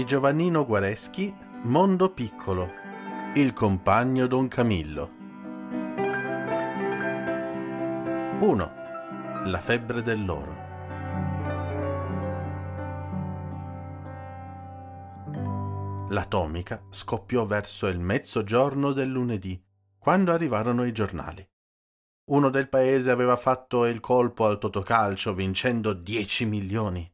di Giovannino Guareschi, Mondo Piccolo, il compagno Don Camillo. 1. La febbre dell'oro. L'atomica scoppiò verso il mezzogiorno del lunedì, quando arrivarono i giornali. Uno del paese aveva fatto il colpo al totocalcio vincendo 10 milioni.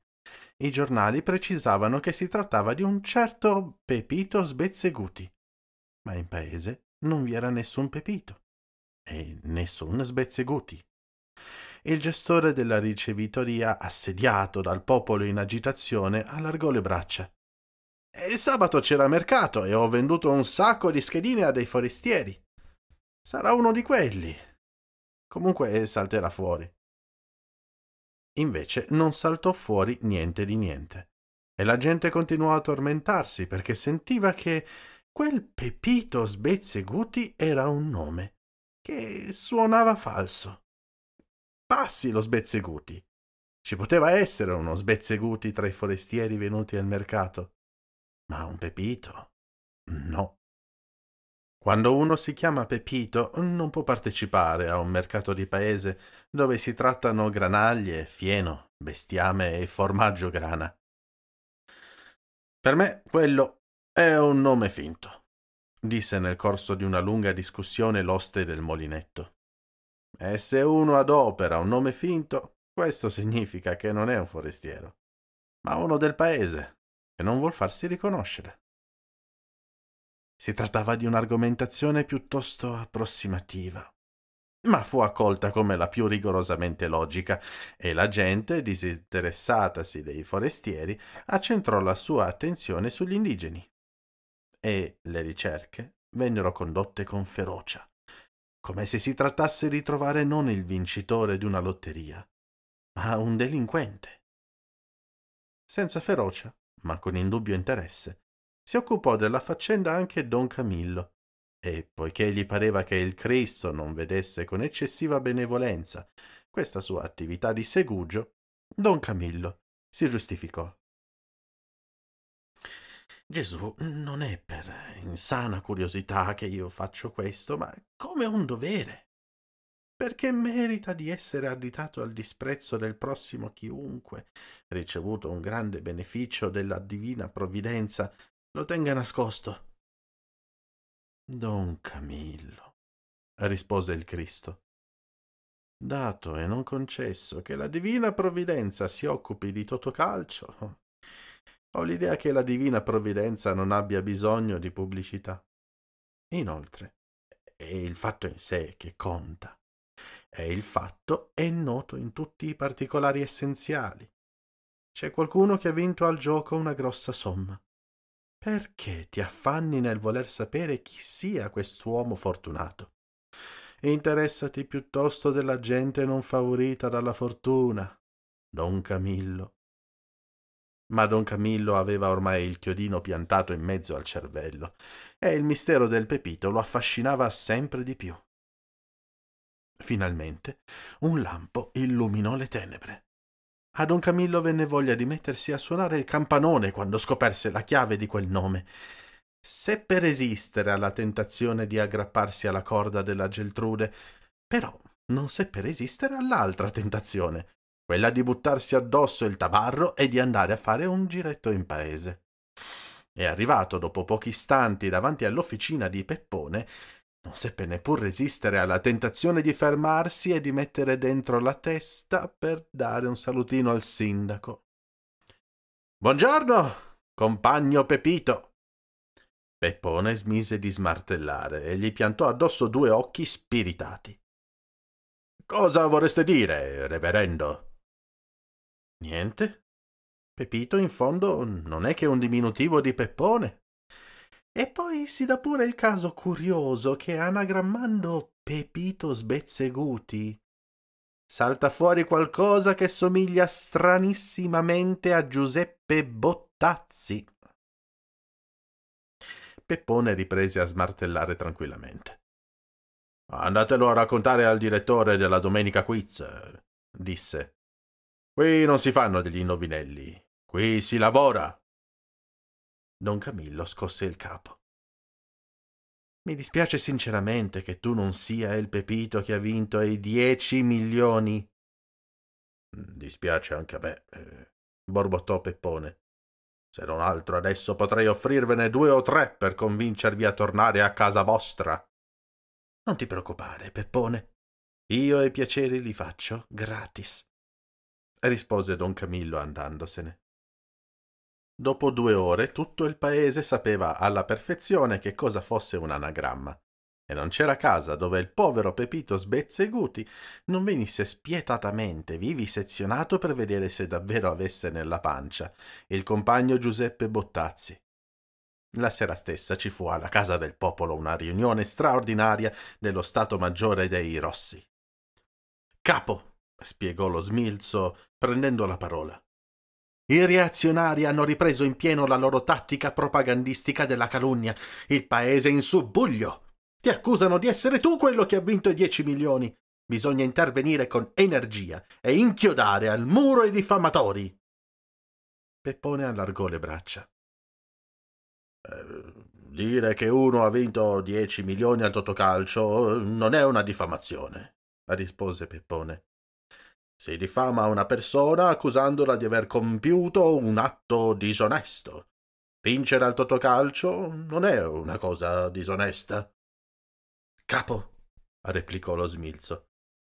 I giornali precisavano che si trattava di un certo Pepito Sbezzeguti, ma in paese non vi era nessun Pepito e nessun Sbezzeguti. Il gestore della ricevitoria, assediato dal popolo in agitazione, allargò le braccia. E eh, sabato c'era mercato e ho venduto un sacco di schedine a dei forestieri. Sarà uno di quelli. Comunque salterà fuori. Invece non saltò fuori niente di niente. E la gente continuò a tormentarsi perché sentiva che quel Pepito Sbezzeguti era un nome che suonava falso. Passi lo Sbezzeguti. Ci poteva essere uno Sbezzeguti tra i forestieri venuti al mercato. Ma un Pepito? No. Quando uno si chiama Pepito non può partecipare a un mercato di paese dove si trattano granaglie, fieno, bestiame e formaggio grana. Per me quello è un nome finto, disse nel corso di una lunga discussione l'oste del molinetto. E se uno adopera un nome finto, questo significa che non è un forestiero, ma uno del paese e non vuol farsi riconoscere. Si trattava di un'argomentazione piuttosto approssimativa, ma fu accolta come la più rigorosamente logica e la gente, disinteressatasi dei forestieri, accentrò la sua attenzione sugli indigeni. E le ricerche vennero condotte con ferocia, come se si trattasse di trovare non il vincitore di una lotteria, ma un delinquente. Senza ferocia, ma con indubbio interesse, si occupò della faccenda anche don Camillo, e poiché gli pareva che il Cristo non vedesse con eccessiva benevolenza questa sua attività di segugio, don Camillo si giustificò. Gesù, non è per insana curiosità che io faccio questo, ma come un dovere, perché merita di essere additato al disprezzo del prossimo chiunque, ricevuto un grande beneficio della divina provvidenza lo tenga nascosto. Don Camillo, rispose il Cristo. Dato e non concesso che la divina provvidenza si occupi di Totocalcio, ho l'idea che la divina provvidenza non abbia bisogno di pubblicità. Inoltre, è il fatto in sé che conta. E il fatto è noto in tutti i particolari essenziali. C'è qualcuno che ha vinto al gioco una grossa somma. Perché ti affanni nel voler sapere chi sia quest'uomo fortunato? Interessati piuttosto della gente non favorita dalla fortuna. Don Camillo. Ma Don Camillo aveva ormai il chiodino piantato in mezzo al cervello e il mistero del Pepito lo affascinava sempre di più. Finalmente un lampo illuminò le tenebre. A don Camillo venne voglia di mettersi a suonare il campanone quando scoperse la chiave di quel nome. Seppe resistere alla tentazione di aggrapparsi alla corda della Geltrude, però non seppe resistere all'altra tentazione, quella di buttarsi addosso il tabarro e di andare a fare un giretto in paese. E arrivato dopo pochi istanti davanti all'officina di Peppone, non seppe neppur resistere alla tentazione di fermarsi e di mettere dentro la testa per dare un salutino al sindaco. Buongiorno, compagno Pepito. Peppone smise di smartellare e gli piantò addosso due occhi spiritati. Cosa vorreste dire, reverendo? Niente. Pepito, in fondo, non è che un diminutivo di Peppone. E poi si dà pure il caso curioso che anagrammando Pepito Sbezzeguti salta fuori qualcosa che somiglia stranissimamente a Giuseppe Bottazzi. Peppone riprese a smartellare tranquillamente. Andatelo a raccontare al direttore della Domenica Quiz, disse. Qui non si fanno degli indovinelli, qui si lavora. Don Camillo scosse il capo. Mi dispiace sinceramente che tu non sia il Pepito che ha vinto i dieci milioni. Mm, dispiace anche a me, eh, borbottò Peppone. Se non altro adesso potrei offrirvene due o tre per convincervi a tornare a casa vostra. Non ti preoccupare, Peppone. Io i piaceri li faccio gratis, rispose don Camillo andandosene. Dopo due ore tutto il paese sapeva alla perfezione che cosa fosse un anagramma, e non c'era casa dove il povero Pepito Sbezzeguti non venisse spietatamente vivisezionato per vedere se davvero avesse nella pancia il compagno Giuseppe Bottazzi. La sera stessa ci fu alla Casa del Popolo una riunione straordinaria dello Stato Maggiore dei Rossi. Capo, spiegò lo smilzo prendendo la parola, i reazionari hanno ripreso in pieno la loro tattica propagandistica della calunnia. Il paese è in subbuglio. Ti accusano di essere tu quello che ha vinto i 10 milioni. Bisogna intervenire con energia e inchiodare al muro i diffamatori. Peppone allargò le braccia. Eh, dire che uno ha vinto 10 milioni al totocalcio non è una diffamazione, rispose Peppone. Si diffama una persona accusandola di aver compiuto un atto disonesto. Vincere al totocalcio non è una cosa disonesta. Capo, replicò lo smilzo.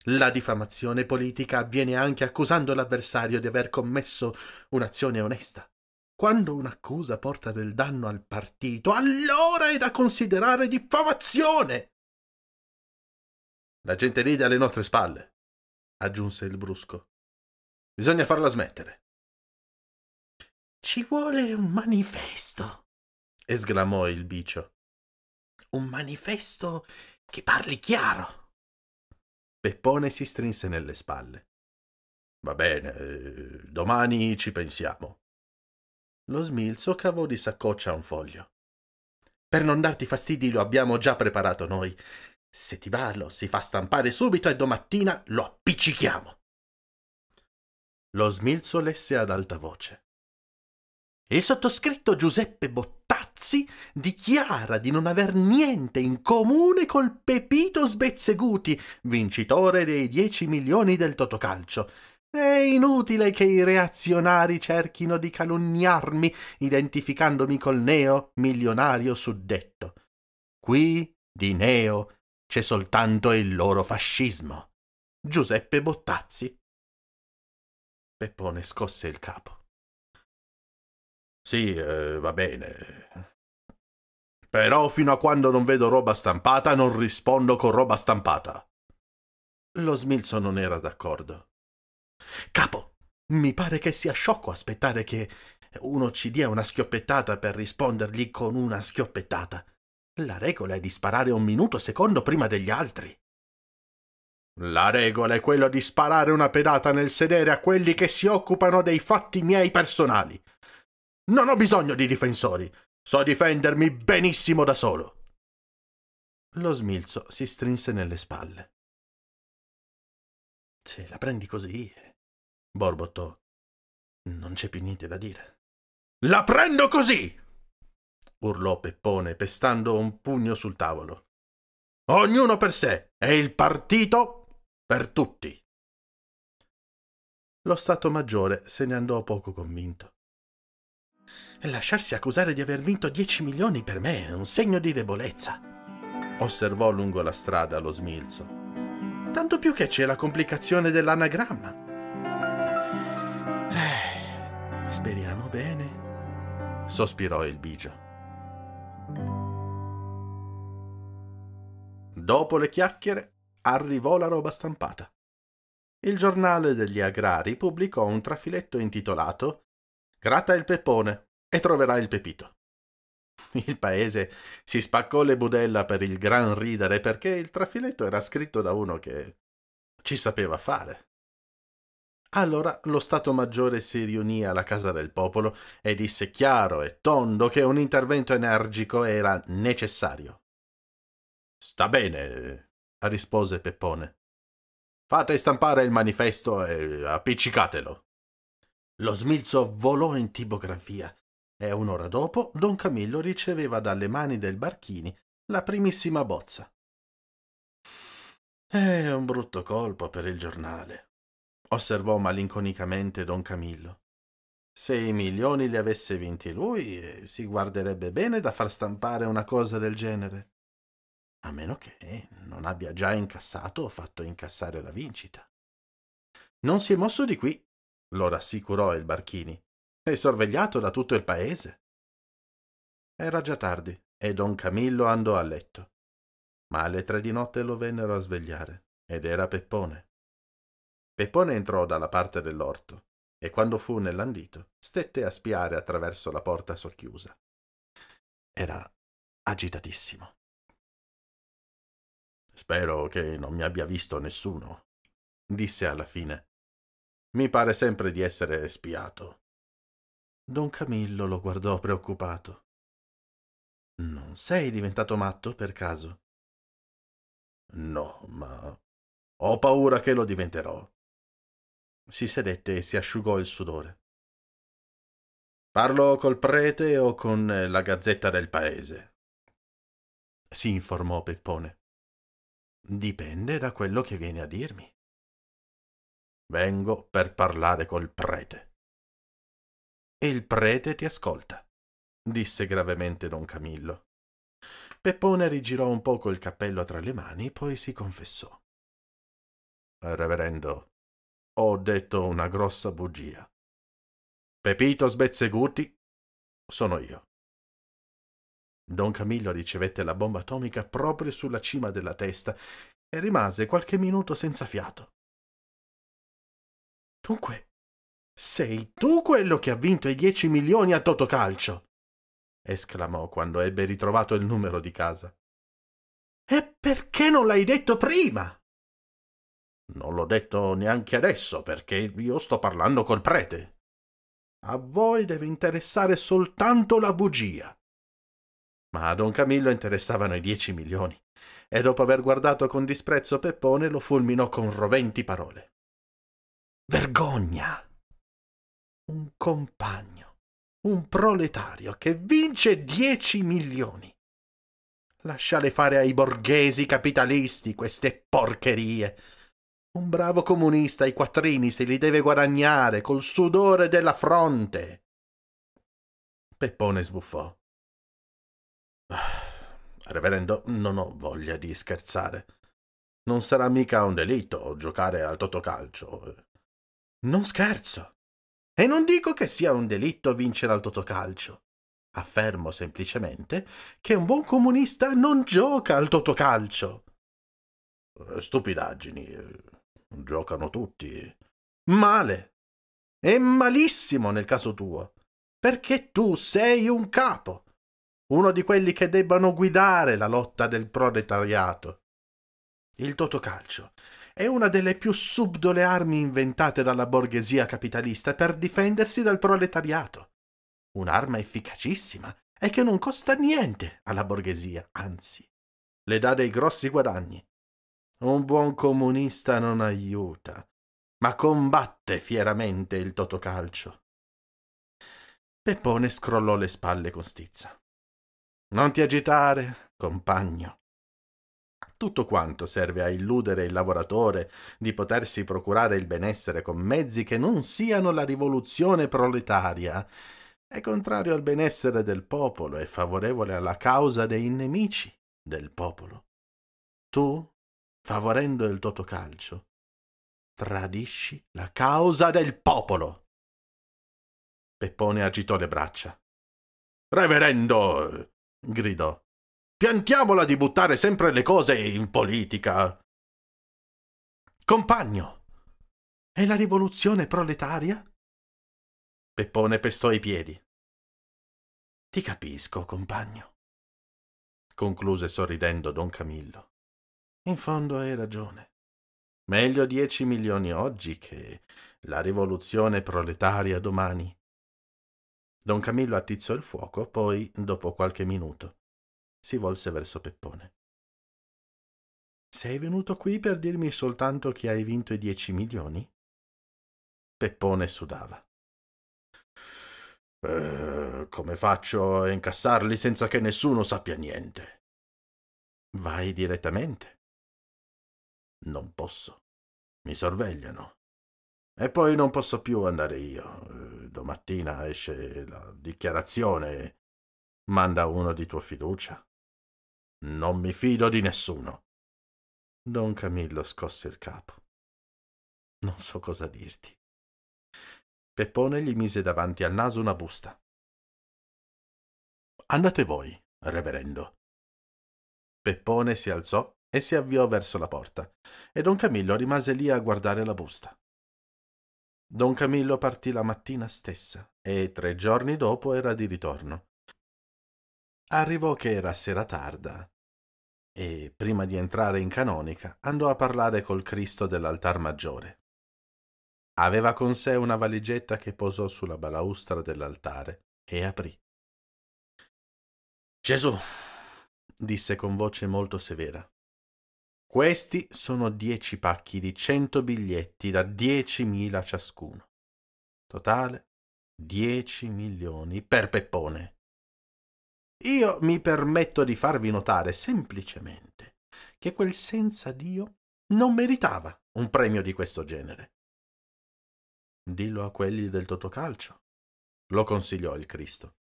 La diffamazione politica avviene anche accusando l'avversario di aver commesso un'azione onesta. Quando un'accusa porta del danno al partito, allora è da considerare diffamazione. La gente ride alle nostre spalle, aggiunse il brusco. Bisogna farla smettere. Ci vuole un manifesto, esclamò il bicio. Un manifesto che parli chiaro. Peppone si strinse nelle spalle. Va bene, eh, domani ci pensiamo. Lo smilzo cavò di saccoccia un foglio. Per non darti fastidi lo abbiamo già preparato noi. Se ti va, lo si fa stampare subito e domattina lo appiccichiamo. Lo smilzo lesse ad alta voce. Il sottoscritto Giuseppe Bottazzi dichiara di non aver niente in comune col Pepito Sbezzeguti, vincitore dei 10 milioni del Totocalcio. È inutile che i reazionari cerchino di calunniarmi identificandomi col neo milionario suddetto. Qui di neo c'è soltanto il loro fascismo. Giuseppe Bottazzi. Peppone scosse il capo. Sì, eh, va bene. Però fino a quando non vedo roba stampata non rispondo con roba stampata. Lo Smilzo non era d'accordo. Capo, mi pare che sia sciocco aspettare che uno ci dia una schioppettata per rispondergli con una schioppettata. La regola è di sparare un minuto secondo prima degli altri. La regola è quella di sparare una pedata nel sedere a quelli che si occupano dei fatti miei personali. Non ho bisogno di difensori. So difendermi benissimo da solo. Lo smilzo si strinse nelle spalle. Se la prendi così, eh, borbottò. Non c'è più niente da dire. La prendo così! urlò Peppone, pestando un pugno sul tavolo. Ognuno per sé e il partito per tutti. Lo Stato Maggiore se ne andò poco convinto. Lasciarsi accusare di aver vinto 10 milioni per me è un segno di debolezza, osservò lungo la strada lo smilzo. Tanto più che c'è la complicazione dell'anagramma. Eh, speriamo bene, sospirò il bigio. Dopo le chiacchiere arrivò la roba stampata. Il giornale degli agrari pubblicò un trafiletto intitolato Grata il peppone e troverai il pepito. Il paese si spaccò le budella per il gran ridere perché il trafiletto era scritto da uno che ci sapeva fare. Allora lo Stato Maggiore si riunì alla Casa del Popolo e disse chiaro e tondo che un intervento energico era necessario. Sta bene, rispose Peppone. Fate stampare il manifesto e appiccicatelo. Lo smilzo volò in tipografia e un'ora dopo Don Camillo riceveva dalle mani del Barchini la primissima bozza. È un brutto colpo per il giornale, osservò malinconicamente Don Camillo. Se i milioni li avesse vinti lui, eh, si guarderebbe bene da far stampare una cosa del genere a meno che non abbia già incassato o fatto incassare la vincita. Non si è mosso di qui, lo rassicurò il Barchini. È sorvegliato da tutto il paese. Era già tardi e don Camillo andò a letto. Ma alle tre di notte lo vennero a svegliare ed era Peppone. Peppone entrò dalla parte dell'orto e quando fu nell'andito stette a spiare attraverso la porta socchiusa. Era agitatissimo. Spero che non mi abbia visto nessuno, disse alla fine. Mi pare sempre di essere spiato. Don Camillo lo guardò preoccupato. Non sei diventato matto per caso? No, ma ho paura che lo diventerò. Si sedette e si asciugò il sudore. Parlo col prete o con la gazzetta del paese? Si informò Peppone. Dipende da quello che viene a dirmi. Vengo per parlare col prete. E il prete ti ascolta, disse gravemente don Camillo. Peppone rigirò un poco il cappello tra le mani, poi si confessò. Reverendo, ho detto una grossa bugia. Pepito Sbezzeguti sono io. Don Camillo ricevette la bomba atomica proprio sulla cima della testa e rimase qualche minuto senza fiato. Dunque, sei tu quello che ha vinto i 10 milioni a Totocalcio! esclamò quando ebbe ritrovato il numero di casa. E perché non l'hai detto prima? Non l'ho detto neanche adesso, perché io sto parlando col prete. A voi deve interessare soltanto la bugia. Ma a Don Camillo interessavano i dieci milioni e dopo aver guardato con disprezzo Peppone lo fulminò con roventi parole. Vergogna! Un compagno, un proletario che vince dieci milioni. Lasciale fare ai borghesi capitalisti queste porcherie. Un bravo comunista i quattrini se li deve guadagnare col sudore della fronte. Peppone sbuffò. Ah, reverendo, non ho voglia di scherzare. Non sarà mica un delitto giocare al totocalcio. Non scherzo. E non dico che sia un delitto vincere al totocalcio. Affermo semplicemente che un buon comunista non gioca al totocalcio. Eh, stupidaggini. Giocano tutti. Male. E malissimo nel caso tuo. Perché tu sei un capo uno di quelli che debbano guidare la lotta del proletariato. Il totocalcio è una delle più subdole armi inventate dalla borghesia capitalista per difendersi dal proletariato. Un'arma efficacissima e che non costa niente alla borghesia, anzi, le dà dei grossi guadagni. Un buon comunista non aiuta, ma combatte fieramente il totocalcio. Peppone scrollò le spalle con stizza. Non ti agitare, compagno. Tutto quanto serve a illudere il lavoratore di potersi procurare il benessere con mezzi che non siano la rivoluzione proletaria è contrario al benessere del popolo e favorevole alla causa dei nemici del popolo. Tu, favorendo il totocalcio, tradisci la causa del popolo. Peppone agitò le braccia. Reverendo, gridò. Piantiamola di buttare sempre le cose in politica. Compagno, è la rivoluzione proletaria? Peppone pestò i piedi. Ti capisco, compagno, concluse sorridendo don Camillo. In fondo hai ragione. Meglio dieci milioni oggi che la rivoluzione proletaria domani. Don Camillo attizzò il fuoco, poi, dopo qualche minuto, si volse verso Peppone. Sei venuto qui per dirmi soltanto che hai vinto i dieci milioni? Peppone sudava. Eh, come faccio a incassarli senza che nessuno sappia niente? Vai direttamente. Non posso. Mi sorvegliano. E poi non posso più andare io domattina esce la dichiarazione, e manda uno di tua fiducia. Non mi fido di nessuno. Don Camillo scosse il capo. Non so cosa dirti. Peppone gli mise davanti al naso una busta. Andate voi, reverendo. Peppone si alzò e si avviò verso la porta, e don Camillo rimase lì a guardare la busta. Don Camillo partì la mattina stessa e tre giorni dopo era di ritorno. Arrivò che era sera tarda e, prima di entrare in canonica, andò a parlare col Cristo dell'altar maggiore. Aveva con sé una valigetta che posò sulla balaustra dell'altare e aprì. Gesù, disse con voce molto severa, questi sono 10 pacchi di 100 biglietti da 10.000 ciascuno. Totale 10 milioni per peppone. Io mi permetto di farvi notare semplicemente che quel senza Dio non meritava un premio di questo genere. Dillo a quelli del Totocalcio, lo consigliò il Cristo.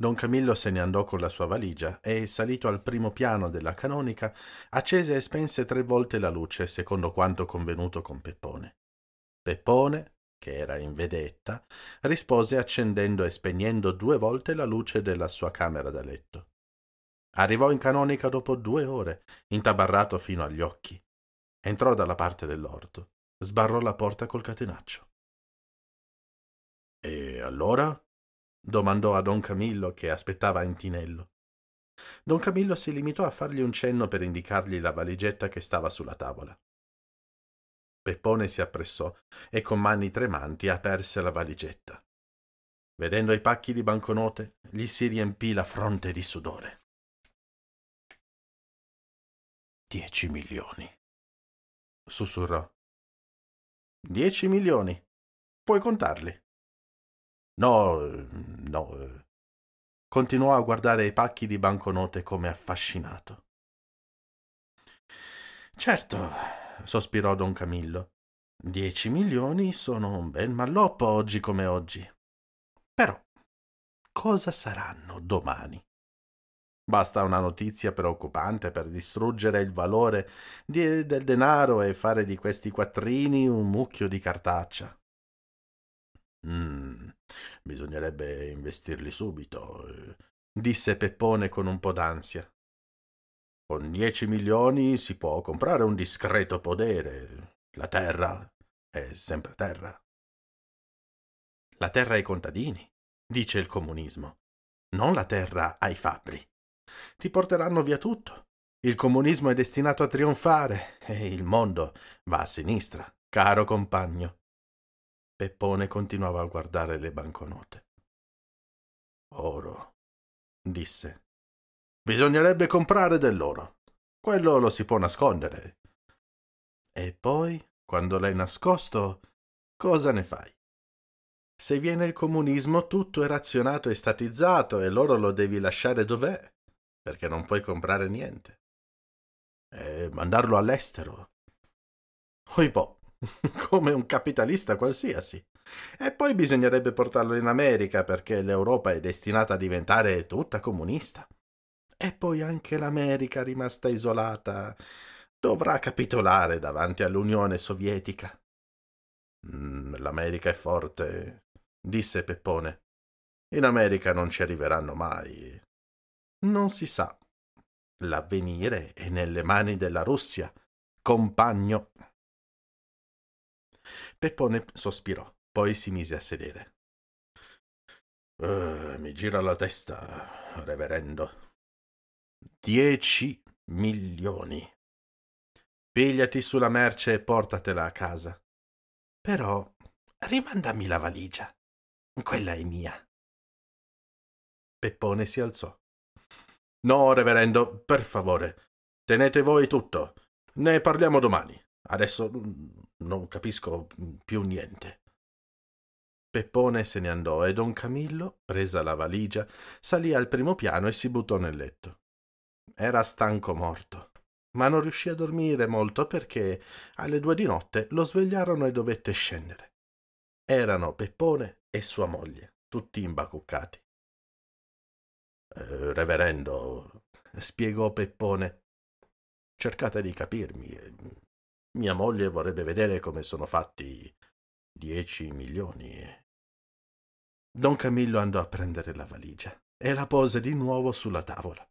Don Camillo se ne andò con la sua valigia e, salito al primo piano della canonica, accese e spense tre volte la luce, secondo quanto convenuto con Peppone. Peppone, che era in vedetta, rispose accendendo e spegnendo due volte la luce della sua camera da letto. Arrivò in canonica dopo due ore, intabarrato fino agli occhi. Entrò dalla parte dell'orto, sbarrò la porta col catenaccio. E allora? domandò a don Camillo che aspettava Antinello. Don Camillo si limitò a fargli un cenno per indicargli la valigetta che stava sulla tavola. Peppone si appressò e con mani tremanti aperse la valigetta. Vedendo i pacchi di banconote, gli si riempì la fronte di sudore. Dieci milioni, sussurrò. Dieci milioni. Puoi contarli. No, no. Continuò a guardare i pacchi di banconote come affascinato. Certo, sospirò don Camillo. Dieci milioni sono un bel malloppo oggi come oggi. Però, cosa saranno domani? Basta una notizia preoccupante per distruggere il valore di, del denaro e fare di questi quattrini un mucchio di cartaccia. Mm. Bisognerebbe investirli subito, eh, disse Peppone con un po' d'ansia. Con dieci milioni si può comprare un discreto podere. La terra è sempre terra. La terra ai contadini, dice il comunismo, non la terra ai fabbri. Ti porteranno via tutto. Il comunismo è destinato a trionfare e il mondo va a sinistra, caro compagno. Peppone continuava a guardare le banconote. Oro, disse. Bisognerebbe comprare dell'oro. Quello lo si può nascondere. E poi, quando l'hai nascosto, cosa ne fai? Se viene il comunismo tutto è razionato e statizzato e l'oro lo devi lasciare dov'è, perché non puoi comprare niente. E eh, mandarlo all'estero. Oibò, come un capitalista qualsiasi. E poi bisognerebbe portarlo in America perché l'Europa è destinata a diventare tutta comunista. E poi anche l'America rimasta isolata dovrà capitolare davanti all'Unione Sovietica. Mm, L'America è forte, disse Peppone. In America non ci arriveranno mai. Non si sa. L'avvenire è nelle mani della Russia, compagno Peppone sospirò, poi si mise a sedere. Uh, mi gira la testa, reverendo. Dieci milioni. Pigliati sulla merce e portatela a casa. Però rimandami la valigia. Quella è mia. Peppone si alzò. No, reverendo, per favore. Tenete voi tutto. Ne parliamo domani. Adesso mm, non capisco mm, più niente. Peppone se ne andò e don Camillo, presa la valigia, salì al primo piano e si buttò nel letto. Era stanco morto, ma non riuscì a dormire molto perché alle due di notte lo svegliarono e dovette scendere. Erano Peppone e sua moglie, tutti imbacuccati. Eh, reverendo, spiegò Peppone, cercate di capirmi eh, mia moglie vorrebbe vedere come sono fatti dieci milioni. Don Camillo andò a prendere la valigia e la pose di nuovo sulla tavola.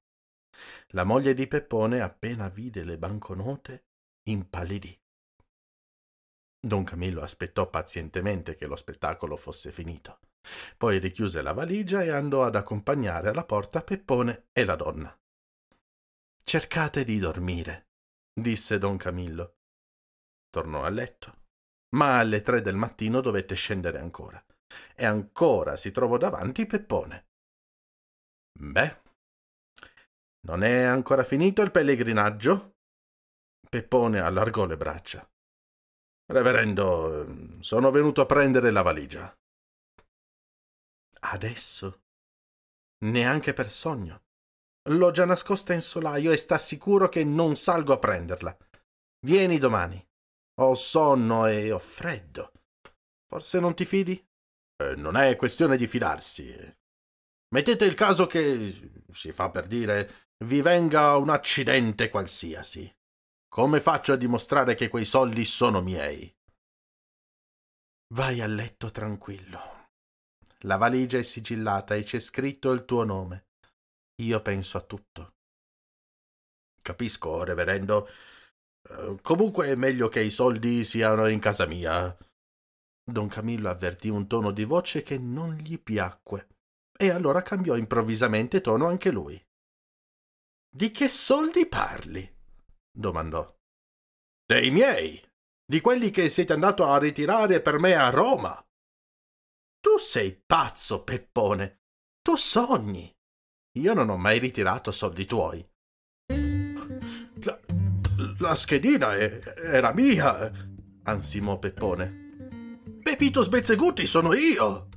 La moglie di Peppone, appena vide le banconote, impallidì. Don Camillo aspettò pazientemente che lo spettacolo fosse finito. Poi richiuse la valigia e andò ad accompagnare alla porta Peppone e la donna. Cercate di dormire, disse Don Camillo tornò a letto, ma alle tre del mattino dovette scendere ancora, e ancora si trovò davanti Peppone. Beh, non è ancora finito il pellegrinaggio? Peppone allargò le braccia. Reverendo, sono venuto a prendere la valigia. Adesso? Neanche per sogno. L'ho già nascosta in solaio e sta sicuro che non salgo a prenderla. Vieni domani. Ho sonno e ho freddo. Forse non ti fidi? Eh, non è questione di fidarsi. Mettete il caso che, si fa per dire, vi venga un accidente qualsiasi. Come faccio a dimostrare che quei soldi sono miei? Vai a letto tranquillo. La valigia è sigillata e c'è scritto il tuo nome. Io penso a tutto. Capisco, reverendo, Comunque è meglio che i soldi siano in casa mia. Don Camillo avvertì un tono di voce che non gli piacque, e allora cambiò improvvisamente tono anche lui. Di che soldi parli? domandò. Dei miei, di quelli che siete andato a ritirare per me a Roma. Tu sei pazzo, Peppone. Tu sogni. Io non ho mai ritirato soldi tuoi. La schedina è, era mia, ansimò Peppone. Pepito Sbezzeguti sono io!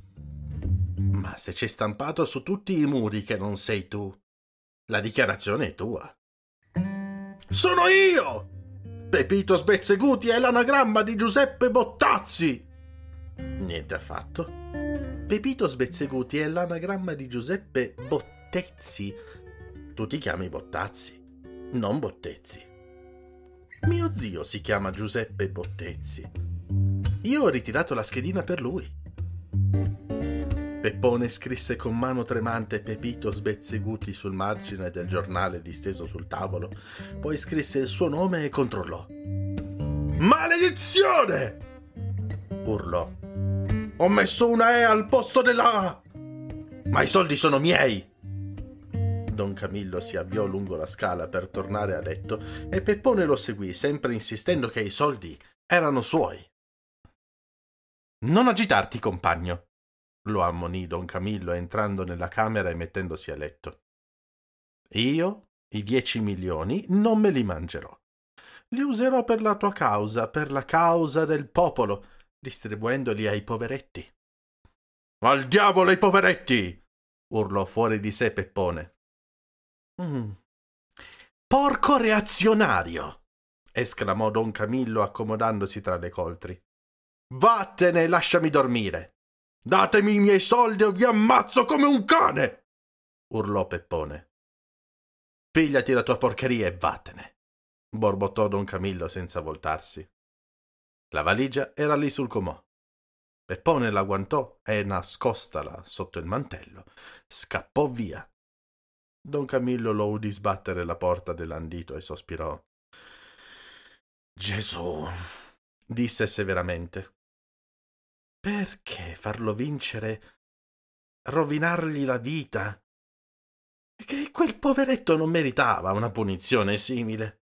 Ma se c'è stampato su tutti i muri che non sei tu, la dichiarazione è tua. Sono io! Pepito Sbezzeguti è l'anagramma di Giuseppe Bottazzi! Niente affatto. Pepito Sbezzeguti è l'anagramma di Giuseppe Bottezzi. Tu ti chiami Bottazzi, non Bottezzi. Mio zio si chiama Giuseppe Bottezzi. Io ho ritirato la schedina per lui. Peppone scrisse con mano tremante Pepito Sbezzeguti sul margine del giornale disteso sul tavolo, poi scrisse il suo nome e controllò. Maledizione! urlò. Ho messo una E al posto della A! Ma i soldi sono miei! Don Camillo si avviò lungo la scala per tornare a letto e Peppone lo seguì, sempre insistendo che i soldi erano suoi. Non agitarti, compagno, lo ammonì Don Camillo entrando nella camera e mettendosi a letto. Io, i dieci milioni, non me li mangerò. Li userò per la tua causa, per la causa del popolo, distribuendoli ai poveretti. Al diavolo i poveretti! urlò fuori di sé Peppone. Mm. Porco reazionario! esclamò don Camillo accomodandosi tra le coltri. Vattene e lasciami dormire! Datemi i miei soldi o vi ammazzo come un cane! urlò Peppone. Pigliati la tua porcheria e vattene! borbottò don Camillo senza voltarsi. La valigia era lì sul comò. Peppone la guantò e nascostala sotto il mantello, scappò via Don Camillo lo udì sbattere la porta dell'andito e sospirò. Gesù, disse severamente. Perché farlo vincere? Rovinargli la vita? Che quel poveretto non meritava una punizione simile.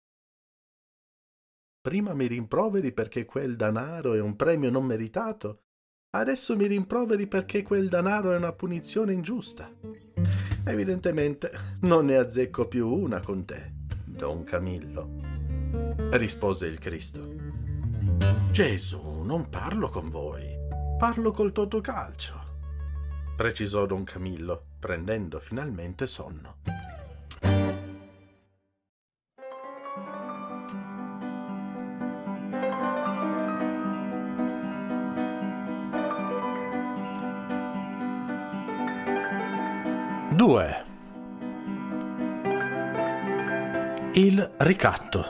Prima mi rimproveri perché quel danaro è un premio non meritato, adesso mi rimproveri perché quel danaro è una punizione ingiusta. Evidentemente non ne azzecco più una con te, Don Camillo, rispose il Cristo. Gesù, non parlo con voi, parlo col Totocalcio, precisò Don Camillo, prendendo finalmente sonno. 2 Il ricatto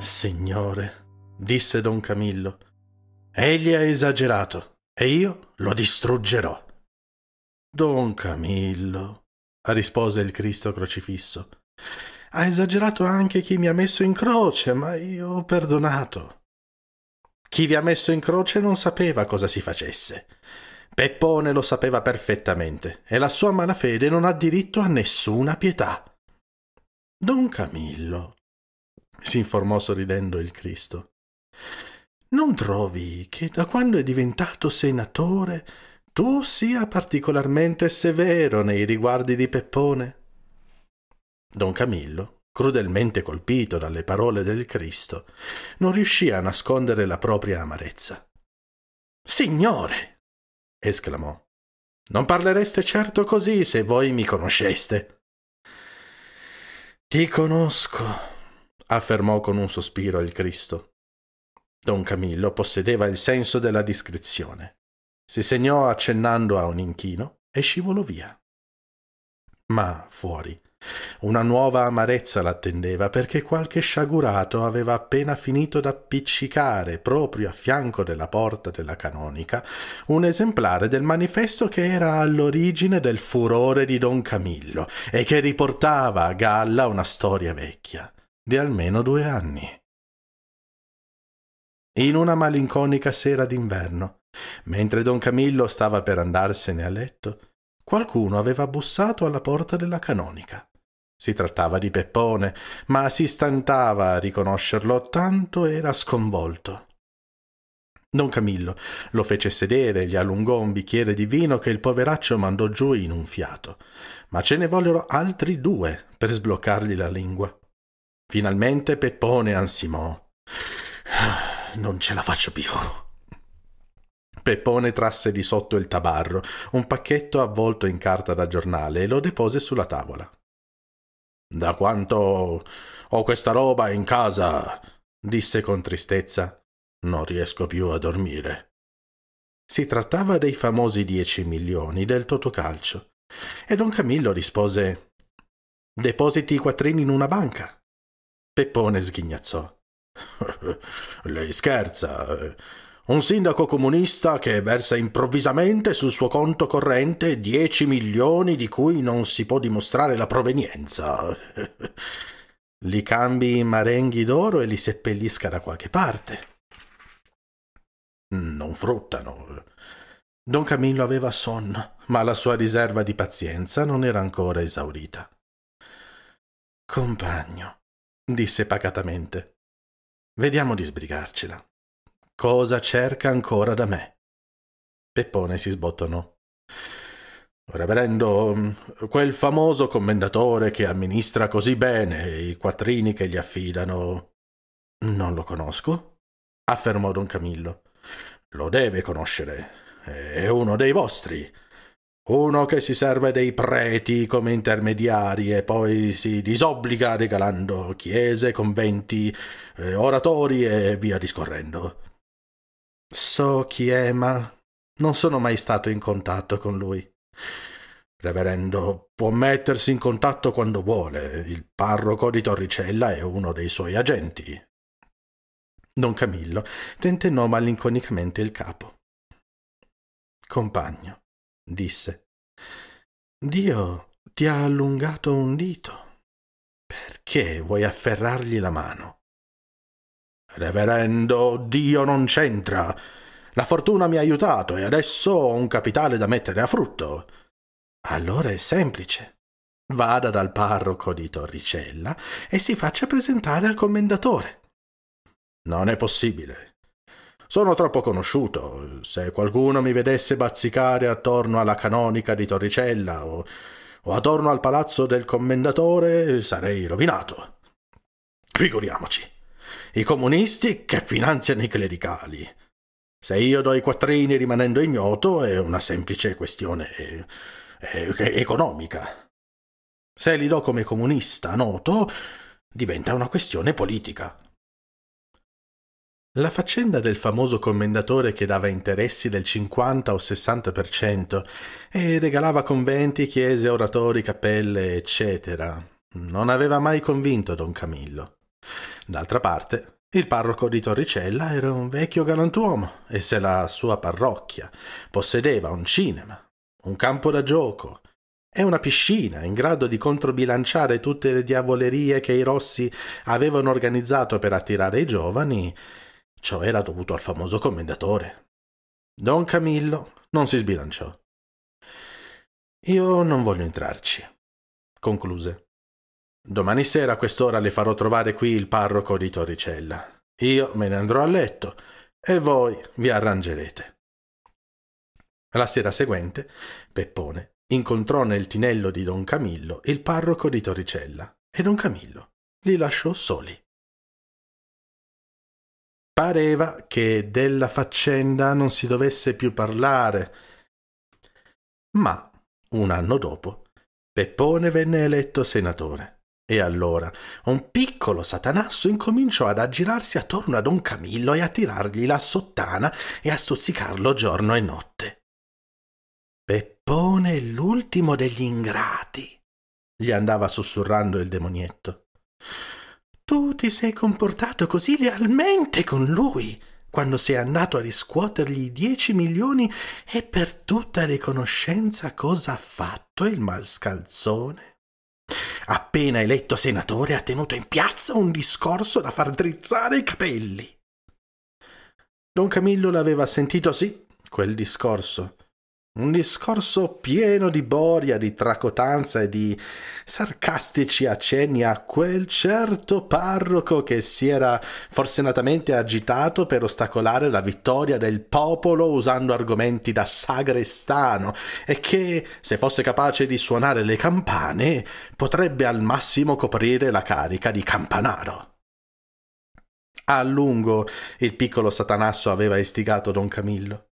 Signore, disse don Camillo, egli ha esagerato e io lo distruggerò. Don Camillo, rispose il Cristo crocifisso, ha esagerato anche chi mi ha messo in croce, ma io ho perdonato. Chi vi ha messo in croce non sapeva cosa si facesse. Peppone lo sapeva perfettamente e la sua malafede non ha diritto a nessuna pietà. Don Camillo, si informò sorridendo il Cristo, non trovi che da quando è diventato senatore tu sia particolarmente severo nei riguardi di Peppone? Don Camillo crudelmente colpito dalle parole del Cristo, non riuscì a nascondere la propria amarezza. Signore! esclamò. Non parlereste certo così se voi mi conosceste. Ti conosco, affermò con un sospiro il Cristo. Don Camillo possedeva il senso della discrezione. Si segnò accennando a un inchino e scivolò via. Ma fuori una nuova amarezza l'attendeva perché qualche sciagurato aveva appena finito d'appiccicare proprio a fianco della porta della canonica un esemplare del manifesto che era all'origine del furore di Don Camillo e che riportava a galla una storia vecchia di almeno due anni. In una malinconica sera d'inverno, mentre Don Camillo stava per andarsene a letto, qualcuno aveva bussato alla porta della canonica. Si trattava di Peppone, ma si stantava a riconoscerlo, tanto era sconvolto. Don Camillo lo fece sedere, gli allungò un bicchiere di vino che il poveraccio mandò giù in un fiato, ma ce ne vollero altri due per sbloccargli la lingua. Finalmente Peppone ansimò. Ah, non ce la faccio più. Peppone trasse di sotto il tabarro, un pacchetto avvolto in carta da giornale, e lo depose sulla tavola. Da quanto ho questa roba in casa, disse con tristezza, non riesco più a dormire. Si trattava dei famosi dieci milioni del Totocalcio e Don Camillo rispose Depositi i quattrini in una banca. Peppone sghignazzò. Lei scherza. Eh? Un sindaco comunista che versa improvvisamente sul suo conto corrente 10 milioni di cui non si può dimostrare la provenienza. li cambi in marenghi d'oro e li seppellisca da qualche parte. Non fruttano. Don Camillo aveva sonno, ma la sua riserva di pazienza non era ancora esaurita. Compagno, disse pacatamente, vediamo di sbrigarcela. Cosa cerca ancora da me? Peppone si sbottonò. Reverendo, quel famoso commendatore che amministra così bene i quattrini che gli affidano. Non lo conosco, affermò don Camillo. Lo deve conoscere. È uno dei vostri. Uno che si serve dei preti come intermediari e poi si disobbliga regalando chiese, conventi, eh, oratori e via discorrendo. So chi è, ma non sono mai stato in contatto con lui. Reverendo può mettersi in contatto quando vuole. Il parroco di Torricella è uno dei suoi agenti. Don Camillo tentennò malinconicamente il capo. Compagno, disse, Dio ti ha allungato un dito. Perché vuoi afferrargli la mano? Reverendo, Dio non c'entra. La fortuna mi ha aiutato e adesso ho un capitale da mettere a frutto. Allora è semplice. Vada dal parroco di Torricella e si faccia presentare al commendatore. Non è possibile. Sono troppo conosciuto. Se qualcuno mi vedesse bazzicare attorno alla canonica di Torricella o, o attorno al palazzo del commendatore, sarei rovinato. Figuriamoci i comunisti che finanziano i clericali. Se io do i quattrini rimanendo ignoto è una semplice questione eh, eh, economica. Se li do come comunista noto, diventa una questione politica. La faccenda del famoso commendatore che dava interessi del 50 o 60% e regalava conventi, chiese, oratori, cappelle, eccetera, non aveva mai convinto don Camillo. D'altra parte, il parroco di Torricella era un vecchio galantuomo e se la sua parrocchia possedeva un cinema, un campo da gioco e una piscina in grado di controbilanciare tutte le diavolerie che i Rossi avevano organizzato per attirare i giovani, ciò era dovuto al famoso commendatore. Don Camillo non si sbilanciò. Io non voglio entrarci, concluse. Domani sera a quest'ora le farò trovare qui il parroco di Torricella. Io me ne andrò a letto e voi vi arrangerete. La sera seguente, Peppone incontrò nel tinello di Don Camillo il parroco di Torricella e Don Camillo li lasciò soli. Pareva che della faccenda non si dovesse più parlare, ma un anno dopo Peppone venne eletto senatore e allora un piccolo satanasso incominciò ad aggirarsi attorno a Don Camillo e a tirargli la sottana e a stuzzicarlo giorno e notte. Peppone è l'ultimo degli ingrati, gli andava sussurrando il demonietto. Tu ti sei comportato così lealmente con lui quando sei andato a riscuotergli i dieci milioni e per tutta riconoscenza cosa ha fatto il malscalzone? Appena eletto senatore ha tenuto in piazza un discorso da far drizzare i capelli. Don Camillo l'aveva sentito, sì, quel discorso, un discorso pieno di boria, di tracotanza e di sarcastici accenni a quel certo parroco che si era forsennatamente agitato per ostacolare la vittoria del popolo usando argomenti da sagrestano e che, se fosse capace di suonare le campane, potrebbe al massimo coprire la carica di campanaro. A lungo il piccolo Satanasso aveva istigato Don Camillo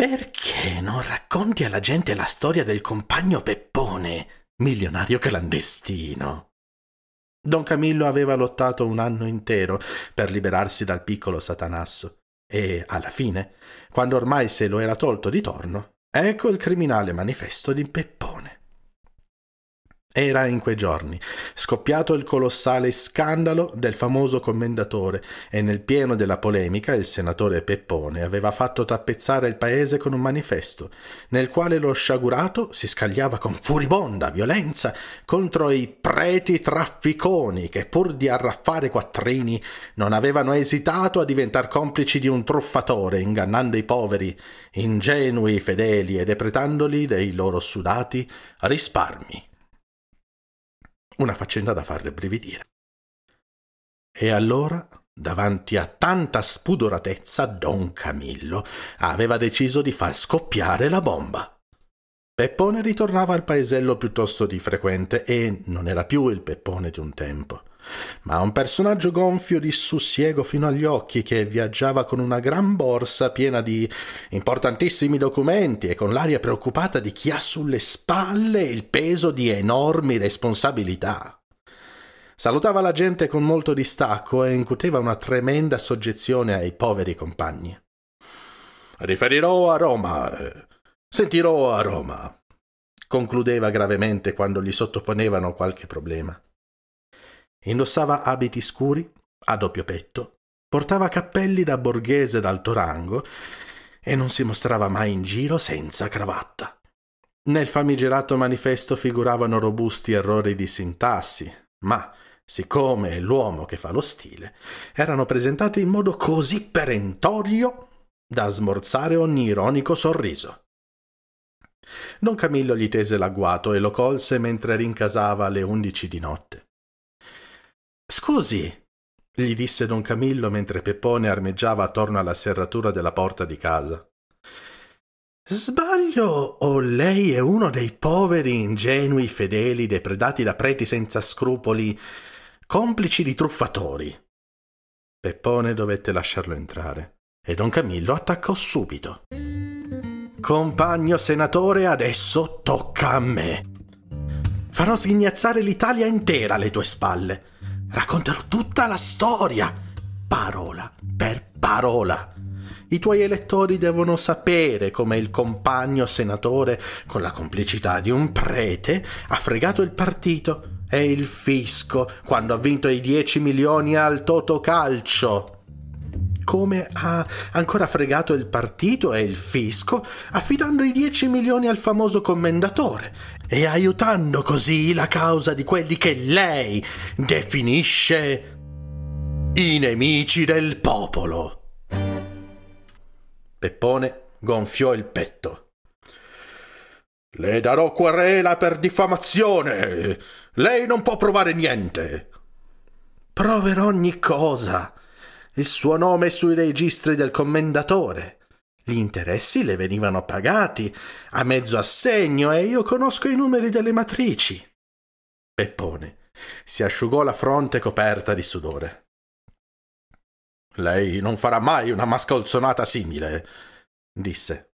perché non racconti alla gente la storia del compagno Peppone, milionario clandestino? Don Camillo aveva lottato un anno intero per liberarsi dal piccolo Satanasso e, alla fine, quando ormai se lo era tolto di torno, ecco il criminale manifesto di Peppone. Era in quei giorni scoppiato il colossale scandalo del famoso commendatore e nel pieno della polemica il senatore Peppone aveva fatto tappezzare il paese con un manifesto nel quale lo sciagurato si scagliava con furibonda violenza contro i preti trafficoni che pur di arraffare quattrini non avevano esitato a diventare complici di un truffatore ingannando i poveri, ingenui, fedeli e depretandoli dei loro sudati risparmi. Una faccenda da farle brividire. E allora, davanti a tanta spudoratezza, Don Camillo aveva deciso di far scoppiare la bomba. Peppone ritornava al paesello piuttosto di frequente e non era più il Peppone di un tempo, ma un personaggio gonfio di sussiego fino agli occhi che viaggiava con una gran borsa piena di importantissimi documenti e con l'aria preoccupata di chi ha sulle spalle il peso di enormi responsabilità. Salutava la gente con molto distacco e incuteva una tremenda soggezione ai poveri compagni. Riferirò a Roma, eh, Sentirò a Roma, concludeva gravemente quando gli sottoponevano qualche problema. Indossava abiti scuri, a doppio petto, portava cappelli da borghese d'alto rango e non si mostrava mai in giro senza cravatta. Nel famigerato manifesto figuravano robusti errori di sintassi, ma, siccome è l'uomo che fa lo stile, erano presentati in modo così perentorio da smorzare ogni ironico sorriso. Don Camillo gli tese l'agguato e lo colse mentre rincasava alle undici di notte. Scusi, gli disse Don Camillo mentre Peppone armeggiava attorno alla serratura della porta di casa. Sbaglio o lei è uno dei poveri, ingenui, fedeli, depredati da preti senza scrupoli, complici di truffatori? Peppone dovette lasciarlo entrare e Don Camillo attaccò subito. Compagno senatore, adesso tocca a me. Farò sghignazzare l'Italia intera alle tue spalle. Racconterò tutta la storia, parola per parola. I tuoi elettori devono sapere come il compagno senatore, con la complicità di un prete, ha fregato il partito e il fisco quando ha vinto i 10 milioni al Totocalcio come ha ancora fregato il partito e il fisco affidando i 10 milioni al famoso commendatore e aiutando così la causa di quelli che lei definisce i nemici del popolo. Peppone gonfiò il petto. Le darò querela per diffamazione. Lei non può provare niente. Proverò ogni cosa, il suo nome sui registri del commendatore. Gli interessi le venivano pagati a mezzo assegno e io conosco i numeri delle matrici. Peppone si asciugò la fronte coperta di sudore. Lei non farà mai una mascalzonata simile, disse.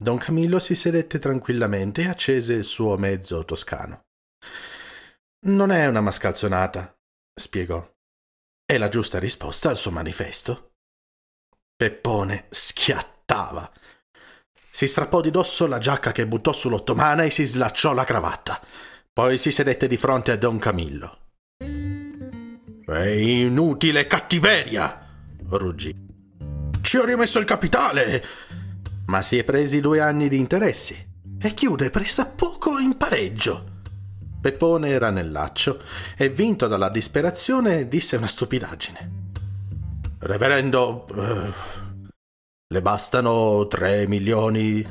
Don Camillo si sedette tranquillamente e accese il suo mezzo toscano. Non è una mascalzonata, spiegò. È la giusta risposta al suo manifesto. Peppone schiattava. Si strappò di dosso la giacca che buttò sull'ottomana e si slacciò la cravatta. Poi si sedette di fronte a Don Camillo. È inutile cattiveria! ruggì. Ci ho rimesso il capitale! Ma si è presi due anni di interessi e chiude pressappoco in pareggio. Peppone Ranellaccio e vinto dalla disperazione disse una stupidaggine. Reverendo, eh, le bastano tre milioni?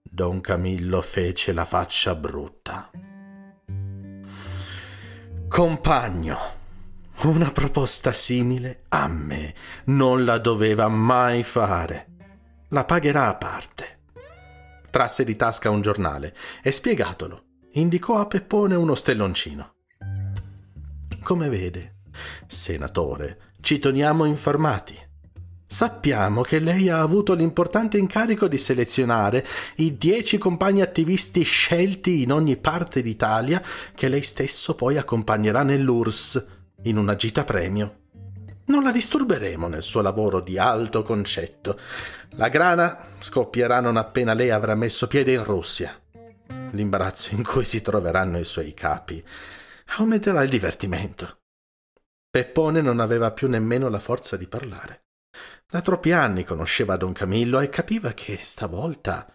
Don Camillo fece la faccia brutta. Compagno, una proposta simile a me non la doveva mai fare. La pagherà a parte trasse di tasca un giornale e spiegatolo, indicò a Peppone uno stelloncino. Come vede, senatore, ci teniamo informati. Sappiamo che lei ha avuto l'importante incarico di selezionare i dieci compagni attivisti scelti in ogni parte d'Italia che lei stesso poi accompagnerà nell'URSS in una gita premio. Non la disturberemo nel suo lavoro di alto concetto. La grana scoppierà non appena lei avrà messo piede in Russia. L'imbarazzo in cui si troveranno i suoi capi aumenterà il divertimento. Peppone non aveva più nemmeno la forza di parlare. Da troppi anni conosceva Don Camillo e capiva che stavolta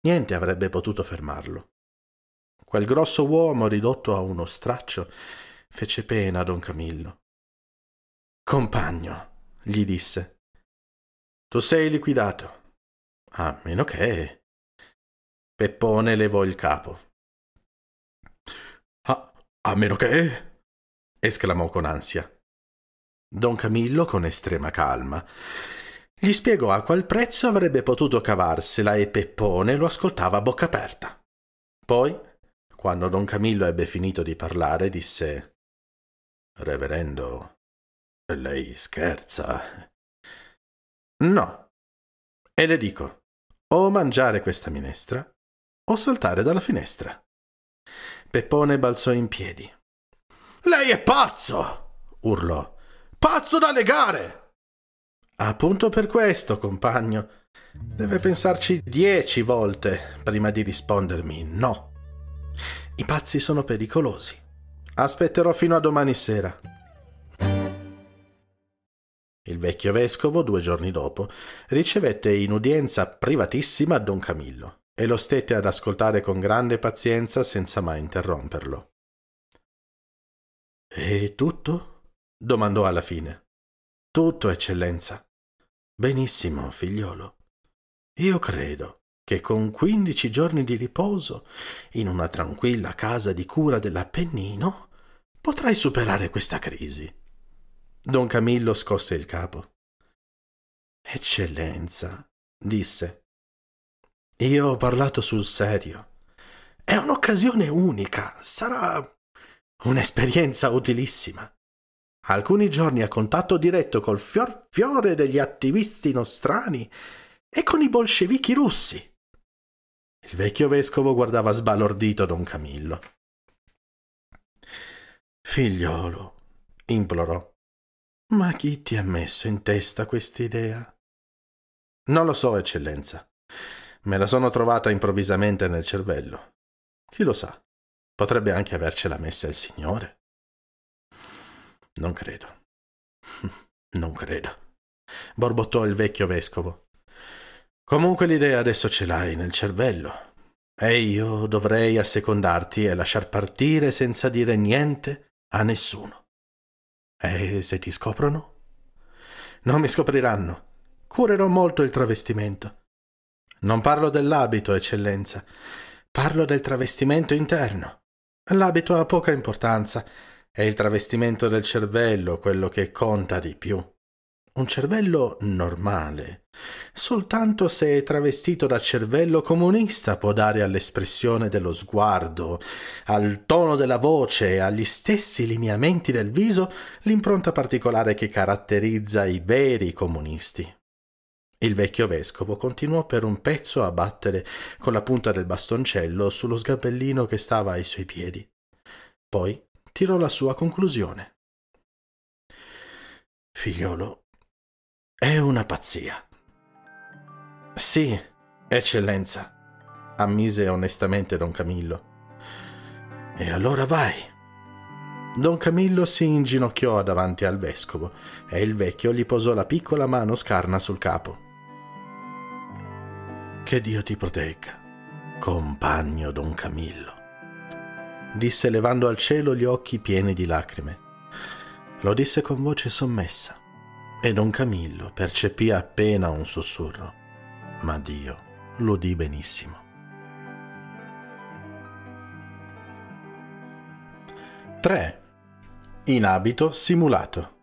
niente avrebbe potuto fermarlo. Quel grosso uomo ridotto a uno straccio fece pena a Don Camillo. Compagno, gli disse, tu sei liquidato. A meno che... Peppone levò il capo. A, a meno che... esclamò con ansia. Don Camillo, con estrema calma, gli spiegò a qual prezzo avrebbe potuto cavarsela e Peppone lo ascoltava a bocca aperta. Poi, quando Don Camillo ebbe finito di parlare, disse Reverendo, lei scherza. No. E le dico, o mangiare questa minestra, o saltare dalla finestra. Peppone balzò in piedi. Lei è pazzo! urlò. Pazzo da negare! Appunto per questo, compagno. Deve pensarci dieci volte prima di rispondermi no. I pazzi sono pericolosi. Aspetterò fino a domani sera. Il vecchio vescovo, due giorni dopo, ricevette in udienza privatissima don Camillo e lo stette ad ascoltare con grande pazienza senza mai interromperlo. E tutto? domandò alla fine. Tutto, eccellenza. Benissimo, figliolo. Io credo che con quindici giorni di riposo, in una tranquilla casa di cura dell'Appennino, potrai superare questa crisi. Don Camillo scosse il capo. Eccellenza, disse. Io ho parlato sul serio. È un'occasione unica, sarà un'esperienza utilissima. Alcuni giorni a contatto diretto col fior fiore degli attivisti nostrani e con i bolscevichi russi. Il vecchio vescovo guardava sbalordito don Camillo. Figliolo, implorò, ma chi ti ha messo in testa quest'idea? Non lo so, eccellenza. Me la sono trovata improvvisamente nel cervello. Chi lo sa? Potrebbe anche avercela messa il Signore. Non credo. Non credo. Borbottò il vecchio vescovo. Comunque l'idea adesso ce l'hai nel cervello. E io dovrei assecondarti e lasciar partire senza dire niente a nessuno. E se ti scoprono? Non mi scopriranno. Curerò molto il travestimento. Non parlo dell'abito, eccellenza. Parlo del travestimento interno. L'abito ha poca importanza. È il travestimento del cervello quello che conta di più un cervello normale. Soltanto se è travestito da cervello comunista può dare all'espressione dello sguardo, al tono della voce, agli stessi lineamenti del viso l'impronta particolare che caratterizza i veri comunisti. Il vecchio vescovo continuò per un pezzo a battere con la punta del bastoncello sullo sgabellino che stava ai suoi piedi. Poi tirò la sua conclusione. Figliolo, è una pazzia. Sì, eccellenza, ammise onestamente don Camillo. E allora vai. Don Camillo si inginocchiò davanti al vescovo e il vecchio gli posò la piccola mano scarna sul capo. Che Dio ti protegga, compagno Don Camillo, disse levando al cielo gli occhi pieni di lacrime. Lo disse con voce sommessa e don Camillo percepì appena un sussurro, ma Dio lo udì benissimo. Tre. In abito simulato.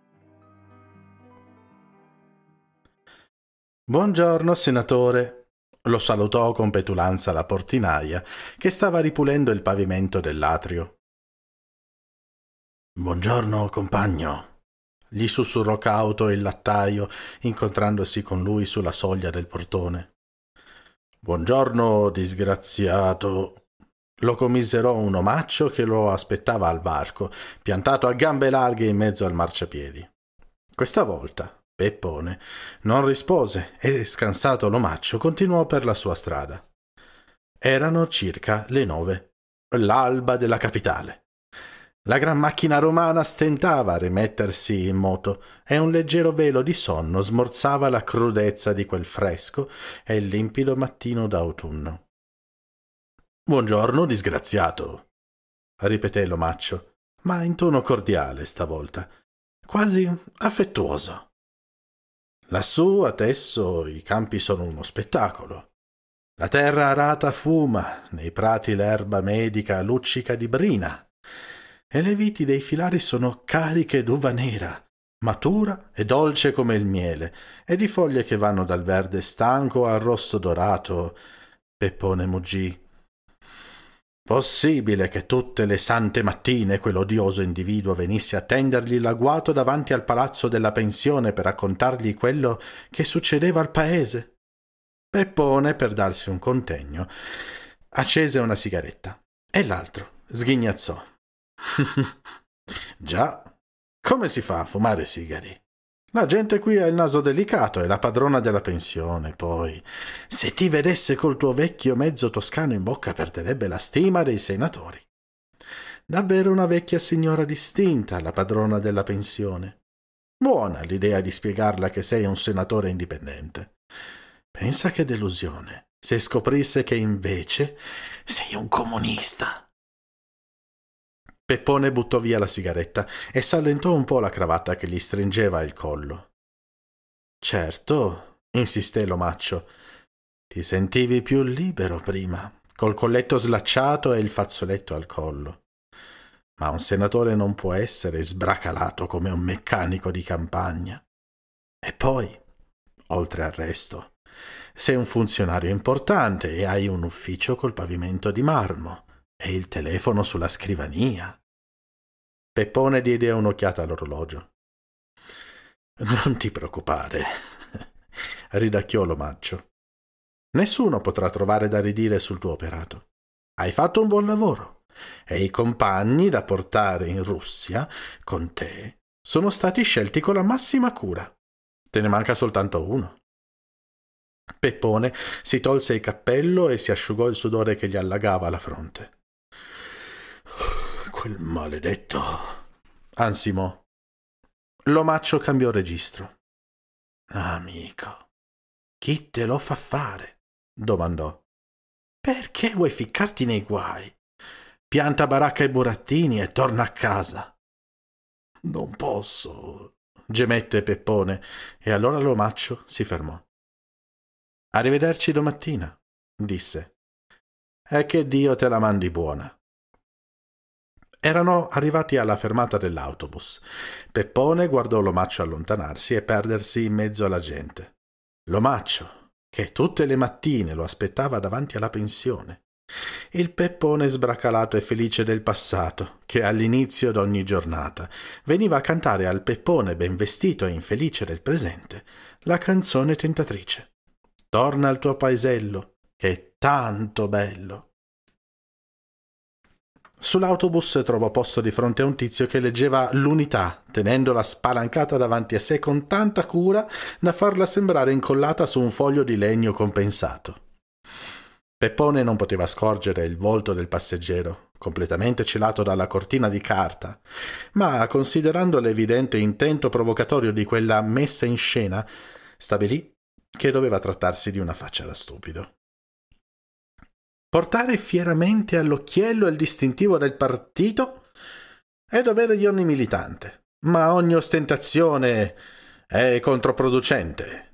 Buongiorno, senatore, lo salutò con petulanza la portinaia, che stava ripulendo il pavimento dell'atrio. Buongiorno, compagno, gli sussurrò cauto il lattaio, incontrandosi con lui sulla soglia del portone. Buongiorno, disgraziato. Lo commiserò un omaccio che lo aspettava al varco, piantato a gambe larghe in mezzo al marciapiedi. Questa volta Peppone non rispose e, scansato l'omaccio, continuò per la sua strada. Erano circa le nove, l'alba della capitale. La gran macchina romana stentava a rimettersi in moto e un leggero velo di sonno smorzava la crudezza di quel fresco e limpido mattino d'autunno. Buongiorno, disgraziato, ripeté l'omaccio, ma in tono cordiale stavolta, quasi affettuoso. Lassù adesso i campi sono uno spettacolo. La terra arata fuma, nei prati l'erba medica luccica di brina e le viti dei filari sono cariche d'uva nera, matura e dolce come il miele, e di foglie che vanno dal verde stanco al rosso dorato. Peppone muggì. Possibile che tutte le sante mattine quell'odioso individuo venisse a tendergli l'agguato davanti al palazzo della pensione per raccontargli quello che succedeva al paese? Peppone, per darsi un contegno, accese una sigaretta e l'altro sghignazzò. Già, come si fa a fumare sigari? La gente qui ha il naso delicato e la padrona della pensione, poi. Se ti vedesse col tuo vecchio mezzo toscano in bocca perderebbe la stima dei senatori. Davvero una vecchia signora distinta, la padrona della pensione. Buona l'idea di spiegarla che sei un senatore indipendente. Pensa che delusione se scoprisse che invece sei un comunista. Peppone buttò via la sigaretta e s'allentò un po' la cravatta che gli stringeva il collo. Certo, insisté Lomaccio. Ti sentivi più libero prima, col colletto slacciato e il fazzoletto al collo. Ma un senatore non può essere sbracalato come un meccanico di campagna. E poi, oltre al resto, sei un funzionario importante e hai un ufficio col pavimento di marmo e il telefono sulla scrivania. Peppone diede un'occhiata all'orologio. Non ti preoccupare, ridacchiò l'omaccio. Nessuno potrà trovare da ridire sul tuo operato. Hai fatto un buon lavoro e i compagni da portare in Russia con te sono stati scelti con la massima cura. Te ne manca soltanto uno. Peppone si tolse il cappello e si asciugò il sudore che gli allagava la fronte. Quel maledetto. Ansimo. L'omaccio cambiò registro. Amico, chi te lo fa fare? domandò. Perché vuoi ficcarti nei guai? Pianta baracca e burattini e torna a casa. Non posso, gemette Peppone, e allora l'omaccio si fermò. Arrivederci domattina, disse. E che Dio te la mandi buona. Erano arrivati alla fermata dell'autobus. Peppone guardò Lomaccio allontanarsi e perdersi in mezzo alla gente. Lomaccio, che tutte le mattine lo aspettava davanti alla pensione. Il peppone sbracalato e felice del passato, che all'inizio d'ogni giornata veniva a cantare al peppone ben vestito e infelice del presente la canzone tentatrice. Torna al tuo paesello, che è tanto bello. Sull'autobus trovò posto di fronte a un tizio che leggeva l'unità, tenendola spalancata davanti a sé con tanta cura da farla sembrare incollata su un foglio di legno compensato. Peppone non poteva scorgere il volto del passeggero, completamente celato dalla cortina di carta, ma considerando l'evidente intento provocatorio di quella messa in scena, stabilì che doveva trattarsi di una faccia da stupido portare fieramente all'occhiello il distintivo del partito è dovere di ogni militante, ma ogni ostentazione è controproducente.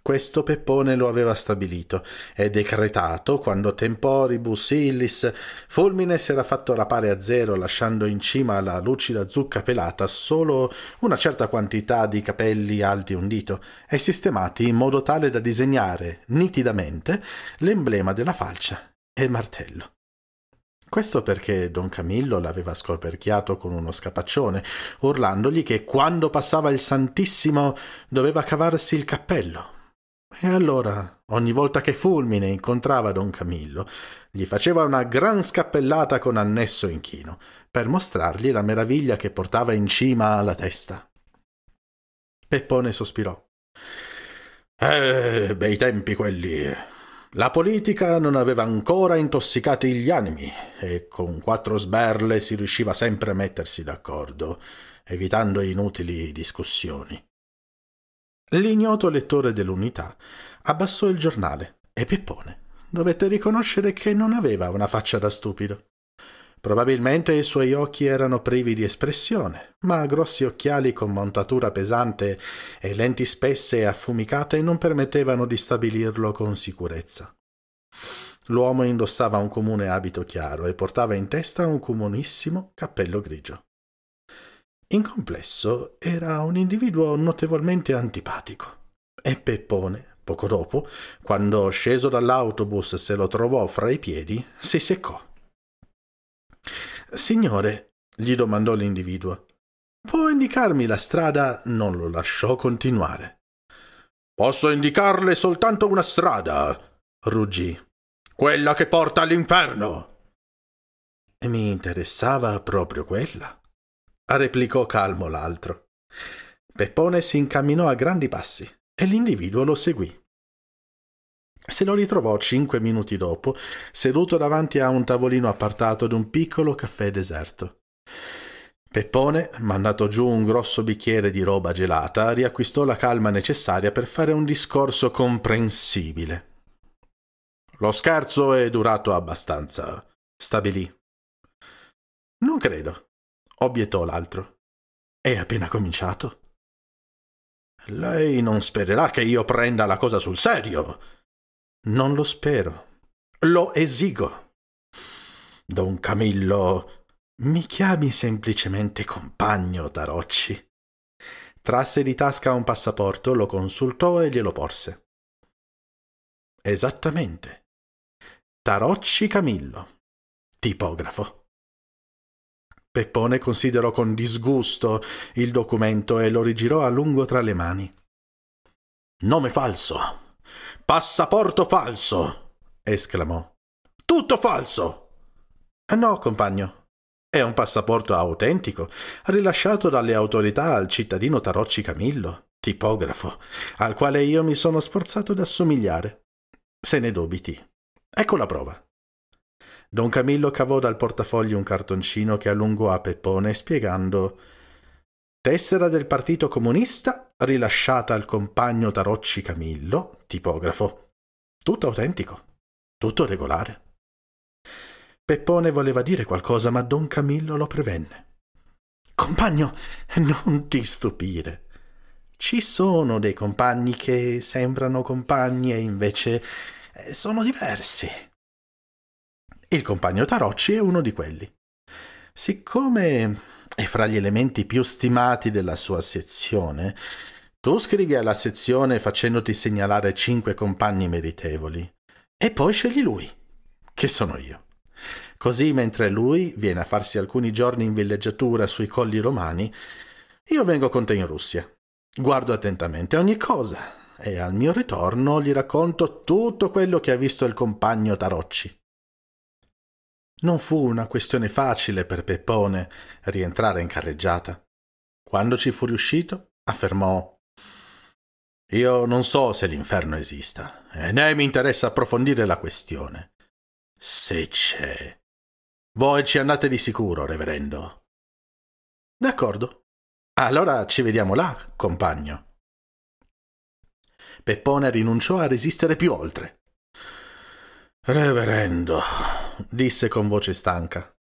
Questo Peppone lo aveva stabilito e decretato quando Temporibus Illis Fulmine si era fatto rapare a zero lasciando in cima alla lucida zucca pelata solo una certa quantità di capelli alti un dito e sistemati in modo tale da disegnare nitidamente l'emblema della falcia e il martello. Questo perché Don Camillo l'aveva scoperchiato con uno scapaccione, urlandogli che quando passava il Santissimo doveva cavarsi il cappello. E allora, ogni volta che Fulmine incontrava Don Camillo, gli faceva una gran scappellata con annesso inchino, per mostrargli la meraviglia che portava in cima alla testa. Peppone sospirò. Eh, bei tempi quelli. La politica non aveva ancora intossicati gli animi e con quattro sberle si riusciva sempre a mettersi d'accordo, evitando inutili discussioni. L'ignoto lettore dell'unità abbassò il giornale e Peppone dovette riconoscere che non aveva una faccia da stupido. Probabilmente i suoi occhi erano privi di espressione, ma grossi occhiali con montatura pesante e lenti spesse e affumicate non permettevano di stabilirlo con sicurezza. L'uomo indossava un comune abito chiaro e portava in testa un comunissimo cappello grigio. In complesso era un individuo notevolmente antipatico. E Peppone, poco dopo, quando sceso dall'autobus se lo trovò fra i piedi, si seccò Signore, gli domandò l'individuo, può indicarmi la strada? Non lo lasciò continuare. Posso indicarle soltanto una strada, ruggì. Quella che porta all'inferno. E mi interessava proprio quella, replicò calmo l'altro. Peppone si incamminò a grandi passi e l'individuo lo seguì. Se lo ritrovò cinque minuti dopo, seduto davanti a un tavolino appartato di un piccolo caffè deserto. Peppone, mandato giù un grosso bicchiere di roba gelata, riacquistò la calma necessaria per fare un discorso comprensibile. Lo scherzo è durato abbastanza, stabilì. Non credo, obiettò l'altro. È appena cominciato. Lei non spererà che io prenda la cosa sul serio, non lo spero. Lo esigo. Don Camillo, mi chiami semplicemente compagno, Tarocci. Trasse di tasca un passaporto, lo consultò e glielo porse. Esattamente. Tarocci Camillo, tipografo. Peppone considerò con disgusto il documento e lo rigirò a lungo tra le mani. Nome falso, Passaporto falso! esclamò. Tutto falso! Eh no, compagno. È un passaporto autentico, rilasciato dalle autorità al cittadino Tarocci Camillo, tipografo, al quale io mi sono sforzato di assomigliare. Se ne dubiti. Ecco la prova. Don Camillo cavò dal portafoglio un cartoncino che allungò a Peppone spiegando Tessera del Partito Comunista rilasciata al compagno Tarocci Camillo, tipografo. Tutto autentico, tutto regolare. Peppone voleva dire qualcosa, ma don Camillo lo prevenne. Compagno, non ti stupire. Ci sono dei compagni che sembrano compagni e invece eh, sono diversi. Il compagno Tarocci è uno di quelli. Siccome è fra gli elementi più stimati della sua sezione, tu scrivi alla sezione facendoti segnalare cinque compagni meritevoli e poi scegli lui, che sono io. Così mentre lui viene a farsi alcuni giorni in villeggiatura sui colli romani, io vengo con te in Russia. Guardo attentamente ogni cosa e al mio ritorno gli racconto tutto quello che ha visto il compagno Tarocci. Non fu una questione facile per Peppone rientrare in carreggiata. Quando ci fu riuscito, affermò io non so se l'inferno esista, e né mi interessa approfondire la questione. Se c'è. Voi ci andate di sicuro, reverendo. D'accordo. Allora ci vediamo là, compagno. Peppone rinunciò a resistere più oltre. Reverendo, disse con voce stanca,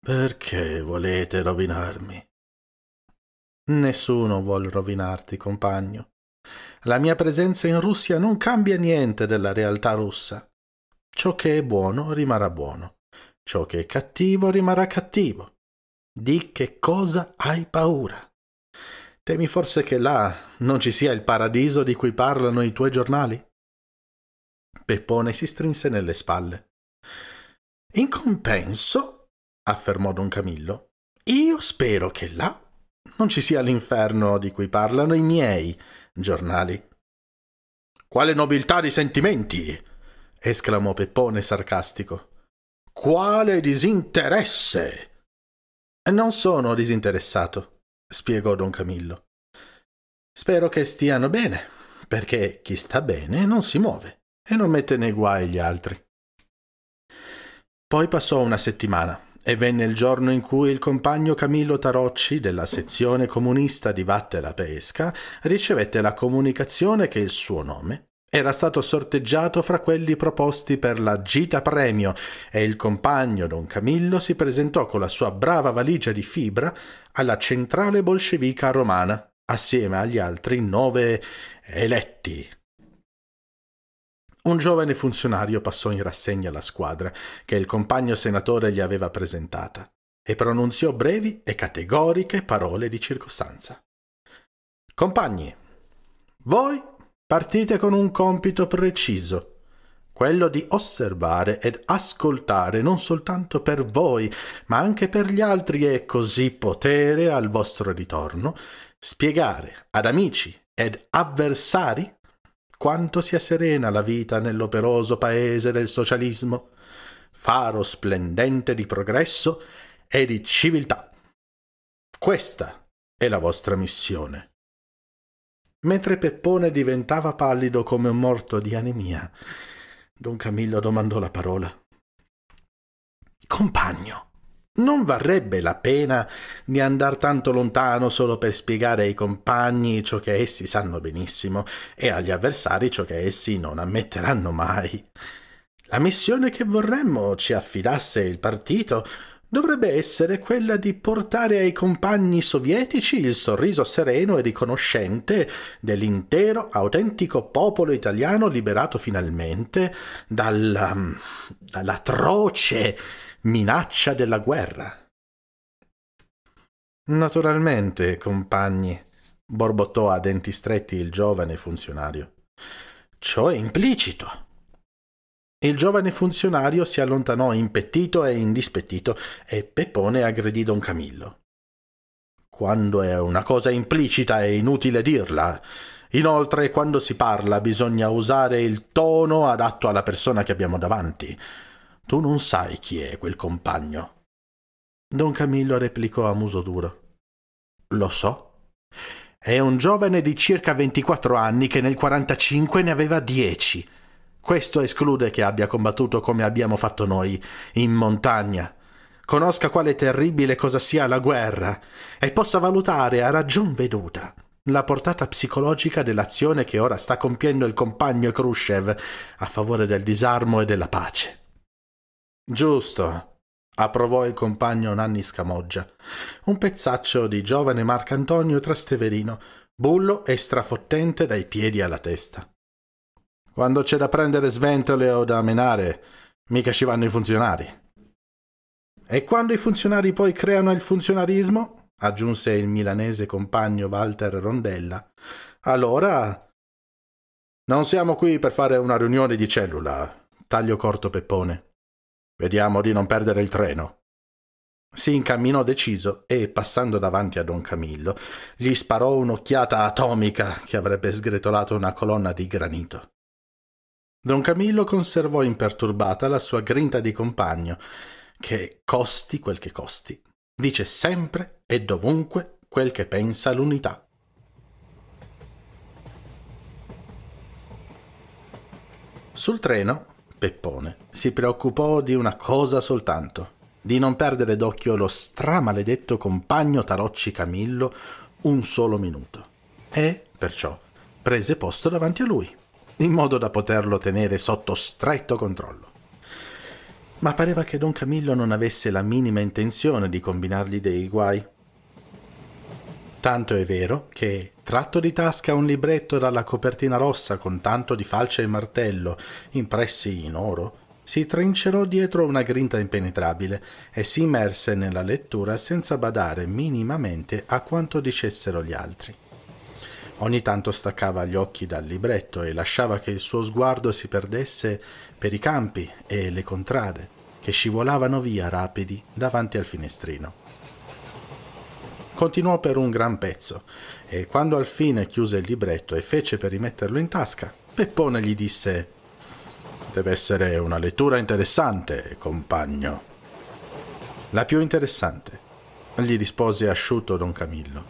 perché volete rovinarmi? Nessuno vuole rovinarti, compagno. La mia presenza in Russia non cambia niente della realtà russa. Ciò che è buono rimarrà buono, ciò che è cattivo rimarrà cattivo. Di che cosa hai paura? Temi forse che là non ci sia il paradiso di cui parlano i tuoi giornali? Peppone si strinse nelle spalle. In compenso, affermò Don Camillo, io spero che là non ci sia l'inferno di cui parlano i miei, giornali. Quale nobiltà di sentimenti! esclamò Peppone sarcastico. Quale disinteresse! Non sono disinteressato, spiegò Don Camillo. Spero che stiano bene, perché chi sta bene non si muove e non mette nei guai gli altri. Poi passò una settimana e venne il giorno in cui il compagno Camillo Tarocci della sezione comunista di Vatte la Pesca ricevette la comunicazione che il suo nome era stato sorteggiato fra quelli proposti per la gita premio e il compagno Don Camillo si presentò con la sua brava valigia di fibra alla centrale bolscevica romana, assieme agli altri nove eletti. Un giovane funzionario passò in rassegna la squadra che il compagno senatore gli aveva presentata e pronunziò brevi e categoriche parole di circostanza. Compagni, voi partite con un compito preciso quello di osservare ed ascoltare non soltanto per voi, ma anche per gli altri e così potere al vostro ritorno spiegare ad amici ed avversari quanto sia serena la vita nell'operoso paese del socialismo, faro splendente di progresso e di civiltà. Questa è la vostra missione. Mentre Peppone diventava pallido come un morto di anemia, Don Camillo domandò la parola. Compagno, non varrebbe la pena di andare tanto lontano solo per spiegare ai compagni ciò che essi sanno benissimo e agli avversari ciò che essi non ammetteranno mai. La missione che vorremmo ci affidasse il partito dovrebbe essere quella di portare ai compagni sovietici il sorriso sereno e riconoscente dell'intero autentico popolo italiano liberato finalmente dalla, dall'atroce minaccia della guerra. Naturalmente, compagni, borbottò a denti stretti il giovane funzionario. Ciò è implicito. Il giovane funzionario si allontanò impettito e indispettito e Peppone aggredì Don Camillo. Quando è una cosa implicita è inutile dirla. Inoltre, quando si parla bisogna usare il tono adatto alla persona che abbiamo davanti. Tu non sai chi è quel compagno. Don Camillo replicò a muso duro. Lo so. È un giovane di circa 24 anni che nel 45 ne aveva 10. Questo esclude che abbia combattuto come abbiamo fatto noi, in montagna. Conosca quale terribile cosa sia la guerra e possa valutare a ragion veduta la portata psicologica dell'azione che ora sta compiendo il compagno Khrushchev a favore del disarmo e della pace. Giusto, approvò il compagno Nanni Scamoggia, un pezzaccio di giovane Marcantonio Trasteverino, bullo e strafottente dai piedi alla testa. Quando c'è da prendere sventole o da menare, mica ci vanno i funzionari. E quando i funzionari poi creano il funzionarismo, aggiunse il milanese compagno Walter Rondella, allora... Non siamo qui per fare una riunione di cellula, taglio corto Peppone. Vediamo di non perdere il treno. Si incamminò deciso e, passando davanti a Don Camillo, gli sparò un'occhiata atomica che avrebbe sgretolato una colonna di granito. Don Camillo conservò imperturbata la sua grinta di compagno, che costi quel che costi, dice sempre e dovunque quel che pensa l'unità. Sul treno Peppone si preoccupò di una cosa soltanto, di non perdere d'occhio lo stramaledetto compagno Tarocci Camillo un solo minuto. E, perciò, prese posto davanti a lui, in modo da poterlo tenere sotto stretto controllo. Ma pareva che Don Camillo non avesse la minima intenzione di combinargli dei guai. Tanto è vero che, Tratto di tasca un libretto dalla copertina rossa con tanto di falce e martello, impressi in oro, si trincerò dietro una grinta impenetrabile e si immerse nella lettura senza badare minimamente a quanto dicessero gli altri. Ogni tanto staccava gli occhi dal libretto e lasciava che il suo sguardo si perdesse per i campi e le contrade, che scivolavano via rapidi davanti al finestrino. Continuò per un gran pezzo e quando alfine chiuse il libretto e fece per rimetterlo in tasca, Peppone gli disse Deve essere una lettura interessante, compagno. La più interessante, gli rispose asciutto don Camillo.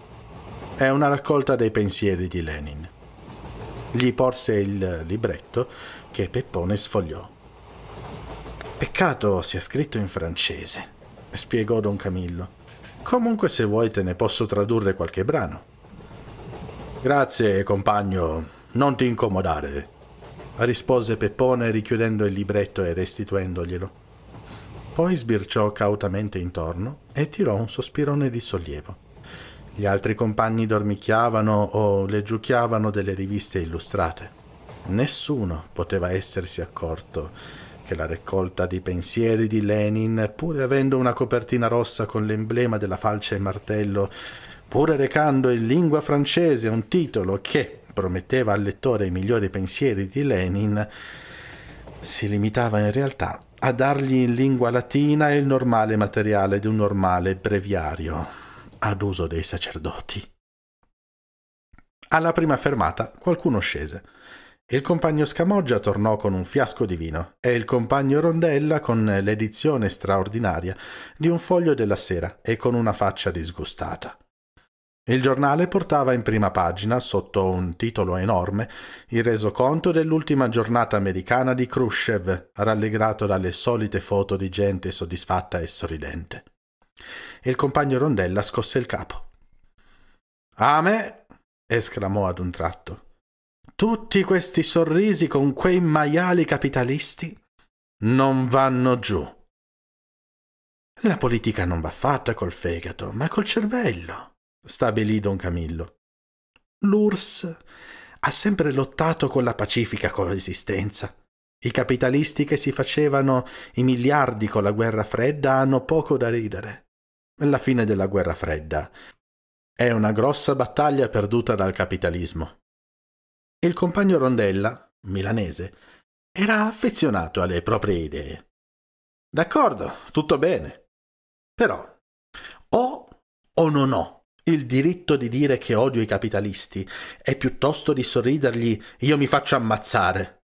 È una raccolta dei pensieri di Lenin. Gli porse il libretto che Peppone sfogliò. Peccato sia scritto in francese, spiegò don Camillo. Comunque se vuoi te ne posso tradurre qualche brano. Grazie, compagno, non ti incomodare, rispose Peppone richiudendo il libretto e restituendoglielo. Poi sbirciò cautamente intorno e tirò un sospirone di sollievo. Gli altri compagni dormicchiavano o leggiucchiavano delle riviste illustrate. Nessuno poteva essersi accorto che la raccolta dei pensieri di Lenin, pur avendo una copertina rossa con l'emblema della falce e martello, pur recando in lingua francese un titolo che prometteva al lettore i migliori pensieri di Lenin, si limitava in realtà a dargli in lingua latina il normale materiale di un normale breviario, ad uso dei sacerdoti. Alla prima fermata qualcuno scese. Il compagno Scamoggia tornò con un fiasco di vino e il compagno Rondella con l'edizione straordinaria di un foglio della sera e con una faccia disgustata. Il giornale portava in prima pagina, sotto un titolo enorme, il resoconto dell'ultima giornata americana di Khrushchev, rallegrato dalle solite foto di gente soddisfatta e sorridente. Il compagno Rondella scosse il capo. A me! esclamò ad un tratto. Tutti questi sorrisi con quei maiali capitalisti non vanno giù. La politica non va fatta col fegato, ma col cervello, stabilì Don Camillo. L'URSS ha sempre lottato con la pacifica coesistenza. I capitalisti che si facevano i miliardi con la guerra fredda hanno poco da ridere. La fine della guerra fredda è una grossa battaglia perduta dal capitalismo il compagno Rondella, milanese, era affezionato alle proprie idee. D'accordo, tutto bene. Però, ho o non ho il diritto di dire che odio i capitalisti e piuttosto di sorridergli io mi faccio ammazzare?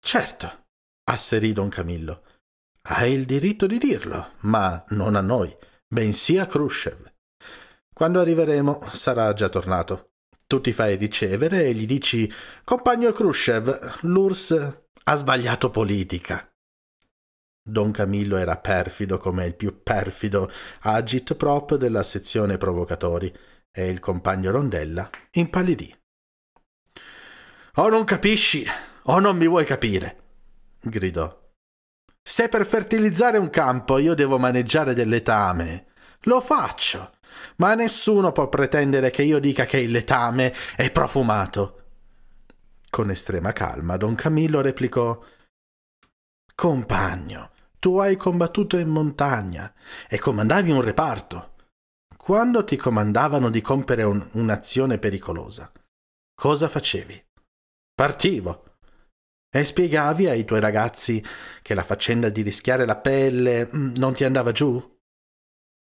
Certo, asserì Don Camillo. Hai il diritto di dirlo, ma non a noi, bensì a Khrushchev. Quando arriveremo sarà già tornato. Tu ti fai ricevere e gli dici Compagno Khrushchev, l'URSS ha sbagliato politica. Don Camillo era perfido come il più perfido agitprop della sezione provocatori e il compagno Rondella impallidì. O non capisci, o non mi vuoi capire, gridò. Se per fertilizzare un campo io devo maneggiare del letame, lo faccio. Ma nessuno può pretendere che io dica che il letame è profumato. Con estrema calma don Camillo replicò Compagno, tu hai combattuto in montagna e comandavi un reparto. Quando ti comandavano di compiere un, un'azione pericolosa, cosa facevi? Partivo e spiegavi ai tuoi ragazzi che la faccenda di rischiare la pelle mm, non ti andava giù?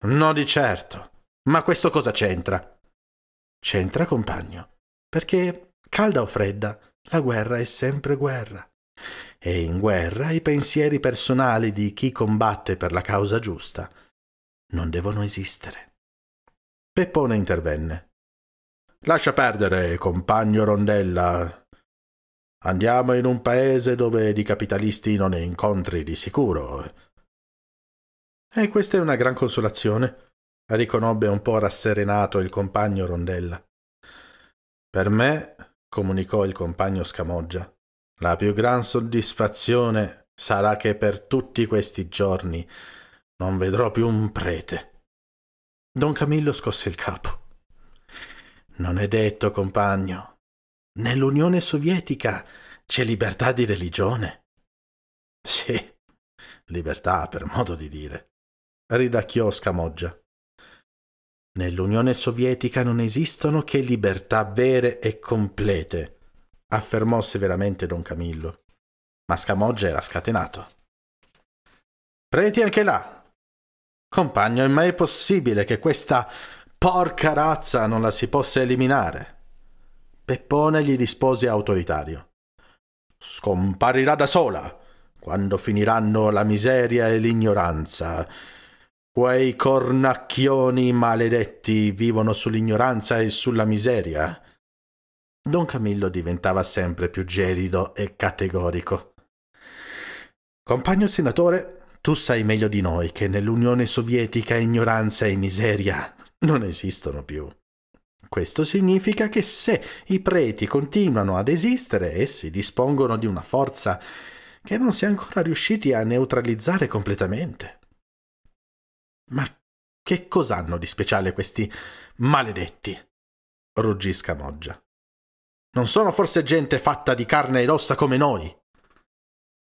No di certo. Ma questo cosa c'entra? C'entra, compagno, perché, calda o fredda, la guerra è sempre guerra. E in guerra i pensieri personali di chi combatte per la causa giusta non devono esistere. Peppone intervenne. Lascia perdere, compagno Rondella. Andiamo in un paese dove di capitalisti non ne incontri di sicuro. E questa è una gran consolazione riconobbe un po' rasserenato il compagno Rondella. Per me, comunicò il compagno Scamoggia, la più gran soddisfazione sarà che per tutti questi giorni non vedrò più un prete. Don Camillo scosse il capo. Non è detto, compagno. Nell'Unione Sovietica c'è libertà di religione. Sì, libertà per modo di dire. Ridacchiò Scamoggia. Nell'Unione Sovietica non esistono che libertà vere e complete, affermò severamente don Camillo. Ma Scamoggia era scatenato. Preti anche là. Compagno, è mai possibile che questa porca razza non la si possa eliminare? Peppone gli rispose autoritario. Scomparirà da sola, quando finiranno la miseria e l'ignoranza, Quei cornacchioni maledetti vivono sull'ignoranza e sulla miseria. Don Camillo diventava sempre più gelido e categorico. Compagno senatore, tu sai meglio di noi che nell'Unione Sovietica ignoranza e miseria non esistono più. Questo significa che se i preti continuano ad esistere, essi dispongono di una forza che non si è ancora riusciti a neutralizzare completamente. Ma che cos'hanno di speciale questi maledetti? ruggì Scamoggia. Non sono forse gente fatta di carne ed ossa come noi?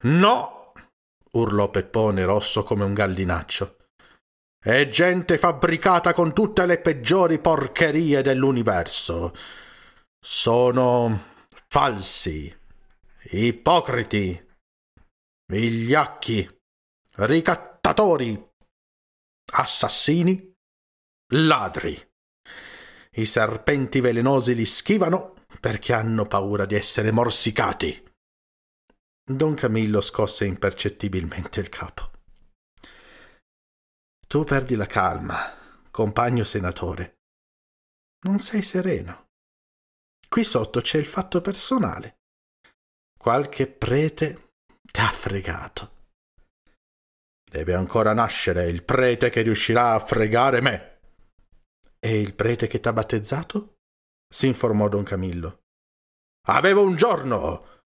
No! urlò Peppone rosso come un gallinaccio. È gente fabbricata con tutte le peggiori porcherie dell'universo. Sono falsi, ipocriti, vigliacchi, ricattatori, assassini, ladri. I serpenti velenosi li schivano perché hanno paura di essere morsicati. Don Camillo scosse impercettibilmente il capo. Tu perdi la calma, compagno senatore. Non sei sereno. Qui sotto c'è il fatto personale. Qualche prete t'ha fregato. Deve ancora nascere il prete che riuscirà a fregare me. E il prete che t'ha battezzato? si informò don Camillo. Avevo un giorno!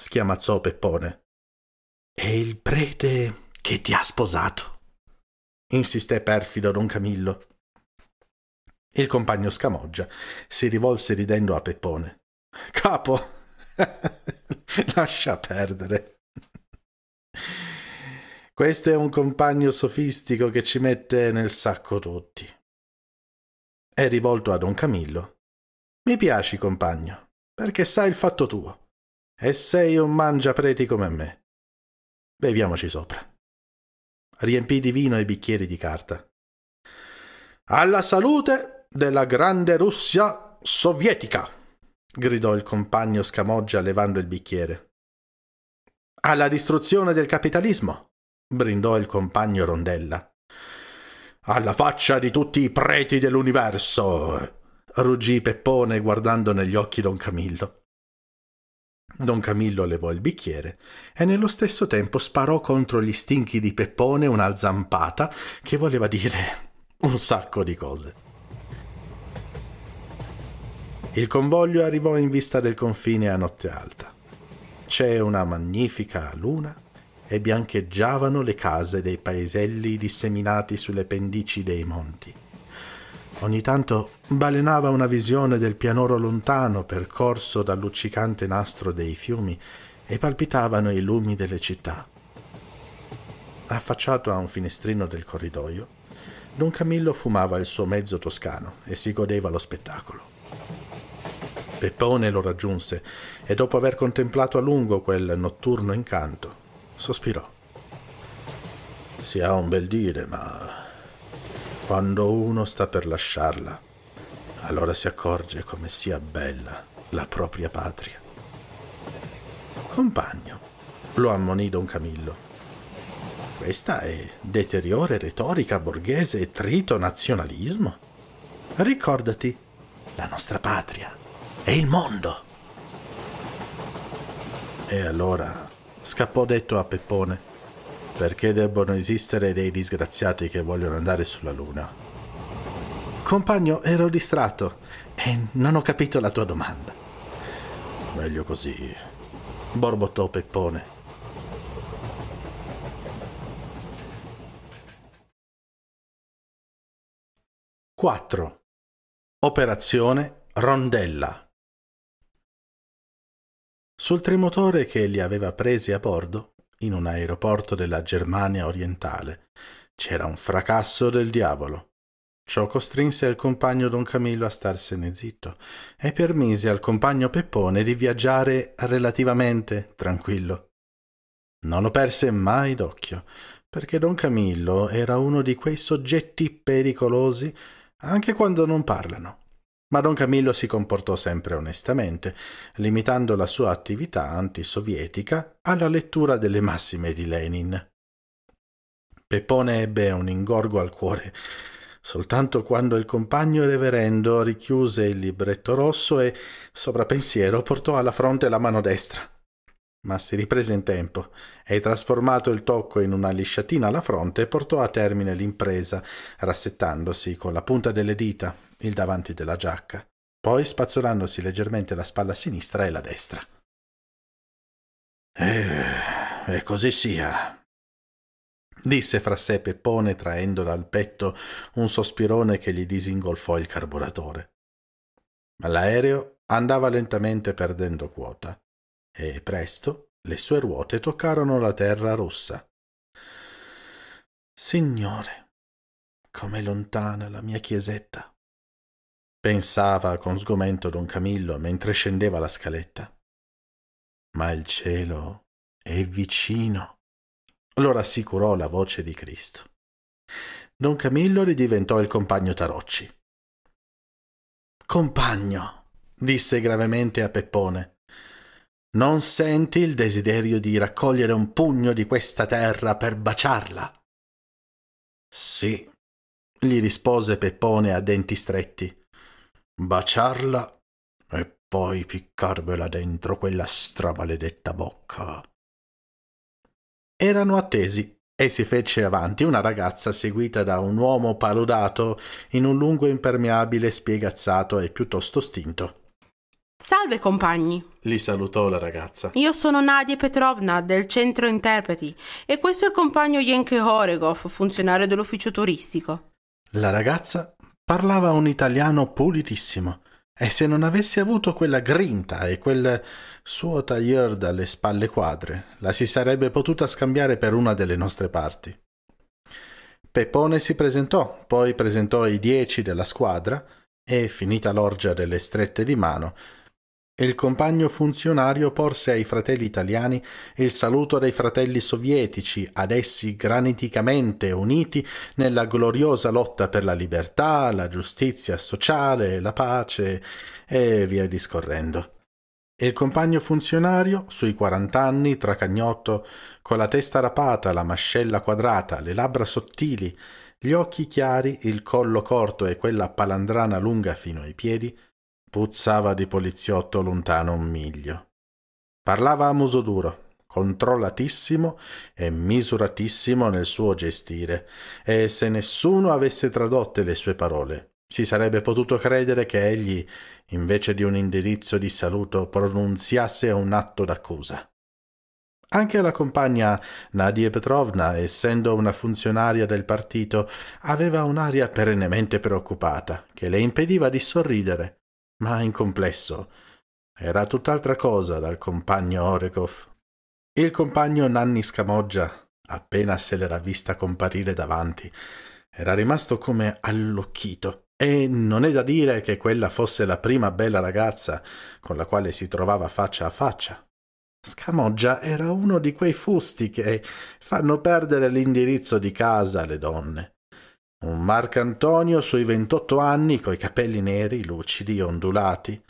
schiamazzò Peppone. E il prete che ti ha sposato? insisté perfido don Camillo. Il compagno Scamoggia si rivolse ridendo a Peppone. Capo, lascia perdere. Questo è un compagno sofistico che ci mette nel sacco tutti. È rivolto a Don Camillo. Mi piaci, compagno, perché sai il fatto tuo. E sei un mangiapreti come me. Beviamoci sopra. Riempì di vino i bicchieri di carta. Alla salute della grande Russia sovietica! gridò il compagno Scamoggia levando il bicchiere. Alla distruzione del capitalismo! brindò il compagno Rondella. Alla faccia di tutti i preti dell'universo! ruggì Peppone guardando negli occhi don Camillo. Don Camillo levò il bicchiere e nello stesso tempo sparò contro gli stinchi di Peppone una zampata che voleva dire un sacco di cose. Il convoglio arrivò in vista del confine a notte alta. C'è una magnifica luna e biancheggiavano le case dei paeselli disseminati sulle pendici dei monti. Ogni tanto balenava una visione del pianoro lontano percorso dal luccicante nastro dei fiumi e palpitavano i lumi delle città. Affacciato a un finestrino del corridoio, Don Camillo fumava il suo mezzo toscano e si godeva lo spettacolo. Peppone lo raggiunse e dopo aver contemplato a lungo quel notturno incanto, sospirò. Si ha un bel dire, ma quando uno sta per lasciarla, allora si accorge come sia bella la propria patria. Compagno, lo ammonì Don Camillo. Questa è deteriore retorica borghese e trito nazionalismo. Ricordati, la nostra patria è il mondo. E allora Scappò detto a Peppone, perché debbono esistere dei disgraziati che vogliono andare sulla Luna. Compagno, ero distratto e non ho capito la tua domanda. Meglio così, borbottò Peppone. Quattro. Operazione Rondella sul trimotore che li aveva presi a bordo, in un aeroporto della Germania orientale, c'era un fracasso del diavolo. Ciò costrinse il compagno Don Camillo a starsene zitto e permise al compagno Peppone di viaggiare relativamente tranquillo. Non lo perse mai d'occhio, perché Don Camillo era uno di quei soggetti pericolosi anche quando non parlano ma Don Camillo si comportò sempre onestamente, limitando la sua attività antisovietica alla lettura delle massime di Lenin. Peppone ebbe un ingorgo al cuore soltanto quando il compagno reverendo richiuse il libretto rosso e, soprapensiero, portò alla fronte la mano destra. Ma si riprese in tempo e, trasformato il tocco in una lisciatina alla fronte, portò a termine l'impresa, rassettandosi con la punta delle dita il davanti della giacca, poi spazzolandosi leggermente la spalla sinistra e la destra. Eh, e così sia, disse fra sé Peppone traendo dal petto un sospirone che gli disingolfò il carburatore. Ma L'aereo andava lentamente perdendo quota e presto le sue ruote toccarono la terra rossa. Signore, com'è lontana la mia chiesetta! pensava con sgomento don Camillo mentre scendeva la scaletta. Ma il cielo è vicino, lo rassicurò la voce di Cristo. Don Camillo ridiventò il compagno Tarocci. Compagno, disse gravemente a Peppone, non senti il desiderio di raccogliere un pugno di questa terra per baciarla? Sì, gli rispose Peppone a denti stretti baciarla e poi ficcarvela dentro quella stramaledetta bocca. Erano attesi e si fece avanti una ragazza seguita da un uomo paludato in un lungo impermeabile spiegazzato e piuttosto stinto. Salve compagni! Li salutò la ragazza. Io sono Nadia Petrovna del centro interpreti e questo è il compagno Yenke Horegov, funzionario dell'ufficio turistico. La ragazza parlava un italiano pulitissimo e se non avesse avuto quella grinta e quel suo tailleur dalle spalle quadre, la si sarebbe potuta scambiare per una delle nostre parti. Peppone si presentò, poi presentò i dieci della squadra e, finita l'orgia delle strette di mano, e il compagno funzionario porse ai fratelli italiani il saluto dei fratelli sovietici, ad essi graniticamente uniti nella gloriosa lotta per la libertà, la giustizia sociale, la pace e via discorrendo. E Il compagno funzionario, sui 40 anni, tracagnotto, con la testa rapata, la mascella quadrata, le labbra sottili, gli occhi chiari, il collo corto e quella palandrana lunga fino ai piedi, Puzzava di poliziotto lontano un miglio. Parlava a muso duro, controllatissimo e misuratissimo nel suo gestire, e se nessuno avesse tradotte le sue parole, si sarebbe potuto credere che egli, invece di un indirizzo di saluto, pronunziasse un atto d'accusa. Anche la compagna Nadia Petrovna, essendo una funzionaria del partito, aveva un'aria perennemente preoccupata, che le impediva di sorridere, ma in complesso. Era tutt'altra cosa dal compagno Orekov. Il compagno Nanni Scamoggia, appena se l'era vista comparire davanti, era rimasto come allocchito. E non è da dire che quella fosse la prima bella ragazza con la quale si trovava faccia a faccia. Scamoggia era uno di quei fusti che fanno perdere l'indirizzo di casa alle donne. Un Marcantonio sui 28 anni, coi capelli neri, lucidi ondulati,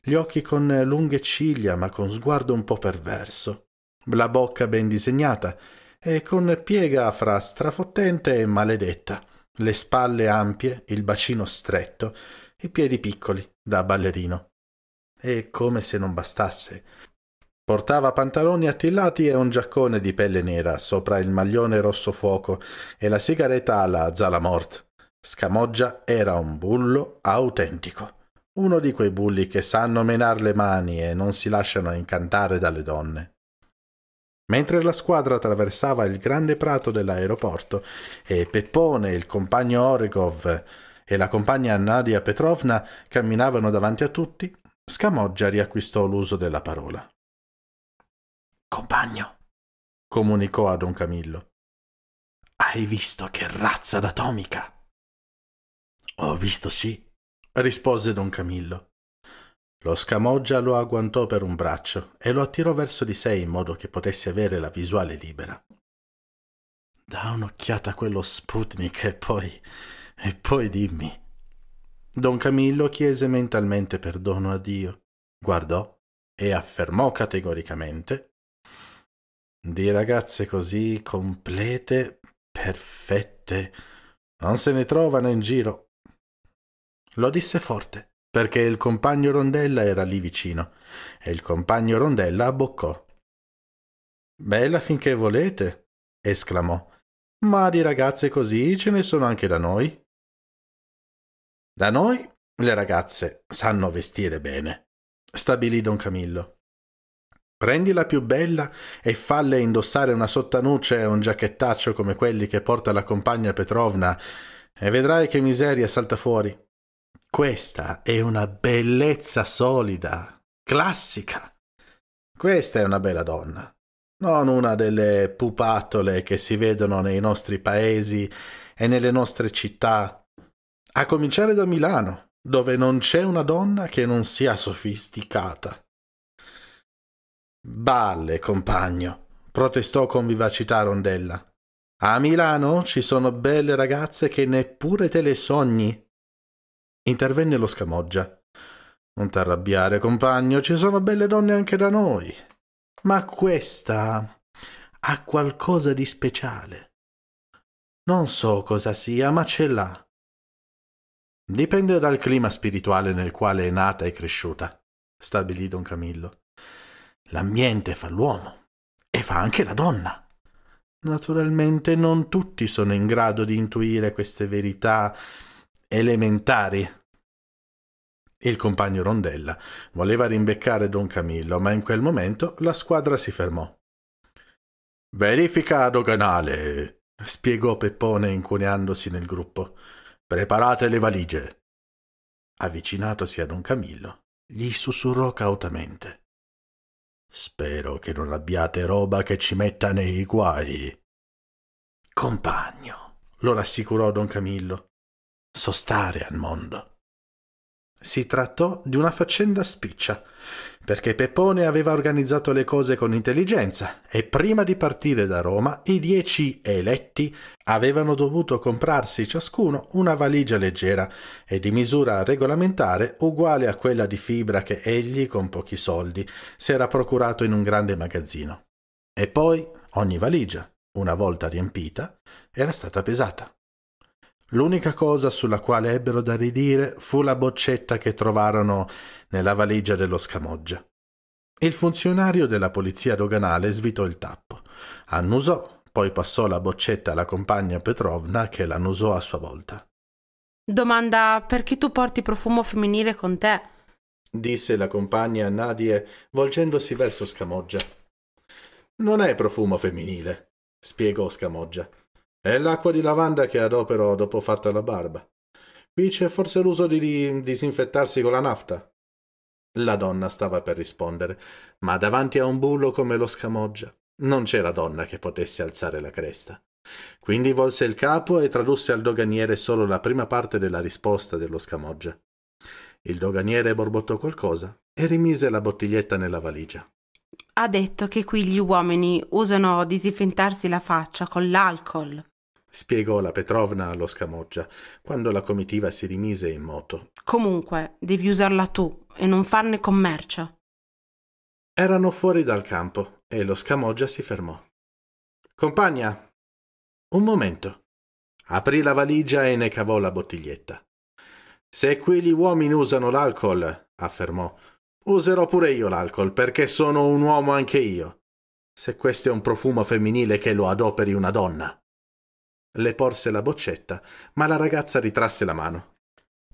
gli occhi con lunghe ciglia ma con sguardo un po' perverso, la bocca ben disegnata e con piega fra strafottente e maledetta, le spalle ampie, il bacino stretto, i piedi piccoli, da ballerino. E come se non bastasse, Portava pantaloni attillati e un giaccone di pelle nera sopra il maglione rosso fuoco e la sigaretta alla Zalamort. Scamoggia era un bullo autentico. Uno di quei bulli che sanno menar le mani e non si lasciano incantare dalle donne. Mentre la squadra attraversava il grande prato dell'aeroporto e Peppone, il compagno Oregov e la compagna Nadia Petrovna camminavano davanti a tutti, Scamoggia riacquistò l'uso della parola. Compagno, comunicò a Don Camillo. Hai visto che razza d'atomica? Ho visto sì, rispose Don Camillo. Lo scamoggia lo agguantò per un braccio e lo attirò verso di sé in modo che potesse avere la visuale libera. Da un'occhiata a quello Sputnik e poi. e poi dimmi. Don Camillo chiese mentalmente perdono a Dio, guardò e affermò categoricamente di ragazze così complete, perfette, non se ne trovano in giro. Lo disse forte, perché il compagno Rondella era lì vicino, e il compagno Rondella abboccò. Bella finché volete, esclamò, ma di ragazze così ce ne sono anche da noi. Da noi le ragazze sanno vestire bene, stabilì don Camillo. Prendi la più bella e falle indossare una sottanuce e un giacchettaccio come quelli che porta la compagna Petrovna e vedrai che miseria salta fuori. Questa è una bellezza solida, classica. Questa è una bella donna, non una delle pupattole che si vedono nei nostri paesi e nelle nostre città, a cominciare da Milano, dove non c'è una donna che non sia sofisticata. Balle, compagno, protestò con vivacità Rondella. A Milano ci sono belle ragazze che neppure te le sogni. Intervenne lo scamoggia. Non t'arrabbiare, compagno, ci sono belle donne anche da noi. Ma questa ha qualcosa di speciale. Non so cosa sia, ma ce l'ha. Dipende dal clima spirituale nel quale è nata e cresciuta, stabilì don Camillo. L'ambiente fa l'uomo e fa anche la donna. Naturalmente non tutti sono in grado di intuire queste verità elementari. Il compagno Rondella voleva rimbeccare Don Camillo, ma in quel momento la squadra si fermò. Verifica doganale, spiegò Peppone incuneandosi nel gruppo. Preparate le valigie. Avvicinatosi a Don Camillo, gli sussurrò cautamente. Spero che non abbiate roba che ci metta nei guai. Compagno, lo rassicurò don Camillo, so stare al mondo. Si trattò di una faccenda spiccia, perché Peppone aveva organizzato le cose con intelligenza e prima di partire da Roma i dieci eletti avevano dovuto comprarsi ciascuno una valigia leggera e di misura regolamentare uguale a quella di fibra che egli, con pochi soldi, si era procurato in un grande magazzino. E poi ogni valigia, una volta riempita, era stata pesata. L'unica cosa sulla quale ebbero da ridire fu la boccetta che trovarono nella valigia dello scamoggia. Il funzionario della polizia doganale svitò il tappo, annusò, poi passò la boccetta alla compagna Petrovna che l'annusò a sua volta. Domanda perché tu porti profumo femminile con te? disse la compagna Nadie, volgendosi verso Scamoggia. Non è profumo femminile, spiegò Scamoggia. È l'acqua di lavanda che adopero dopo fatta la barba. Qui c'è forse l'uso di disinfettarsi con la nafta. La donna stava per rispondere, ma davanti a un bullo come lo scamoggia non c'era donna che potesse alzare la cresta. Quindi volse il capo e tradusse al doganiere solo la prima parte della risposta dello scamoggia. Il doganiere borbottò qualcosa e rimise la bottiglietta nella valigia. Ha detto che qui gli uomini usano disinfettarsi la faccia con l'alcol spiegò la Petrovna allo scamoggia quando la comitiva si rimise in moto. Comunque, devi usarla tu e non farne commercio. Erano fuori dal campo e lo scamoggia si fermò. Compagna, un momento. Aprì la valigia e ne cavò la bottiglietta. Se quegli uomini usano l'alcol, affermò, userò pure io l'alcol perché sono un uomo anche io. Se questo è un profumo femminile che lo adoperi una donna. Le porse la boccetta, ma la ragazza ritrasse la mano.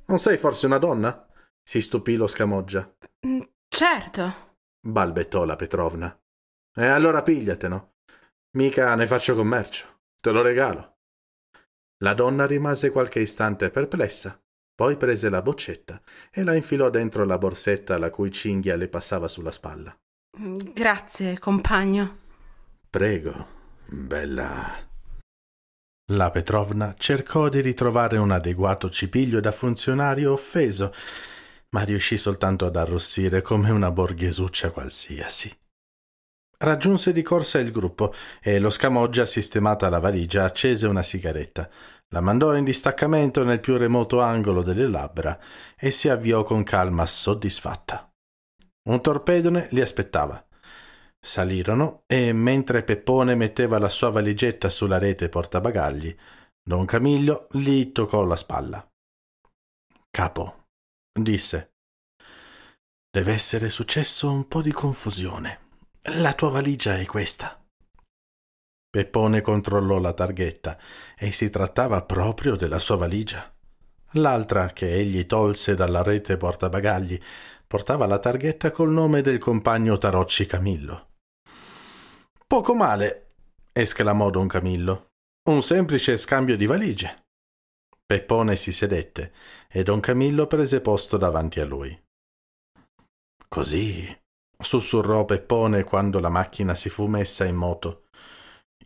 Non sei forse una donna? si stupì lo scamoggia. Mm, certo, balbettò la Petrovna. E allora pigliatelo. Mica ne faccio commercio. Te lo regalo. La donna rimase qualche istante perplessa, poi prese la boccetta e la infilò dentro la borsetta la cui cinghia le passava sulla spalla. Mm, grazie, compagno. Prego, bella. La Petrovna cercò di ritrovare un adeguato cipiglio da funzionario offeso, ma riuscì soltanto ad arrossire come una borghesuccia qualsiasi. Raggiunse di corsa il gruppo e lo scamoggia, sistemata la valigia, accese una sigaretta, la mandò in distaccamento nel più remoto angolo delle labbra e si avviò con calma soddisfatta. Un torpedone li aspettava. Salirono e, mentre Peppone metteva la sua valigetta sulla rete portabagagli, Don Camillo gli toccò la spalla. Capo, disse, deve essere successo un po' di confusione. La tua valigia è questa. Peppone controllò la targhetta e si trattava proprio della sua valigia. L'altra, che egli tolse dalla rete portabagagli, portava la targhetta col nome del compagno Tarocci Camillo. Poco male, esclamò don Camillo. Un semplice scambio di valigie. Peppone si sedette e don Camillo prese posto davanti a lui. Così, sussurrò Peppone quando la macchina si fu messa in moto.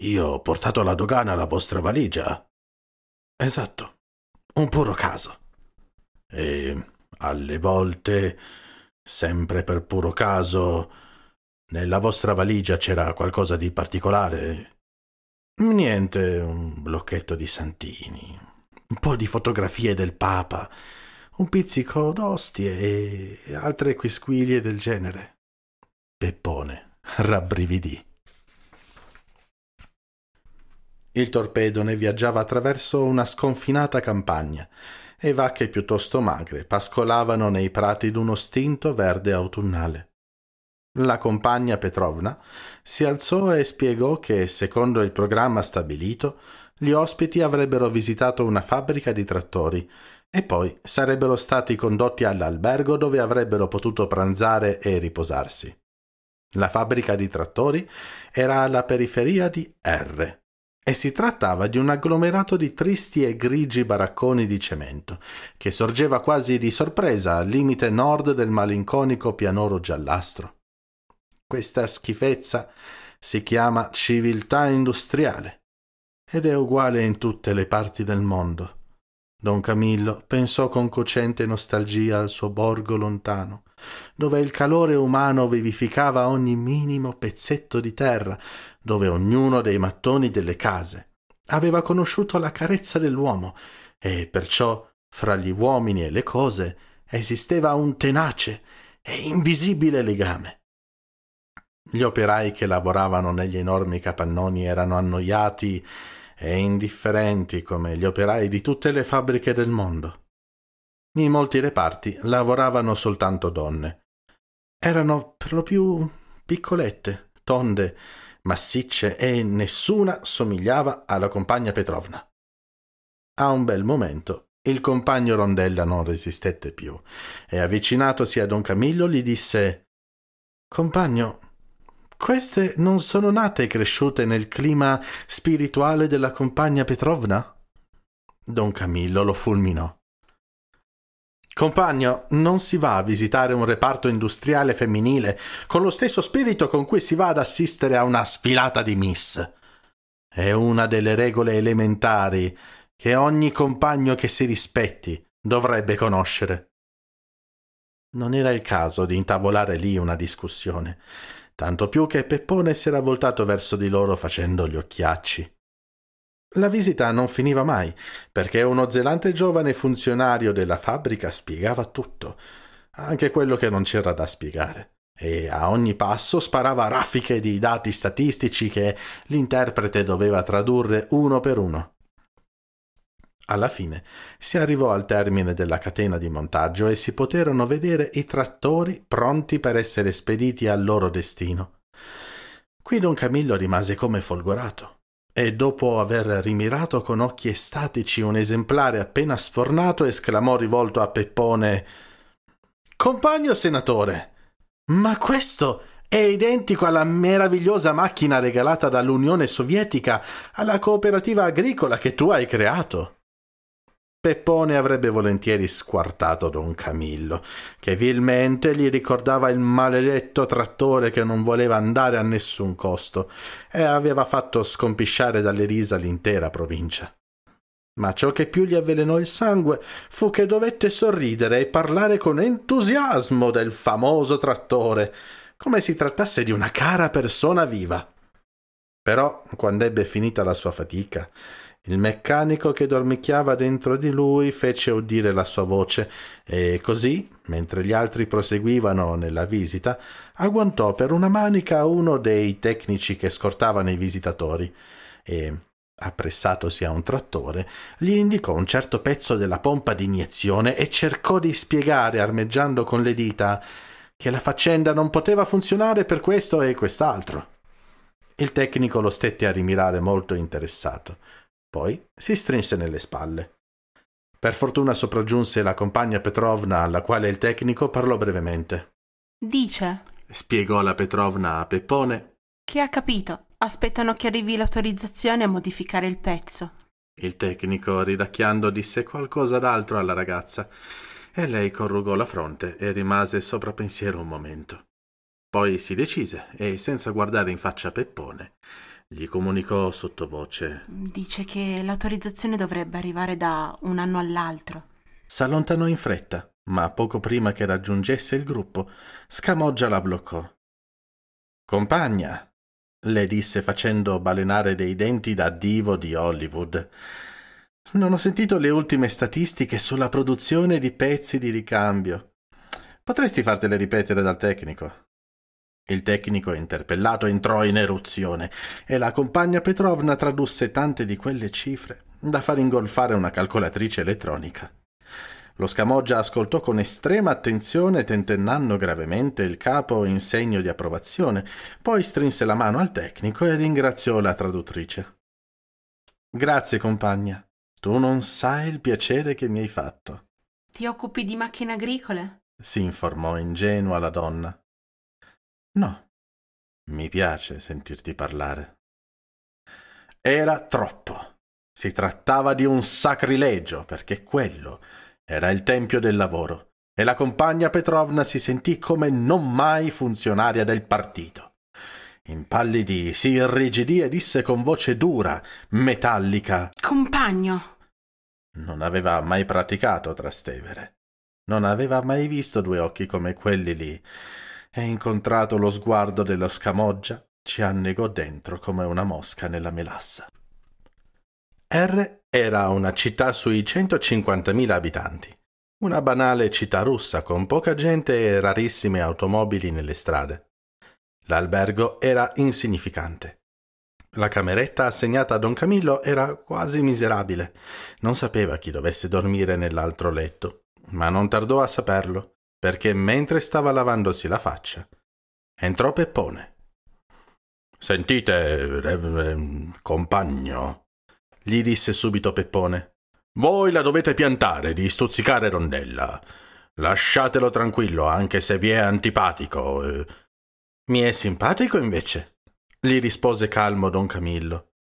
Io ho portato alla dogana la vostra valigia. Esatto, un puro caso. E alle volte, sempre per puro caso, nella vostra valigia c'era qualcosa di particolare? Niente, un blocchetto di Santini, un po' di fotografie del Papa, un pizzico d'ostie e altre quisquilie del genere. Peppone rabbrividì. Il torpedone viaggiava attraverso una sconfinata campagna e vacche piuttosto magre pascolavano nei prati d'uno stinto verde autunnale. La compagna Petrovna si alzò e spiegò che, secondo il programma stabilito, gli ospiti avrebbero visitato una fabbrica di trattori e poi sarebbero stati condotti all'albergo dove avrebbero potuto pranzare e riposarsi. La fabbrica di trattori era alla periferia di R e si trattava di un agglomerato di tristi e grigi baracconi di cemento, che sorgeva quasi di sorpresa al limite nord del malinconico pianoro giallastro. Questa schifezza si chiama civiltà industriale ed è uguale in tutte le parti del mondo. Don Camillo pensò con cocente nostalgia al suo borgo lontano, dove il calore umano vivificava ogni minimo pezzetto di terra, dove ognuno dei mattoni delle case aveva conosciuto la carezza dell'uomo e perciò fra gli uomini e le cose esisteva un tenace e invisibile legame. Gli operai che lavoravano negli enormi capannoni erano annoiati e indifferenti come gli operai di tutte le fabbriche del mondo. In molti reparti lavoravano soltanto donne. Erano per lo più piccolette, tonde, massicce e nessuna somigliava alla compagna Petrovna. A un bel momento il compagno Rondella non resistette più e avvicinatosi a Don Camillo gli disse Compagno, queste non sono nate e cresciute nel clima spirituale della compagna Petrovna? Don Camillo lo fulminò. Compagno, non si va a visitare un reparto industriale femminile con lo stesso spirito con cui si va ad assistere a una sfilata di miss. È una delle regole elementari che ogni compagno che si rispetti dovrebbe conoscere. Non era il caso di intavolare lì una discussione tanto più che Peppone si era voltato verso di loro facendo gli occhiacci. La visita non finiva mai, perché uno zelante giovane funzionario della fabbrica spiegava tutto, anche quello che non c'era da spiegare, e a ogni passo sparava raffiche di dati statistici che l'interprete doveva tradurre uno per uno. Alla fine si arrivò al termine della catena di montaggio e si poterono vedere i trattori pronti per essere spediti al loro destino. Qui don Camillo rimase come folgorato e dopo aver rimirato con occhi estatici un esemplare appena sfornato esclamò rivolto a Peppone Compagno senatore, ma questo è identico alla meravigliosa macchina regalata dall'Unione Sovietica alla cooperativa agricola che tu hai creato. Peppone avrebbe volentieri squartato Don Camillo, che vilmente gli ricordava il maledetto trattore che non voleva andare a nessun costo e aveva fatto scompisciare dalle risa l'intera provincia. Ma ciò che più gli avvelenò il sangue fu che dovette sorridere e parlare con entusiasmo del famoso trattore, come si trattasse di una cara persona viva. Però, quando ebbe finita la sua fatica, il meccanico che dormicchiava dentro di lui fece udire la sua voce e così, mentre gli altri proseguivano nella visita, agguantò per una manica uno dei tecnici che scortavano i visitatori e, appressatosi a un trattore, gli indicò un certo pezzo della pompa d'iniezione e cercò di spiegare, armeggiando con le dita, che la faccenda non poteva funzionare per questo e quest'altro. Il tecnico lo stette a rimirare molto interessato. Poi si strinse nelle spalle. Per fortuna sopraggiunse la compagna Petrovna, alla quale il tecnico parlò brevemente. Dice, spiegò la Petrovna a Peppone, che ha capito. Aspettano che arrivi l'autorizzazione a modificare il pezzo. Il tecnico, ridacchiando, disse qualcosa d'altro alla ragazza e lei corrugò la fronte e rimase sopra pensiero un momento. Poi si decise e, senza guardare in faccia Peppone, gli comunicò sottovoce. Dice che l'autorizzazione dovrebbe arrivare da un anno all'altro. S'allontanò in fretta, ma poco prima che raggiungesse il gruppo, Scamoggia la bloccò. Compagna, le disse facendo balenare dei denti da divo di Hollywood. Non ho sentito le ultime statistiche sulla produzione di pezzi di ricambio. Potresti fartele ripetere dal tecnico. Il tecnico interpellato entrò in eruzione e la compagna Petrovna tradusse tante di quelle cifre da far ingolfare una calcolatrice elettronica. Lo scamoggia ascoltò con estrema attenzione, tentennando gravemente il capo in segno di approvazione, poi strinse la mano al tecnico e ringraziò la traduttrice. Grazie, compagna. Tu non sai il piacere che mi hai fatto. Ti occupi di macchine agricole? si informò ingenua la donna. No, mi piace sentirti parlare. Era troppo. Si trattava di un sacrilegio, perché quello era il tempio del lavoro, e la compagna Petrovna si sentì come non mai funzionaria del partito. Impallidì, si irrigidì e disse con voce dura, metallica: Compagno! Non aveva mai praticato Trastevere. Non aveva mai visto due occhi come quelli lì e incontrato lo sguardo della scamoggia, ci annegò dentro come una mosca nella melassa. R era una città sui 150.000 abitanti, una banale città russa con poca gente e rarissime automobili nelle strade. L'albergo era insignificante. La cameretta assegnata a Don Camillo era quasi miserabile. Non sapeva chi dovesse dormire nell'altro letto, ma non tardò a saperlo perché mentre stava lavandosi la faccia, entrò Peppone. Sentite, reverend ehm, compagno, gli disse subito Peppone, voi la dovete piantare di stuzzicare rondella. Lasciatelo tranquillo, anche se vi è antipatico. Mi è simpatico invece, gli rispose calmo don Camillo.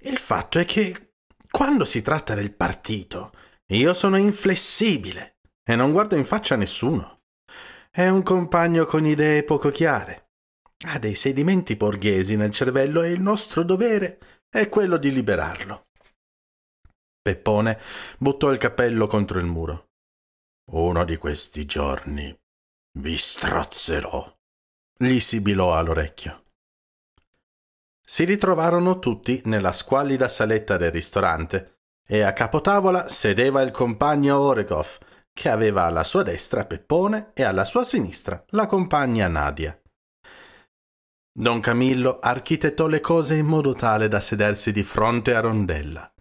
Il fatto è che, quando si tratta del partito, io sono inflessibile e non guarda in faccia nessuno. È un compagno con idee poco chiare. Ha dei sedimenti borghesi nel cervello e il nostro dovere è quello di liberarlo. Peppone buttò il cappello contro il muro. Uno di questi giorni vi strozzerò, gli sibilò all'orecchio. Si ritrovarono tutti nella squallida saletta del ristorante e a capotavola sedeva il compagno Oregoff, che aveva alla sua destra Peppone e alla sua sinistra la compagna Nadia. Don Camillo architettò le cose in modo tale da sedersi di fronte a Rondella.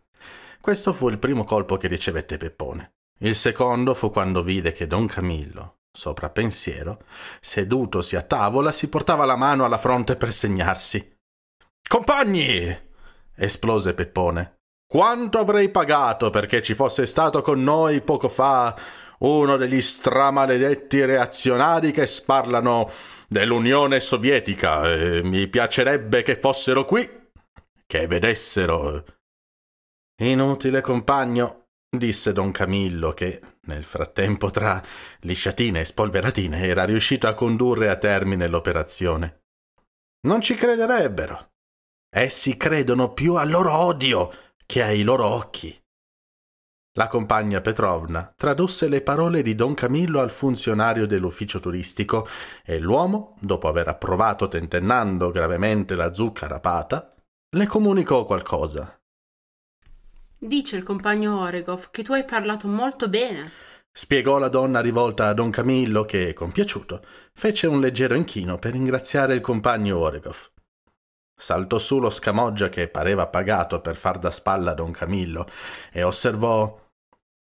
Questo fu il primo colpo che ricevette Peppone. Il secondo fu quando vide che Don Camillo, sopra pensiero, sedutosi a tavola, si portava la mano alla fronte per segnarsi. Compagni! esplose Peppone. Quanto avrei pagato perché ci fosse stato con noi poco fa uno degli stramaledetti reazionari che sparlano dell'Unione Sovietica e mi piacerebbe che fossero qui, che vedessero. Inutile compagno, disse don Camillo che, nel frattempo, tra lisciatine e spolveratine, era riuscito a condurre a termine l'operazione. Non ci crederebbero. Essi credono più al loro odio che ai loro occhi. La compagna Petrovna tradusse le parole di Don Camillo al funzionario dell'ufficio turistico e l'uomo, dopo aver approvato tentennando gravemente la zucca rapata, le comunicò qualcosa. Dice il compagno Oregov che tu hai parlato molto bene. Spiegò la donna rivolta a Don Camillo che, compiaciuto, fece un leggero inchino per ringraziare il compagno Oregov. Saltò su lo scamoggia che pareva pagato per far da spalla a Don Camillo e osservò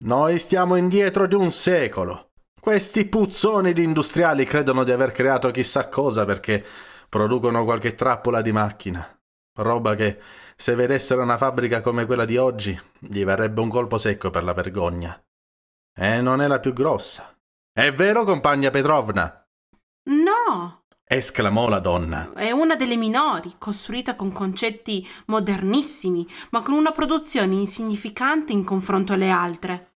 Noi stiamo indietro di un secolo. Questi puzzoni di industriali credono di aver creato chissà cosa perché producono qualche trappola di macchina. Roba che, se vedessero una fabbrica come quella di oggi, gli verrebbe un colpo secco per la vergogna. E non è la più grossa. È vero, compagna Petrovna? No, esclamò la donna. È una delle minori, costruita con concetti modernissimi, ma con una produzione insignificante in confronto alle altre.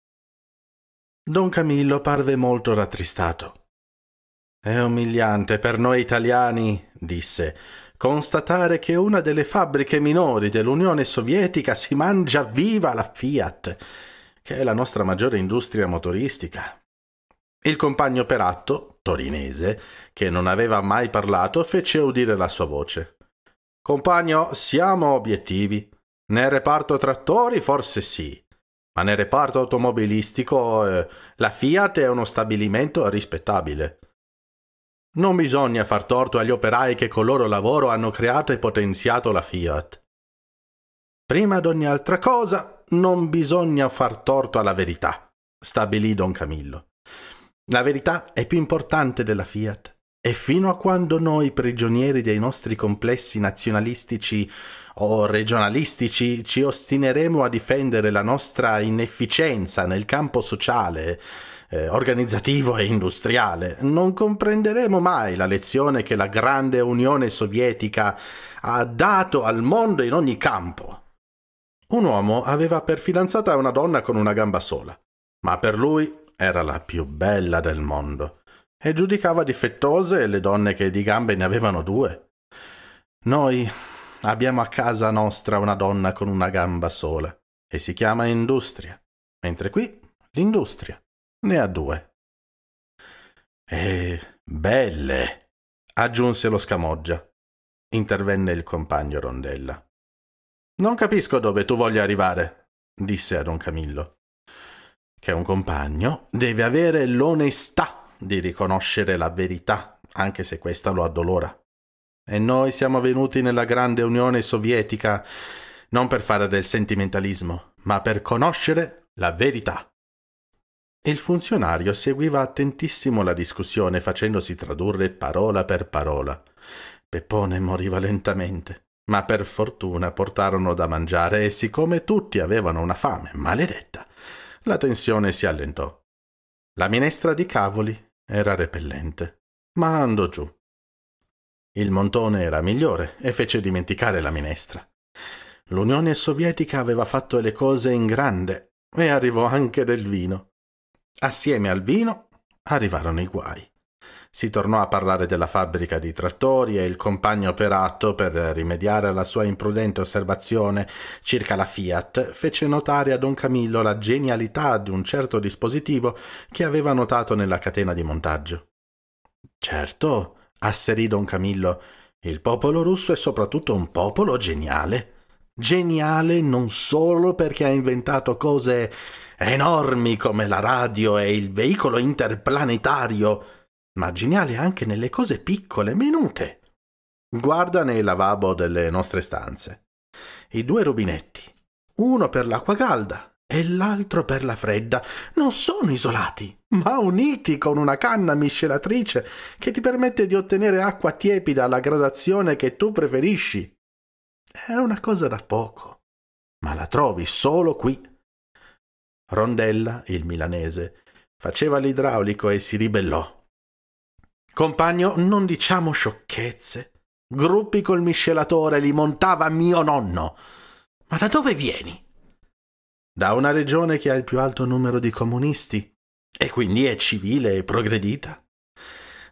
Don Camillo parve molto rattristato. È umiliante per noi italiani, disse, constatare che una delle fabbriche minori dell'Unione Sovietica si mangia viva la Fiat, che è la nostra maggiore industria motoristica. Il compagno per atto torinese, che non aveva mai parlato, fece udire la sua voce. Compagno, siamo obiettivi. Nel reparto trattori forse sì, ma nel reparto automobilistico eh, la Fiat è uno stabilimento rispettabile. Non bisogna far torto agli operai che col loro lavoro hanno creato e potenziato la Fiat. Prima di ogni altra cosa, non bisogna far torto alla verità, stabilì Don Camillo. La verità è più importante della Fiat e fino a quando noi prigionieri dei nostri complessi nazionalistici o regionalistici ci ostineremo a difendere la nostra inefficienza nel campo sociale, eh, organizzativo e industriale, non comprenderemo mai la lezione che la grande Unione Sovietica ha dato al mondo in ogni campo. Un uomo aveva per fidanzata una donna con una gamba sola, ma per lui era la più bella del mondo e giudicava difettose le donne che di gambe ne avevano due. Noi abbiamo a casa nostra una donna con una gamba sola e si chiama industria, mentre qui l'industria ne ha due. E belle, aggiunse lo scamoggia. Intervenne il compagno Rondella. Non capisco dove tu voglia arrivare, disse a don Camillo che un compagno deve avere l'onestà di riconoscere la verità, anche se questa lo addolora. E noi siamo venuti nella grande Unione Sovietica non per fare del sentimentalismo, ma per conoscere la verità. Il funzionario seguiva attentissimo la discussione facendosi tradurre parola per parola. Peppone moriva lentamente, ma per fortuna portarono da mangiare e siccome tutti avevano una fame maledetta, la tensione si allentò. La minestra di cavoli era repellente, ma andò giù. Il montone era migliore e fece dimenticare la minestra. L'Unione Sovietica aveva fatto le cose in grande e arrivò anche del vino. Assieme al vino arrivarono i guai. Si tornò a parlare della fabbrica di trattori e il compagno operato, per rimediare alla sua imprudente osservazione circa la Fiat, fece notare a Don Camillo la genialità di un certo dispositivo che aveva notato nella catena di montaggio. Certo, asserì Don Camillo, il popolo russo è soprattutto un popolo geniale. Geniale non solo perché ha inventato cose enormi come la radio e il veicolo interplanetario, ma geniale anche nelle cose piccole, minute. Guarda nei lavabo delle nostre stanze. I due rubinetti, uno per l'acqua calda e l'altro per la fredda, non sono isolati, ma uniti con una canna miscelatrice che ti permette di ottenere acqua tiepida alla gradazione che tu preferisci. È una cosa da poco, ma la trovi solo qui. Rondella, il milanese, faceva l'idraulico e si ribellò. Compagno, non diciamo sciocchezze. Gruppi col miscelatore li montava mio nonno. Ma da dove vieni? Da una regione che ha il più alto numero di comunisti e quindi è civile e progredita.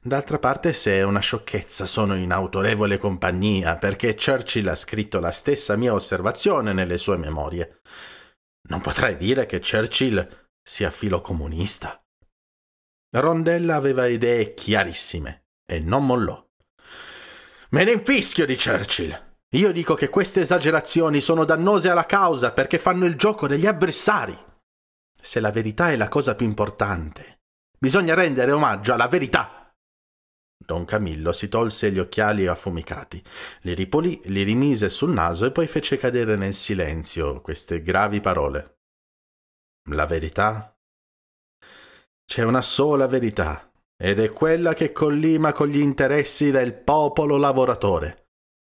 D'altra parte, se è una sciocchezza, sono in autorevole compagnia, perché Churchill ha scritto la stessa mia osservazione nelle sue memorie. Non potrei dire che Churchill sia filocomunista. Rondella aveva idee chiarissime e non mollò. Me ne infischio di Churchill. Io dico che queste esagerazioni sono dannose alla causa perché fanno il gioco degli avversari. Se la verità è la cosa più importante, bisogna rendere omaggio alla verità. Don Camillo si tolse gli occhiali affumicati, li ripulì, li rimise sul naso e poi fece cadere nel silenzio queste gravi parole. La verità c'è una sola verità, ed è quella che collima con gli interessi del popolo lavoratore.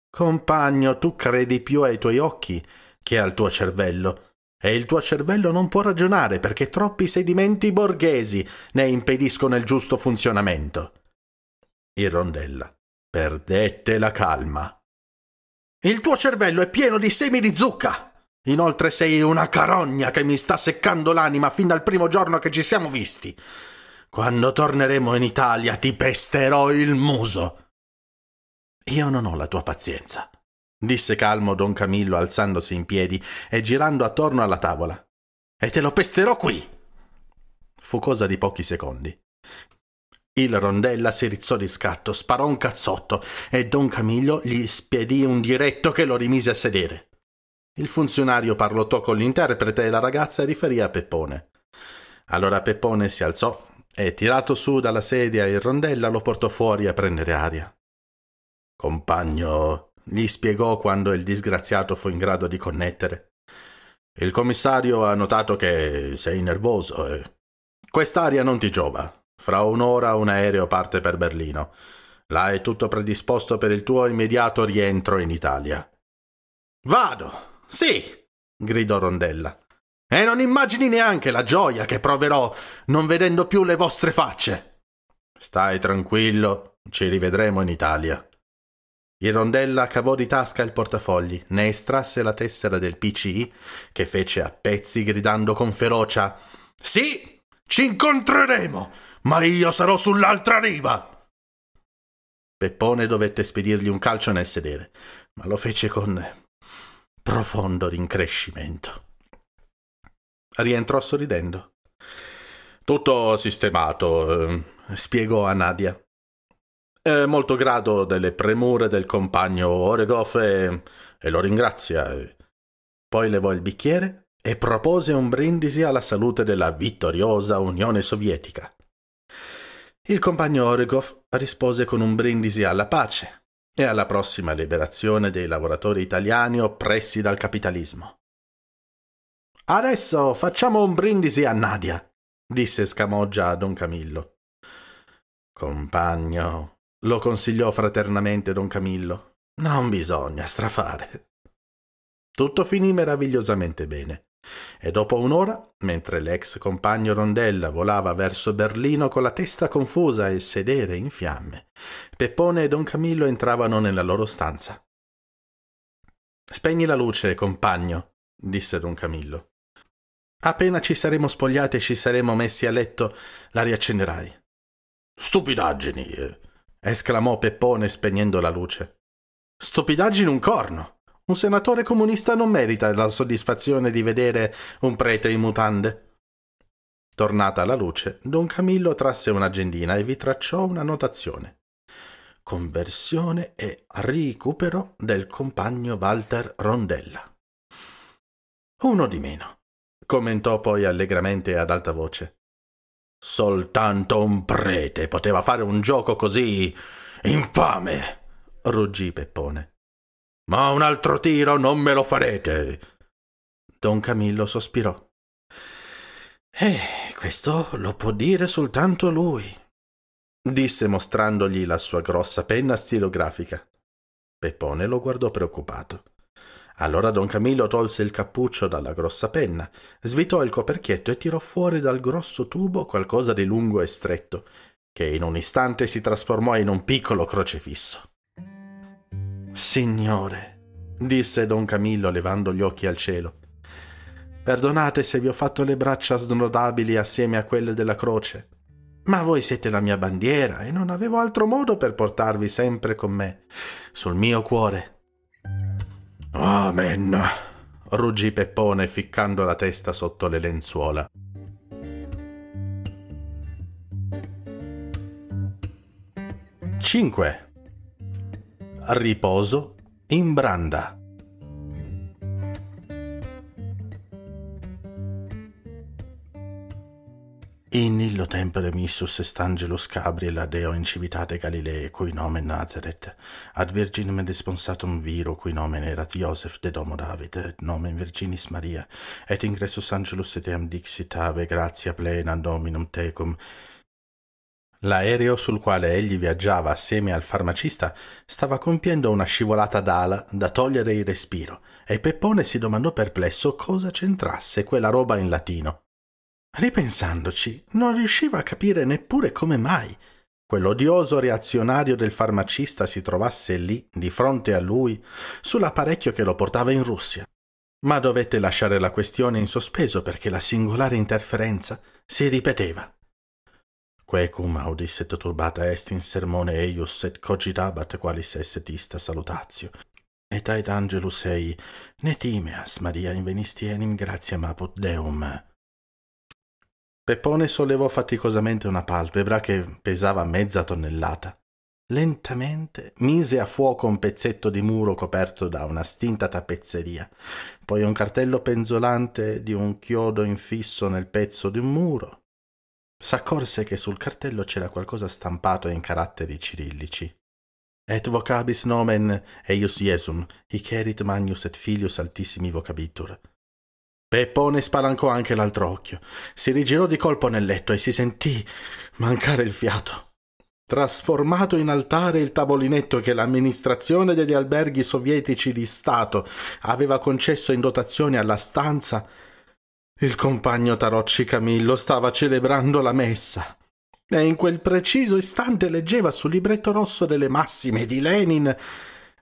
Compagno, tu credi più ai tuoi occhi che al tuo cervello, e il tuo cervello non può ragionare perché troppi sedimenti borghesi ne impediscono il giusto funzionamento. Il rondella perdette la calma. Il tuo cervello è pieno di semi di zucca, Inoltre sei una carogna che mi sta seccando l'anima fin dal primo giorno che ci siamo visti. Quando torneremo in Italia ti pesterò il muso. Io non ho la tua pazienza, disse calmo don Camillo alzandosi in piedi e girando attorno alla tavola. E te lo pesterò qui. Fu cosa di pochi secondi. Il rondella si rizzò di scatto, sparò un cazzotto e don Camillo gli spiedì un diretto che lo rimise a sedere. Il funzionario parlotò con l'interprete e la ragazza riferì a Peppone. Allora Peppone si alzò e, tirato su dalla sedia il rondella, lo portò fuori a prendere aria. Compagno, gli spiegò quando il disgraziato fu in grado di connettere. Il commissario ha notato che sei nervoso e... Quest'aria non ti giova. Fra un'ora un aereo parte per Berlino. Là è tutto predisposto per il tuo immediato rientro in Italia. Vado! Sì, gridò Rondella. E non immagini neanche la gioia che proverò non vedendo più le vostre facce. Stai tranquillo, ci rivedremo in Italia. Il Rondella cavò di tasca il portafogli, ne estrasse la tessera del PCI, che fece a pezzi gridando con ferocia: Sì, ci incontreremo, ma io sarò sull'altra riva. Peppone dovette spedirgli un calcio nel sedere, ma lo fece con profondo rincrescimento. Rientrò sorridendo. Tutto sistemato, eh, spiegò a Nadia. È molto grato delle premure del compagno Oregoff e, e lo ringrazia. Poi levò il bicchiere e propose un brindisi alla salute della vittoriosa Unione Sovietica. Il compagno Oregoff rispose con un brindisi alla pace, e alla prossima liberazione dei lavoratori italiani oppressi dal capitalismo. Adesso facciamo un brindisi a Nadia, disse Scamoggia a Don Camillo. Compagno, lo consigliò fraternamente Don Camillo. Non bisogna strafare. Tutto finì meravigliosamente bene. E dopo un'ora, mentre l'ex compagno rondella volava verso Berlino con la testa confusa e il sedere in fiamme, Peppone e Don Camillo entravano nella loro stanza. Spegni la luce, compagno, disse Don Camillo. Appena ci saremo spogliati e ci saremo messi a letto, la riaccenderai. Stupidaggini! esclamò Peppone spegnendo la luce. Stupidaggini un corno! Un senatore comunista non merita la soddisfazione di vedere un prete in mutande. Tornata la luce, don Camillo trasse un'agendina e vi tracciò una notazione. Conversione e recupero del compagno Walter Rondella. Uno di meno, commentò poi allegramente ad alta voce. Soltanto un prete poteva fare un gioco così infame, ruggì Peppone. Ma un altro tiro non me lo farete. Don Camillo sospirò. Eh, questo lo può dire soltanto lui, disse mostrandogli la sua grossa penna stilografica. Peppone lo guardò preoccupato. Allora don Camillo tolse il cappuccio dalla grossa penna, svitò il coperchietto e tirò fuori dal grosso tubo qualcosa di lungo e stretto, che in un istante si trasformò in un piccolo crocifisso. Signore, disse don Camillo levando gli occhi al cielo, perdonate se vi ho fatto le braccia snodabili assieme a quelle della croce, ma voi siete la mia bandiera e non avevo altro modo per portarvi sempre con me, sul mio cuore. Amen, ruggì Peppone ficcando la testa sotto le lenzuola. Cinque. riposo in branda. In illo tempere missus est angelus Gabriel ad eo in civitate Galilee, cui nomen Nazareth, ad virginem ed esponsatum viro, cui nomen erat Iosef de Domo David, et nomen Virginis Maria, et ingressus angelus et eam dixit, ave gratia plena Dominum tecum, L'aereo sul quale egli viaggiava assieme al farmacista stava compiendo una scivolata d'ala da togliere il respiro e Peppone si domandò perplesso cosa c'entrasse quella roba in latino. Ripensandoci, non riusciva a capire neppure come mai quell'odioso reazionario del farmacista si trovasse lì, di fronte a lui, sull'apparecchio che lo portava in Russia. Ma dovette lasciare la questione in sospeso perché la singolare interferenza si ripeteva. Quecum audis et turbata est in sermone eius, et cogitabat qualis esset ista salutatio. Et ait angelus ei, ne timeas, Maria invenisti enim gratiam apud Deum. Peppone sollevò faticosamente una palpebra che pesava mezza tonnellata. Lentamente mise a fuoco un pezzetto di muro coperto da una stinta tappezzeria, poi un cartello penzolante di un chiodo infisso nel pezzo di un muro, s'accorse che sul cartello c'era qualcosa stampato in caratteri cirillici. Et vocabis nomen eius Iesum, hicerit magnus et filius altissimi vocabitur. Peppone spalancò anche l'altro occhio, si rigirò di colpo nel letto e si sentì mancare il fiato. Trasformato in altare il tavolinetto che l'amministrazione degli alberghi sovietici di Stato aveva concesso in dotazione alla stanza, il compagno Tarocci Camillo stava celebrando la messa e in quel preciso istante leggeva sul libretto rosso delle massime di Lenin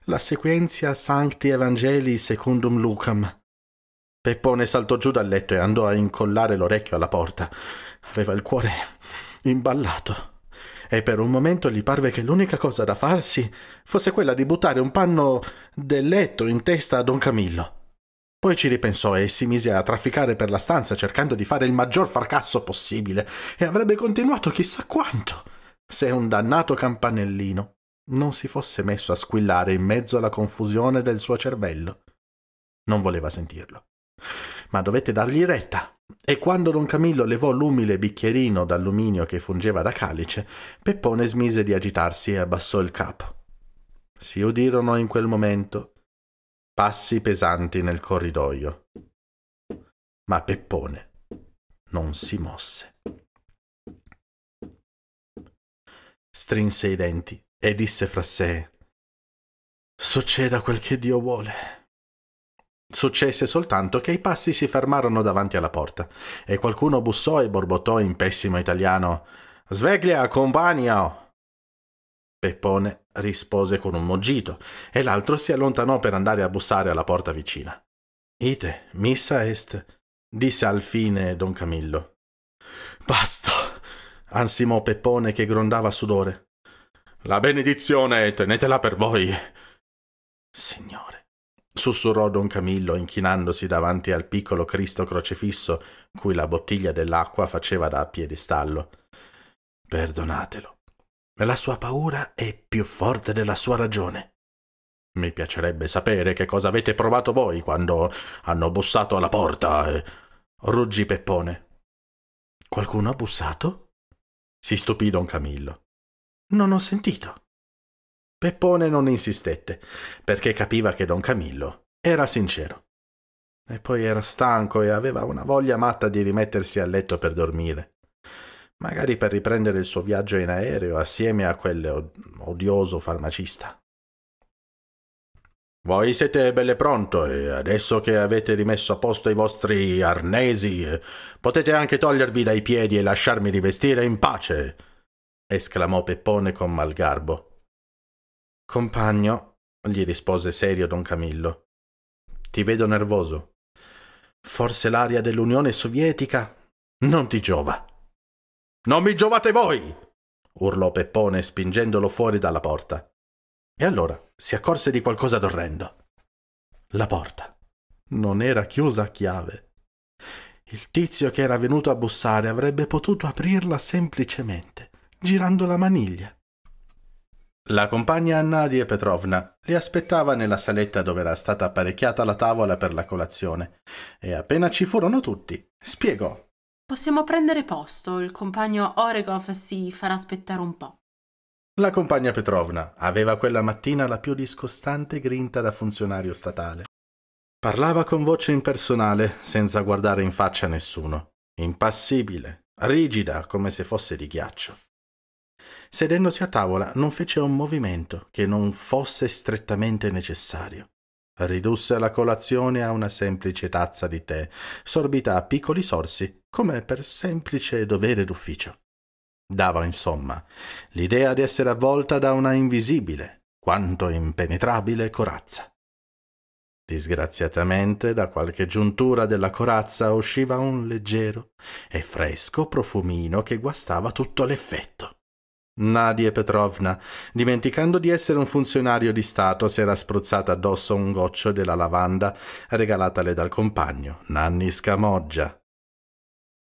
la sequenza Sancti Evangelii secundum Lucam. Peppone saltò giù dal letto e andò a incollare l'orecchio alla porta. Aveva il cuore imballato e per un momento gli parve che l'unica cosa da farsi fosse quella di buttare un panno del letto in testa a Don Camillo. Poi ci ripensò e si mise a trafficare per la stanza cercando di fare il maggior fracasso possibile e avrebbe continuato chissà quanto se un dannato campanellino non si fosse messo a squillare in mezzo alla confusione del suo cervello. Non voleva sentirlo. Ma dovette dargli retta, e quando Don Camillo levò l'umile bicchierino d'alluminio che fungeva da calice, Peppone smise di agitarsi e abbassò il capo. Si udirono in quel momento passi pesanti nel corridoio. Ma Peppone non si mosse. Strinse i denti e disse fra sé Succeda quel che Dio vuole. Successe soltanto che i passi si fermarono davanti alla porta e qualcuno bussò e borbottò in pessimo italiano Sveglia, compagno! Peppone rispose con un moggito, e l'altro si allontanò per andare a bussare alla porta vicina. Ite, missa est, disse alfine don Camillo. Basta, ansimò Peppone che grondava sudore. La benedizione tenetela per voi. Signore, sussurrò don Camillo, inchinandosi davanti al piccolo Cristo crocifisso, cui la bottiglia dell'acqua faceva da piedestallo. Perdonatelo la sua paura è più forte della sua ragione. Mi piacerebbe sapere che cosa avete provato voi quando hanno bussato alla porta e... Eh. Ruggì Peppone. Qualcuno ha bussato? Si stupì Don Camillo. Non ho sentito. Peppone non insistette, perché capiva che Don Camillo era sincero. E poi era stanco e aveva una voglia matta di rimettersi a letto per dormire magari per riprendere il suo viaggio in aereo assieme a quell'odioso farmacista. Voi siete belle pronto e adesso che avete rimesso a posto i vostri arnesi, potete anche togliervi dai piedi e lasciarmi rivestire in pace, esclamò Peppone con malgarbo. Compagno, gli rispose serio don Camillo, ti vedo nervoso. Forse l'aria dell'Unione Sovietica non ti giova. Non mi giovate voi! urlò Peppone spingendolo fuori dalla porta. E allora si accorse di qualcosa d'orrendo. La porta non era chiusa a chiave. Il tizio che era venuto a bussare avrebbe potuto aprirla semplicemente, girando la maniglia. La compagna Nadia Petrovna li aspettava nella saletta dove era stata apparecchiata la tavola per la colazione e appena ci furono tutti, spiegò Possiamo prendere posto, il compagno Oregov si farà aspettare un po'. La compagna Petrovna aveva quella mattina la più discostante grinta da funzionario statale. Parlava con voce impersonale, senza guardare in faccia nessuno, impassibile, rigida come se fosse di ghiaccio. Sedendosi a tavola non fece un movimento che non fosse strettamente necessario. Ridusse la colazione a una semplice tazza di tè, sorbita a piccoli sorsi, come per semplice dovere d'ufficio. Dava, insomma, l'idea di essere avvolta da una invisibile, quanto impenetrabile corazza. Disgraziatamente da qualche giuntura della corazza usciva un leggero e fresco profumino che guastava tutto l'effetto. Nadia Petrovna, dimenticando di essere un funzionario di Stato, si era spruzzata addosso un goccio della lavanda regalatale dal compagno, Nanni Scamoggia.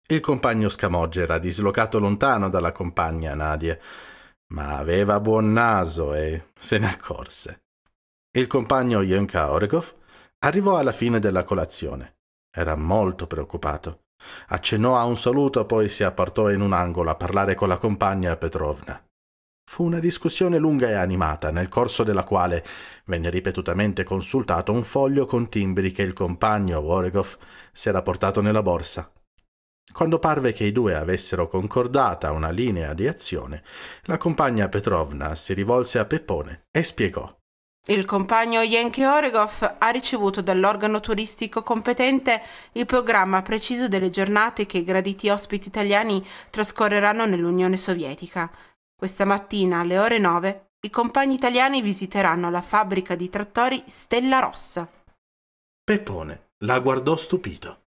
Il compagno Scamoggia era dislocato lontano dalla compagna Nadia, ma aveva buon naso e se ne accorse. Il compagno Yenka Orgov arrivò alla fine della colazione. Era molto preoccupato. Accennò a un saluto, poi si appartò in un angolo a parlare con la compagna Petrovna. Fu una discussione lunga e animata, nel corso della quale venne ripetutamente consultato un foglio con timbri che il compagno Woregoff si era portato nella borsa. Quando parve che i due avessero concordata una linea di azione, la compagna Petrovna si rivolse a Peppone e spiegò. Il compagno Yankee Oregoff ha ricevuto dall'organo turistico competente il programma preciso delle giornate che i graditi ospiti italiani trascorreranno nell'Unione Sovietica. Questa mattina alle ore 9 i compagni italiani visiteranno la fabbrica di trattori Stella Rossa. Peppone la guardò stupito.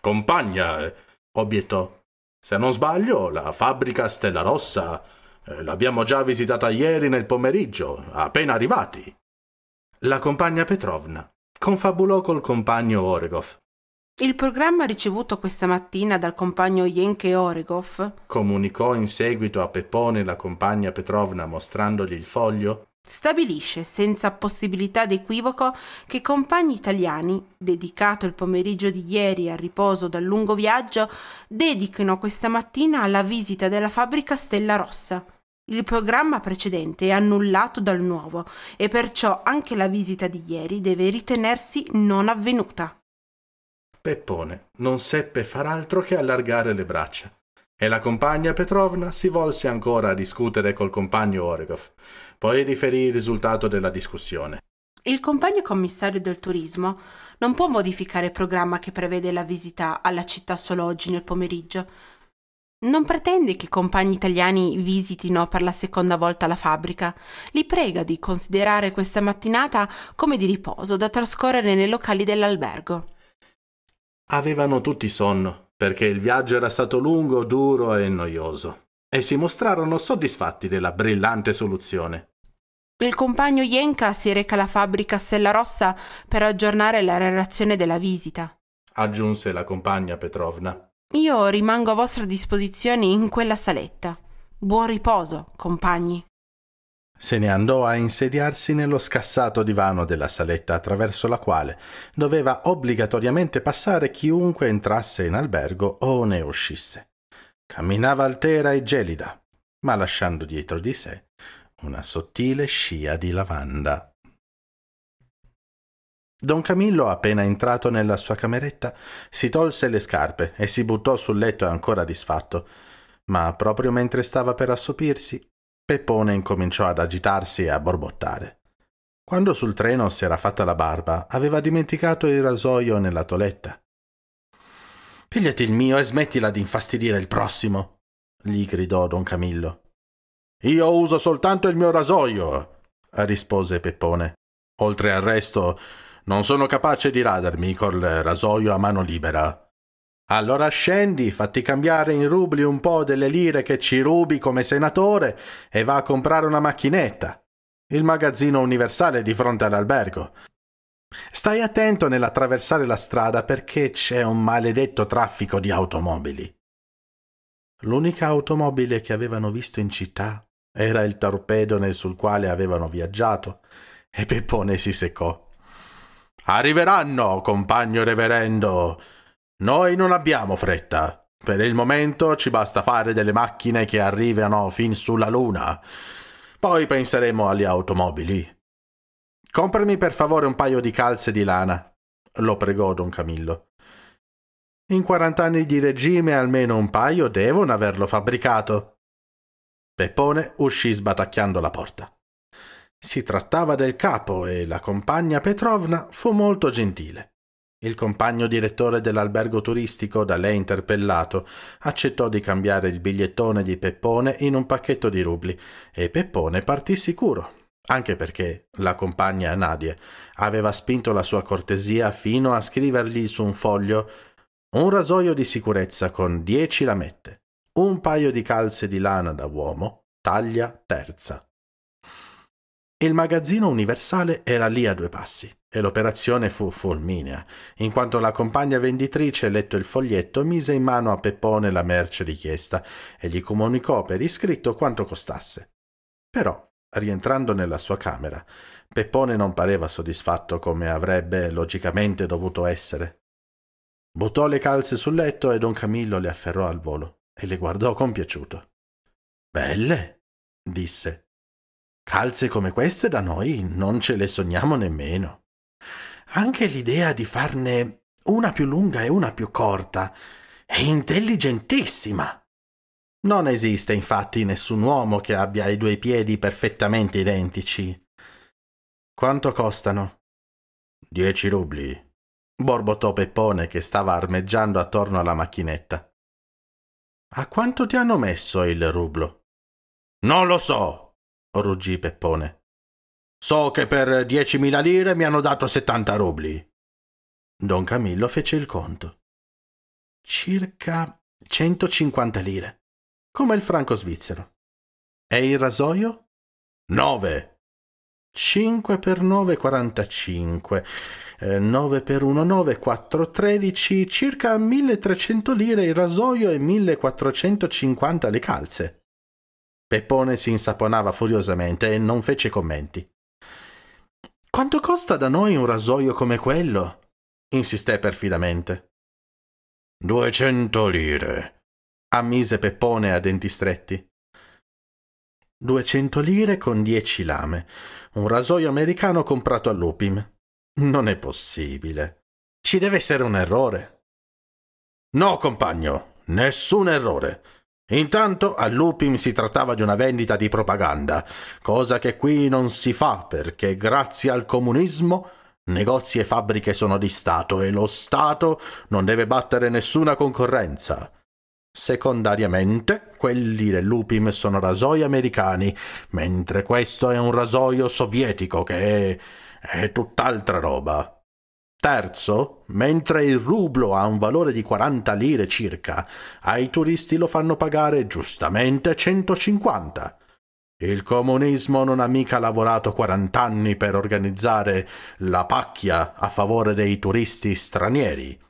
Compagna, eh, obiettò. Se non sbaglio, la fabbrica Stella Rossa eh, l'abbiamo già visitata ieri nel pomeriggio, appena arrivati. La compagna Petrovna confabulò col compagno Oregov. Il programma ricevuto questa mattina dal compagno Yenke Oregov, comunicò in seguito a Peppone la compagna Petrovna mostrandogli il foglio, stabilisce senza possibilità di equivoco che i compagni italiani, dedicato il pomeriggio di ieri al riposo dal lungo viaggio, dedichino questa mattina alla visita della fabbrica Stella Rossa. Il programma precedente è annullato dal nuovo e perciò anche la visita di ieri deve ritenersi non avvenuta. Peppone non seppe far altro che allargare le braccia e la compagna Petrovna si volse ancora a discutere col compagno Oregov. Poi riferì il risultato della discussione. Il compagno commissario del turismo non può modificare il programma che prevede la visita alla città solo oggi nel pomeriggio. Non pretende che i compagni italiani visitino per la seconda volta la fabbrica. Li prega di considerare questa mattinata come di riposo da trascorrere nei locali dell'albergo. Avevano tutti sonno, perché il viaggio era stato lungo, duro e noioso, e si mostrarono soddisfatti della brillante soluzione. Il compagno Yenka si reca alla fabbrica Rossa per aggiornare la relazione della visita. Aggiunse la compagna Petrovna. Io rimango a vostra disposizione in quella saletta. Buon riposo, compagni. Se ne andò a insediarsi nello scassato divano della saletta attraverso la quale doveva obbligatoriamente passare chiunque entrasse in albergo o ne uscisse. Camminava altera e gelida, ma lasciando dietro di sé una sottile scia di lavanda. Don Camillo, appena entrato nella sua cameretta, si tolse le scarpe e si buttò sul letto ancora disfatto. Ma proprio mentre stava per assopirsi, Peppone incominciò ad agitarsi e a borbottare. Quando sul treno si era fatta la barba, aveva dimenticato il rasoio nella toletta. Pigliati il mio e smettila di infastidire il prossimo, gli gridò don Camillo. Io uso soltanto il mio rasoio, rispose Peppone. Oltre al resto, non sono capace di radermi col rasoio a mano libera. Allora scendi, fatti cambiare in rubli un po' delle lire che ci rubi come senatore e va a comprare una macchinetta. Il magazzino universale è di fronte all'albergo. Stai attento nell'attraversare la strada perché c'è un maledetto traffico di automobili. L'unica automobile che avevano visto in città era il torpedone sul quale avevano viaggiato e Peppone si seccò. Arriveranno, compagno reverendo, noi non abbiamo fretta. Per il momento ci basta fare delle macchine che arrivano fin sulla Luna. Poi penseremo agli automobili. Comprami per favore un paio di calze di lana, lo pregò don Camillo. In 40 anni di regime almeno un paio devono averlo fabbricato. Peppone uscì sbatacchiando la porta. Si trattava del capo e la compagna Petrovna fu molto gentile. Il compagno direttore dell'albergo turistico, da lei interpellato, accettò di cambiare il bigliettone di Peppone in un pacchetto di rubli e Peppone partì sicuro, anche perché la compagna Nadia aveva spinto la sua cortesia fino a scrivergli su un foglio un rasoio di sicurezza con dieci lamette, un paio di calze di lana da uomo, taglia terza. Il magazzino universale era lì a due passi e l'operazione fu fulminea, in quanto la compagna venditrice, letto il foglietto, mise in mano a Peppone la merce richiesta e gli comunicò per iscritto quanto costasse. Però, rientrando nella sua camera, Peppone non pareva soddisfatto come avrebbe logicamente dovuto essere. Buttò le calze sul letto e don Camillo le afferrò al volo e le guardò compiaciuto. Belle, disse. Calze come queste da noi non ce le sogniamo nemmeno. Anche l'idea di farne una più lunga e una più corta è intelligentissima. Non esiste infatti nessun uomo che abbia i due piedi perfettamente identici. Quanto costano? Dieci rubli, borbottò Peppone che stava armeggiando attorno alla macchinetta. A quanto ti hanno messo il rublo? Non lo so, ruggì Peppone. So che per 10.000 lire mi hanno dato 70 rubli. Don Camillo fece il conto. Circa 150 lire, come il franco svizzero. E il rasoio? 9. 5 per 9, 45. 9 per 1, 9, 4, 13. Circa 1300 lire il rasoio e 1450 le calze. Peppone si insaponava furiosamente e non fece commenti. Quanto costa da noi un rasoio come quello? insisté perfidamente. Duecento lire, ammise Peppone a denti stretti. Duecento lire con dieci lame. Un rasoio americano comprato a all'Upim. Non è possibile. Ci deve essere un errore. No, compagno, nessun errore. Intanto all'Upim si trattava di una vendita di propaganda, cosa che qui non si fa perché grazie al comunismo negozi e fabbriche sono di Stato e lo Stato non deve battere nessuna concorrenza. Secondariamente, quelli dell'Upim sono rasoi americani, mentre questo è un rasoio sovietico che è, è tutt'altra roba. Terzo, mentre il rublo ha un valore di 40 lire circa, ai turisti lo fanno pagare giustamente 150. Il comunismo non ha mica lavorato 40 anni per organizzare la pacchia a favore dei turisti stranieri.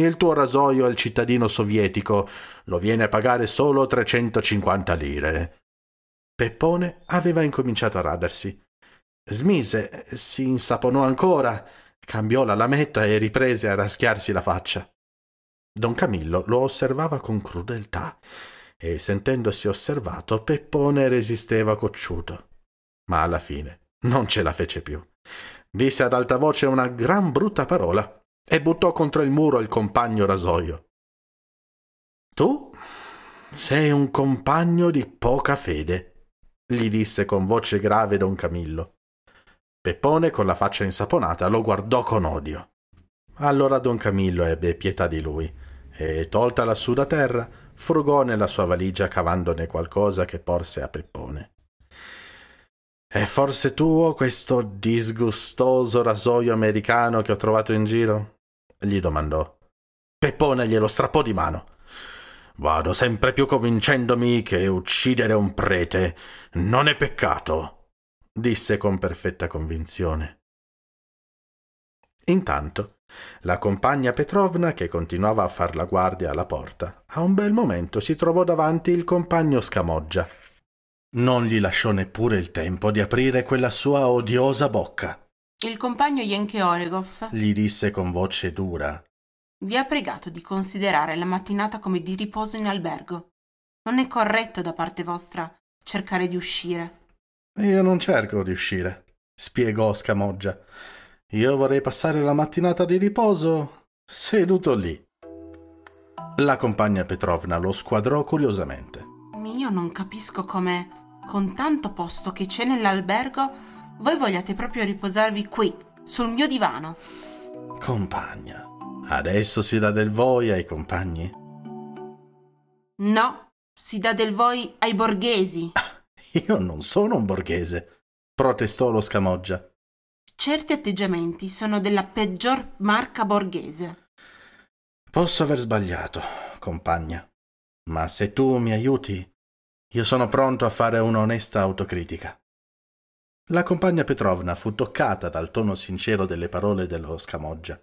Il tuo rasoio al cittadino sovietico lo viene a pagare solo 350 lire. Peppone aveva incominciato a radersi. Smise, si insaponò ancora Cambiò la lametta e riprese a raschiarsi la faccia. Don Camillo lo osservava con crudeltà e sentendosi osservato Peppone resisteva cocciuto. Ma alla fine non ce la fece più. Disse ad alta voce una gran brutta parola e buttò contro il muro il compagno rasoio. Tu sei un compagno di poca fede, gli disse con voce grave don Camillo. Peppone, con la faccia insaponata, lo guardò con odio. Allora don Camillo ebbe pietà di lui e, tolta lassù da terra, frugò nella sua valigia cavandone qualcosa che porse a Peppone. È forse tuo questo disgustoso rasoio americano che ho trovato in giro? gli domandò. Peppone glielo strappò di mano. Vado sempre più convincendomi che uccidere un prete non è peccato, disse con perfetta convinzione. Intanto, la compagna Petrovna, che continuava a far la guardia alla porta, a un bel momento si trovò davanti il compagno Scamoggia. Non gli lasciò neppure il tempo di aprire quella sua odiosa bocca. Il compagno Yenke Oregov gli disse con voce dura: Vi ha pregato di considerare la mattinata come di riposo in albergo. Non è corretto da parte vostra cercare di uscire. Io non cerco di uscire, spiegò Scamoggia. Io vorrei passare la mattinata di riposo seduto lì. La compagna Petrovna lo squadrò curiosamente. Io non capisco come, con tanto posto che c'è nell'albergo, voi vogliate proprio riposarvi qui, sul mio divano. Compagna, adesso si dà del voi ai compagni? No, si dà del voi ai borghesi. Io non sono un borghese, protestò lo scamoggia. Certi atteggiamenti sono della peggior marca borghese. Posso aver sbagliato, compagna, ma se tu mi aiuti, io sono pronto a fare un'onesta autocritica. La compagna Petrovna fu toccata dal tono sincero delle parole dello scamoggia.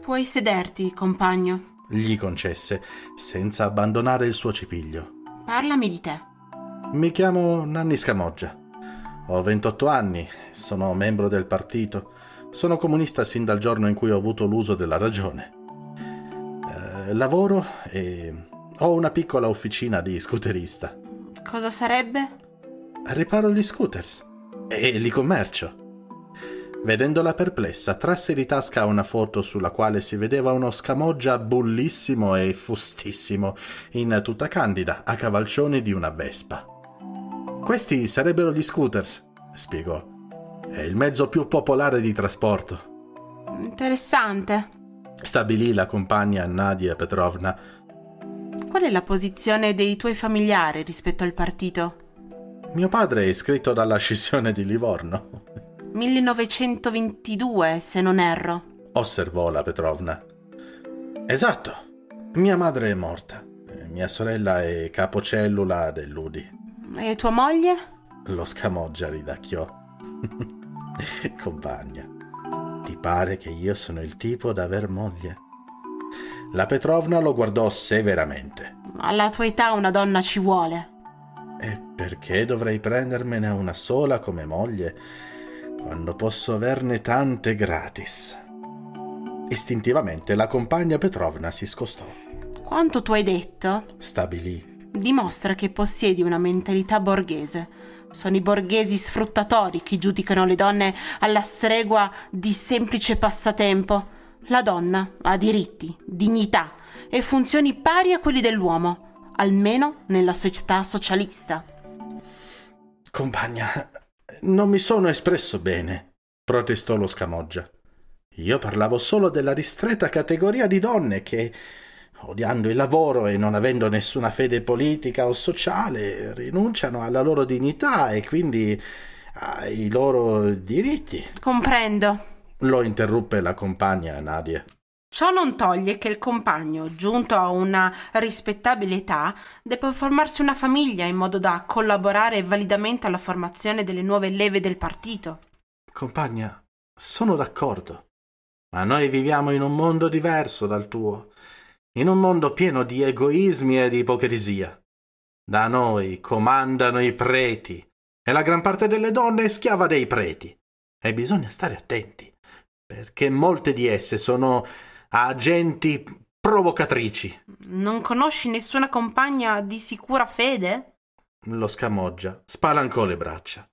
Puoi sederti, compagno, gli concesse, senza abbandonare il suo cipiglio. Parlami di te. Mi chiamo Nanni Scamoggia. Ho 28 anni, sono membro del partito, sono comunista sin dal giorno in cui ho avuto l'uso della ragione. Eh, lavoro e ho una piccola officina di scooterista. Cosa sarebbe? Riparo gli scooters e li commercio. Vedendola perplessa, trasse di tasca una foto sulla quale si vedeva uno scamoggia bullissimo e fustissimo, in tutta candida, a cavalcioni di una vespa. Questi sarebbero gli scooters, spiegò. È il mezzo più popolare di trasporto. Interessante, stabilì la compagna Nadia Petrovna. Qual è la posizione dei tuoi familiari rispetto al partito? Mio padre è iscritto dalla scissione di Livorno. 1922, se non erro, osservò la Petrovna. Esatto. Mia madre è morta. Mia sorella è capocellula dell'Udi. E tua moglie? Lo scamoggia ridacchiò. Compagna, ti pare che io sono il tipo ad aver moglie? La Petrovna lo guardò severamente. Alla tua età una donna ci vuole. E perché dovrei prendermene una sola come moglie quando posso averne tante gratis? Istintivamente la compagna Petrovna si scostò. Quanto tu hai detto? Stabilì dimostra che possiedi una mentalità borghese. Sono i borghesi sfruttatori che giudicano le donne alla stregua di semplice passatempo. La donna ha diritti, dignità e funzioni pari a quelli dell'uomo, almeno nella società socialista. Compagna, non mi sono espresso bene, protestò lo scamoggia. Io parlavo solo della ristretta categoria di donne che odiando il lavoro e non avendo nessuna fede politica o sociale, rinunciano alla loro dignità e quindi ai loro diritti. Comprendo. Lo interruppe la compagna Nadia. Ciò non toglie che il compagno, giunto a una rispettabile età, debba formarsi una famiglia in modo da collaborare validamente alla formazione delle nuove leve del partito. Compagna, sono d'accordo, ma noi viviamo in un mondo diverso dal tuo in un mondo pieno di egoismi e di ipocrisia. Da noi comandano i preti e la gran parte delle donne è schiava dei preti. E bisogna stare attenti, perché molte di esse sono agenti provocatrici. Non conosci nessuna compagna di sicura fede? Lo scamoggia, spalancò le braccia.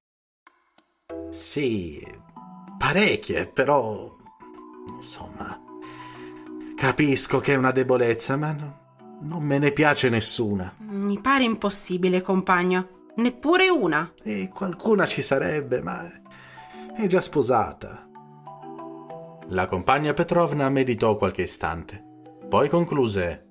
Sì, parecchie, però... insomma... Capisco che è una debolezza, ma no, non me ne piace nessuna. Mi pare impossibile, compagno. Neppure una. E qualcuna ci sarebbe, ma è già sposata. La compagna Petrovna meditò qualche istante. Poi concluse.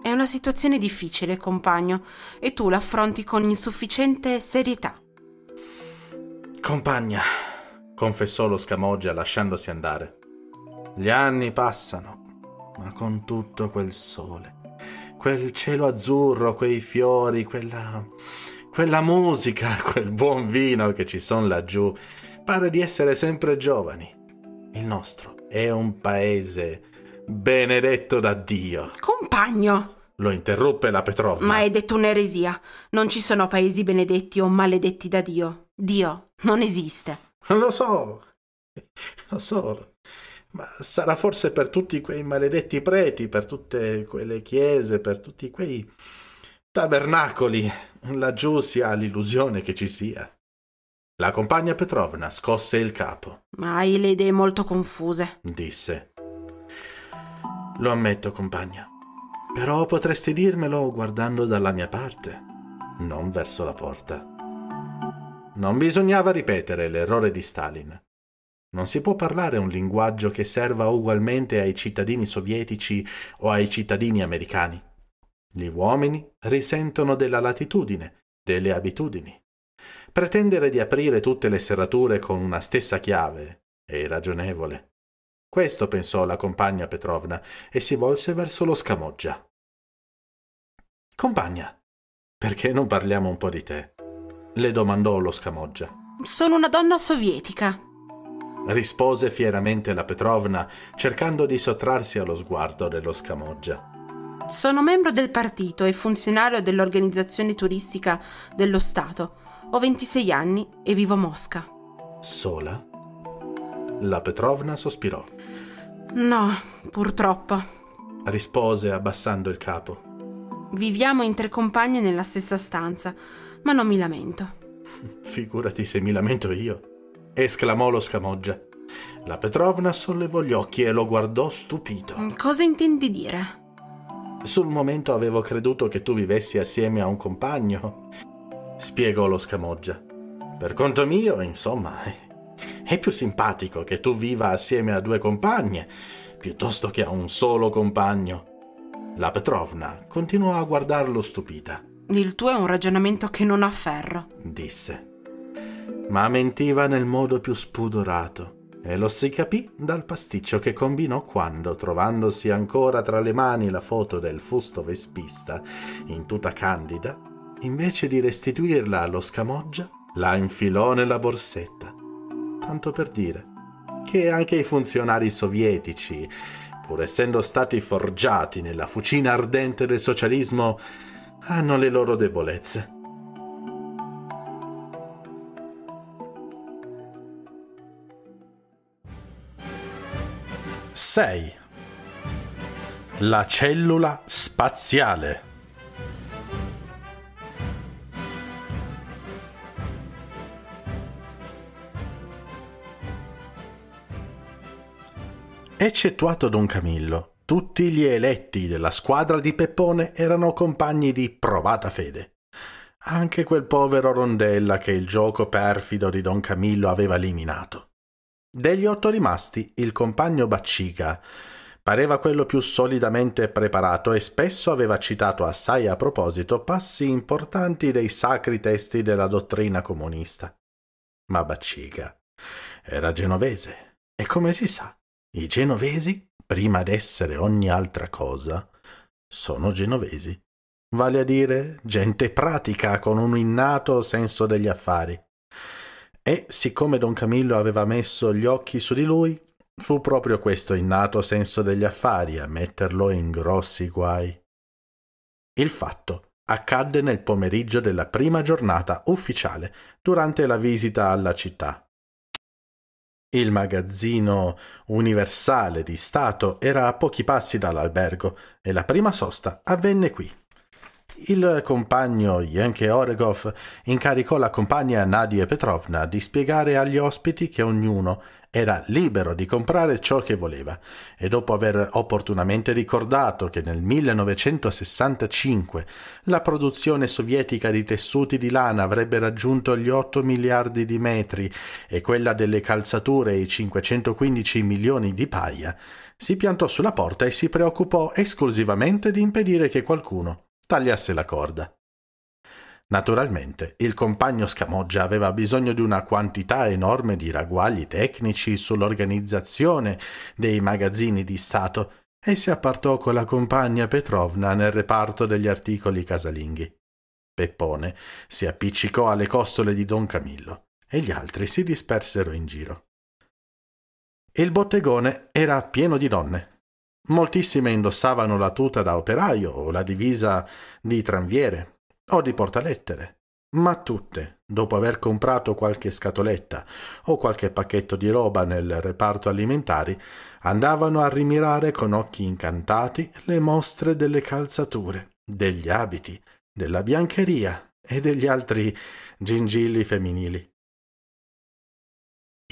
È una situazione difficile, compagno, e tu l'affronti con insufficiente serietà. Compagna, confessò lo scamoggia lasciandosi andare. Gli anni passano, ma con tutto quel sole, quel cielo azzurro, quei fiori, quella, quella musica, quel buon vino che ci sono laggiù, pare di essere sempre giovani. Il nostro è un paese benedetto da Dio. Compagno! Lo interruppe la Petrovna. Ma hai detto un'eresia. Non ci sono paesi benedetti o maledetti da Dio. Dio non esiste. Lo so. Lo so ma sarà forse per tutti quei maledetti preti, per tutte quelle chiese, per tutti quei tabernacoli. Laggiù si ha l'illusione che ci sia. La compagna Petrovna scosse il capo. Hai le idee molto confuse, disse. Lo ammetto, compagna. Però potresti dirmelo guardando dalla mia parte, non verso la porta. Non bisognava ripetere l'errore di Stalin. Non si può parlare un linguaggio che serva ugualmente ai cittadini sovietici o ai cittadini americani. Gli uomini risentono della latitudine, delle abitudini. Pretendere di aprire tutte le serrature con una stessa chiave è ragionevole. Questo pensò la compagna Petrovna e si volse verso lo scamoggia. Compagna, perché non parliamo un po' di te? le domandò lo scamoggia. Sono una donna sovietica, rispose fieramente la Petrovna, cercando di sottrarsi allo sguardo dello scamoggia. Sono membro del partito e funzionario dell'organizzazione turistica dello Stato. Ho 26 anni e vivo a Mosca. Sola? La Petrovna sospirò. No, purtroppo. Rispose abbassando il capo. Viviamo in tre compagne nella stessa stanza, ma non mi lamento. Figurati se mi lamento io esclamò lo scamoggia. La Petrovna sollevò gli occhi e lo guardò stupito. Mm, cosa intendi dire? Sul momento avevo creduto che tu vivessi assieme a un compagno, spiegò lo scamoggia. Per conto mio, insomma, è più simpatico che tu viva assieme a due compagne piuttosto che a un solo compagno. La Petrovna continuò a guardarlo stupita. Il tuo è un ragionamento che non afferro, disse ma mentiva nel modo più spudorato. E lo si capì dal pasticcio che combinò quando, trovandosi ancora tra le mani la foto del fusto vespista, in tuta candida, invece di restituirla allo scamoggia, la infilò nella borsetta. Tanto per dire che anche i funzionari sovietici, pur essendo stati forgiati nella fucina ardente del socialismo, hanno le loro debolezze. 6. La cellula spaziale. Eccettuato Don Camillo, tutti gli eletti della squadra di Peppone erano compagni di provata fede. Anche quel povero Rondella che il gioco perfido di Don Camillo aveva eliminato. Degli otto rimasti, il compagno Baccica pareva quello più solidamente preparato e spesso aveva citato assai a proposito passi importanti dei sacri testi della dottrina comunista. Ma Baccica era genovese e come si sa, i genovesi, prima d'essere ogni altra cosa, sono genovesi, vale a dire gente pratica con un innato senso degli affari. E siccome Don Camillo aveva messo gli occhi su di lui, fu proprio questo innato senso degli affari a metterlo in grossi guai. Il fatto accadde nel pomeriggio della prima giornata ufficiale durante la visita alla città. Il magazzino universale di Stato era a pochi passi dall'albergo e la prima sosta avvenne qui. Il compagno Yenke Oregov incaricò la compagna Nadia Petrovna di spiegare agli ospiti che ognuno era libero di comprare ciò che voleva e dopo aver opportunamente ricordato che nel 1965 la produzione sovietica di tessuti di lana avrebbe raggiunto gli 8 miliardi di metri e quella delle calzature i 515 milioni di paia, si piantò sulla porta e si preoccupò esclusivamente di impedire che qualcuno tagliasse la corda. Naturalmente, il compagno Scamoggia aveva bisogno di una quantità enorme di ragguagli tecnici sull'organizzazione dei magazzini di Stato e si appartò con la compagna Petrovna nel reparto degli articoli casalinghi. Peppone si appiccicò alle costole di Don Camillo e gli altri si dispersero in giro. Il bottegone era pieno di donne, Moltissime indossavano la tuta da operaio o la divisa di tranviere o di portalettere, ma tutte, dopo aver comprato qualche scatoletta o qualche pacchetto di roba nel reparto alimentari, andavano a rimirare con occhi incantati le mostre delle calzature, degli abiti, della biancheria e degli altri gingilli femminili.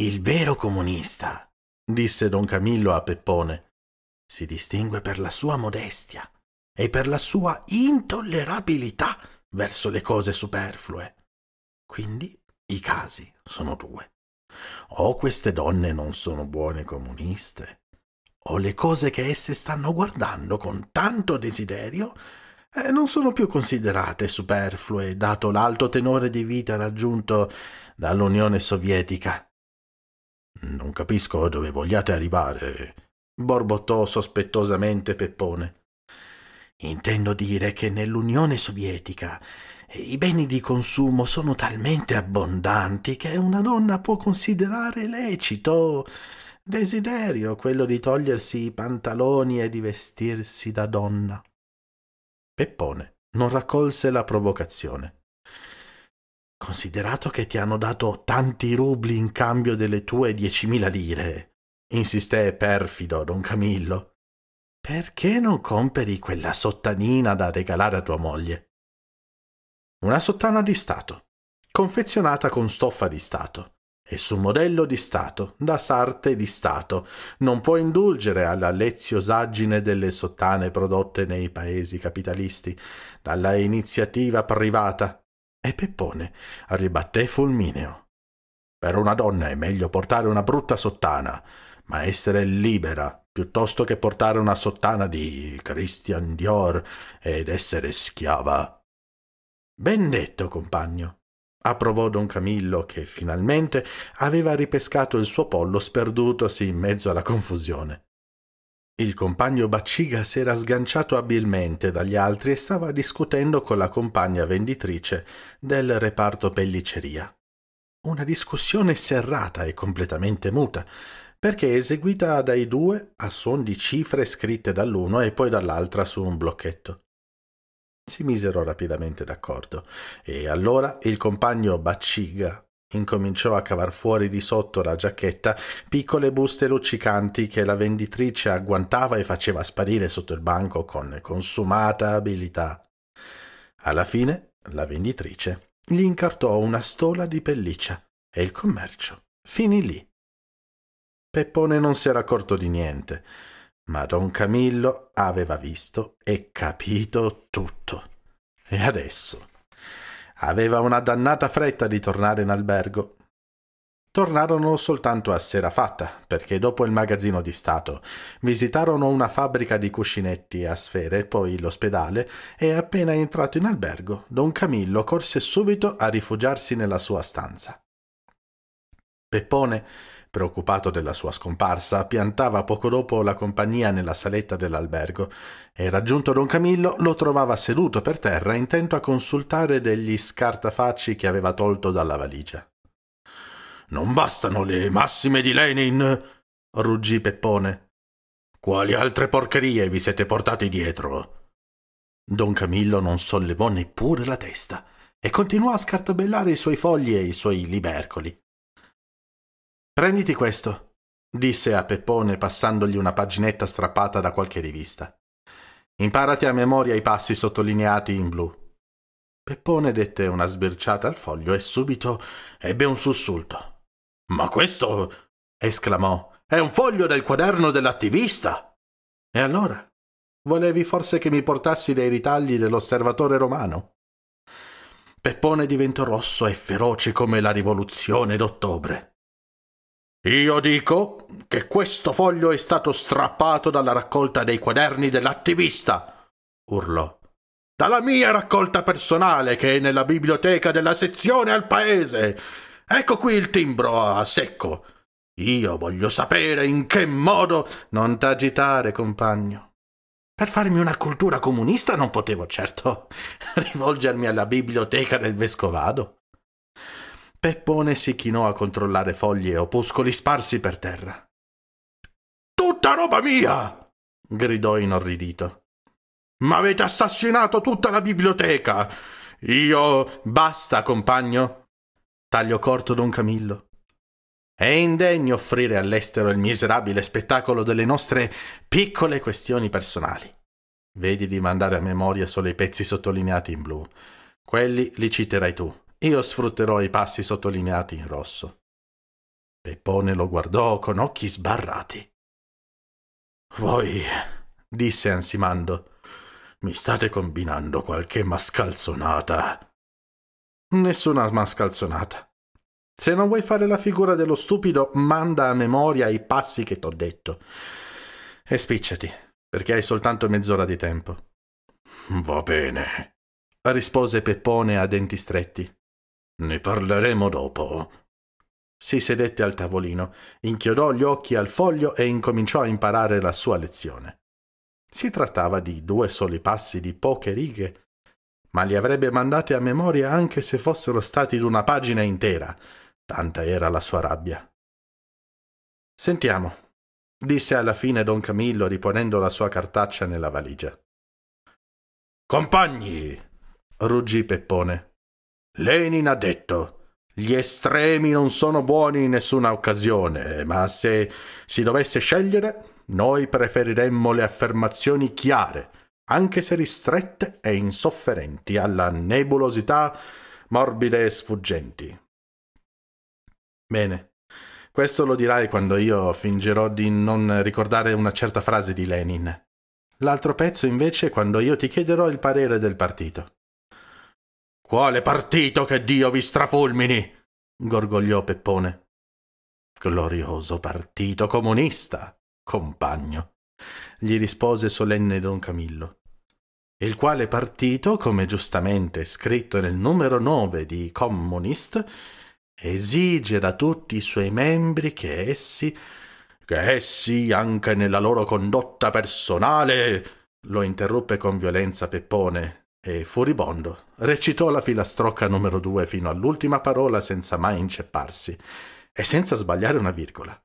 Il vero comunista, disse don Camillo a Peppone, si distingue per la sua modestia e per la sua intollerabilità verso le cose superflue. Quindi i casi sono due. O queste donne non sono buone comuniste, o le cose che esse stanno guardando con tanto desiderio eh, non sono più considerate superflue dato l'alto tenore di vita raggiunto dall'Unione Sovietica. Non capisco dove vogliate arrivare, borbottò sospettosamente Peppone. Intendo dire che nell'Unione Sovietica i beni di consumo sono talmente abbondanti che una donna può considerare lecito desiderio quello di togliersi i pantaloni e di vestirsi da donna. Peppone non raccolse la provocazione. Considerato che ti hanno dato tanti rubli in cambio delle tue diecimila lire, insisté perfido don Camillo. Perché non comperi quella sottanina da regalare a tua moglie? Una sottana di Stato, confezionata con stoffa di Stato e su modello di Stato, da sarte di Stato. Non può indulgere alla leziosaggine delle sottane prodotte nei paesi capitalisti, dalla iniziativa privata. E Peppone ribatté fulmineo. Per una donna è meglio portare una brutta sottana ma essere libera, piuttosto che portare una sottana di Christian Dior ed essere schiava. Ben detto, compagno, approvò don Camillo che finalmente aveva ripescato il suo pollo sperdutosi in mezzo alla confusione. Il compagno Bacciga era sganciato abilmente dagli altri e stava discutendo con la compagna venditrice del reparto pelliceria. Una discussione serrata e completamente muta, perché è eseguita dai due a suon di cifre scritte dall'uno e poi dall'altra su un blocchetto. Si misero rapidamente d'accordo e allora il compagno Bacciga incominciò a cavar fuori di sotto la giacchetta piccole buste luccicanti che la venditrice agguantava e faceva sparire sotto il banco con consumata abilità. Alla fine la venditrice gli incartò una stola di pelliccia e il commercio finì lì. Peppone non si era accorto di niente, ma don Camillo aveva visto e capito tutto. E adesso? Aveva una dannata fretta di tornare in albergo. Tornarono soltanto a sera fatta, perché dopo il magazzino di Stato visitarono una fabbrica di cuscinetti a sfere, poi l'ospedale, e appena entrato in albergo, don Camillo corse subito a rifugiarsi nella sua stanza. Peppone Preoccupato della sua scomparsa, piantava poco dopo la compagnia nella saletta dell'albergo e raggiunto Don Camillo lo trovava seduto per terra intento a consultare degli scartafacci che aveva tolto dalla valigia. Non bastano le massime di Lenin, ruggì Peppone. Quali altre porcherie vi siete portati dietro? Don Camillo non sollevò neppure la testa e continuò a scartabellare i suoi fogli e i suoi libercoli. Prenditi questo, disse a Peppone passandogli una paginetta strappata da qualche rivista. Imparati a memoria i passi sottolineati in blu. Peppone dette una sbirciata al foglio e subito ebbe un sussulto. Ma questo, esclamò, è un foglio del quaderno dell'attivista. E allora? Volevi forse che mi portassi dei ritagli dell'osservatore romano? Peppone diventò rosso e feroce come la rivoluzione d'ottobre. Io dico che questo foglio è stato strappato dalla raccolta dei quaderni dell'attivista, urlò. Dalla mia raccolta personale che è nella biblioteca della sezione al paese. Ecco qui il timbro a secco. Io voglio sapere in che modo. Non t'agitare, compagno. Per farmi una cultura comunista non potevo certo rivolgermi alla biblioteca del vescovado. Peppone si chinò a controllare foglie e opuscoli sparsi per terra. Tutta roba mia! gridò inorridito. M'avete assassinato tutta la biblioteca! Io. Basta, compagno! Taglio corto Don Camillo. È indegno offrire all'estero il miserabile spettacolo delle nostre piccole questioni personali. Vedi di mandare a memoria solo i pezzi sottolineati in blu. Quelli li citerai tu. Io sfrutterò i passi sottolineati in rosso. Peppone lo guardò con occhi sbarrati. Voi, disse ansimando, mi state combinando qualche mascalzonata. Nessuna mascalzonata. Se non vuoi fare la figura dello stupido, manda a memoria i passi che t'ho detto. E spicciati, perché hai soltanto mezz'ora di tempo. Va bene, rispose Peppone a denti stretti. Ne parleremo dopo. Si sedette al tavolino, inchiodò gli occhi al foglio e incominciò a imparare la sua lezione. Si trattava di due soli passi di poche righe, ma li avrebbe mandati a memoria anche se fossero stati d'una pagina intera, tanta era la sua rabbia. Sentiamo, disse alla fine don Camillo riponendo la sua cartaccia nella valigia. Compagni! ruggì Peppone. Lenin ha detto gli estremi non sono buoni in nessuna occasione, ma se si dovesse scegliere, noi preferiremmo le affermazioni chiare, anche se ristrette e insofferenti alla nebulosità morbide e sfuggenti. Bene, questo lo dirai quando io fingerò di non ricordare una certa frase di Lenin. L'altro pezzo invece quando io ti chiederò il parere del partito. Quale partito che Dio vi strafulmini? gorgogliò Peppone. Glorioso partito comunista, compagno, gli rispose solenne don Camillo il quale partito, come giustamente scritto nel numero 9 di Communist, esige da tutti i suoi membri che essi, che essi anche nella loro condotta personale, lo interruppe con violenza Peppone, e furibondo, recitò la filastrocca numero due fino all'ultima parola senza mai incepparsi e senza sbagliare una virgola.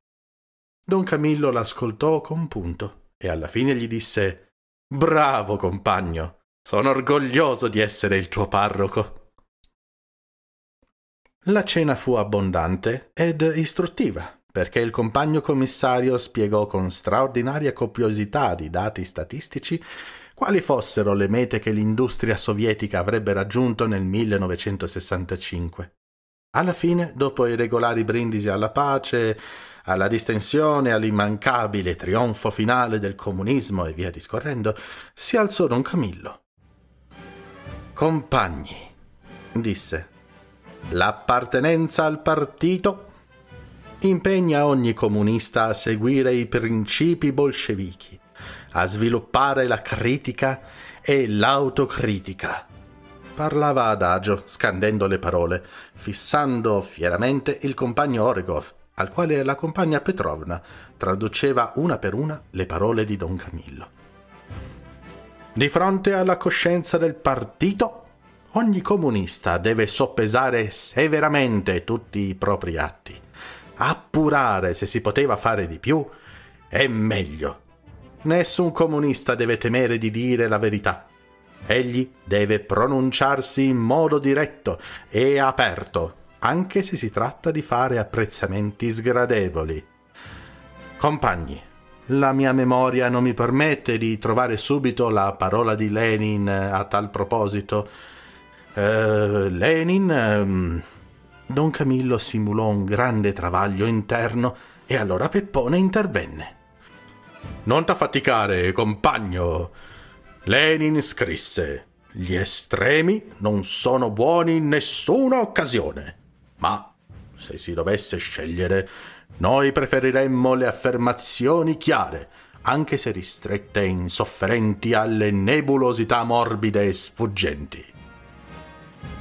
Don Camillo l'ascoltò con punto e alla fine gli disse Bravo compagno, sono orgoglioso di essere il tuo parroco. La cena fu abbondante ed istruttiva, perché il compagno commissario spiegò con straordinaria copiosità di dati statistici quali fossero le mete che l'industria sovietica avrebbe raggiunto nel 1965. Alla fine, dopo i regolari brindisi alla pace, alla distensione, all'immancabile trionfo finale del comunismo e via discorrendo, si alzò Don Camillo. Compagni, disse, l'appartenenza al partito impegna ogni comunista a seguire i principi bolscevichi a sviluppare la critica e l'autocritica. Parlava adagio, scandendo le parole, fissando fieramente il compagno Orgov, al quale la compagna Petrovna traduceva una per una le parole di Don Camillo. Di fronte alla coscienza del partito, ogni comunista deve soppesare severamente tutti i propri atti, appurare se si poteva fare di più e meglio Nessun comunista deve temere di dire la verità. Egli deve pronunciarsi in modo diretto e aperto, anche se si tratta di fare apprezzamenti sgradevoli. Compagni, la mia memoria non mi permette di trovare subito la parola di Lenin a tal proposito. Eh, Lenin... Ehm... Don Camillo simulò un grande travaglio interno e allora Peppone intervenne. Non t'affaticare, compagno. Lenin scrisse: Gli estremi non sono buoni in nessuna occasione. Ma se si dovesse scegliere, noi preferiremmo le affermazioni chiare, anche se ristrette e insofferenti alle nebulosità morbide e sfuggenti.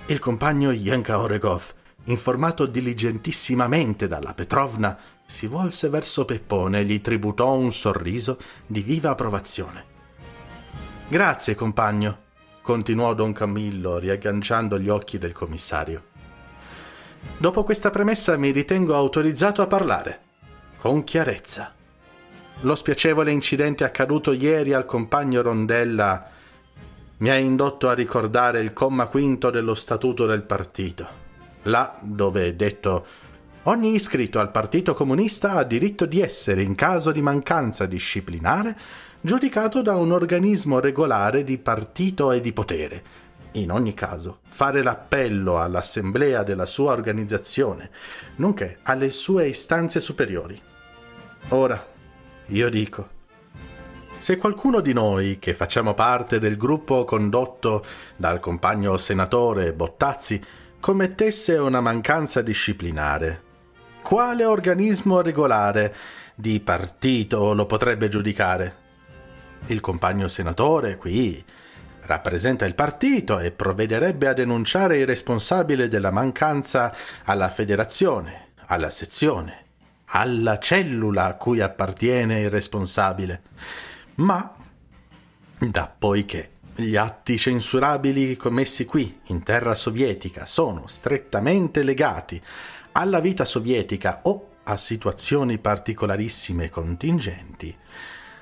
Il compagno Yenka Oregov, informato diligentissimamente dalla Petrovna, si volse verso Peppone e gli tributò un sorriso di viva approvazione. Grazie, compagno, continuò don Camillo, riagganciando gli occhi del commissario. Dopo questa premessa mi ritengo autorizzato a parlare, con chiarezza. Lo spiacevole incidente accaduto ieri al compagno Rondella mi ha indotto a ricordare il comma quinto dello statuto del partito, là dove è detto Ogni iscritto al Partito Comunista ha diritto di essere, in caso di mancanza disciplinare, giudicato da un organismo regolare di partito e di potere. In ogni caso, fare l'appello all'assemblea della sua organizzazione, nonché alle sue istanze superiori. Ora, io dico, se qualcuno di noi, che facciamo parte del gruppo condotto dal compagno senatore Bottazzi, commettesse una mancanza disciplinare, quale organismo regolare di partito lo potrebbe giudicare? Il compagno senatore qui rappresenta il partito e provvederebbe a denunciare il responsabile della mancanza alla federazione, alla sezione, alla cellula a cui appartiene il responsabile. Ma, da poiché gli atti censurabili commessi qui, in terra sovietica, sono strettamente legati alla vita sovietica o a situazioni particolarissime e contingenti,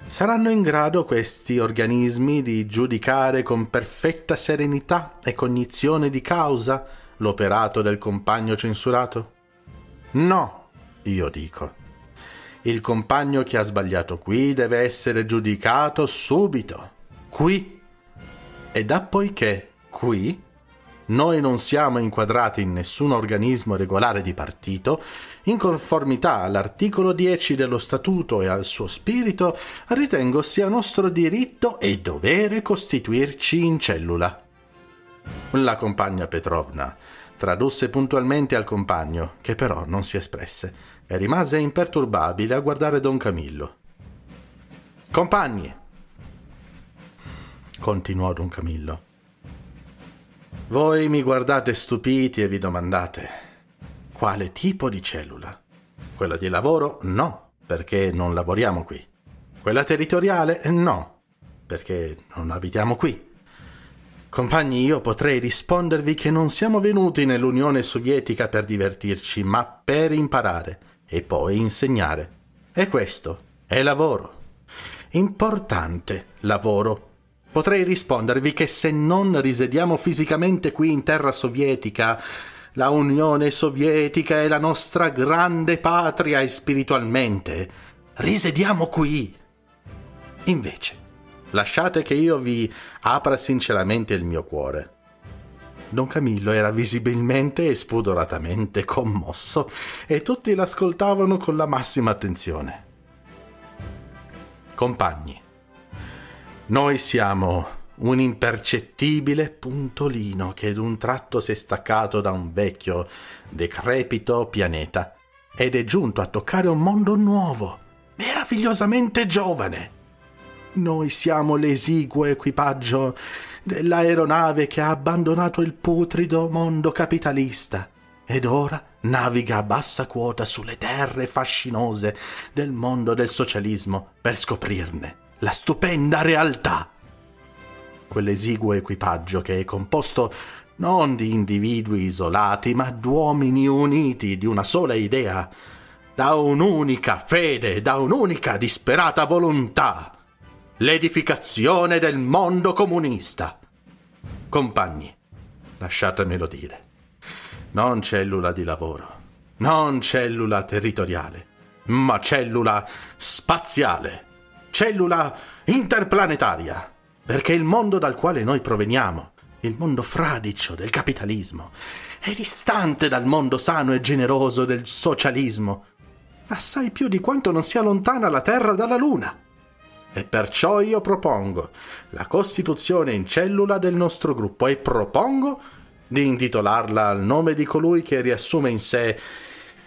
saranno in grado questi organismi di giudicare con perfetta serenità e cognizione di causa l'operato del compagno censurato? No, io dico. Il compagno che ha sbagliato qui deve essere giudicato subito, qui. Ed poiché qui noi non siamo inquadrati in nessun organismo regolare di partito, in conformità all'articolo 10 dello Statuto e al suo spirito, ritengo sia nostro diritto e dovere costituirci in cellula. La compagna Petrovna tradusse puntualmente al compagno, che però non si espresse, e rimase imperturbabile a guardare Don Camillo. Compagni! continuò Don Camillo voi mi guardate stupiti e vi domandate, quale tipo di cellula? Quella di lavoro? No, perché non lavoriamo qui. Quella territoriale? No, perché non abitiamo qui. Compagni, io potrei rispondervi che non siamo venuti nell'Unione Sovietica per divertirci, ma per imparare e poi insegnare. E questo è lavoro. Importante lavoro Potrei rispondervi che se non risediamo fisicamente qui in terra sovietica, la Unione Sovietica è la nostra grande patria e spiritualmente. Risediamo qui. Invece, lasciate che io vi apra sinceramente il mio cuore. Don Camillo era visibilmente e spudoratamente commosso e tutti l'ascoltavano con la massima attenzione. Compagni, noi siamo un impercettibile puntolino che ad un tratto si è staccato da un vecchio, decrepito pianeta ed è giunto a toccare un mondo nuovo, meravigliosamente giovane. Noi siamo l'esiguo equipaggio dell'aeronave che ha abbandonato il putrido mondo capitalista ed ora naviga a bassa quota sulle terre fascinose del mondo del socialismo per scoprirne la stupenda realtà. Quell'esiguo equipaggio che è composto non di individui isolati, ma d'uomini uniti di una sola idea, da un'unica fede, da un'unica disperata volontà, l'edificazione del mondo comunista. Compagni, lasciatemelo dire, non cellula di lavoro, non cellula territoriale, ma cellula spaziale cellula interplanetaria, perché il mondo dal quale noi proveniamo, il mondo fradicio del capitalismo, è distante dal mondo sano e generoso del socialismo, assai più di quanto non sia lontana la Terra dalla Luna. E perciò io propongo la costituzione in cellula del nostro gruppo e propongo di intitolarla al nome di colui che riassume in sé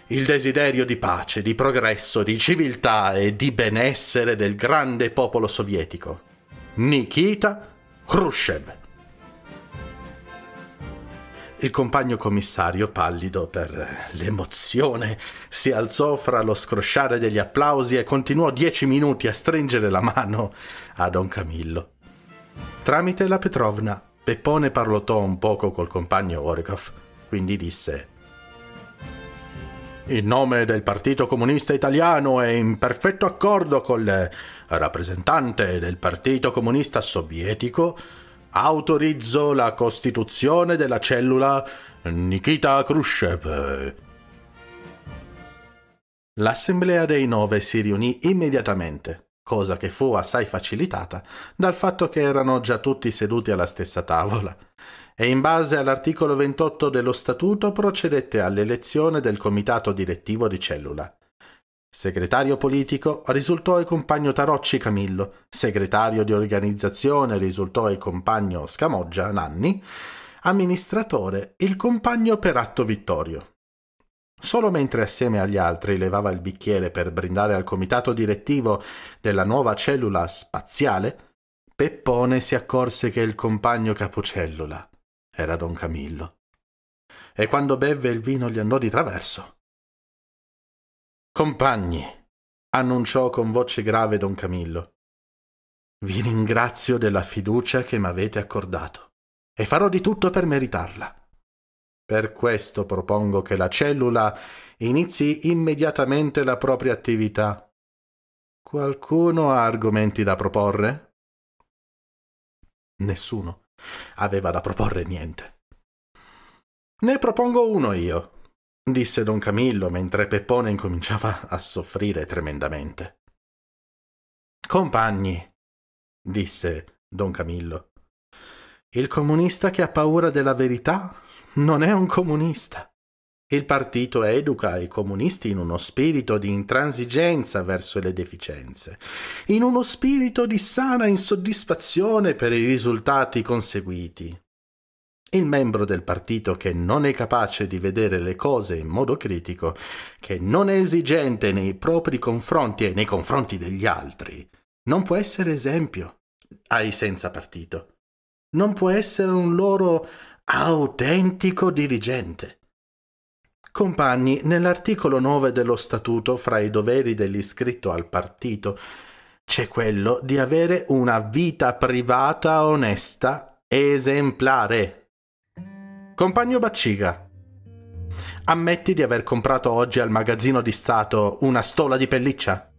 il desiderio di pace, di progresso, di civiltà e di benessere del grande popolo sovietico. Nikita Khrushchev. Il compagno commissario, pallido per l'emozione, si alzò fra lo scrosciare degli applausi e continuò dieci minuti a stringere la mano a Don Camillo. Tramite la Petrovna, Peppone parlò un poco col compagno Orikov, quindi disse il nome del Partito Comunista Italiano è in perfetto accordo con il rappresentante del Partito Comunista Sovietico. Autorizzo la costituzione della cellula Nikita Khrushchev. L'assemblea dei nove si riunì immediatamente, cosa che fu assai facilitata dal fatto che erano già tutti seduti alla stessa tavola e in base all'articolo 28 dello Statuto procedette all'elezione del comitato direttivo di cellula. Segretario politico risultò il compagno Tarocci Camillo, segretario di organizzazione risultò il compagno Scamoggia Nanni, amministratore il compagno Peratto Vittorio. Solo mentre assieme agli altri levava il bicchiere per brindare al comitato direttivo della nuova cellula spaziale, Peppone si accorse che il compagno capocellula era don Camillo. E quando bevve il vino gli andò di traverso. Compagni, annunciò con voce grave don Camillo, vi ringrazio della fiducia che mi avete accordato e farò di tutto per meritarla. Per questo propongo che la cellula inizi immediatamente la propria attività. Qualcuno ha argomenti da proporre? Nessuno aveva da proporre niente. Ne propongo uno io, disse don Camillo mentre Peppone incominciava a soffrire tremendamente. Compagni, disse don Camillo, il comunista che ha paura della verità non è un comunista. Il partito educa i comunisti in uno spirito di intransigenza verso le deficienze, in uno spirito di sana insoddisfazione per i risultati conseguiti. Il membro del partito che non è capace di vedere le cose in modo critico, che non è esigente nei propri confronti e nei confronti degli altri, non può essere esempio ai senza partito. Non può essere un loro autentico dirigente. Compagni, nell'articolo 9 dello Statuto, fra i doveri dell'iscritto al partito, c'è quello di avere una vita privata onesta esemplare. Compagno Bacciga, ammetti di aver comprato oggi al magazzino di Stato una stola di pelliccia?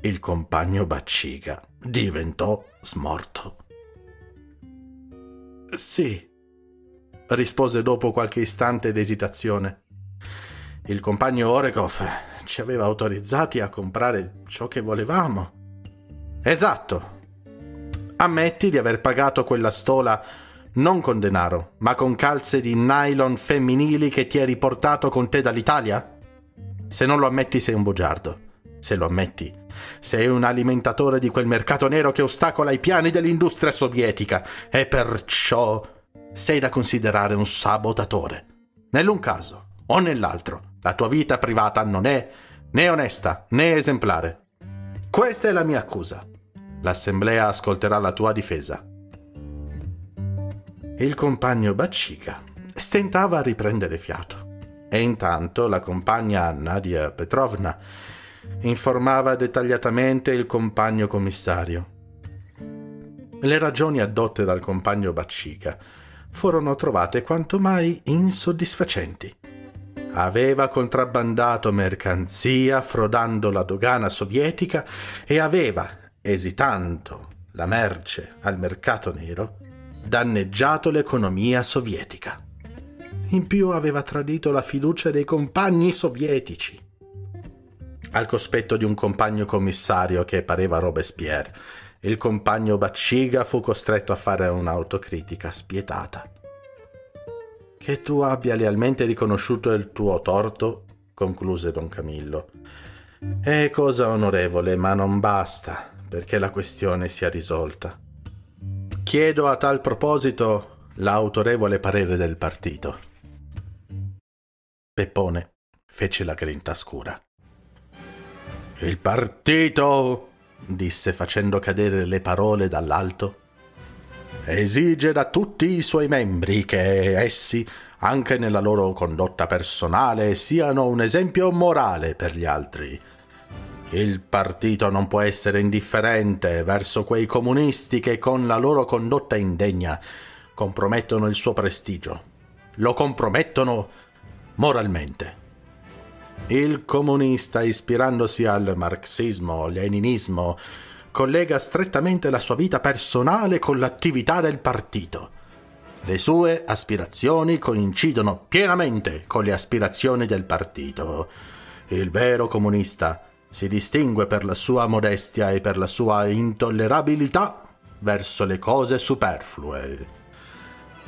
Il compagno Bacciga diventò smorto. Sì, rispose dopo qualche istante d'esitazione. Il compagno Orekov ci aveva autorizzati a comprare ciò che volevamo. Esatto. Ammetti di aver pagato quella stola non con denaro, ma con calze di nylon femminili che ti hai riportato con te dall'Italia? Se non lo ammetti sei un bugiardo. Se lo ammetti, sei un alimentatore di quel mercato nero che ostacola i piani dell'industria sovietica e perciò sei da considerare un sabotatore. Nell'un caso o nell'altro, la tua vita privata non è né onesta né esemplare. Questa è la mia accusa. L'assemblea ascolterà la tua difesa. Il compagno Baccica stentava a riprendere fiato e intanto la compagna Nadia Petrovna informava dettagliatamente il compagno commissario. Le ragioni addotte dal compagno Baccica furono trovate quanto mai insoddisfacenti. Aveva contrabbandato mercanzia frodando la dogana sovietica e aveva, esitando la merce al mercato nero, danneggiato l'economia sovietica. In più aveva tradito la fiducia dei compagni sovietici. Al cospetto di un compagno commissario che pareva Robespierre, il compagno Bacciga fu costretto a fare un'autocritica spietata. Che tu abbia lealmente riconosciuto il tuo torto, concluse don Camillo, è cosa onorevole, ma non basta perché la questione sia risolta. Chiedo a tal proposito l'autorevole parere del partito. Peppone fece la grinta scura. Il partito disse facendo cadere le parole dall'alto, esige da tutti i suoi membri che essi, anche nella loro condotta personale, siano un esempio morale per gli altri. Il partito non può essere indifferente verso quei comunisti che con la loro condotta indegna compromettono il suo prestigio. Lo compromettono moralmente. Il comunista, ispirandosi al marxismo-leninismo, collega strettamente la sua vita personale con l'attività del partito. Le sue aspirazioni coincidono pienamente con le aspirazioni del partito. Il vero comunista si distingue per la sua modestia e per la sua intollerabilità verso le cose superflue.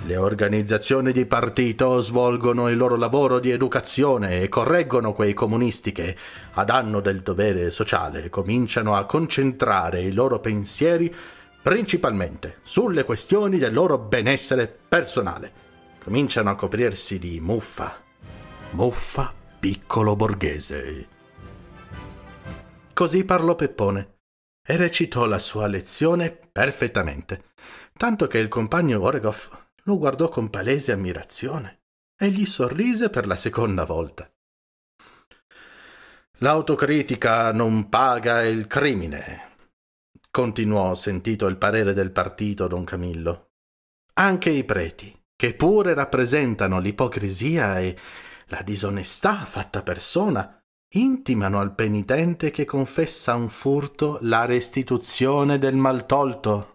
Le organizzazioni di partito svolgono il loro lavoro di educazione e correggono quei comunisti che, a danno del dovere sociale, cominciano a concentrare i loro pensieri principalmente sulle questioni del loro benessere personale. Cominciano a coprirsi di muffa. Muffa piccolo borghese. Così parlò Peppone e recitò la sua lezione perfettamente, tanto che il compagno Oregoff lo guardò con palese ammirazione e gli sorrise per la seconda volta. L'autocritica non paga il crimine, continuò sentito il parere del partito don Camillo. Anche i preti, che pure rappresentano l'ipocrisia e la disonestà fatta persona, intimano al penitente che confessa un furto la restituzione del mal tolto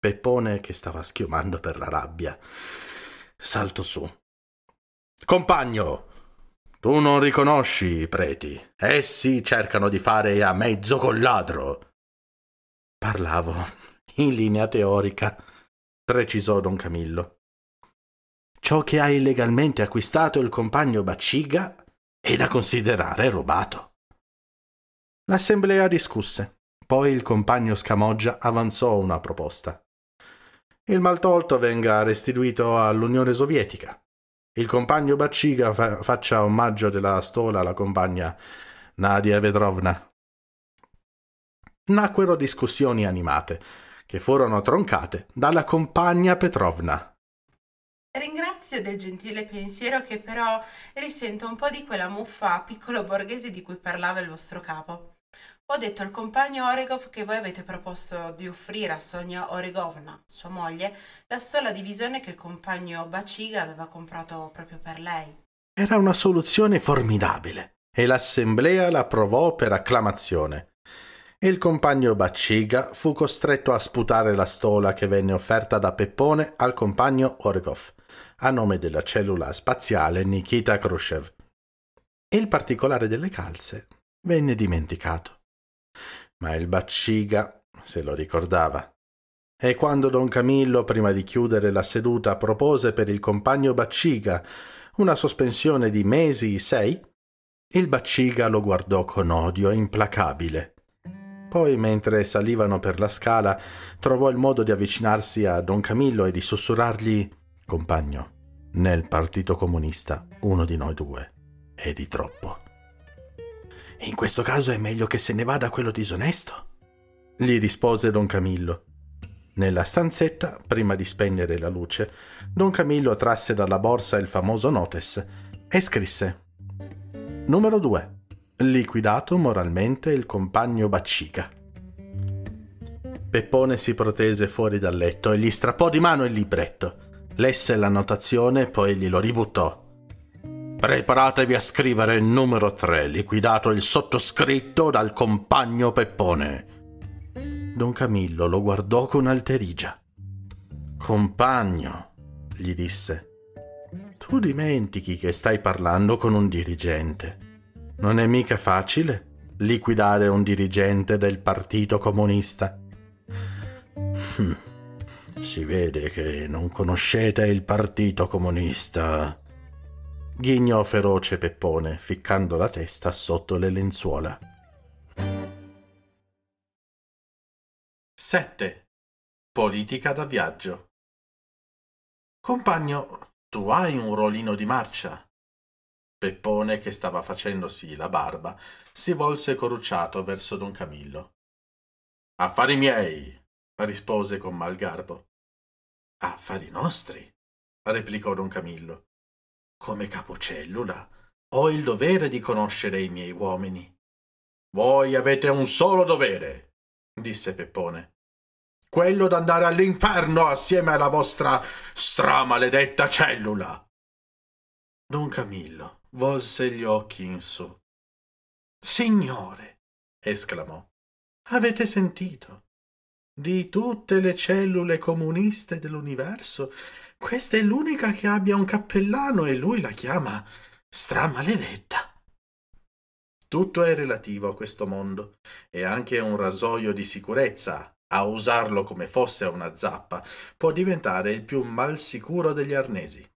Peppone, che stava schiumando per la rabbia, saltò su. Compagno, tu non riconosci i preti. Essi cercano di fare a mezzo col ladro. Parlavo in linea teorica, precisò don Camillo. Ciò che ha illegalmente acquistato il compagno Baciga è da considerare rubato. L'assemblea discusse. Poi il compagno Scamoggia avanzò una proposta il maltolto venga restituito all'Unione Sovietica, il compagno Bacciga fa- faccia omaggio della stola alla compagna Nadia Petrovna. Nacquero discussioni animate, che furono troncate dalla compagna Petrovna. Ringrazio del gentile pensiero che però risento un po' di quella muffa piccolo borghese di cui parlava il vostro capo. Ho detto al compagno Oregov che voi avete proposto di offrire a Sonia Oregovna, sua moglie, la sola divisione che il compagno Baciga aveva comprato proprio per lei. Era una soluzione formidabile e l'assemblea la approvò per acclamazione. Il compagno Baciga fu costretto a sputare la stola che venne offerta da Peppone al compagno Oregov, a nome della cellula spaziale Nikita Khrushchev. Il particolare delle calze venne dimenticato ma il Bacciga se lo ricordava. E quando don Camillo, prima di chiudere la seduta, propose per il compagno Bacciga una sospensione di mesi sei, il Bacciga lo guardò con odio implacabile. Poi, mentre salivano per la scala, trovò il modo di avvicinarsi a don Camillo e di sussurrargli: Compagno, nel Partito Comunista uno di noi due è di troppo. In questo caso è meglio che se ne vada quello disonesto. Gli rispose don Camillo. Nella stanzetta, prima di spegnere la luce, don Camillo trasse dalla borsa il famoso notes e scrisse Numero 2. Liquidato moralmente il compagno Baccica. Peppone si protese fuori dal letto e gli strappò di mano il libretto. Lesse la notazione e poi glielo ributtò. Preparatevi a scrivere il numero 3, liquidato il sottoscritto dal compagno Peppone. Don Camillo lo guardò con alterigia. Compagno, gli disse, tu dimentichi che stai parlando con un dirigente. Non è mica facile liquidare un dirigente del Partito Comunista. Hm, si vede che non conoscete il Partito Comunista, ghignò feroce Peppone, ficcando la testa sotto le lenzuola. 7. Politica da viaggio. Compagno, tu hai un ruolino di marcia? Peppone, che stava facendosi la barba, si volse corrucciato verso Don Camillo. Affari miei, rispose con malgarbo. Affari nostri, replicò Don Camillo come capocellula, ho il dovere di conoscere i miei uomini. Voi avete un solo dovere, disse Peppone. Quello d'andare all'inferno assieme alla vostra stramaledetta cellula. Don Camillo volse gli occhi in su. Signore, esclamò, avete sentito? Di tutte le cellule comuniste dell'universo questa è l'unica che abbia un cappellano e lui la chiama stramaledetta. Tutto è relativo a questo mondo e anche un rasoio di sicurezza, a usarlo come fosse una zappa, può diventare il più mal sicuro degli arnesi.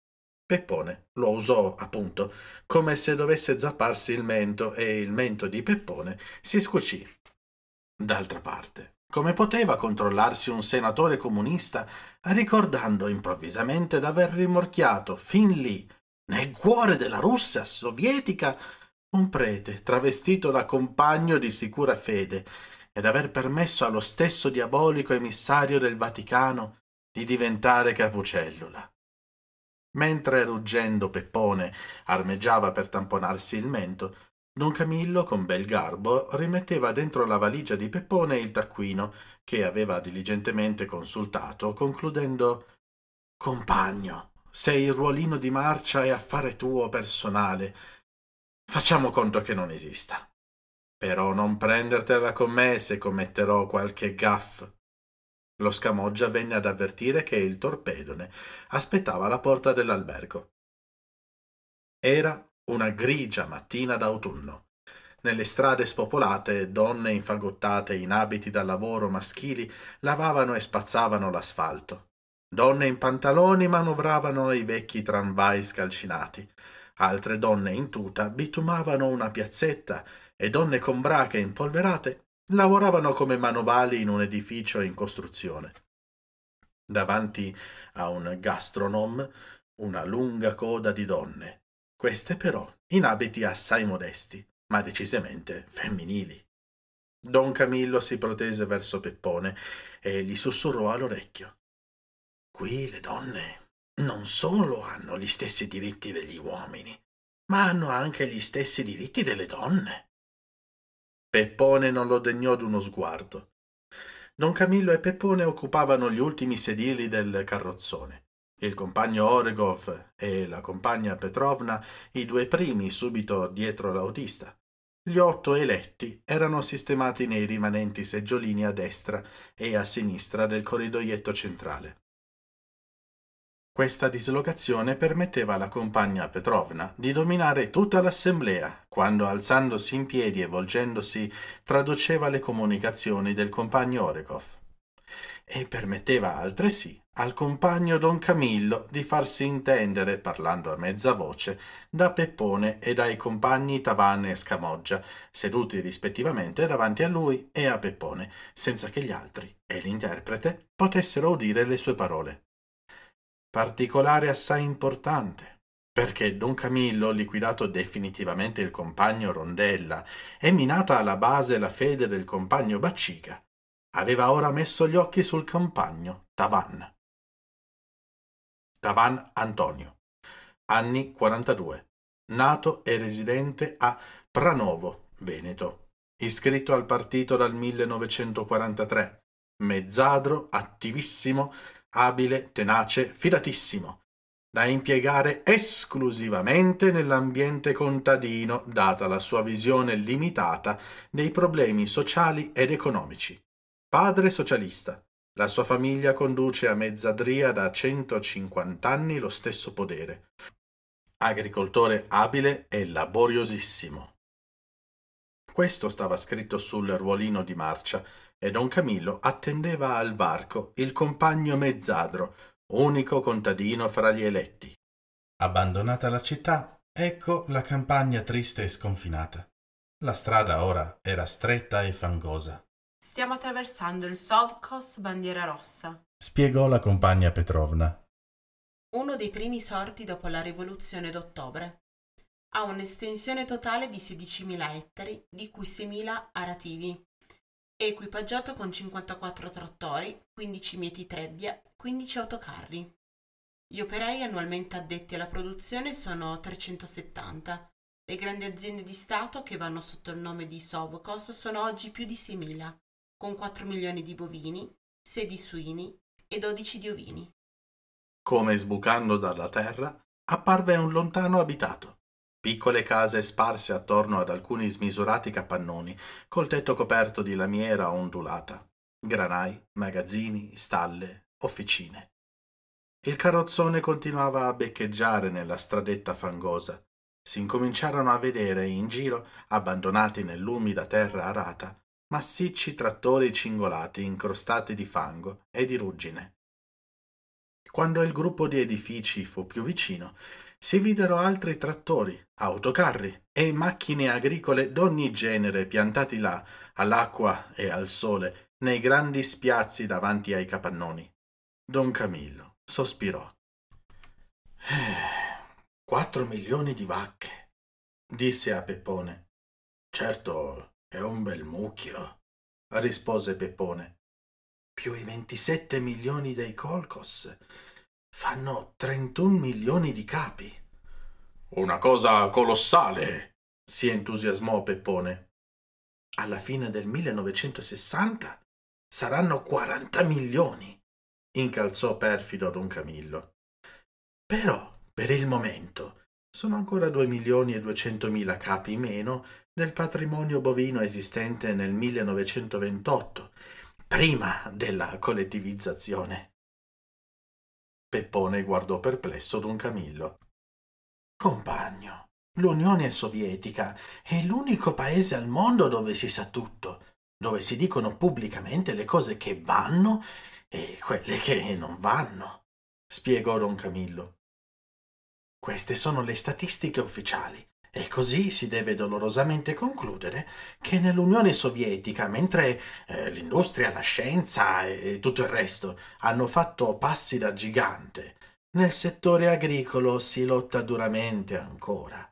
Peppone lo usò, appunto, come se dovesse zapparsi il mento e il mento di Peppone si scucì. D'altra parte, come poteva controllarsi un senatore comunista ricordando improvvisamente d'aver rimorchiato fin lì, nel cuore della Russia sovietica, un prete travestito da compagno di sicura fede ed aver permesso allo stesso diabolico emissario del Vaticano di diventare capucellula? Mentre ruggendo Peppone armeggiava per tamponarsi il mento, don camillo con bel garbo rimetteva dentro la valigia di peppone il taccuino che aveva diligentemente consultato concludendo compagno sei il ruolino di marcia è affare tuo personale facciamo conto che non esista però non prendertela con me se commetterò qualche gaff lo scamoggia venne ad avvertire che il torpedone aspettava la porta dell'albergo era una grigia mattina d'autunno. Nelle strade spopolate, donne infagottate in abiti da lavoro maschili lavavano e spazzavano l'asfalto. Donne in pantaloni manovravano i vecchi tramvai scalcinati. Altre donne in tuta bitumavano una piazzetta e donne con brache impolverate lavoravano come manovali in un edificio in costruzione. Davanti a un gastronom una lunga coda di donne, queste però in abiti assai modesti, ma decisamente femminili. Don Camillo si protese verso Peppone e gli sussurrò all'orecchio. Qui le donne non solo hanno gli stessi diritti degli uomini, ma hanno anche gli stessi diritti delle donne. Peppone non lo degnò d'uno sguardo. Don Camillo e Peppone occupavano gli ultimi sedili del carrozzone. Il compagno Oregov e la compagna Petrovna, i due primi subito dietro l'autista. Gli otto eletti erano sistemati nei rimanenti seggiolini a destra e a sinistra del corridoietto centrale. Questa dislocazione permetteva alla compagna Petrovna di dominare tutta l'assemblea, quando alzandosi in piedi e volgendosi traduceva le comunicazioni del compagno Oregov. E permetteva altresì al compagno don Camillo di farsi intendere, parlando a mezza voce, da Peppone e dai compagni Tavane e Scamoggia, seduti rispettivamente davanti a lui e a Peppone, senza che gli altri e l'interprete potessero udire le sue parole. Particolare assai importante, perché Don Camillo, liquidato definitivamente il compagno Rondella e minata alla base la fede del compagno Baccica, aveva ora messo gli occhi sul compagno Tavan. Tavan Antonio, anni 42, nato e residente a Pranovo, Veneto, iscritto al partito dal 1943, mezzadro, attivissimo, abile, tenace, fidatissimo, da impiegare esclusivamente nell'ambiente contadino, data la sua visione limitata dei problemi sociali ed economici. Padre socialista, la sua famiglia conduce a mezzadria da 150 anni lo stesso podere. Agricoltore abile e laboriosissimo. Questo stava scritto sul ruolino di marcia e don Camillo attendeva al varco il compagno mezzadro, unico contadino fra gli eletti. Abbandonata la città, ecco la campagna triste e sconfinata. La strada ora era stretta e fangosa. Stiamo attraversando il Sovkos bandiera rossa, spiegò la compagna Petrovna. Uno dei primi sorti dopo la rivoluzione d'ottobre. Ha un'estensione totale di 16.000 ettari, di cui 6.000 arativi. È equipaggiato con 54 trattori, 15 mieti trebbia, 15 autocarri. Gli operai annualmente addetti alla produzione sono 370. Le grandi aziende di Stato che vanno sotto il nome di Sovkos sono oggi più di 6.000 con 4 milioni di bovini, 6 di suini e 12 di ovini. Come sbucando dalla terra, apparve un lontano abitato. Piccole case sparse attorno ad alcuni smisurati capannoni, col tetto coperto di lamiera ondulata, granai, magazzini, stalle, officine. Il carrozzone continuava a beccheggiare nella stradetta fangosa. Si incominciarono a vedere in giro, abbandonati nell'umida terra arata, massicci trattori cingolati incrostati di fango e di ruggine. Quando il gruppo di edifici fu più vicino, si videro altri trattori, autocarri e macchine agricole d'ogni genere piantati là, all'acqua e al sole, nei grandi spiazzi davanti ai capannoni. Don Camillo sospirò. Eh, quattro milioni di vacche, disse a Peppone. Certo, è un bel mucchio, rispose Peppone. Più i 27 milioni dei Colcos fanno 31 milioni di capi. Una cosa colossale, si entusiasmò Peppone. Alla fine del 1960 saranno 40 milioni, incalzò perfido Don Camillo. Però, per il momento, sono ancora 2 milioni e 200 mila capi meno del patrimonio bovino esistente nel 1928, prima della collettivizzazione. Peppone guardò perplesso Don Camillo. Compagno, l'Unione Sovietica è l'unico paese al mondo dove si sa tutto, dove si dicono pubblicamente le cose che vanno e quelle che non vanno, spiegò Don Camillo. Queste sono le statistiche ufficiali. E così si deve dolorosamente concludere che nell'Unione Sovietica, mentre eh, l'industria, la scienza e, e tutto il resto hanno fatto passi da gigante, nel settore agricolo si lotta duramente ancora.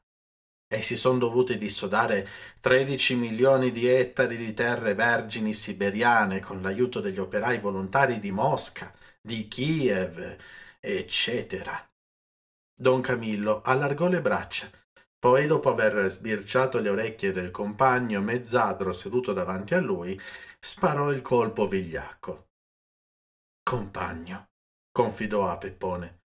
E si sono dovuti dissodare 13 milioni di ettari di terre vergini siberiane con l'aiuto degli operai volontari di Mosca, di Kiev, eccetera. Don Camillo allargò le braccia poi, dopo aver sbirciato le orecchie del compagno mezzadro seduto davanti a lui, sparò il colpo vigliacco. Compagno, confidò a Peppone,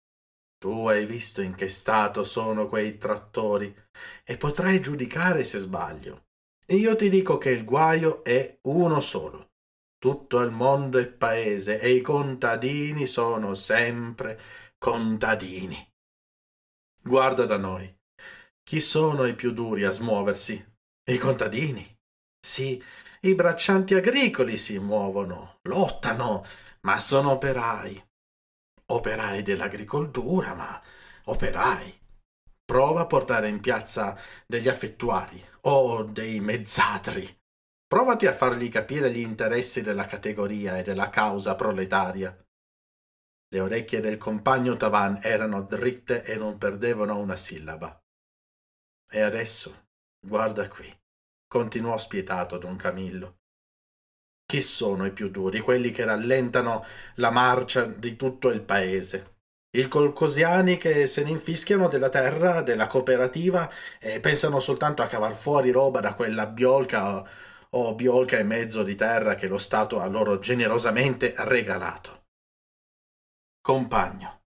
tu hai visto in che stato sono quei trattori e potrai giudicare se sbaglio. Io ti dico che il guaio è uno solo. Tutto il mondo è paese e i contadini sono sempre contadini. Guarda da noi. Chi sono i più duri a smuoversi? I contadini. Sì, i braccianti agricoli si muovono, lottano, ma sono operai. Operai dell'agricoltura, ma operai. Prova a portare in piazza degli affettuari o dei mezzatri. Provati a fargli capire gli interessi della categoria e della causa proletaria. Le orecchie del compagno Tavan erano dritte e non perdevano una sillaba. E adesso, guarda qui, continuò spietato don Camillo. Chi sono i più duri, quelli che rallentano la marcia di tutto il paese? I colcosiani che se ne infischiano della terra, della cooperativa e pensano soltanto a cavar fuori roba da quella biolca o biolca e mezzo di terra che lo Stato ha loro generosamente regalato. Compagno,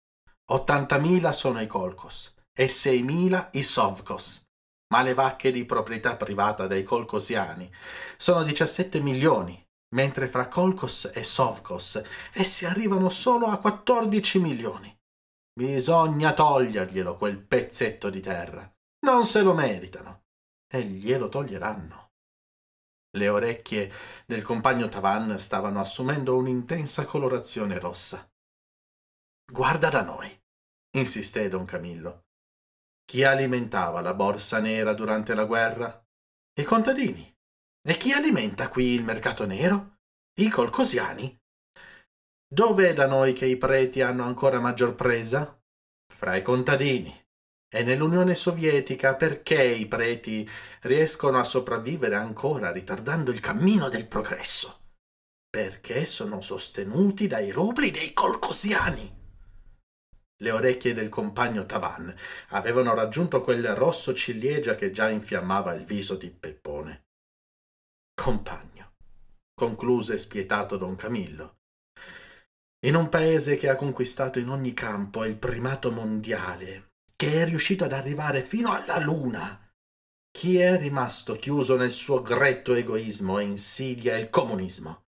80.000 sono i colcos e 6.000 i sovcos ma le vacche di proprietà privata dei colcosiani sono 17 milioni, mentre fra Colcos e Sovcos essi arrivano solo a 14 milioni. Bisogna toglierglielo quel pezzetto di terra. Non se lo meritano. E glielo toglieranno. Le orecchie del compagno Tavan stavano assumendo un'intensa colorazione rossa. Guarda da noi, insisté don Camillo. Chi alimentava la borsa nera durante la guerra? I contadini. E chi alimenta qui il mercato nero? I colcosiani. Dov'è da noi che i preti hanno ancora maggior presa? Fra i contadini. E nell'Unione Sovietica perché i preti riescono a sopravvivere ancora ritardando il cammino del progresso? Perché sono sostenuti dai rubli dei colcosiani. Le orecchie del compagno Tavan avevano raggiunto quel rosso ciliegia che già infiammava il viso di Peppone. Compagno, concluse spietato don Camillo. In un paese che ha conquistato in ogni campo il primato mondiale, che è riuscito ad arrivare fino alla luna, chi è rimasto chiuso nel suo gretto egoismo e insidia il comunismo?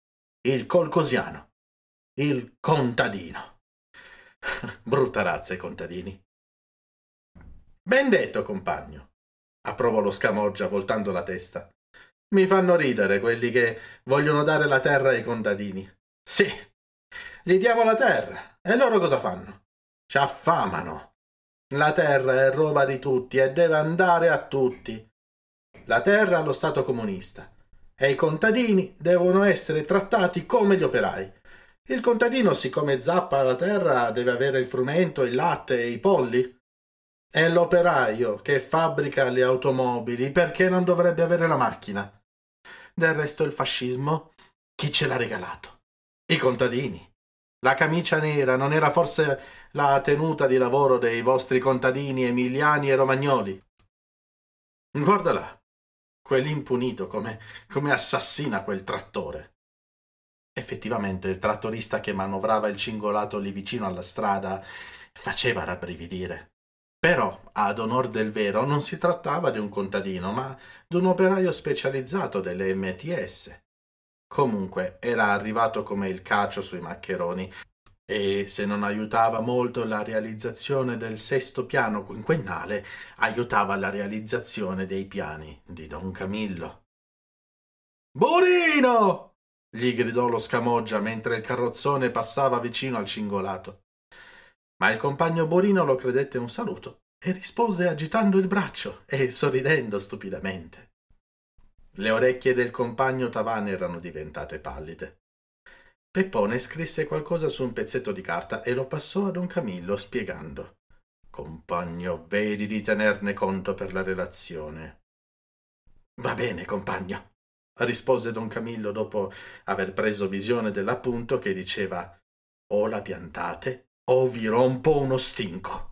Il colcosiano, il contadino. Brutta razza i contadini. Ben detto, compagno, approvò lo scamoggia voltando la testa. Mi fanno ridere quelli che vogliono dare la terra ai contadini. Sì, gli diamo la terra. E loro cosa fanno? Ci affamano. La terra è roba di tutti e deve andare a tutti. La terra allo Stato comunista. E i contadini devono essere trattati come gli operai. Il contadino, siccome zappa la terra, deve avere il frumento, il latte e i polli. È l'operaio che fabbrica le automobili, perché non dovrebbe avere la macchina? Del resto il fascismo, chi ce l'ha regalato? I contadini. La camicia nera non era forse la tenuta di lavoro dei vostri contadini emiliani e romagnoli? Guarda là, quell'impunito come, come assassina quel trattore effettivamente il trattorista che manovrava il cingolato lì vicino alla strada faceva rabbrividire. Però, ad onor del vero, non si trattava di un contadino, ma di un operaio specializzato delle MTS. Comunque, era arrivato come il cacio sui maccheroni e se non aiutava molto la realizzazione del sesto piano quinquennale, aiutava la realizzazione dei piani di Don Camillo. Burino! gli gridò lo scamoggia mentre il carrozzone passava vicino al cingolato. Ma il compagno Borino lo credette un saluto e rispose agitando il braccio e sorridendo stupidamente. Le orecchie del compagno Tavan erano diventate pallide. Peppone scrisse qualcosa su un pezzetto di carta e lo passò a Don Camillo spiegando. Compagno, vedi di tenerne conto per la relazione. Va bene, compagno, rispose don Camillo dopo aver preso visione dell'appunto che diceva o la piantate o vi rompo uno stinco.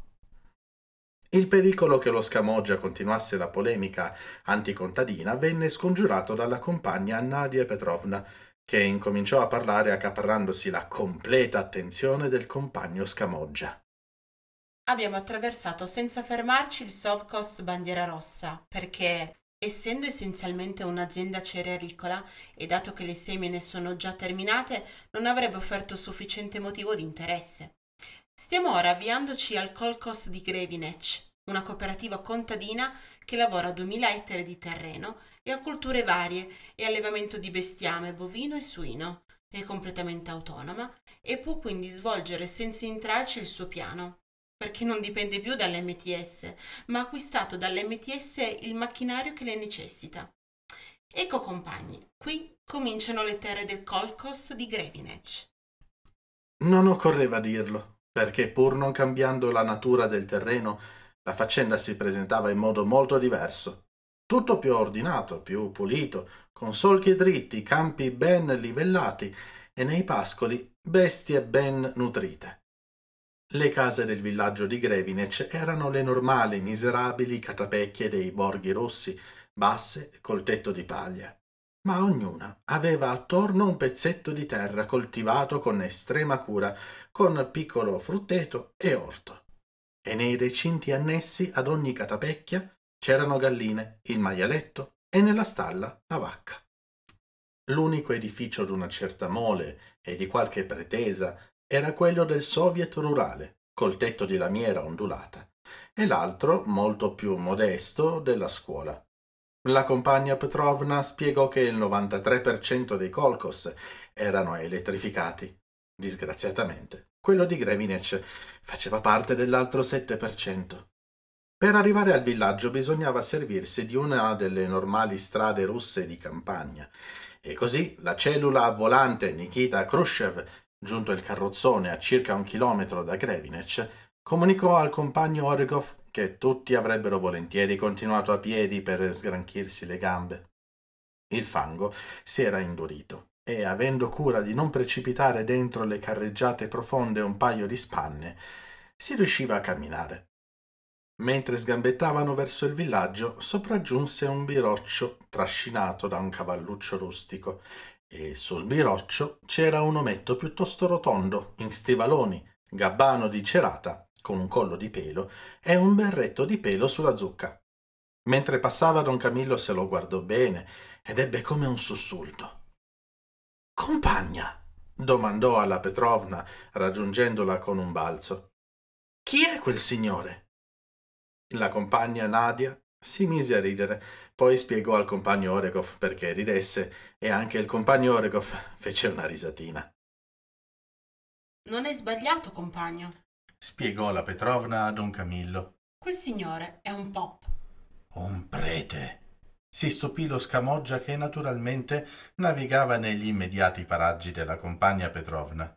Il pericolo che lo Scamoggia continuasse la polemica anticontadina venne scongiurato dalla compagna Nadia Petrovna, che incominciò a parlare accaparrandosi la completa attenzione del compagno Scamoggia. Abbiamo attraversato senza fermarci il Sovkos bandiera rossa, perché Essendo essenzialmente un'azienda cerealicola e dato che le semine sono già terminate, non avrebbe offerto sufficiente motivo di interesse. Stiamo ora avviandoci al Colcos di Grevinec, una cooperativa contadina che lavora a 2000 ettari di terreno e a culture varie e allevamento di bestiame bovino e suino. È completamente autonoma e può quindi svolgere senza intralci il suo piano perché non dipende più dall'MTS, ma ha acquistato dall'MTS il macchinario che le necessita. Ecco compagni, qui cominciano le terre del Colcos di Grevinec. Non occorreva dirlo, perché pur non cambiando la natura del terreno, la faccenda si presentava in modo molto diverso. Tutto più ordinato, più pulito, con solchi dritti, campi ben livellati e nei pascoli bestie ben nutrite. Le case del villaggio di Grevinec erano le normali, miserabili catapecchie dei borghi rossi, basse, col tetto di paglia. Ma ognuna aveva attorno un pezzetto di terra coltivato con estrema cura, con piccolo frutteto e orto. E nei recinti annessi ad ogni catapecchia c'erano galline, il maialetto e nella stalla la vacca. L'unico edificio d'una certa mole e di qualche pretesa era quello del soviet rurale, col tetto di lamiera ondulata, e l'altro, molto più modesto, della scuola. La compagna Petrovna spiegò che il 93% dei Kolkos erano elettrificati. Disgraziatamente, quello di Grevinec faceva parte dell'altro 7%. Per arrivare al villaggio bisognava servirsi di una delle normali strade russe di campagna. E così la cellula a volante Nikita Khrushchev Giunto il carrozzone a circa un chilometro da Grevinec, comunicò al compagno Orgov che tutti avrebbero volentieri continuato a piedi per sgranchirsi le gambe. Il fango si era indurito e, avendo cura di non precipitare dentro le carreggiate profonde un paio di spanne, si riusciva a camminare. Mentre sgambettavano verso il villaggio, sopraggiunse un biroccio trascinato da un cavalluccio rustico e sul biroccio c'era un ometto piuttosto rotondo, in stivaloni, gabbano di cerata, con un collo di pelo e un berretto di pelo sulla zucca. Mentre passava don Camillo se lo guardò bene ed ebbe come un sussulto. Compagna! domandò alla Petrovna, raggiungendola con un balzo. Chi è quel signore? La compagna Nadia si mise a ridere, poi spiegò al compagno Oregoff perché ridesse e anche il compagno Oregoff fece una risatina. Non è sbagliato, compagno, spiegò la Petrovna a Don Camillo. Quel signore è un pop. Un prete. Si stupì lo scamoggia che naturalmente navigava negli immediati paraggi della compagna Petrovna.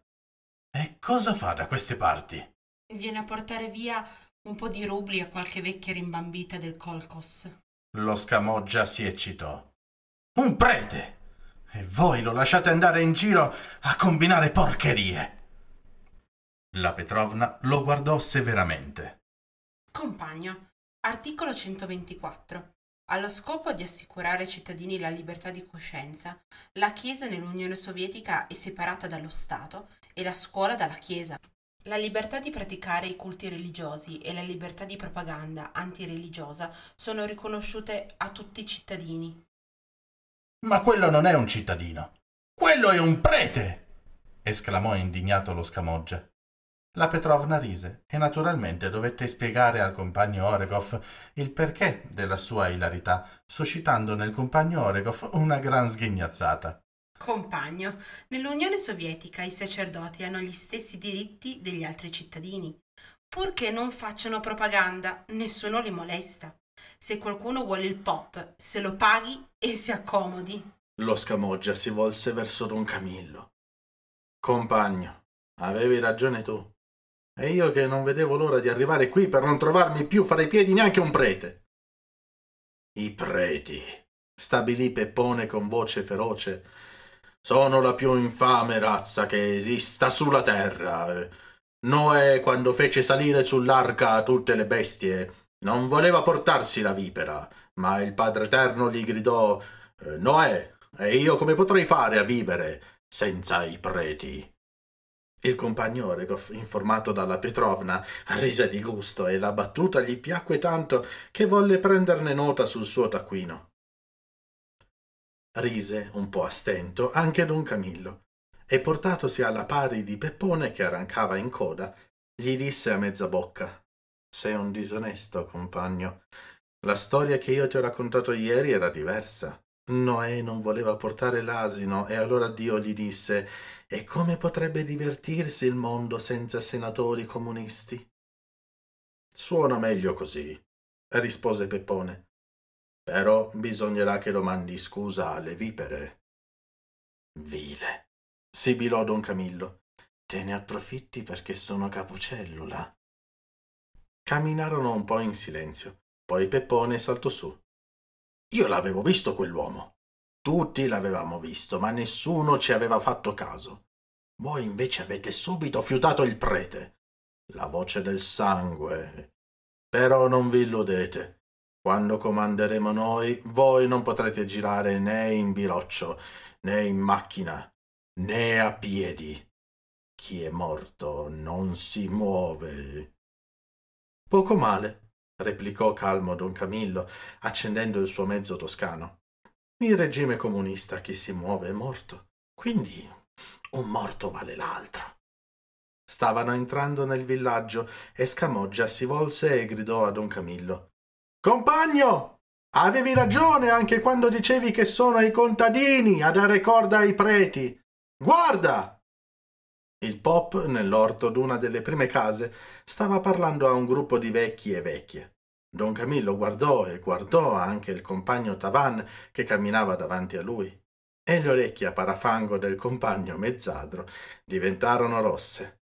E cosa fa da queste parti? Viene a portare via un po' di rubli a qualche vecchia rimbambita del Colcos. Lo scamoggia si eccitò. Un prete! E voi lo lasciate andare in giro a combinare porcherie! La Petrovna lo guardò severamente. Compagno, articolo 124. Allo scopo di assicurare ai cittadini la libertà di coscienza, la Chiesa nell'Unione Sovietica è separata dallo Stato e la scuola dalla Chiesa. La libertà di praticare i culti religiosi e la libertà di propaganda antireligiosa sono riconosciute a tutti i cittadini. Ma quello non è un cittadino. Quello è un prete! esclamò indignato lo scamoggia. La Petrovna rise e naturalmente dovette spiegare al compagno Oregov il perché della sua ilarità, suscitando nel compagno Oregov una gran sghignazzata. Compagno, nell'Unione Sovietica i sacerdoti hanno gli stessi diritti degli altri cittadini. Purché non facciano propaganda, nessuno li molesta. Se qualcuno vuole il pop, se lo paghi e si accomodi. Lo scamoggia si volse verso Don Camillo. Compagno, avevi ragione tu. E io che non vedevo l'ora di arrivare qui per non trovarmi più fra i piedi neanche un prete. I preti, stabilì Peppone con voce feroce sono la più infame razza che esista sulla terra. Noè, quando fece salire sull'arca tutte le bestie, non voleva portarsi la vipera, ma il Padre Eterno gli gridò eh, Noè, e io come potrei fare a vivere senza i preti? Il compagno Oregov, informato dalla Petrovna, rise di gusto e la battuta gli piacque tanto che volle prenderne nota sul suo taccuino rise, un po' a stento, anche don Camillo, e portatosi alla pari di Peppone che arrancava in coda, gli disse a mezza bocca Sei un disonesto, compagno. La storia che io ti ho raccontato ieri era diversa. Noè non voleva portare l'asino e allora Dio gli disse E come potrebbe divertirsi il mondo senza senatori comunisti? Suona meglio così, rispose Peppone. Però bisognerà che domandi scusa alle vipere. Vile, sibilò don Camillo. Te ne approfitti perché sono capocellula. Camminarono un po' in silenzio, poi Peppone saltò su. Io l'avevo visto quell'uomo. Tutti l'avevamo visto, ma nessuno ci aveva fatto caso. Voi invece avete subito fiutato il prete. La voce del sangue. Però non vi illudete. Quando comanderemo noi, voi non potrete girare né in biroccio, né in macchina, né a piedi. Chi è morto non si muove. Poco male, replicò calmo don Camillo, accendendo il suo mezzo toscano. Il regime comunista chi si muove è morto. Quindi un morto vale l'altro. Stavano entrando nel villaggio e Scamoggia si volse e gridò a don Camillo. Compagno, avevi ragione anche quando dicevi che sono i contadini a dare corda ai preti. Guarda! Il pop, nell'orto d'una delle prime case, stava parlando a un gruppo di vecchi e vecchie. Don Camillo guardò e guardò anche il compagno Tavan che camminava davanti a lui. E le orecchie a parafango del compagno mezzadro diventarono rosse.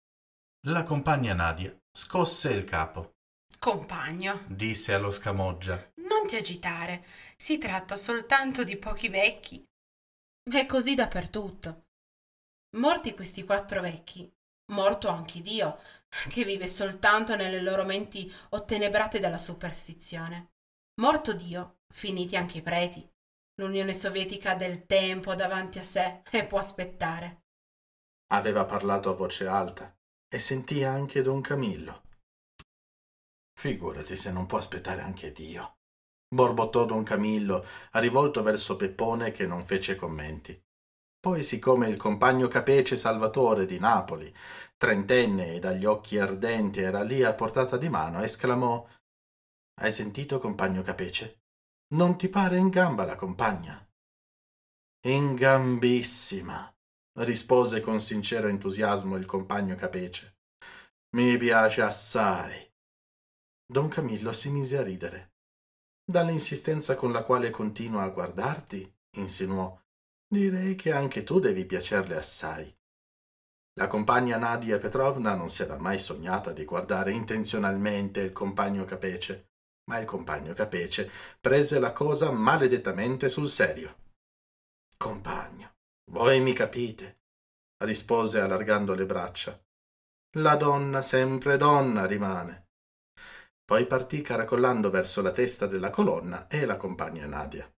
La compagna Nadia scosse il capo. Compagno, disse allo scamoggia, non ti agitare, si tratta soltanto di pochi vecchi. È così dappertutto. Morti questi quattro vecchi, morto anche Dio, che vive soltanto nelle loro menti ottenebrate dalla superstizione. Morto Dio, finiti anche i preti. L'Unione Sovietica ha del tempo davanti a sé e può aspettare. Aveva parlato a voce alta e sentì anche don Camillo Figurati se non può aspettare anche Dio. Borbottò don Camillo, rivolto verso Peppone che non fece commenti. Poi, siccome il compagno capece Salvatore di Napoli, trentenne e dagli occhi ardenti, era lì a portata di mano, esclamò Hai sentito, compagno capece? Non ti pare in gamba la compagna? In gambissima, rispose con sincero entusiasmo il compagno capece. Mi piace assai don camillo si mise a ridere dall'insistenza con la quale continua a guardarti insinuò direi che anche tu devi piacerle assai la compagna nadia petrovna non s'era mai sognata di guardare intenzionalmente il compagno capece ma il compagno capece prese la cosa maledettamente sul serio compagno voi mi capite rispose allargando le braccia la donna sempre donna rimane poi partì caracollando verso la testa della colonna e la compagna Nadia.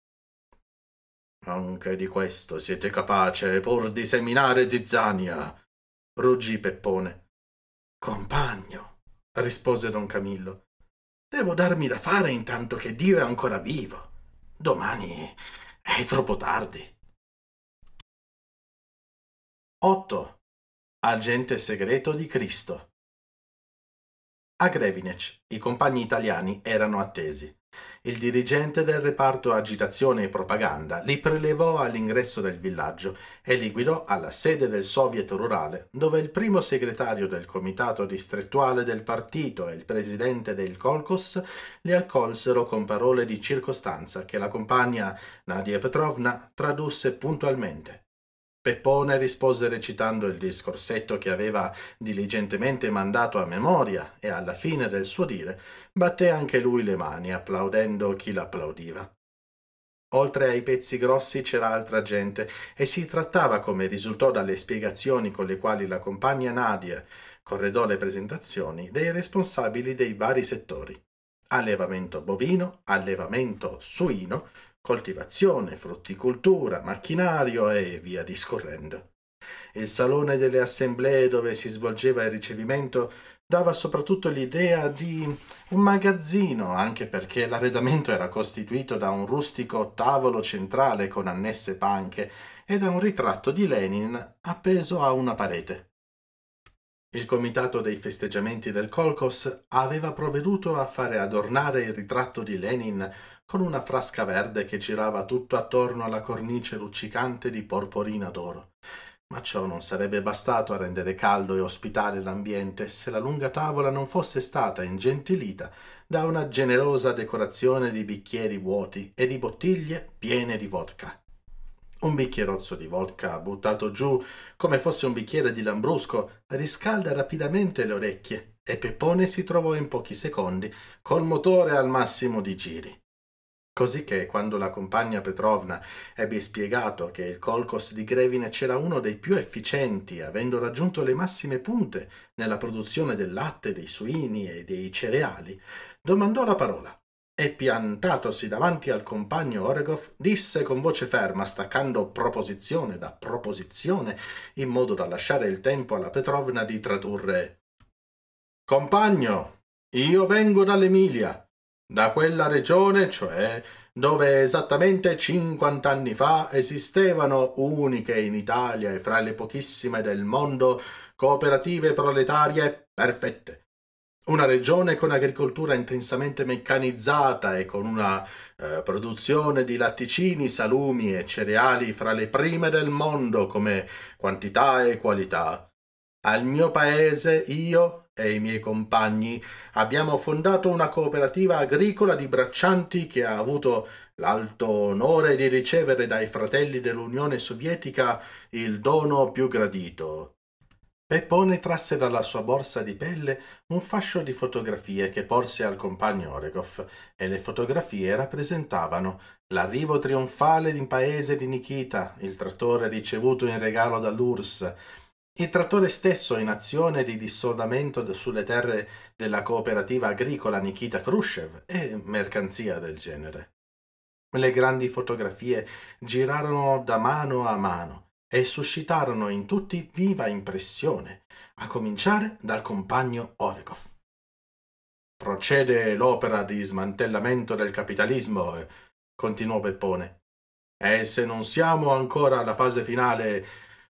Anche di questo siete capace, pur di seminare zizzania, ruggì Peppone. Compagno, rispose don Camillo, devo darmi da fare intanto che Dio è ancora vivo. Domani è troppo tardi. 8. Agente segreto di Cristo. A Grevinec i compagni italiani erano attesi. Il dirigente del reparto agitazione e propaganda li prelevò all'ingresso del villaggio e li guidò alla sede del Soviet rurale, dove il primo segretario del comitato distrettuale del partito e il presidente del Colcos li accolsero con parole di circostanza che la compagna Nadia Petrovna tradusse puntualmente. Peppone rispose recitando il discorsetto che aveva diligentemente mandato a memoria e alla fine del suo dire batté anche lui le mani applaudendo chi l'applaudiva. Oltre ai pezzi grossi c'era altra gente e si trattava, come risultò dalle spiegazioni con le quali la compagna Nadia corredò le presentazioni, dei responsabili dei vari settori. Allevamento bovino, allevamento suino, coltivazione, frutticoltura, macchinario e via discorrendo. Il salone delle assemblee dove si svolgeva il ricevimento dava soprattutto l'idea di un magazzino, anche perché l'arredamento era costituito da un rustico tavolo centrale con annesse panche e da un ritratto di Lenin appeso a una parete. Il comitato dei festeggiamenti del Colcos aveva provveduto a fare adornare il ritratto di Lenin con una frasca verde che girava tutto attorno alla cornice luccicante di porporina d'oro. Ma ciò non sarebbe bastato a rendere caldo e ospitale l'ambiente se la lunga tavola non fosse stata ingentilita da una generosa decorazione di bicchieri vuoti e di bottiglie piene di vodka. Un bicchierozzo di vodka buttato giù come fosse un bicchiere di lambrusco, riscalda rapidamente le orecchie e Peppone si trovò in pochi secondi col motore al massimo di giri. Così che, quando la compagna Petrovna ebbe spiegato che il Colcos di Grevine c'era uno dei più efficienti, avendo raggiunto le massime punte nella produzione del latte, dei suini e dei cereali, domandò la parola e piantatosi davanti al compagno Oregov, disse con voce ferma, staccando proposizione da proposizione, in modo da lasciare il tempo alla Petrovna di tradurre Compagno, io vengo dall'Emilia, da quella regione, cioè, dove esattamente 50 anni fa esistevano, uniche in Italia e fra le pochissime del mondo, cooperative proletarie perfette una regione con agricoltura intensamente meccanizzata e con una eh, produzione di latticini, salumi e cereali fra le prime del mondo come quantità e qualità. Al mio paese io e i miei compagni abbiamo fondato una cooperativa agricola di braccianti che ha avuto l'alto onore di ricevere dai fratelli dell'Unione Sovietica il dono più gradito, Peppone trasse dalla sua borsa di pelle un fascio di fotografie che porse al compagno Oregoff e le fotografie rappresentavano l'arrivo trionfale in paese di Nikita, il trattore ricevuto in regalo dall'URSS, il trattore stesso in azione di dissodamento sulle terre della cooperativa agricola Nikita Khrushchev e mercanzia del genere. Le grandi fotografie girarono da mano a mano e suscitarono in tutti viva impressione, a cominciare dal compagno Orekoff. Procede l'opera di smantellamento del capitalismo, eh, continuò Peppone. E se non siamo ancora alla fase finale,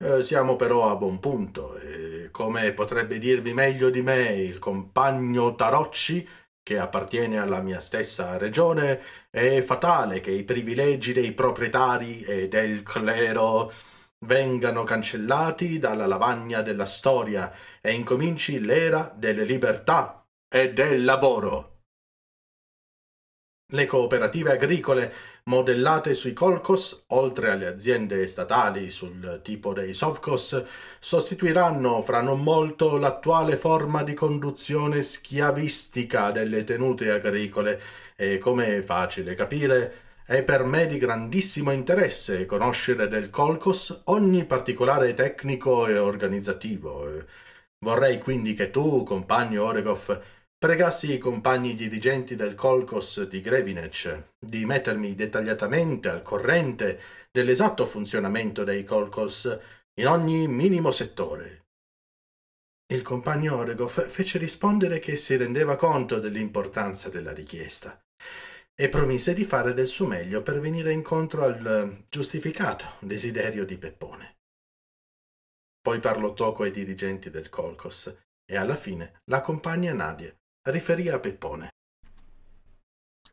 eh, siamo però a buon punto e, come potrebbe dirvi meglio di me il compagno Tarocci, che appartiene alla mia stessa regione, è fatale che i privilegi dei proprietari e del clero vengano cancellati dalla lavagna della storia e incominci l'era delle libertà e del lavoro. Le cooperative agricole modellate sui colcos, oltre alle aziende statali sul tipo dei sovcos, sostituiranno fra non molto l'attuale forma di conduzione schiavistica delle tenute agricole e, come è facile capire, è per me di grandissimo interesse conoscere del Colcos ogni particolare tecnico e organizzativo. Vorrei quindi che tu, compagno Oregoff, pregassi i compagni dirigenti del Colcos di Grevinec di mettermi dettagliatamente al corrente dell'esatto funzionamento dei Colcos in ogni minimo settore. Il compagno Oregoff fece rispondere che si rendeva conto dell'importanza della richiesta e promise di fare del suo meglio per venire incontro al ehm, giustificato desiderio di Peppone. Poi parlò Toco ai dirigenti del Colcos e alla fine la compagna Nadie riferì a Peppone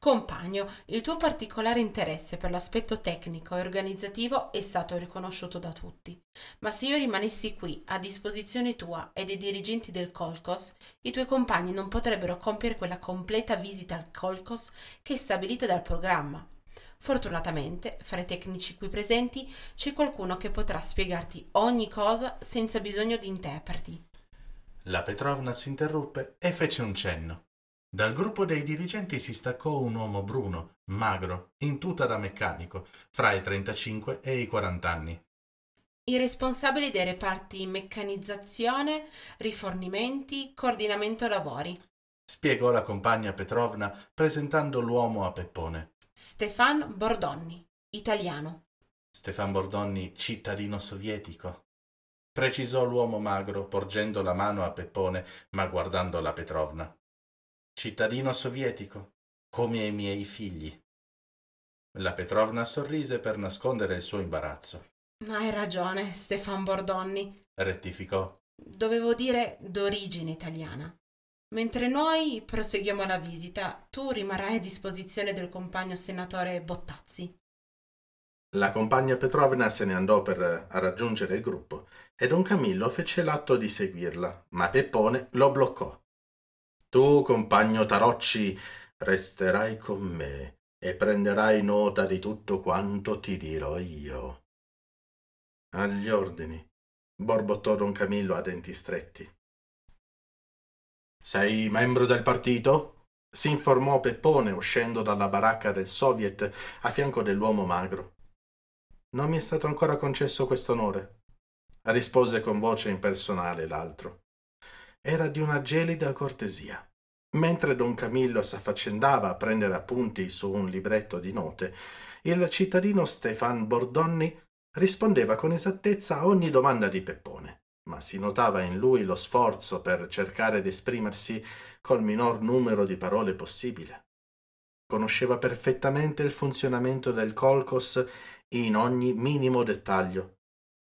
Compagno, il tuo particolare interesse per l'aspetto tecnico e organizzativo è stato riconosciuto da tutti, ma se io rimanessi qui a disposizione tua e dei dirigenti del Colcos, i tuoi compagni non potrebbero compiere quella completa visita al Colcos che è stabilita dal programma. Fortunatamente, fra i tecnici qui presenti c'è qualcuno che potrà spiegarti ogni cosa senza bisogno di interpreti. La Petrovna si interruppe e fece un cenno. Dal gruppo dei dirigenti si staccò un uomo bruno, magro, in tuta da meccanico, fra i 35 e i 40 anni. I responsabili dei reparti meccanizzazione, rifornimenti, coordinamento lavori. Spiegò la compagna Petrovna presentando l'uomo a Peppone. Stefan Bordonni, italiano. Stefan Bordonni, cittadino sovietico. Precisò l'uomo magro, porgendo la mano a Peppone, ma guardando la Petrovna. Cittadino sovietico, come i miei figli. La Petrovna sorrise per nascondere il suo imbarazzo. Hai ragione, Stefan Bordonni, rettificò. Dovevo dire d'origine italiana. Mentre noi proseguiamo la visita, tu rimarrai a disposizione del compagno senatore Bottazzi. La compagna Petrovna se ne andò per eh, raggiungere il gruppo e don Camillo fece l'atto di seguirla, ma Peppone lo bloccò. Tu, compagno Tarocci, resterai con me e prenderai nota di tutto quanto ti dirò io. Agli ordini, borbottò don Camillo a denti stretti. Sei membro del partito? si informò Peppone uscendo dalla baracca del Soviet a fianco dell'uomo magro. Non mi è stato ancora concesso quest'onore, rispose con voce impersonale l'altro era di una gelida cortesia. Mentre don Camillo s'affaccendava a prendere appunti su un libretto di note, il cittadino Stefan Bordonni rispondeva con esattezza a ogni domanda di Peppone, ma si notava in lui lo sforzo per cercare di esprimersi col minor numero di parole possibile. Conosceva perfettamente il funzionamento del colcos in ogni minimo dettaglio.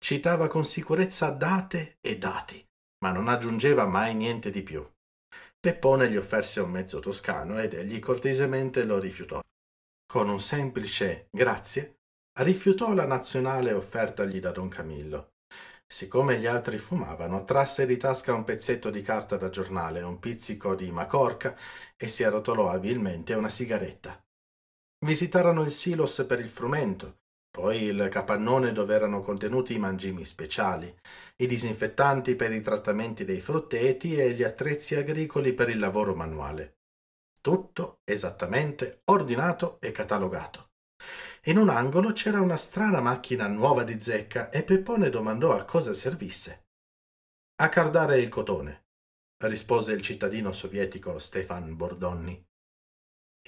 Citava con sicurezza date e dati ma non aggiungeva mai niente di più. Peppone gli offerse un mezzo toscano ed egli cortesemente lo rifiutò. Con un semplice grazie rifiutò la nazionale offertagli da don Camillo. Siccome gli altri fumavano, trasse di tasca un pezzetto di carta da giornale, un pizzico di macorca e si arrotolò abilmente una sigaretta. Visitarono il silos per il frumento, poi il capannone dove erano contenuti i mangimi speciali, i disinfettanti per i trattamenti dei frutteti e gli attrezzi agricoli per il lavoro manuale. Tutto esattamente ordinato e catalogato. In un angolo c'era una strana macchina nuova di zecca e Peppone domandò a cosa servisse. A cardare il cotone, rispose il cittadino sovietico Stefan Bordonni.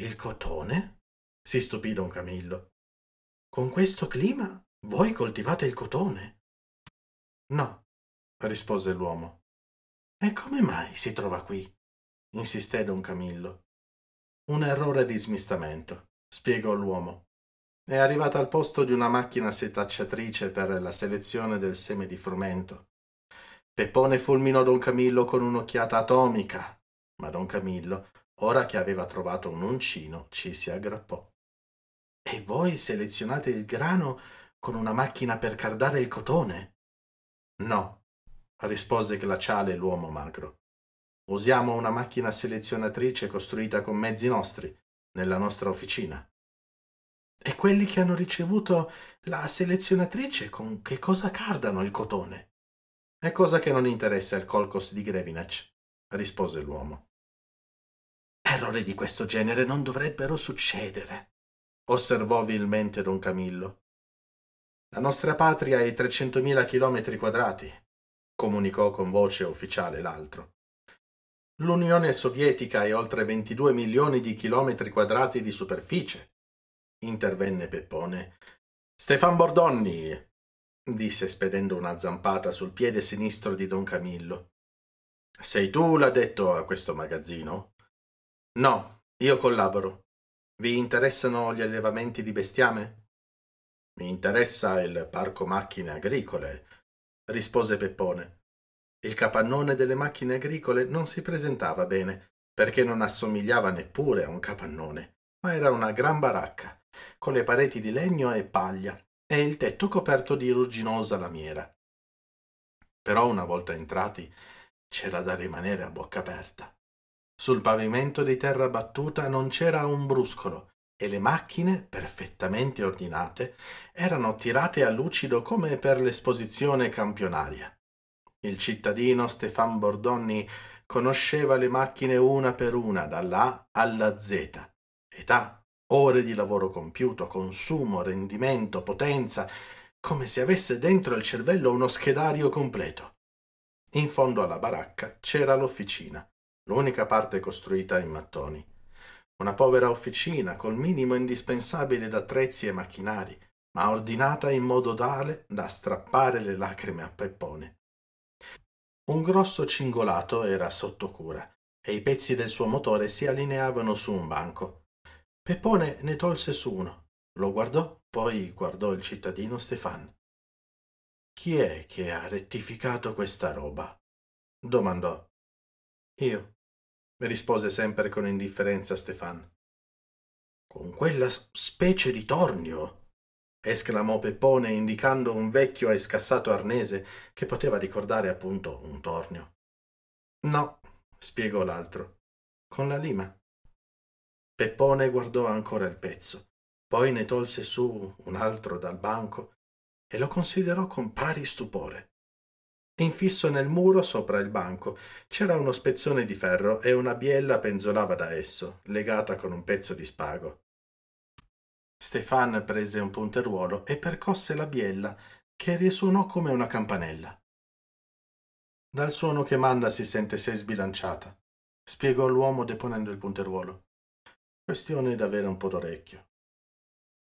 Il cotone? si stupì Don Camillo. Con questo clima voi coltivate il cotone? No, rispose l'uomo. E come mai si trova qui? insisté don Camillo. Un errore di smistamento, spiegò l'uomo. È arrivata al posto di una macchina setacciatrice per la selezione del seme di frumento. Peppone fulminò don Camillo con un'occhiata atomica, ma don Camillo, ora che aveva trovato un uncino, ci si aggrappò. E voi selezionate il grano con una macchina per cardare il cotone? No, rispose glaciale l'uomo magro. Usiamo una macchina selezionatrice costruita con mezzi nostri, nella nostra officina. E quelli che hanno ricevuto la selezionatrice con che cosa cardano il cotone? È cosa che non interessa il colcos di Grevinac, rispose l'uomo. Errori di questo genere non dovrebbero succedere, osservò vilmente don camillo la nostra patria è 300.000 chilometri quadrati comunicò con voce ufficiale l'altro l'unione sovietica è oltre 22 milioni di chilometri quadrati di superficie intervenne peppone stefan bordonni disse spedendo una zampata sul piede sinistro di don camillo sei tu l'ha detto a questo magazzino no io collaboro vi interessano gli allevamenti di bestiame? Mi interessa il parco macchine agricole, rispose Peppone. Il capannone delle macchine agricole non si presentava bene, perché non assomigliava neppure a un capannone, ma era una gran baracca, con le pareti di legno e paglia e il tetto coperto di rugginosa lamiera. Però una volta entrati c'era da rimanere a bocca aperta. Sul pavimento di terra battuta non c'era un bruscolo e le macchine, perfettamente ordinate, erano tirate a lucido come per l'esposizione campionaria. Il cittadino Stefan Bordonni conosceva le macchine una per una, dalla A alla Z. Età, ore di lavoro compiuto, consumo, rendimento, potenza, come se avesse dentro il cervello uno schedario completo. In fondo alla baracca c'era l'officina, l'unica parte costruita in mattoni. Una povera officina col minimo indispensabile d'attrezzi e macchinari, ma ordinata in modo tale da strappare le lacrime a Peppone. Un grosso cingolato era sotto cura e i pezzi del suo motore si allineavano su un banco. Peppone ne tolse su uno, lo guardò, poi guardò il cittadino Stefan. Chi è che ha rettificato questa roba? domandò. Io, rispose sempre con indifferenza Stefan. Con quella specie di tornio, esclamò Peppone indicando un vecchio e scassato arnese che poteva ricordare appunto un tornio. No, spiegò l'altro, con la lima. Peppone guardò ancora il pezzo, poi ne tolse su un altro dal banco e lo considerò con pari stupore infisso nel muro sopra il banco c'era uno spezzone di ferro e una biella penzolava da esso, legata con un pezzo di spago. Stefan prese un punteruolo e percosse la biella, che risuonò come una campanella. Dal suono che Manda si sente sei sbilanciata, spiegò l'uomo deponendo il punteruolo. Questione d'avere un po' d'orecchio.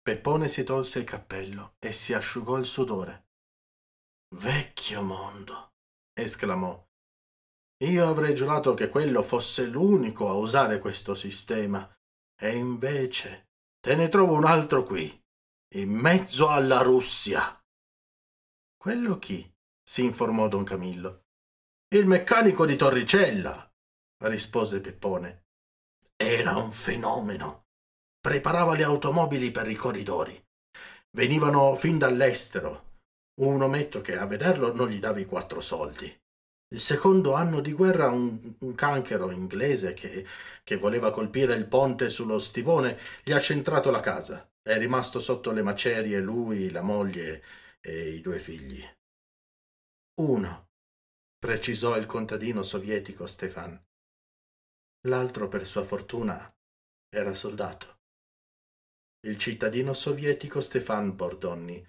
Peppone si tolse il cappello e si asciugò il sudore. Vecchio mondo! esclamò. Io avrei giurato che quello fosse l'unico a usare questo sistema, e invece te ne trovo un altro qui, in mezzo alla Russia. Quello chi? si informò don Camillo. Il meccanico di Torricella, rispose Peppone. Era un fenomeno. Preparava le automobili per i corridori. Venivano fin dall'estero, un ometto che a vederlo non gli dava i quattro soldi. Il secondo anno di guerra un, un canchero inglese che, che voleva colpire il ponte sullo stivone gli ha centrato la casa. È rimasto sotto le macerie lui, la moglie e i due figli. Uno, precisò il contadino sovietico Stefan. L'altro, per sua fortuna, era soldato. Il cittadino sovietico Stefan Bordonni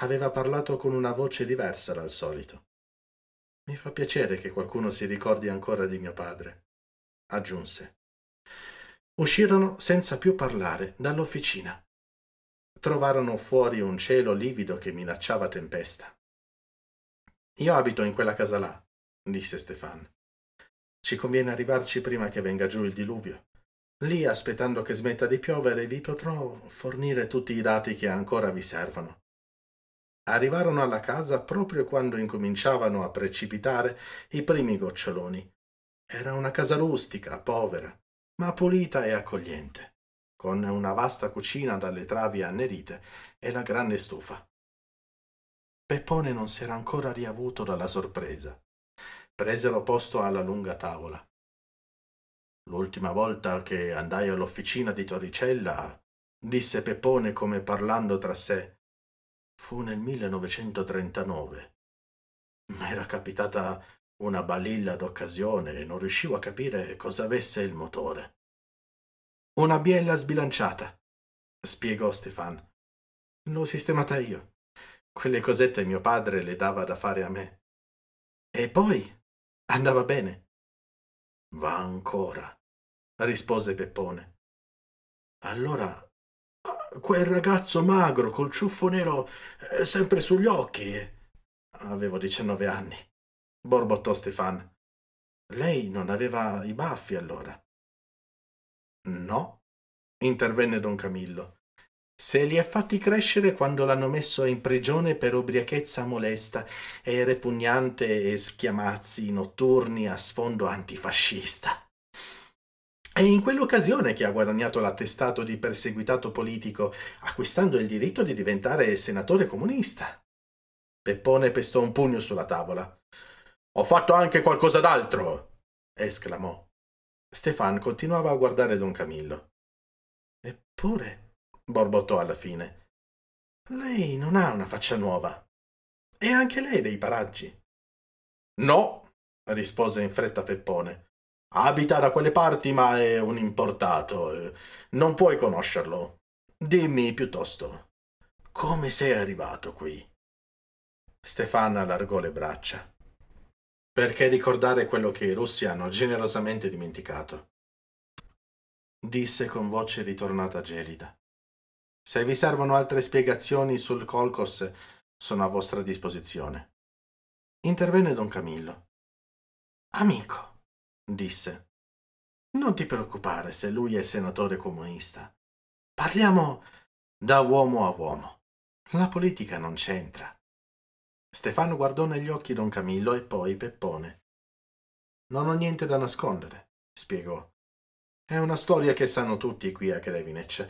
Aveva parlato con una voce diversa dal solito. Mi fa piacere che qualcuno si ricordi ancora di mio padre, aggiunse. Uscirono senza più parlare dall'officina. Trovarono fuori un cielo livido che minacciava tempesta. Io abito in quella casa là, disse Stefan. Ci conviene arrivarci prima che venga giù il diluvio. Lì, aspettando che smetta di piovere, vi potrò fornire tutti i dati che ancora vi servono. Arrivarono alla casa proprio quando incominciavano a precipitare i primi goccioloni. Era una casa rustica, povera, ma pulita e accogliente, con una vasta cucina dalle travi annerite e la grande stufa. Peppone non si era ancora riavuto dalla sorpresa. Presero posto alla lunga tavola. L'ultima volta che andai all'officina di Torricella, disse Peppone come parlando tra sé, Fu nel 1939. M'era capitata una balilla d'occasione e non riuscivo a capire cosa avesse il motore. Una biella sbilanciata, spiegò Stefan. L'ho sistemata io. Quelle cosette mio padre le dava da fare a me. E poi andava bene. Va ancora, rispose Peppone. Allora Quel ragazzo magro, col ciuffo nero eh, sempre sugli occhi. Avevo 19 anni, borbottò Stefan. Lei non aveva i baffi allora. No, intervenne don Camillo. Se li ha fatti crescere quando l'hanno messo in prigione per ubriachezza molesta e repugnante e schiamazzi notturni a sfondo antifascista. È in quell'occasione che ha guadagnato l'attestato di perseguitato politico, acquistando il diritto di diventare senatore comunista. Peppone pestò un pugno sulla tavola. Ho fatto anche qualcosa d'altro! esclamò. Stefan continuava a guardare Don Camillo. Eppure, borbottò alla fine, lei non ha una faccia nuova. E anche lei dei paraggi. No, rispose in fretta Peppone abita da quelle parti ma è un importato, eh. non puoi conoscerlo. Dimmi piuttosto, come sei arrivato qui? Stefano allargò le braccia. Perché ricordare quello che i russi hanno generosamente dimenticato. Disse con voce ritornata gelida. Se vi servono altre spiegazioni sul Colcos, sono a vostra disposizione. Intervenne don Camillo. Amico, disse. Non ti preoccupare se lui è senatore comunista. Parliamo da uomo a uomo. La politica non c'entra. Stefano guardò negli occhi don Camillo e poi Peppone. Non ho niente da nascondere, spiegò. È una storia che sanno tutti qui a Krevinec,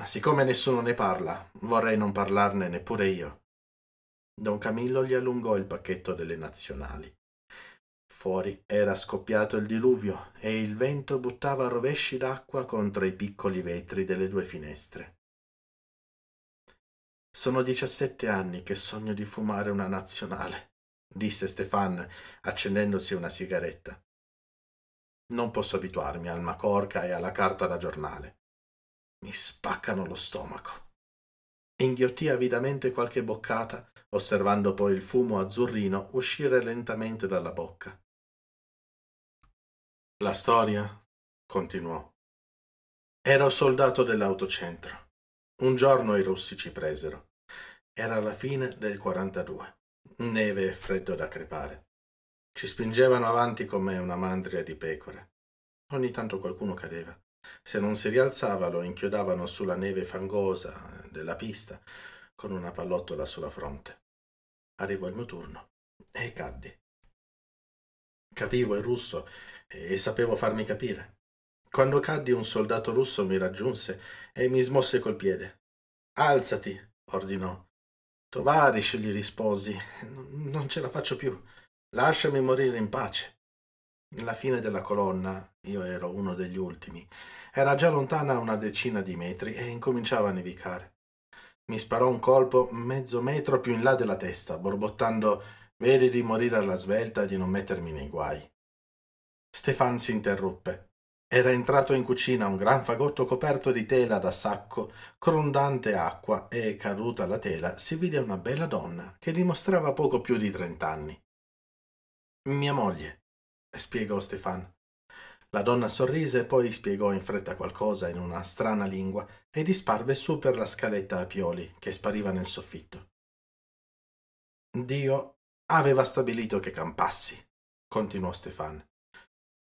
ma siccome nessuno ne parla, vorrei non parlarne neppure io. Don Camillo gli allungò il pacchetto delle nazionali. Fuori era scoppiato il diluvio e il vento buttava rovesci d'acqua contro i piccoli vetri delle due finestre. Sono diciassette anni che sogno di fumare una nazionale, disse Stefan, accendendosi una sigaretta. Non posso abituarmi al macorca e alla carta da giornale. Mi spaccano lo stomaco. Inghiottì avidamente qualche boccata, osservando poi il fumo azzurrino uscire lentamente dalla bocca. La storia continuò. Ero soldato dell'autocentro. Un giorno i russi ci presero. Era la fine del 42. Neve e freddo da crepare. Ci spingevano avanti come una mandria di pecore. Ogni tanto qualcuno cadeva. Se non si rialzava lo inchiodavano sulla neve fangosa della pista con una pallottola sulla fronte. Arrivò il mio turno e caddi. Capivo il russo e sapevo farmi capire. Quando caddi un soldato russo mi raggiunse e mi smosse col piede. Alzati, ordinò. Tovarish, gli risposi, non ce la faccio più. Lasciami morire in pace. La fine della colonna, io ero uno degli ultimi, era già lontana una decina di metri e incominciava a nevicare. Mi sparò un colpo mezzo metro più in là della testa, borbottando Vedi di morire alla svelta e di non mettermi nei guai. Stefan si interruppe. Era entrato in cucina un gran fagotto coperto di tela da sacco, crondante acqua e, caduta la tela, si vide una bella donna che dimostrava poco più di trent'anni. Mia moglie, spiegò Stefan. La donna sorrise e poi spiegò in fretta qualcosa in una strana lingua e disparve su per la scaletta a pioli che spariva nel soffitto. Dio aveva stabilito che campassi, continuò Stefan.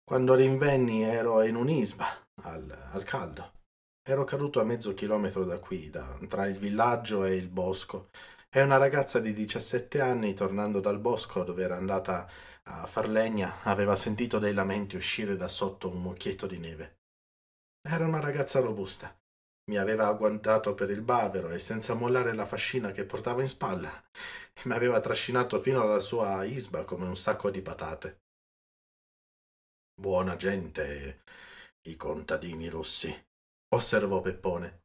Quando rinvenni ero in un'isba, al, al caldo. Ero caduto a mezzo chilometro da qui, da, tra il villaggio e il bosco, e una ragazza di 17 anni, tornando dal bosco dove era andata a far legna, aveva sentito dei lamenti uscire da sotto un mucchietto di neve. Era una ragazza robusta. Mi aveva agguantato per il bavero e senza mollare la fascina che portava in spalla, mi aveva trascinato fino alla sua isba come un sacco di patate buona gente i contadini russi osservò peppone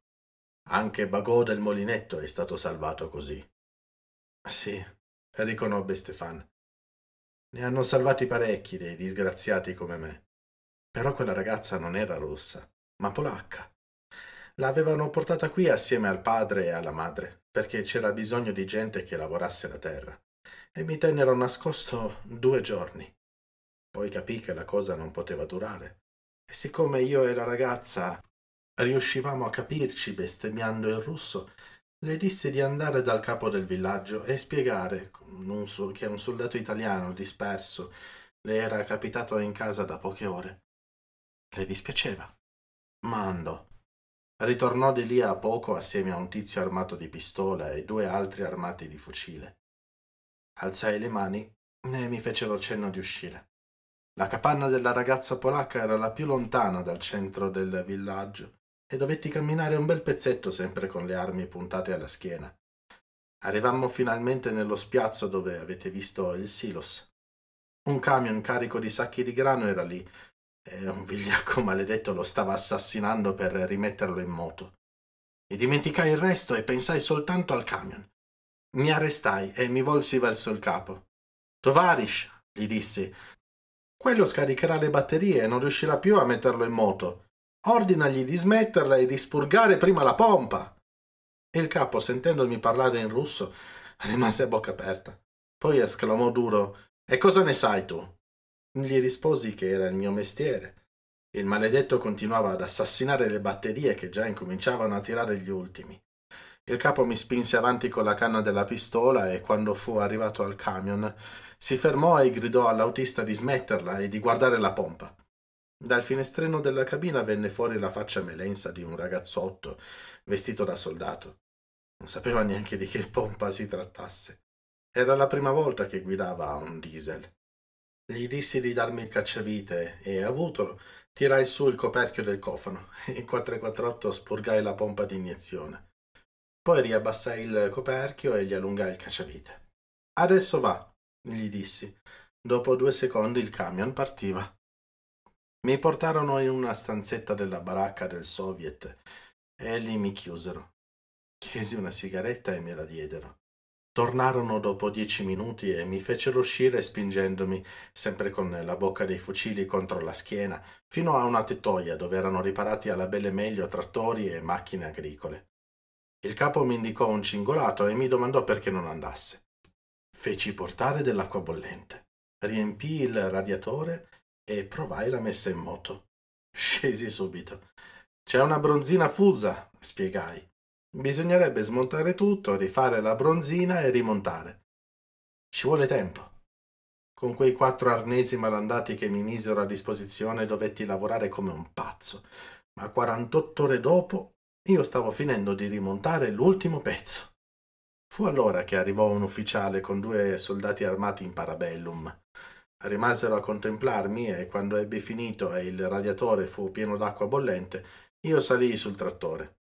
anche bagò del molinetto è stato salvato così sì riconobbe stefan ne hanno salvati parecchi dei disgraziati come me però quella ragazza non era russa ma polacca l'avevano portata qui assieme al padre e alla madre perché c'era bisogno di gente che lavorasse la terra e mi tennero nascosto due giorni poi capì che la cosa non poteva durare. E siccome io e la ragazza riuscivamo a capirci bestemmiando il russo, le disse di andare dal capo del villaggio e spiegare che un soldato italiano disperso le era capitato in casa da poche ore. Le dispiaceva, ma andò. Ritornò di lì a poco assieme a un tizio armato di pistola e due altri armati di fucile. Alzai le mani e mi fecero cenno di uscire. La capanna della ragazza polacca era la più lontana dal centro del villaggio e dovetti camminare un bel pezzetto sempre con le armi puntate alla schiena. Arrivammo finalmente nello spiazzo dove avete visto il silos. Un camion carico di sacchi di grano era lì e un vigliacco maledetto lo stava assassinando per rimetterlo in moto. E dimenticai il resto e pensai soltanto al camion. Mi arrestai e mi volsi verso il capo. Tovarish, gli dissi, quello scaricherà le batterie e non riuscirà più a metterlo in moto. Ordinagli di smetterla e di spurgare prima la pompa. E il capo, sentendomi parlare in russo, rimase a bocca aperta. Poi esclamò duro: E cosa ne sai tu? Gli risposi che era il mio mestiere. Il maledetto continuava ad assassinare le batterie che già incominciavano a tirare gli ultimi. Il capo mi spinse avanti con la canna della pistola e quando fu arrivato al camion si fermò e gridò all'autista di smetterla e di guardare la pompa. Dal finestrino della cabina venne fuori la faccia melensa di un ragazzotto vestito da soldato. Non sapeva neanche di che pompa si trattasse. Era la prima volta che guidava un diesel. Gli dissi di darmi il cacciavite e, avutolo, tirai su il coperchio del cofano e 448 spurgai la pompa di iniezione. Poi riabbassai il coperchio e gli allungai il cacciavite. Adesso va, gli dissi. Dopo due secondi il camion partiva. Mi portarono in una stanzetta della baracca del Soviet e lì mi chiusero. Chiesi una sigaretta e me la diedero. Tornarono dopo dieci minuti e mi fecero uscire spingendomi, sempre con la bocca dei fucili contro la schiena, fino a una tettoia dove erano riparati alla belle meglio trattori e macchine agricole. Il capo mi indicò un cingolato e mi domandò perché non andasse. Feci portare dell'acqua bollente, riempii il radiatore e provai la messa in moto. Scesi subito. C'è una bronzina fusa, spiegai. Bisognerebbe smontare tutto, rifare la bronzina e rimontare. Ci vuole tempo. Con quei quattro arnesi malandati che mi misero a disposizione dovetti lavorare come un pazzo, ma 48 ore dopo io stavo finendo di rimontare l'ultimo pezzo. Fu allora che arrivò un ufficiale con due soldati armati in parabellum. Rimasero a contemplarmi e quando ebbi finito e il radiatore fu pieno d'acqua bollente, io salii sul trattore.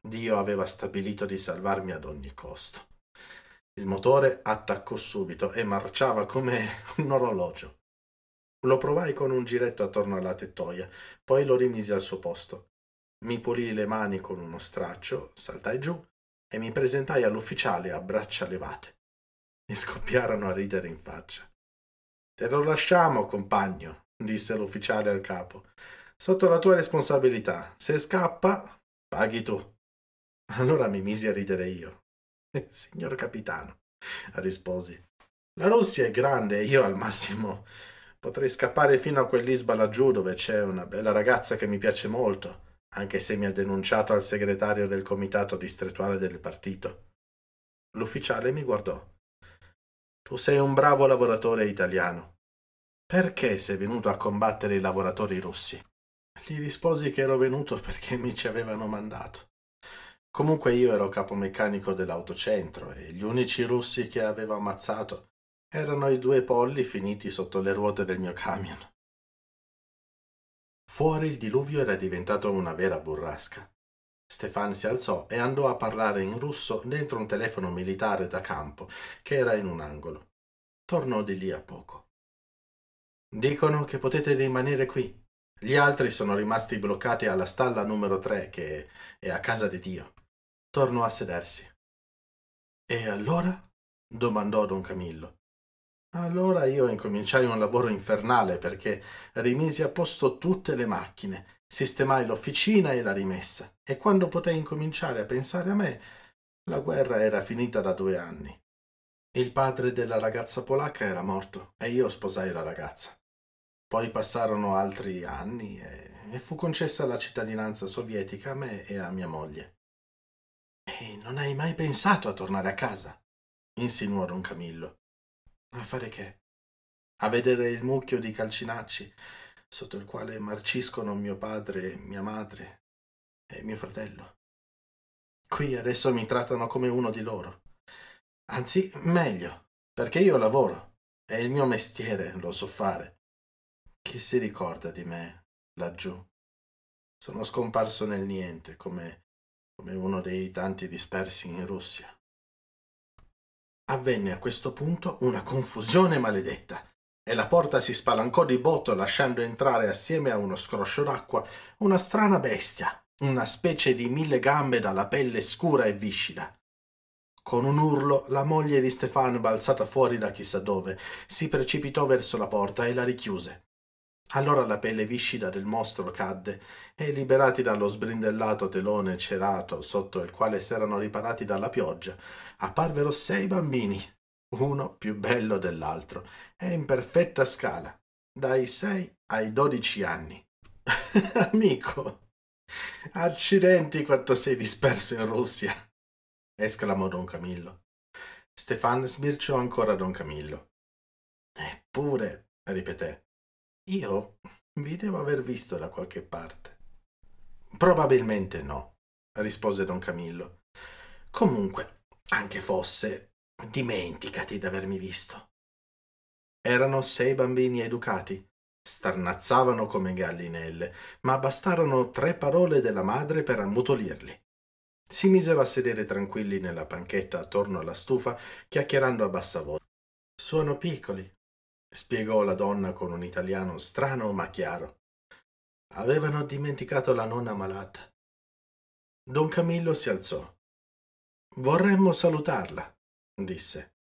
Dio aveva stabilito di salvarmi ad ogni costo. Il motore attaccò subito e marciava come un orologio. Lo provai con un giretto attorno alla tettoia, poi lo rimisi al suo posto. Mi pulii le mani con uno straccio, saltai giù e mi presentai all'ufficiale a braccia levate. Mi scoppiarono a ridere in faccia. Te lo lasciamo, compagno, disse l'ufficiale al capo. Sotto la tua responsabilità. Se scappa, paghi tu. Allora mi misi a ridere io. Eh, signor capitano, risposi. La Russia è grande e io al massimo potrei scappare fino a quell'isba laggiù dove c'è una bella ragazza che mi piace molto anche se mi ha denunciato al segretario del comitato distrettuale del partito. L'ufficiale mi guardò. Tu sei un bravo lavoratore italiano. Perché sei venuto a combattere i lavoratori russi? Gli risposi che ero venuto perché mi ci avevano mandato. Comunque io ero capomeccanico dell'autocentro e gli unici russi che avevo ammazzato erano i due polli finiti sotto le ruote del mio camion. Fuori il diluvio era diventato una vera burrasca. Stefan si alzò e andò a parlare in russo dentro un telefono militare da campo che era in un angolo. Tornò di lì a poco. Dicono che potete rimanere qui. Gli altri sono rimasti bloccati alla stalla numero 3 che è a casa di Dio. Tornò a sedersi. E allora? domandò don Camillo. Allora io incominciai un lavoro infernale perché rimisi a posto tutte le macchine, sistemai l'officina e la rimessa, e quando potei incominciare a pensare a me, la guerra era finita da due anni. Il padre della ragazza polacca era morto e io sposai la ragazza. Poi passarono altri anni e, e fu concessa la cittadinanza sovietica a me e a mia moglie. E non hai mai pensato a tornare a casa? insinuò Don Camillo. A fare che? A vedere il mucchio di calcinacci sotto il quale marciscono mio padre, mia madre e mio fratello. Qui adesso mi trattano come uno di loro. Anzi, meglio, perché io lavoro. È il mio mestiere, lo so fare. Chi si ricorda di me laggiù? Sono scomparso nel niente, come, come uno dei tanti dispersi in Russia. Avvenne a questo punto una confusione maledetta e la porta si spalancò di botto lasciando entrare assieme a uno scroscio d'acqua una strana bestia, una specie di mille gambe dalla pelle scura e viscida. Con un urlo la moglie di Stefano, balzata fuori da chissà dove, si precipitò verso la porta e la richiuse. Allora la pelle viscida del mostro cadde e, liberati dallo sbrindellato telone cerato sotto il quale s'erano riparati dalla pioggia, apparvero sei bambini, uno più bello dell'altro e in perfetta scala, dai sei ai dodici anni. Amico, accidenti quanto sei disperso in Russia! esclamò Don Camillo. Stefan sbirciò ancora Don Camillo. Eppure, ripeté, io vi devo aver visto da qualche parte. Probabilmente no, rispose don Camillo. Comunque, anche fosse, dimenticati d'avermi visto. Erano sei bambini educati, starnazzavano come gallinelle, ma bastarono tre parole della madre per ammutolirli. Si misero a sedere tranquilli nella panchetta attorno alla stufa, chiacchierando a bassa voce. Sono piccoli, spiegò la donna con un italiano strano ma chiaro. Avevano dimenticato la nonna malata. Don Camillo si alzò. Vorremmo salutarla, disse.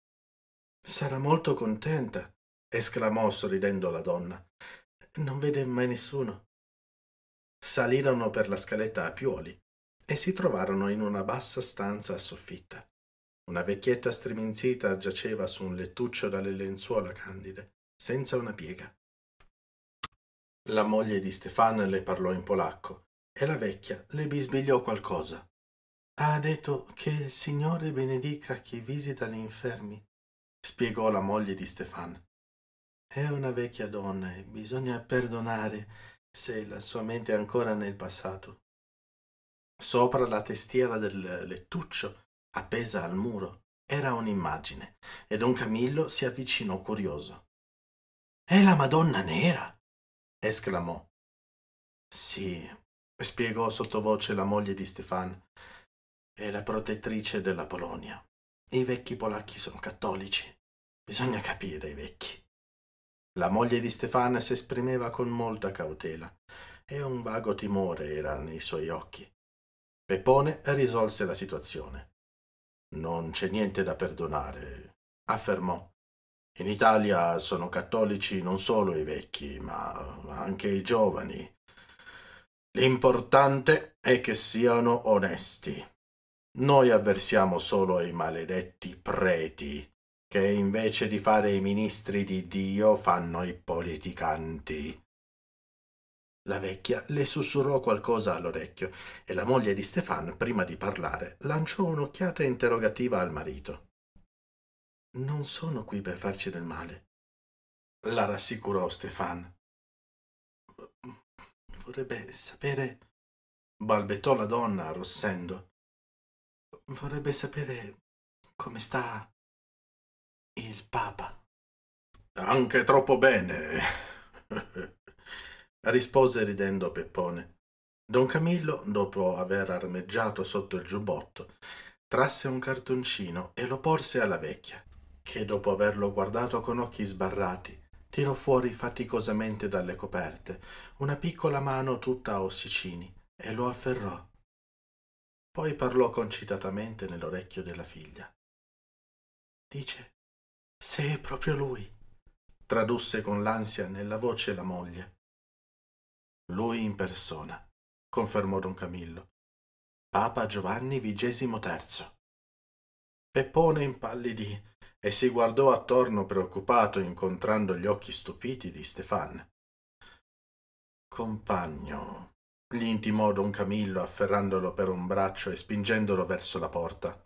Sarà molto contenta, esclamò sorridendo la donna. Non vede mai nessuno. Salirono per la scaletta a piuoli e si trovarono in una bassa stanza a soffitta. Una vecchietta striminzita giaceva su un lettuccio dalle lenzuola candide senza una piega. La moglie di Stefan le parlò in polacco e la vecchia le bisbigliò qualcosa. Ha detto che il Signore benedica chi visita gli infermi, spiegò la moglie di Stefan. È una vecchia donna e bisogna perdonare se la sua mente è ancora nel passato. Sopra la testiera del lettuccio, appesa al muro, era un'immagine, e don Camillo si avvicinò curioso. È la Madonna Nera! esclamò. Sì, spiegò sottovoce la moglie di Stefan. È la protettrice della Polonia. I vecchi polacchi sono cattolici. Bisogna capire i vecchi. La moglie di Stefan si esprimeva con molta cautela e un vago timore era nei suoi occhi. Peppone risolse la situazione. Non c'è niente da perdonare, affermò. In Italia sono cattolici non solo i vecchi, ma anche i giovani. L'importante è che siano onesti. Noi avversiamo solo i maledetti preti, che invece di fare i ministri di Dio fanno i politicanti. La vecchia le sussurrò qualcosa all'orecchio e la moglie di Stefan, prima di parlare, lanciò un'occhiata interrogativa al marito. Non sono qui per farci del male. La rassicurò Stefan. Vorrebbe sapere. balbettò la donna, arrossendo. Vorrebbe sapere come sta il Papa. Anche troppo bene, rispose ridendo Peppone. Don Camillo, dopo aver armeggiato sotto il giubbotto, trasse un cartoncino e lo porse alla vecchia che dopo averlo guardato con occhi sbarrati, tirò fuori faticosamente dalle coperte una piccola mano tutta a ossicini e lo afferrò. Poi parlò concitatamente nell'orecchio della figlia. Dice, se è proprio lui, tradusse con l'ansia nella voce la moglie. Lui in persona, confermò don Camillo. Papa Giovanni XXIII. Peppone impallidì e si guardò attorno preoccupato incontrando gli occhi stupiti di Stefan. Compagno, gli intimò don Camillo afferrandolo per un braccio e spingendolo verso la porta.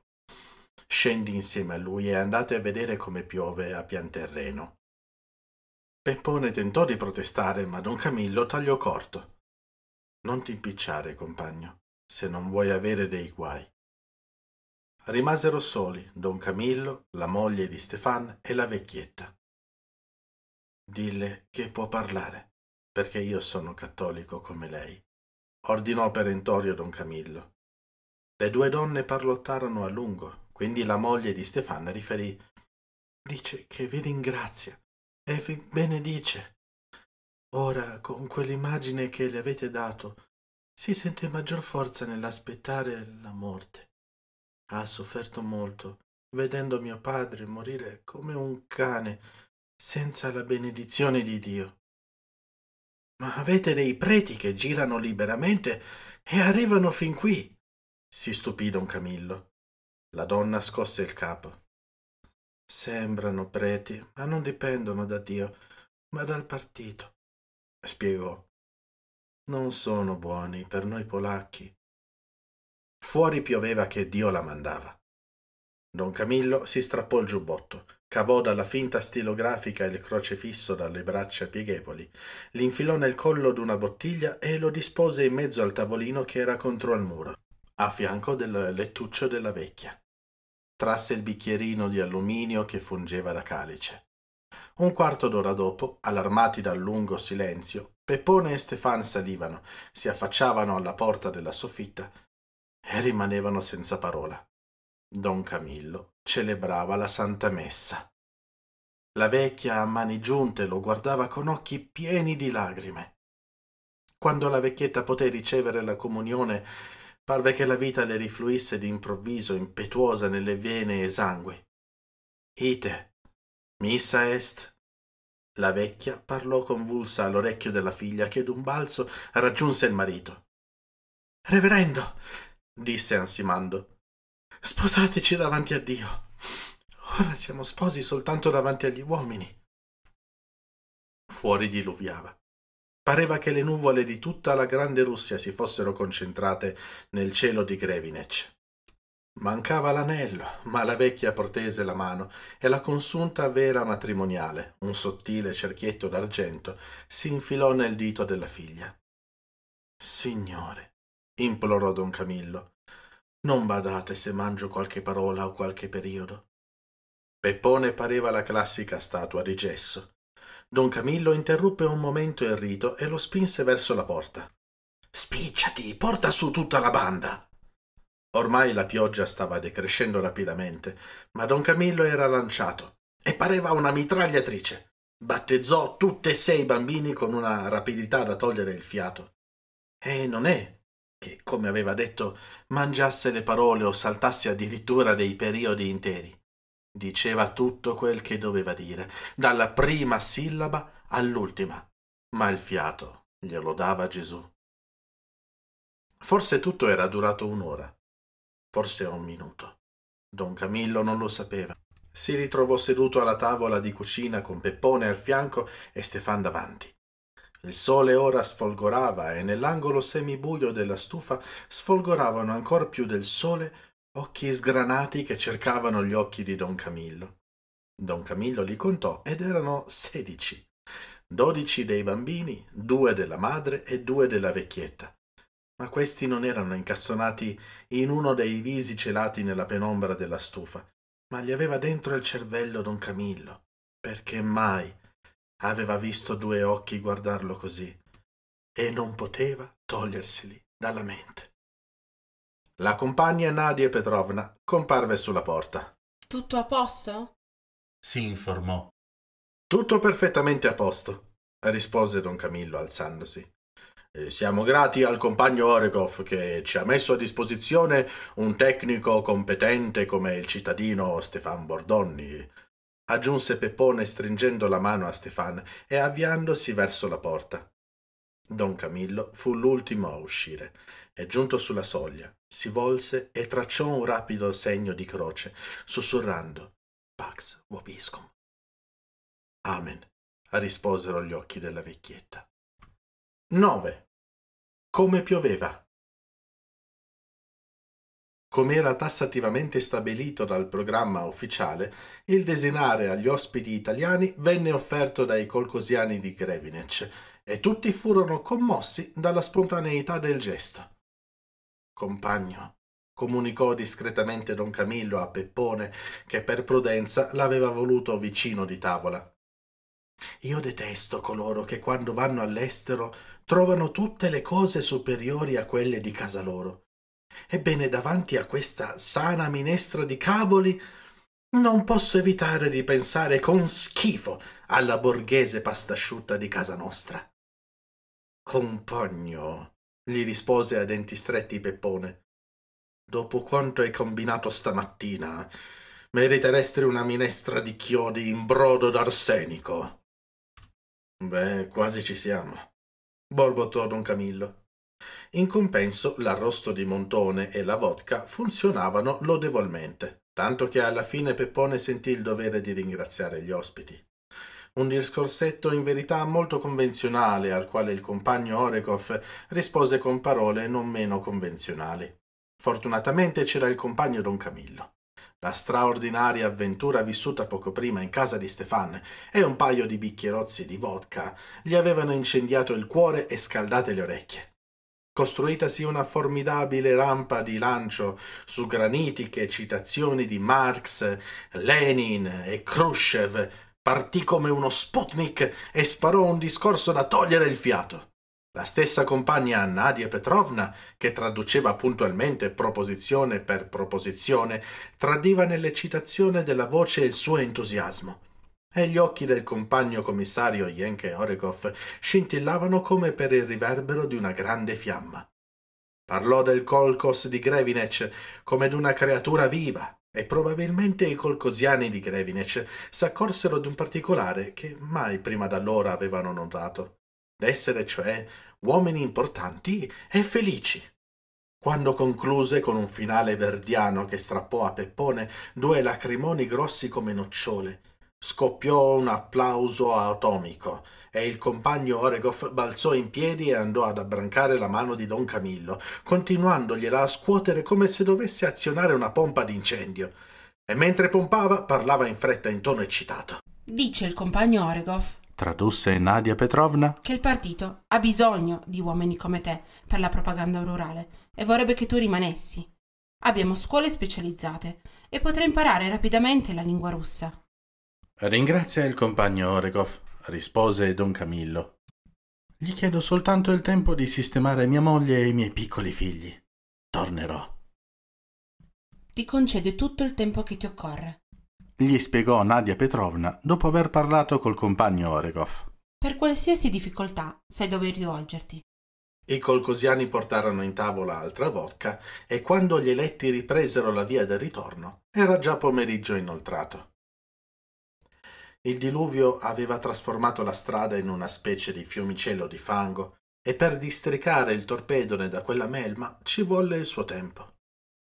Scendi insieme a lui e andate a vedere come piove a pian terreno. Peppone tentò di protestare, ma don Camillo tagliò corto. Non ti impicciare, compagno, se non vuoi avere dei guai rimasero soli don Camillo, la moglie di Stefan e la vecchietta. Dille che può parlare, perché io sono cattolico come lei, ordinò perentorio don Camillo. Le due donne parlottarono a lungo, quindi la moglie di Stefan riferì Dice che vi ringrazia e vi benedice. Ora, con quell'immagine che le avete dato, si sente maggior forza nell'aspettare la morte ha sofferto molto, vedendo mio padre morire come un cane, senza la benedizione di Dio. Ma avete dei preti che girano liberamente e arrivano fin qui, si stupì don Camillo. La donna scosse il capo. Sembrano preti, ma non dipendono da Dio, ma dal partito, spiegò. Non sono buoni per noi polacchi, Fuori pioveva che Dio la mandava. Don Camillo si strappò il giubbotto, cavò dalla finta stilografica il crocefisso dalle braccia pieghevoli, l'infilò nel collo d'una bottiglia e lo dispose in mezzo al tavolino che era contro al muro, a fianco del lettuccio della vecchia. Trasse il bicchierino di alluminio che fungeva da calice. Un quarto d'ora dopo, allarmati dal lungo silenzio, Peppone e Stefan salivano, si affacciavano alla porta della soffitta, e rimanevano senza parola. Don Camillo celebrava la Santa Messa. La vecchia a mani giunte lo guardava con occhi pieni di lagrime. Quando la vecchietta poté ricevere la comunione, parve che la vita le rifluisse d'improvviso, impetuosa nelle vene esangui. Ite, missa est. La vecchia parlò convulsa all'orecchio della figlia che d'un balzo raggiunse il marito. Reverendo, disse ansimando. Sposateci davanti a Dio. Ora siamo sposi soltanto davanti agli uomini. Fuori diluviava. Pareva che le nuvole di tutta la grande Russia si fossero concentrate nel cielo di Grevinec. Mancava l'anello, ma la vecchia protese la mano e la consunta vera matrimoniale, un sottile cerchietto d'argento, si infilò nel dito della figlia. Signore, implorò don camillo non badate se mangio qualche parola o qualche periodo peppone pareva la classica statua di gesso don camillo interruppe un momento il rito e lo spinse verso la porta spicciati porta su tutta la banda Ormai la pioggia stava decrescendo rapidamente, ma don Camillo era lanciato e pareva una mitragliatrice. Battezzò tutte e sei i bambini con una rapidità da togliere il fiato. E non è che, come aveva detto, mangiasse le parole o saltasse addirittura dei periodi interi. Diceva tutto quel che doveva dire, dalla prima sillaba all'ultima, ma il fiato glielo dava Gesù. Forse tutto era durato un'ora, forse un minuto. Don Camillo non lo sapeva. Si ritrovò seduto alla tavola di cucina con Peppone al fianco e Stefan davanti. Il sole ora sfolgorava e nell'angolo semibuio della stufa sfolgoravano ancor più del sole occhi sgranati che cercavano gli occhi di don Camillo. Don Camillo li contò ed erano sedici. Dodici dei bambini, due della madre e due della vecchietta. Ma questi non erano incastonati in uno dei visi celati nella penombra della stufa, ma li aveva dentro il cervello don Camillo. Perché mai aveva visto due occhi guardarlo così e non poteva toglierseli dalla mente. La compagna Nadia Petrovna comparve sulla porta. Tutto a posto? si informò. Tutto perfettamente a posto, rispose don Camillo alzandosi. Eh, siamo grati al compagno Orekov che ci ha messo a disposizione un tecnico competente come il cittadino Stefan Bordonni aggiunse Peppone stringendo la mano a Stefan e avviandosi verso la porta. Don Camillo fu l'ultimo a uscire e giunto sulla soglia si volse e tracciò un rapido segno di croce, sussurrando Pax vobiscum. Amen, risposero gli occhi della vecchietta. 9. Come pioveva. Come era tassativamente stabilito dal programma ufficiale, il desinare agli ospiti italiani venne offerto dai colcosiani di Grevinec e tutti furono commossi dalla spontaneità del gesto. Compagno, comunicò discretamente don Camillo a Peppone, che per prudenza l'aveva voluto vicino di tavola. Io detesto coloro che quando vanno all'estero trovano tutte le cose superiori a quelle di casa loro. Ebbene, davanti a questa sana minestra di cavoli, non posso evitare di pensare con schifo alla borghese pasta asciutta di casa nostra. Compagno, gli rispose a denti stretti Peppone, dopo quanto hai combinato stamattina, meriteresti una minestra di chiodi in brodo d'arsenico. Beh, quasi ci siamo, borbottò don Camillo. In compenso l'arrosto di montone e la vodka funzionavano lodevolmente, tanto che alla fine Peppone sentì il dovere di ringraziare gli ospiti. Un discorsetto in verità molto convenzionale al quale il compagno Orekov rispose con parole non meno convenzionali. Fortunatamente c'era il compagno Don Camillo. La straordinaria avventura vissuta poco prima in casa di Stefan e un paio di bicchierozzi di vodka gli avevano incendiato il cuore e scaldate le orecchie costruitasi una formidabile rampa di lancio su granitiche citazioni di Marx, Lenin e Khrushchev, partì come uno Sputnik e sparò un discorso da togliere il fiato. La stessa compagna Nadia Petrovna, che traduceva puntualmente proposizione per proposizione, tradiva nell'eccitazione della voce il suo entusiasmo e gli occhi del compagno commissario Jenke Orekov scintillavano come per il riverbero di una grande fiamma. Parlò del Kolkos di Grevinec come d'una creatura viva e probabilmente i colcosiani di Grevinec s'accorsero di un particolare che mai prima d'allora avevano notato, d'essere cioè uomini importanti e felici. Quando concluse con un finale verdiano che strappò a Peppone due lacrimoni grossi come nocciole, Scoppiò un applauso atomico e il compagno Oregoff balzò in piedi e andò ad abbrancare la mano di don Camillo, continuandogliela a scuotere come se dovesse azionare una pompa d'incendio. E mentre pompava, parlava in fretta in tono eccitato. Dice il compagno Oregoff tradusse Nadia Petrovna, che il partito ha bisogno di uomini come te per la propaganda rurale e vorrebbe che tu rimanessi. Abbiamo scuole specializzate e potrai imparare rapidamente la lingua russa. Ringrazia il compagno Orekov, rispose don Camillo. Gli chiedo soltanto il tempo di sistemare mia moglie e i miei piccoli figli. Tornerò. Ti concede tutto il tempo che ti occorre. Gli spiegò Nadia Petrovna dopo aver parlato col compagno Orekov. Per qualsiasi difficoltà sai dove rivolgerti. I colcosiani portarono in tavola altra vodka e quando gli eletti ripresero la via del ritorno era già pomeriggio inoltrato. Il diluvio aveva trasformato la strada in una specie di fiumicello di fango e per districare il torpedone da quella melma ci volle il suo tempo.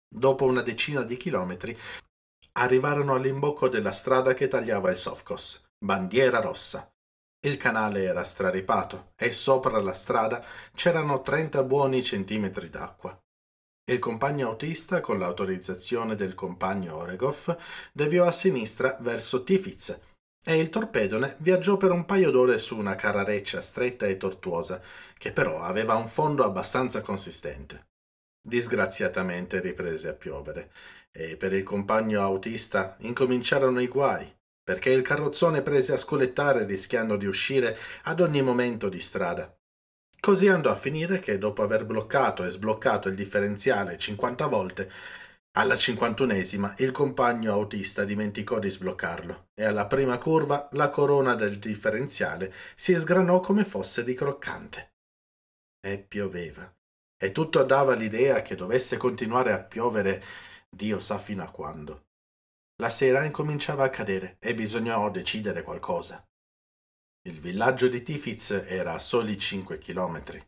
Dopo una decina di chilometri arrivarono all'imbocco della strada che tagliava il Sofcos, bandiera rossa. Il canale era straripato e sopra la strada c'erano 30 buoni centimetri d'acqua. Il compagno autista, con l'autorizzazione del compagno Oregoff, deviò a sinistra verso Tifiz, e il torpedone viaggiò per un paio d'ore su una carareccia stretta e tortuosa, che però aveva un fondo abbastanza consistente. Disgraziatamente riprese a piovere, e per il compagno autista incominciarono i guai, perché il carrozzone prese a scolettare rischiando di uscire ad ogni momento di strada. Così andò a finire che, dopo aver bloccato e sbloccato il differenziale 50 volte, alla cinquantunesima il compagno autista dimenticò di sbloccarlo e alla prima curva la corona del differenziale si sgranò come fosse di croccante. E pioveva. E tutto dava l'idea che dovesse continuare a piovere Dio sa fino a quando. La sera incominciava a cadere e bisognò decidere qualcosa. Il villaggio di Tifitz era a soli 5 chilometri.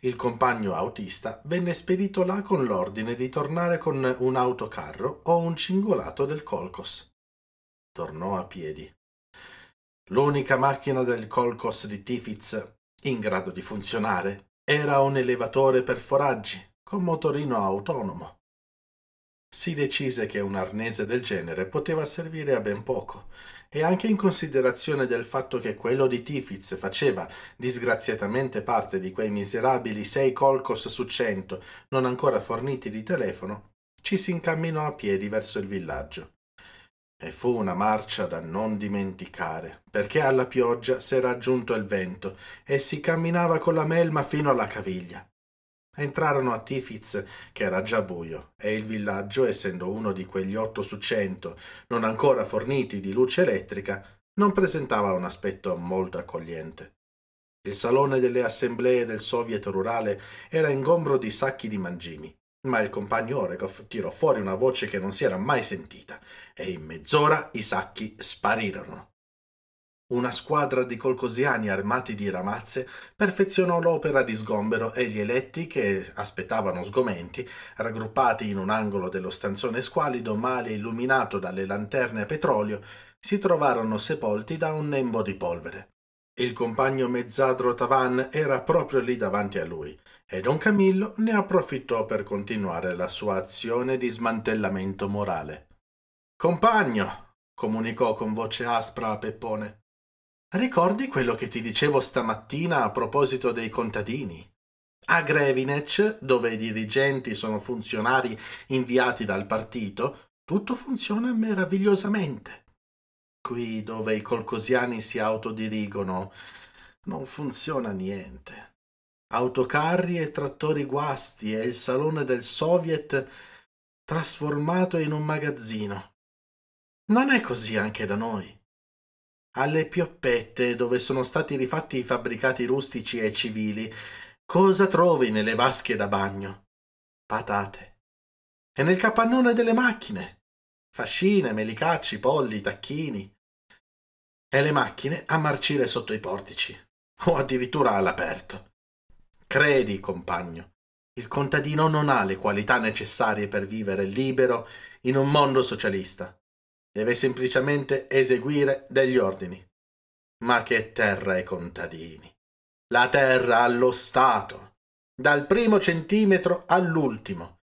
Il compagno autista venne spedito là con l'ordine di tornare con un autocarro o un cingolato del Colcos. Tornò a piedi. L'unica macchina del Colcos di Tifitz in grado di funzionare era un elevatore per foraggi con motorino autonomo. Si decise che un arnese del genere poteva servire a ben poco e anche in considerazione del fatto che quello di Tifiz faceva disgraziatamente parte di quei miserabili sei colcos su cento non ancora forniti di telefono, ci si incamminò a piedi verso il villaggio. E fu una marcia da non dimenticare, perché alla pioggia s'era aggiunto il vento e si camminava con la melma fino alla caviglia. Entrarono a Tifiz, che era già buio, e il villaggio, essendo uno di quegli otto su cento non ancora forniti di luce elettrica, non presentava un aspetto molto accogliente. Il salone delle assemblee del Soviet rurale era ingombro di sacchi di mangimi, ma il compagno Orekov tirò fuori una voce che non si era mai sentita, e in mezz'ora i sacchi sparirono. Una squadra di colcosiani armati di ramazze perfezionò l'opera di sgombero e gli eletti, che aspettavano sgomenti, raggruppati in un angolo dello stanzone squalido male illuminato dalle lanterne a petrolio, si trovarono sepolti da un nembo di polvere. Il compagno mezzadro Tavan era proprio lì davanti a lui e don Camillo ne approfittò per continuare la sua azione di smantellamento morale. Compagno, comunicò con voce aspra a Peppone, Ricordi quello che ti dicevo stamattina a proposito dei contadini? A Grevinec, dove i dirigenti sono funzionari inviati dal partito, tutto funziona meravigliosamente. Qui dove i colcosiani si autodirigono, non funziona niente. Autocarri e trattori guasti e il salone del Soviet trasformato in un magazzino. Non è così anche da noi alle pioppette dove sono stati rifatti i fabbricati rustici e civili, cosa trovi nelle vasche da bagno? Patate. E nel capannone delle macchine? Fascine, melicacci, polli, tacchini. E le macchine a marcire sotto i portici, o addirittura all'aperto. Credi, compagno, il contadino non ha le qualità necessarie per vivere libero in un mondo socialista deve semplicemente eseguire degli ordini. Ma che terra ai contadini! La terra allo Stato! Dal primo centimetro all'ultimo.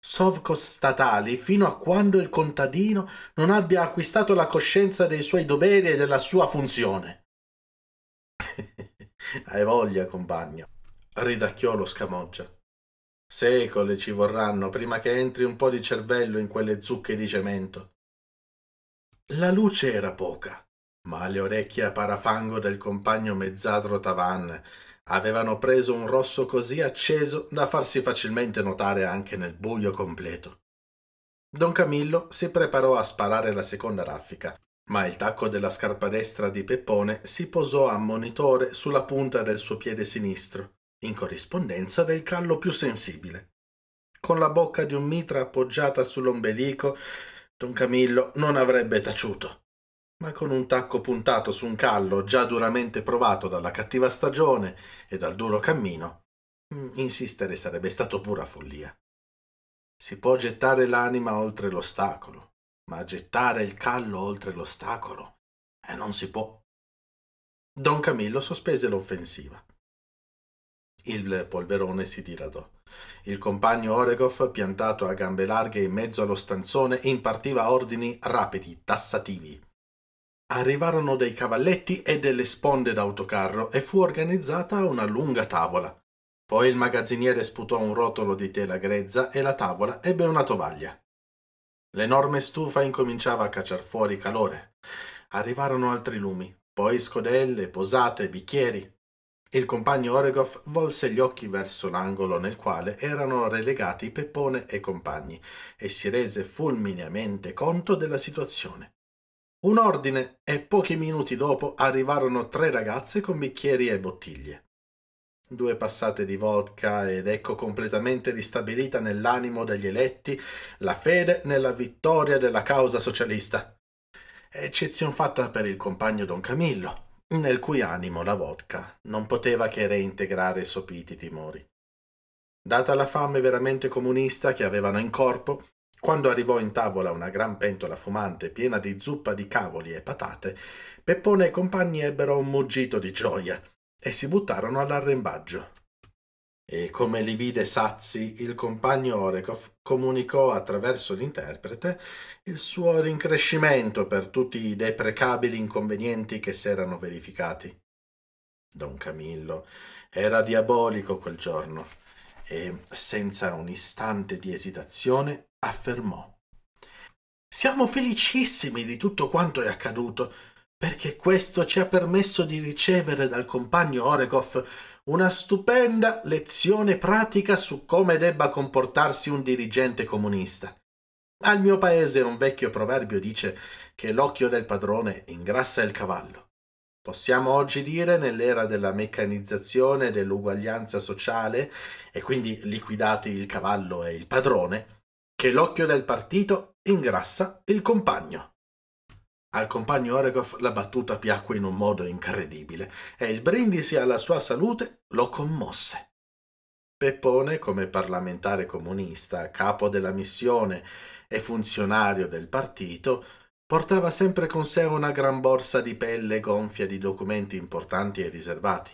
Sovcos statali fino a quando il contadino non abbia acquistato la coscienza dei suoi doveri e della sua funzione. Hai voglia, compagno, ridacchiò lo scamoggia. Secoli ci vorranno prima che entri un po' di cervello in quelle zucche di cemento. La luce era poca, ma le orecchie a parafango del compagno mezzadro Tavan avevano preso un rosso così acceso da farsi facilmente notare anche nel buio completo. Don Camillo si preparò a sparare la seconda raffica, ma il tacco della scarpa destra di Peppone si posò a monitore sulla punta del suo piede sinistro, in corrispondenza del callo più sensibile. Con la bocca di un mitra appoggiata sull'ombelico, Don Camillo non avrebbe taciuto. Ma con un tacco puntato su un callo già duramente provato dalla cattiva stagione e dal duro cammino, mm, insistere sarebbe stato pura follia. Si può gettare l'anima oltre l'ostacolo, ma gettare il callo oltre l'ostacolo e eh, non si può. Don Camillo sospese l'offensiva. Il polverone si diradò. Il compagno Oregov, piantato a gambe larghe in mezzo allo stanzone, impartiva ordini rapidi, tassativi. Arrivarono dei cavalletti e delle sponde d'autocarro e fu organizzata una lunga tavola. Poi il magazziniere sputò un rotolo di tela grezza e la tavola ebbe una tovaglia. L'enorme stufa incominciava a cacciar fuori calore. Arrivarono altri lumi, poi scodelle, posate, bicchieri. Il compagno Oregoff volse gli occhi verso l'angolo nel quale erano relegati Peppone e compagni e si rese fulmineamente conto della situazione. Un ordine e pochi minuti dopo arrivarono tre ragazze con bicchieri e bottiglie. Due passate di vodka ed ecco completamente ristabilita nell'animo degli eletti la fede nella vittoria della causa socialista. Eccezion fatta per il compagno Don Camillo nel cui animo la vodka non poteva che reintegrare sopiti timori. Data la fame veramente comunista che avevano in corpo, quando arrivò in tavola una gran pentola fumante piena di zuppa di cavoli e patate, Peppone e compagni ebbero un muggito di gioia e si buttarono all'arrembaggio. E come li vide sazi, il compagno Orekov comunicò attraverso l'interprete il suo rincrescimento per tutti i deprecabili inconvenienti che si erano verificati. Don Camillo era diabolico quel giorno e, senza un istante di esitazione, affermò Siamo felicissimi di tutto quanto è accaduto, perché questo ci ha permesso di ricevere dal compagno Orekov una stupenda lezione pratica su come debba comportarsi un dirigente comunista. Al mio paese un vecchio proverbio dice che l'occhio del padrone ingrassa il cavallo. Possiamo oggi dire, nell'era della meccanizzazione e dell'uguaglianza sociale, e quindi liquidati il cavallo e il padrone, che l'occhio del partito ingrassa il compagno. Al compagno Orekov la battuta piacque in un modo incredibile e il brindisi alla sua salute lo commosse. Peppone, come parlamentare comunista, capo della missione e funzionario del partito, portava sempre con sé una gran borsa di pelle gonfia di documenti importanti e riservati.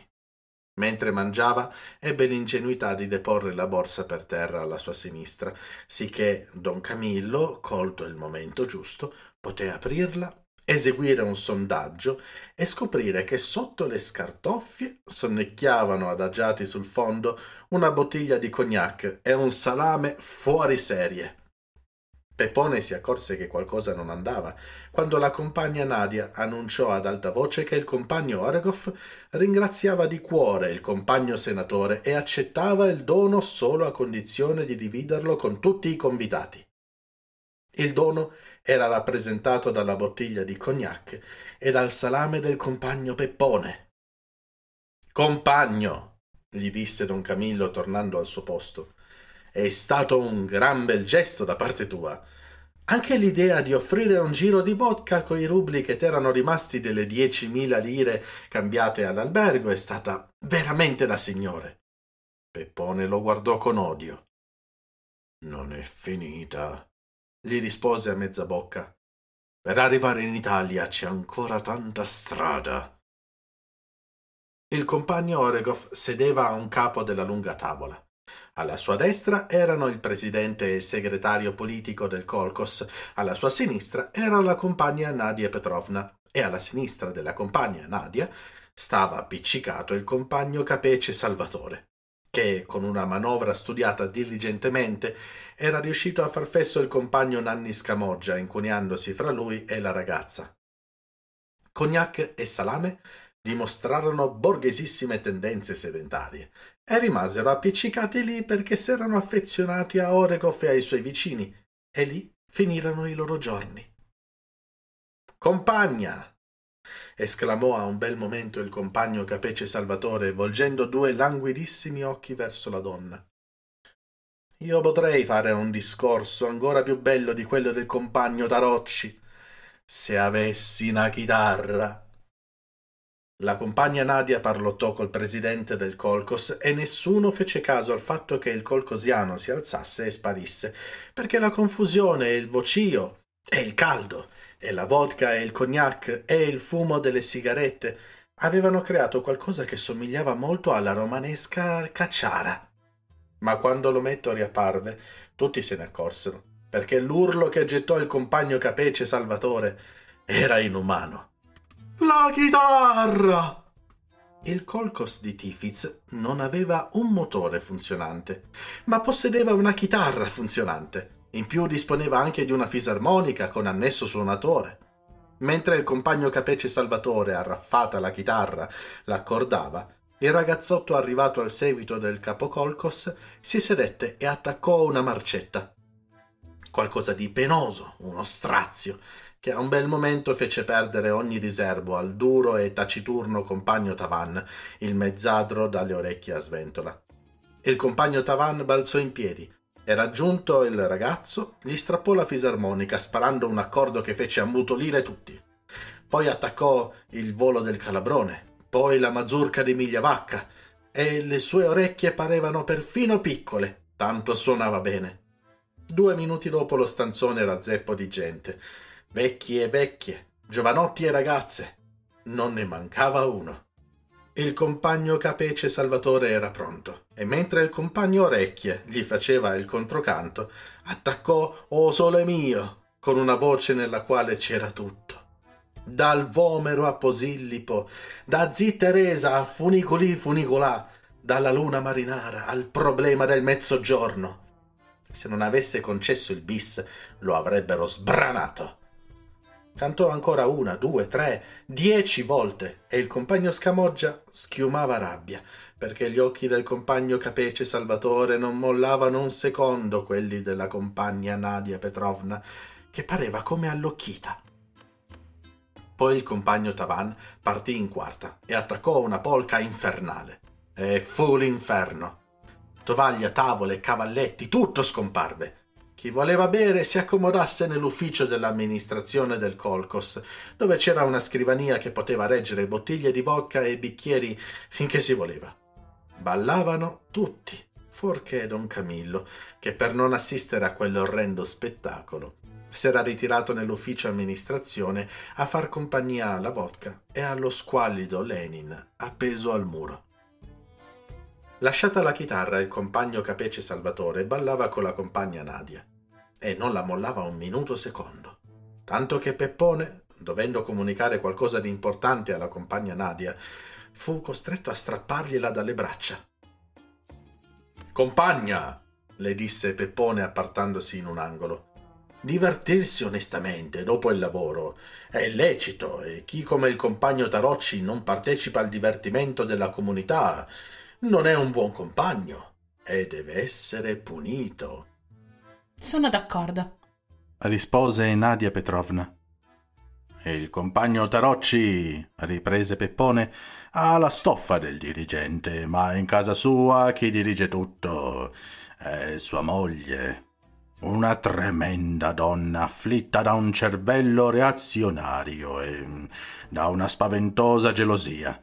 Mentre mangiava, ebbe l'ingenuità di deporre la borsa per terra alla sua sinistra, sicché don Camillo, colto il momento giusto, poté aprirla eseguire un sondaggio e scoprire che sotto le scartoffie sonnecchiavano adagiati sul fondo una bottiglia di cognac e un salame fuori serie. Pepone si accorse che qualcosa non andava quando la compagna Nadia annunciò ad alta voce che il compagno Oragoff ringraziava di cuore il compagno senatore e accettava il dono solo a condizione di dividerlo con tutti i convitati. Il dono era rappresentato dalla bottiglia di cognac e dal salame del compagno Peppone. Compagno, gli disse don Camillo tornando al suo posto, è stato un gran bel gesto da parte tua. Anche l'idea di offrire un giro di vodka coi rubli che t'erano rimasti delle 10.000 lire cambiate all'albergo è stata veramente da signore. Peppone lo guardò con odio. Non è finita, gli rispose a mezza bocca. Per arrivare in Italia c'è ancora tanta strada. Il compagno Oregov sedeva a un capo della lunga tavola. Alla sua destra erano il presidente e il segretario politico del Colcos, alla sua sinistra era la compagna Nadia Petrovna e alla sinistra della compagna Nadia stava appiccicato il compagno Capece Salvatore che, con una manovra studiata diligentemente, era riuscito a far fesso il compagno Nanni Scamoggia, incuniandosi fra lui e la ragazza. Cognac e salame dimostrarono borghesissime tendenze sedentarie e rimasero appiccicati lì perché si erano affezionati a Oregoff e ai suoi vicini, e lì finirono i loro giorni. Compagna, esclamò a un bel momento il compagno capece Salvatore, volgendo due languidissimi occhi verso la donna. Io potrei fare un discorso ancora più bello di quello del compagno Tarocci, se avessi una chitarra. La compagna Nadia parlottò col presidente del Colcos e nessuno fece caso al fatto che il colcosiano si alzasse e sparisse, perché la confusione, e il vocio e il caldo e la vodka e il cognac e il fumo delle sigarette avevano creato qualcosa che somigliava molto alla romanesca cacciara. Ma quando l'ometto riapparve, tutti se ne accorsero, perché l'urlo che gettò il compagno capece Salvatore era inumano. La chitarra! Il Colcos di Tifiz non aveva un motore funzionante, ma possedeva una chitarra funzionante. In più disponeva anche di una fisarmonica con annesso suonatore. Mentre il compagno capece Salvatore, arraffata la chitarra, l'accordava, il ragazzotto arrivato al seguito del capocolcos si sedette e attaccò una marcetta. Qualcosa di penoso, uno strazio, che a un bel momento fece perdere ogni riserbo al duro e taciturno compagno Tavan, il mezzadro dalle orecchie a sventola. Il compagno Tavan balzò in piedi, era giunto il ragazzo, gli strappò la fisarmonica sparando un accordo che fece ammutolire tutti. Poi attaccò il volo del calabrone, poi la mazurca di Migliavacca, e le sue orecchie parevano perfino piccole, tanto suonava bene. Due minuti dopo lo stanzone era zeppo di gente, vecchi e vecchie, giovanotti e ragazze. Non ne mancava uno. Il compagno capece Salvatore era pronto, e mentre il compagno Orecchie gli faceva il controcanto, attaccò O sole mio con una voce nella quale c'era tutto. Dal Vomero a Posillipo, da Zi Teresa a Funicoli Funicolà, dalla luna marinara al problema del mezzogiorno. Se non avesse concesso il bis, lo avrebbero sbranato. Cantò ancora una, due, tre, dieci volte e il compagno Scamoggia schiumava rabbia, perché gli occhi del compagno Capece Salvatore non mollavano un secondo quelli della compagna Nadia Petrovna, che pareva come allocchita. Poi il compagno Tavan partì in quarta e attaccò una polca infernale. E fu l'inferno. Tovaglia, tavole, cavalletti, tutto scomparve. Chi voleva bere si accomodasse nell'ufficio dell'amministrazione del Colcos, dove c'era una scrivania che poteva reggere bottiglie di vodka e bicchieri finché si voleva. Ballavano tutti, fuorché Don Camillo, che per non assistere a quell'orrendo spettacolo s'era ritirato nell'ufficio amministrazione a far compagnia alla vodka e allo squallido Lenin appeso al muro. Lasciata la chitarra, il compagno Capece Salvatore ballava con la compagna Nadia e non la mollava un minuto secondo. Tanto che Peppone, dovendo comunicare qualcosa di importante alla compagna Nadia, fu costretto a strappargliela dalle braccia. Compagna, le disse Peppone appartandosi in un angolo. Divertirsi onestamente dopo il lavoro è lecito e chi come il compagno Tarocci non partecipa al divertimento della comunità non è un buon compagno e deve essere punito. Sono d'accordo, rispose Nadia Petrovna. E il compagno Tarocci, riprese Peppone, ha la stoffa del dirigente, ma in casa sua chi dirige tutto è sua moglie. Una tremenda donna afflitta da un cervello reazionario e mm, da una spaventosa gelosia.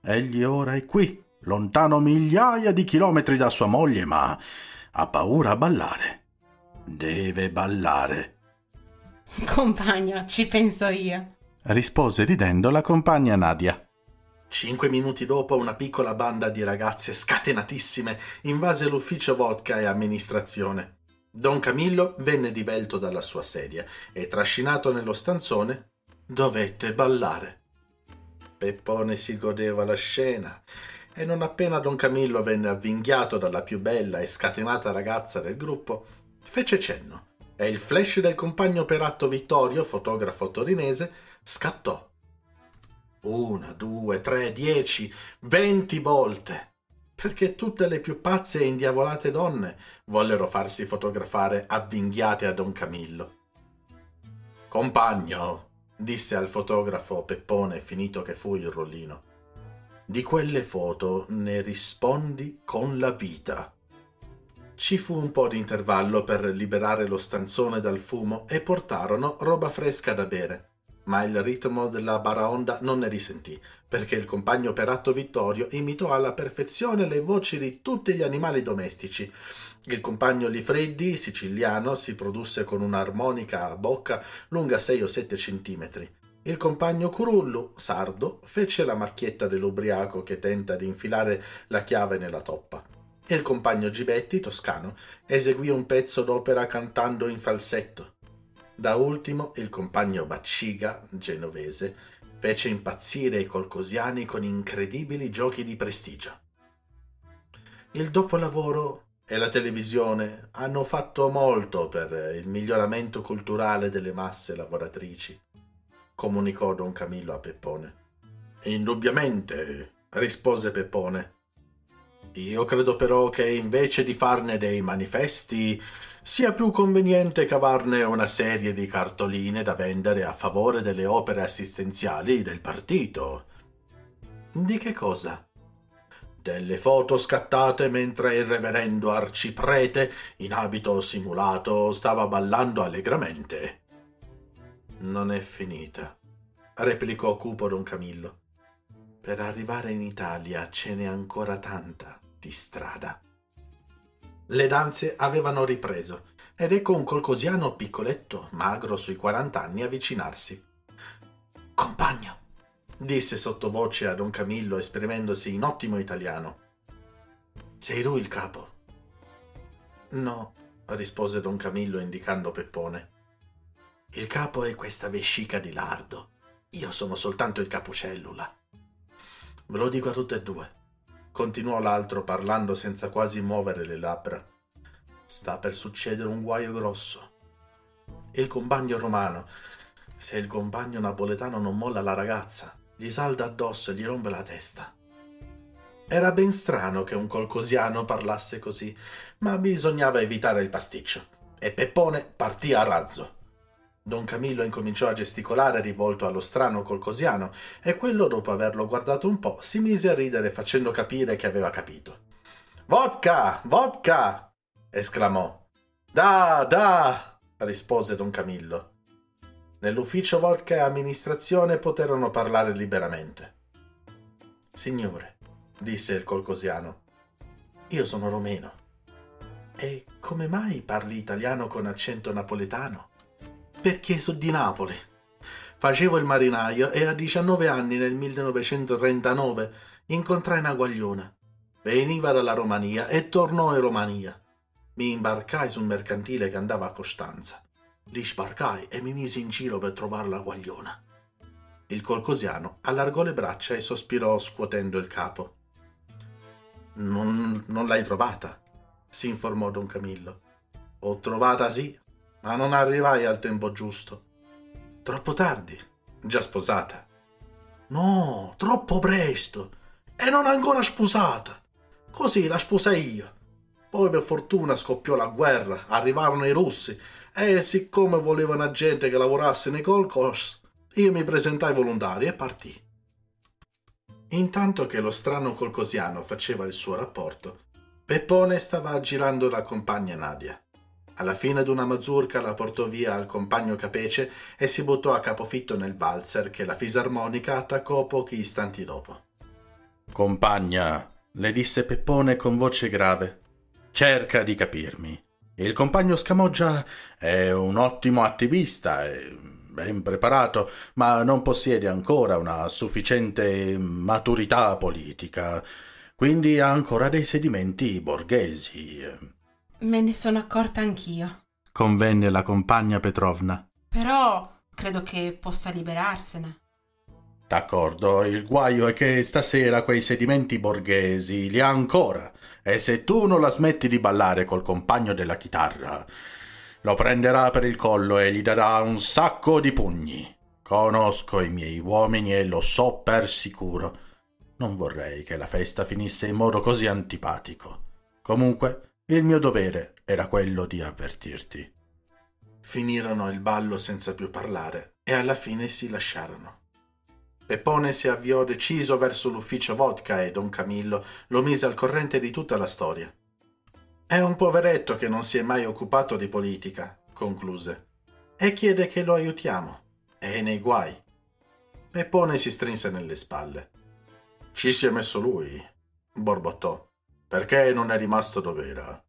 Egli ora è qui, lontano migliaia di chilometri da sua moglie, ma ha paura a ballare. Deve ballare. Compagno, ci penso io. Rispose ridendo la compagna Nadia. Cinque minuti dopo una piccola banda di ragazze scatenatissime invase l'ufficio vodka e amministrazione. Don Camillo venne divelto dalla sua sedia e trascinato nello stanzone dovette ballare. Peppone si godeva la scena e non appena Don Camillo venne avvinghiato dalla più bella e scatenata ragazza del gruppo, fece cenno e il flash del compagno Peratto Vittorio, fotografo torinese, scattò. Una, due, tre, dieci, venti volte. Perché tutte le più pazze e indiavolate donne vollero farsi fotografare avvinghiate a Don Camillo. Compagno, disse al fotografo Peppone finito che fu il rollino, di quelle foto ne rispondi con la vita. Ci fu un po' di intervallo per liberare lo stanzone dal fumo e portarono roba fresca da bere. Ma il ritmo della baraonda non ne risentì, perché il compagno Peratto Vittorio imitò alla perfezione le voci di tutti gli animali domestici. Il compagno Lifreddi, siciliano, si produsse con un'armonica a bocca lunga 6 o 7 centimetri. Il compagno Curullu, sardo, fece la macchietta dell'ubriaco che tenta di infilare la chiave nella toppa e il compagno Gibetti, toscano, eseguì un pezzo d'opera cantando in falsetto. Da ultimo il compagno Bacciga, genovese, fece impazzire i colcosiani con incredibili giochi di prestigio. Il dopolavoro e la televisione hanno fatto molto per il miglioramento culturale delle masse lavoratrici, comunicò don Camillo a Peppone. Indubbiamente, rispose Peppone. Io credo però che invece di farne dei manifesti sia più conveniente cavarne una serie di cartoline da vendere a favore delle opere assistenziali del partito. Di che cosa? Delle foto scattate mentre il reverendo arciprete, in abito simulato, stava ballando allegramente. Non è finita, replicò cupo Don Camillo. Per arrivare in Italia ce n'è ancora tanta di strada. Le danze avevano ripreso ed ecco un colcosiano piccoletto, magro sui 40 anni, avvicinarsi. Compagno, disse sottovoce a don Camillo, esprimendosi in ottimo italiano. Sei tu il capo? No, rispose don Camillo indicando Peppone. Il capo è questa vescica di lardo. Io sono soltanto il capocellula. Ve lo dico a tutte e due continuò l'altro parlando senza quasi muovere le labbra. Sta per succedere un guaio grosso. E il compagno romano, se il compagno napoletano non molla la ragazza, gli salda addosso e gli rompe la testa. Era ben strano che un colcosiano parlasse così, ma bisognava evitare il pasticcio. E Peppone partì a razzo. Don Camillo incominciò a gesticolare rivolto allo strano colcosiano e quello, dopo averlo guardato un po', si mise a ridere facendo capire che aveva capito. Vodka! Vodka! esclamò. Da, da! rispose Don Camillo. Nell'ufficio vodka e amministrazione poterono parlare liberamente. Signore, disse il colcosiano, io sono romeno. E come mai parli italiano con accento napoletano? perché sono di Napoli. Facevo il marinaio e a 19 anni nel 1939 incontrai una guaglione. Veniva dalla Romania e tornò in Romania. Mi imbarcai su un mercantile che andava a Costanza. Li sbarcai e mi misi in giro per trovare Naguaglione. Il colcosiano allargò le braccia e sospirò scuotendo il capo. Non, non l'hai trovata? si informò Don Camillo. Ho trovata sì, ma non arrivai al tempo giusto. Troppo tardi, già sposata. No, troppo presto, e non ancora sposata. Così la sposai io. Poi per fortuna scoppiò la guerra, arrivarono i russi e siccome volevano gente che lavorasse nei colcos, io mi presentai volontario e partì. Intanto che lo strano colcosiano faceva il suo rapporto, Peppone stava aggirando la compagna Nadia. Alla fine d'una mazurca la portò via al compagno capece e si buttò a capofitto nel valzer che la fisarmonica attaccò pochi istanti dopo. Compagna, le disse Peppone con voce grave, cerca di capirmi. Il compagno Scamoggia è un ottimo attivista e ben preparato, ma non possiede ancora una sufficiente maturità politica, quindi ha ancora dei sedimenti borghesi eh, Me ne sono accorta anch'io, convenne la compagna Petrovna. Però credo che possa liberarsene. D'accordo, il guaio è che stasera quei sedimenti borghesi li ha ancora e se tu non la smetti di ballare col compagno della chitarra, lo prenderà per il collo e gli darà un sacco di pugni. Conosco i miei uomini e lo so per sicuro. Non vorrei che la festa finisse in modo così antipatico. Comunque, il mio dovere era quello di avvertirti. Finirono il ballo senza più parlare e alla fine si lasciarono. Peppone si avviò deciso verso l'ufficio vodka e don Camillo lo mise al corrente di tutta la storia. È un poveretto che non si è mai occupato di politica, concluse, e chiede che lo aiutiamo. È nei guai. Peppone si strinse nelle spalle. Ci si è messo lui, borbottò. Perché non è rimasto dov'era?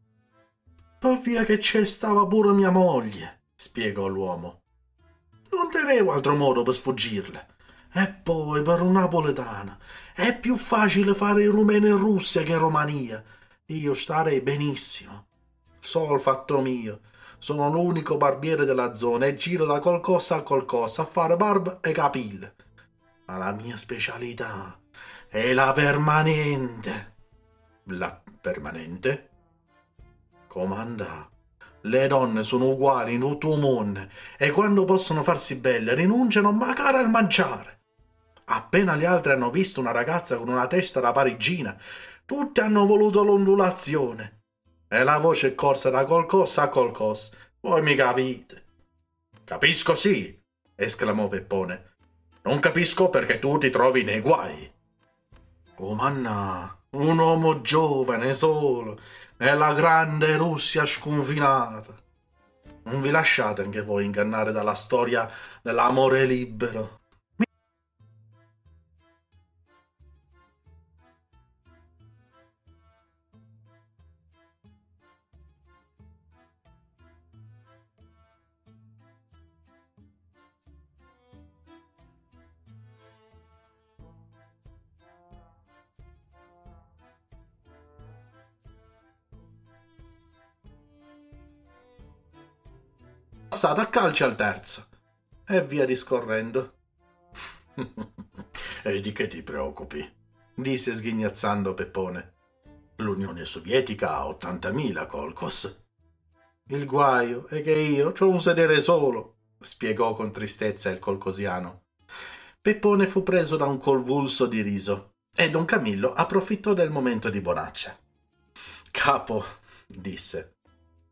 Po' via che c'è stava pure mia moglie, spiegò l'uomo. Non tenevo altro modo per sfuggirle. E poi, per un napoletano, è più facile fare il rumeno in Russia che in Romania. Io starei benissimo. So il fatto mio. Sono l'unico barbiere della zona e giro da qualcosa a qualcosa a fare barba e capille. Ma la mia specialità è la permanente la permanente? Comanda, le donne sono uguali in tutto il mondo e quando possono farsi belle rinunciano magari al mangiare. Appena le altre hanno visto una ragazza con una testa da parigina, tutte hanno voluto l'ondulazione. E la voce è corsa da colcos a colcos. Voi mi capite? Capisco sì, esclamò Peppone. Non capisco perché tu ti trovi nei guai. Comanna, un uomo giovane solo nella grande Russia sconfinata. Non vi lasciate anche voi ingannare dalla storia dell'amore libero. passata a calcio al terzo. E via discorrendo. e di che ti preoccupi? disse sghignazzando Peppone. L'Unione Sovietica ha 80.000 colcos. Il guaio è che io ho un sedere solo, spiegò con tristezza il colcosiano. Peppone fu preso da un convulso di riso e Don Camillo approfittò del momento di Bonaccia. Capo, disse,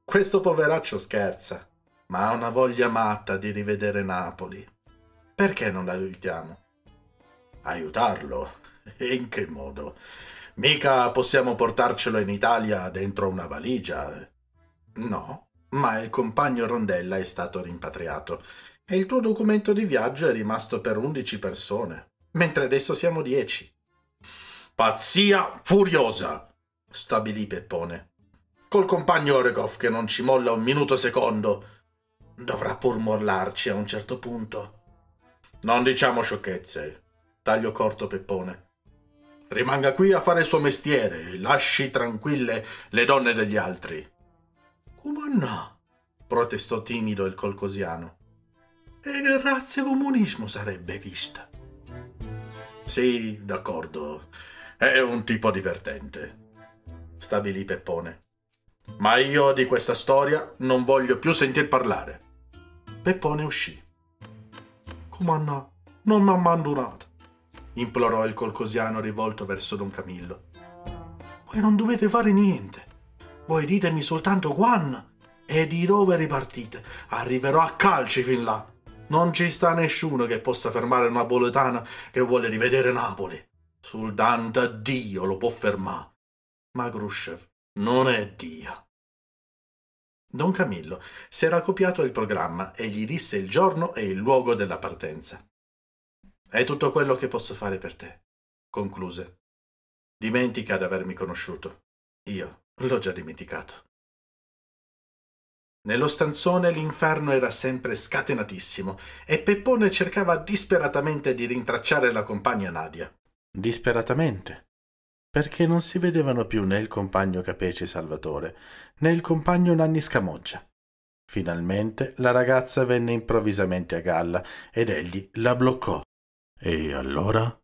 questo poveraccio scherza ma ha una voglia matta di rivedere Napoli. Perché non l'aiutiamo? Aiutarlo? in che modo? Mica possiamo portarcelo in Italia dentro una valigia. No, ma il compagno Rondella è stato rimpatriato e il tuo documento di viaggio è rimasto per undici persone, mentre adesso siamo dieci. Pazzia furiosa! stabilì Peppone. Col compagno Oregov che non ci molla un minuto secondo Dovrà pur mollarci a un certo punto. Non diciamo sciocchezze, taglio corto Peppone. Rimanga qui a fare il suo mestiere, lasci tranquille le donne degli altri. Come no? protestò timido il colcosiano. E che razza comunismo sarebbe vista? Sì, d'accordo. È un tipo divertente, stabilì Peppone. Ma io di questa storia non voglio più sentir parlare. Peppone uscì. Comannà, non mi m'ha mandurato, implorò il colcosiano rivolto verso Don Camillo. Voi non dovete fare niente. Voi ditemi soltanto quan e di dove ripartite. Arriverò a calci fin là. Non ci sta nessuno che possa fermare una napoletana che vuole rivedere Napoli. Sul Dante Dio lo può fermare. Ma Khrushchev non è Dio. Don Camillo s'era copiato il programma e gli disse il giorno e il luogo della partenza. È tutto quello che posso fare per te, concluse. Dimentica d'avermi conosciuto. Io l'ho già dimenticato. Nello stanzone l'inferno era sempre scatenatissimo e Peppone cercava disperatamente di rintracciare la compagna Nadia. Disperatamente? perché non si vedevano più né il compagno Capeci Salvatore né il compagno Nanni Scamoggia. Finalmente la ragazza venne improvvisamente a galla ed egli la bloccò. E allora?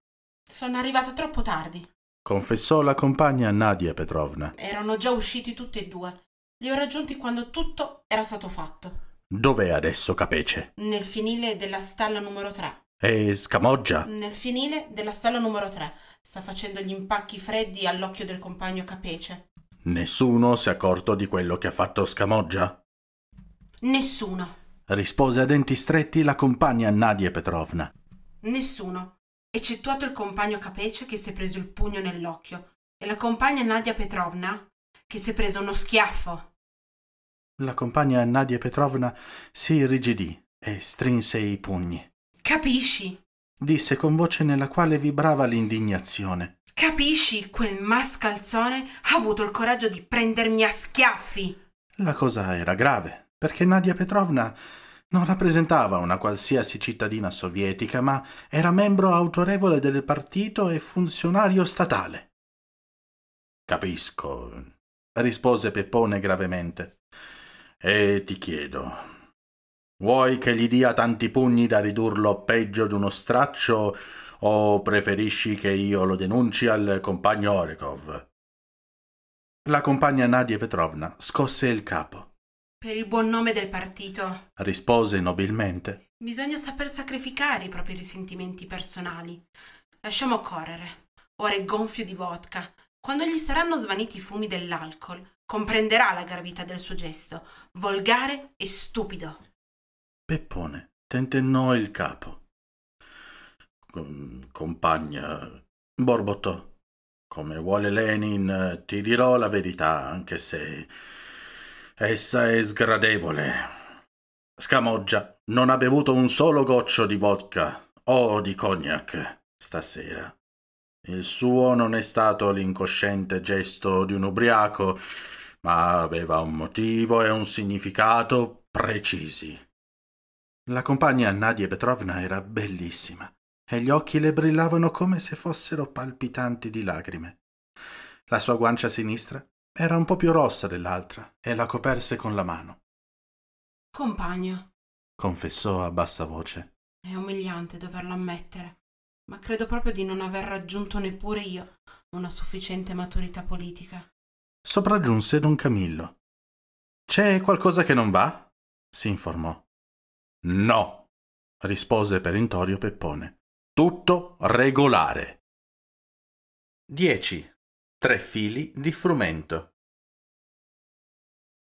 Sono arrivata troppo tardi, confessò la compagna Nadia Petrovna. Erano già usciti tutti e due. Li ho raggiunti quando tutto era stato fatto. Dov'è adesso Capece? Nel finile della stalla numero 3. E eh, scamoggia. Nel finile della stalla numero 3. Sta facendo gli impacchi freddi all'occhio del compagno capece. Nessuno si è accorto di quello che ha fatto Scamoggia? Nessuno. Rispose a denti stretti la compagna Nadia Petrovna. Nessuno, eccettuato il compagno capece che si è preso il pugno nell'occhio e la compagna Nadia Petrovna che si è preso uno schiaffo. La compagna Nadia Petrovna si irrigidì e strinse i pugni. Capisci? disse con voce nella quale vibrava l'indignazione. Capisci? Quel mascalzone ha avuto il coraggio di prendermi a schiaffi. La cosa era grave, perché Nadia Petrovna non rappresentava una qualsiasi cittadina sovietica, ma era membro autorevole del partito e funzionario statale. Capisco, rispose Peppone gravemente. E ti chiedo, Vuoi che gli dia tanti pugni da ridurlo peggio di uno straccio o preferisci che io lo denunci al compagno Orekov? La compagna Nadia Petrovna scosse il capo. Per il buon nome del partito, rispose nobilmente. Bisogna saper sacrificare i propri risentimenti personali. Lasciamo correre. Ora è gonfio di vodka. Quando gli saranno svaniti i fumi dell'alcol, comprenderà la gravità del suo gesto, volgare e stupido. Peppone tentennò il capo. Compagna, borbottò. Come vuole Lenin, ti dirò la verità, anche se essa è sgradevole. Scamoggia non ha bevuto un solo goccio di vodka o di cognac stasera. Il suo non è stato l'incosciente gesto di un ubriaco, ma aveva un motivo e un significato precisi. La compagna Nadia Petrovna era bellissima e gli occhi le brillavano come se fossero palpitanti di lacrime. La sua guancia sinistra era un po più rossa dell'altra e la coperse con la mano. Compagno, confessò a bassa voce. È umiliante doverlo ammettere, ma credo proprio di non aver raggiunto neppure io una sufficiente maturità politica. Sopraggiunse don Camillo. C'è qualcosa che non va? si informò. No, rispose perentorio Peppone. Tutto regolare. 10. Tre fili di frumento.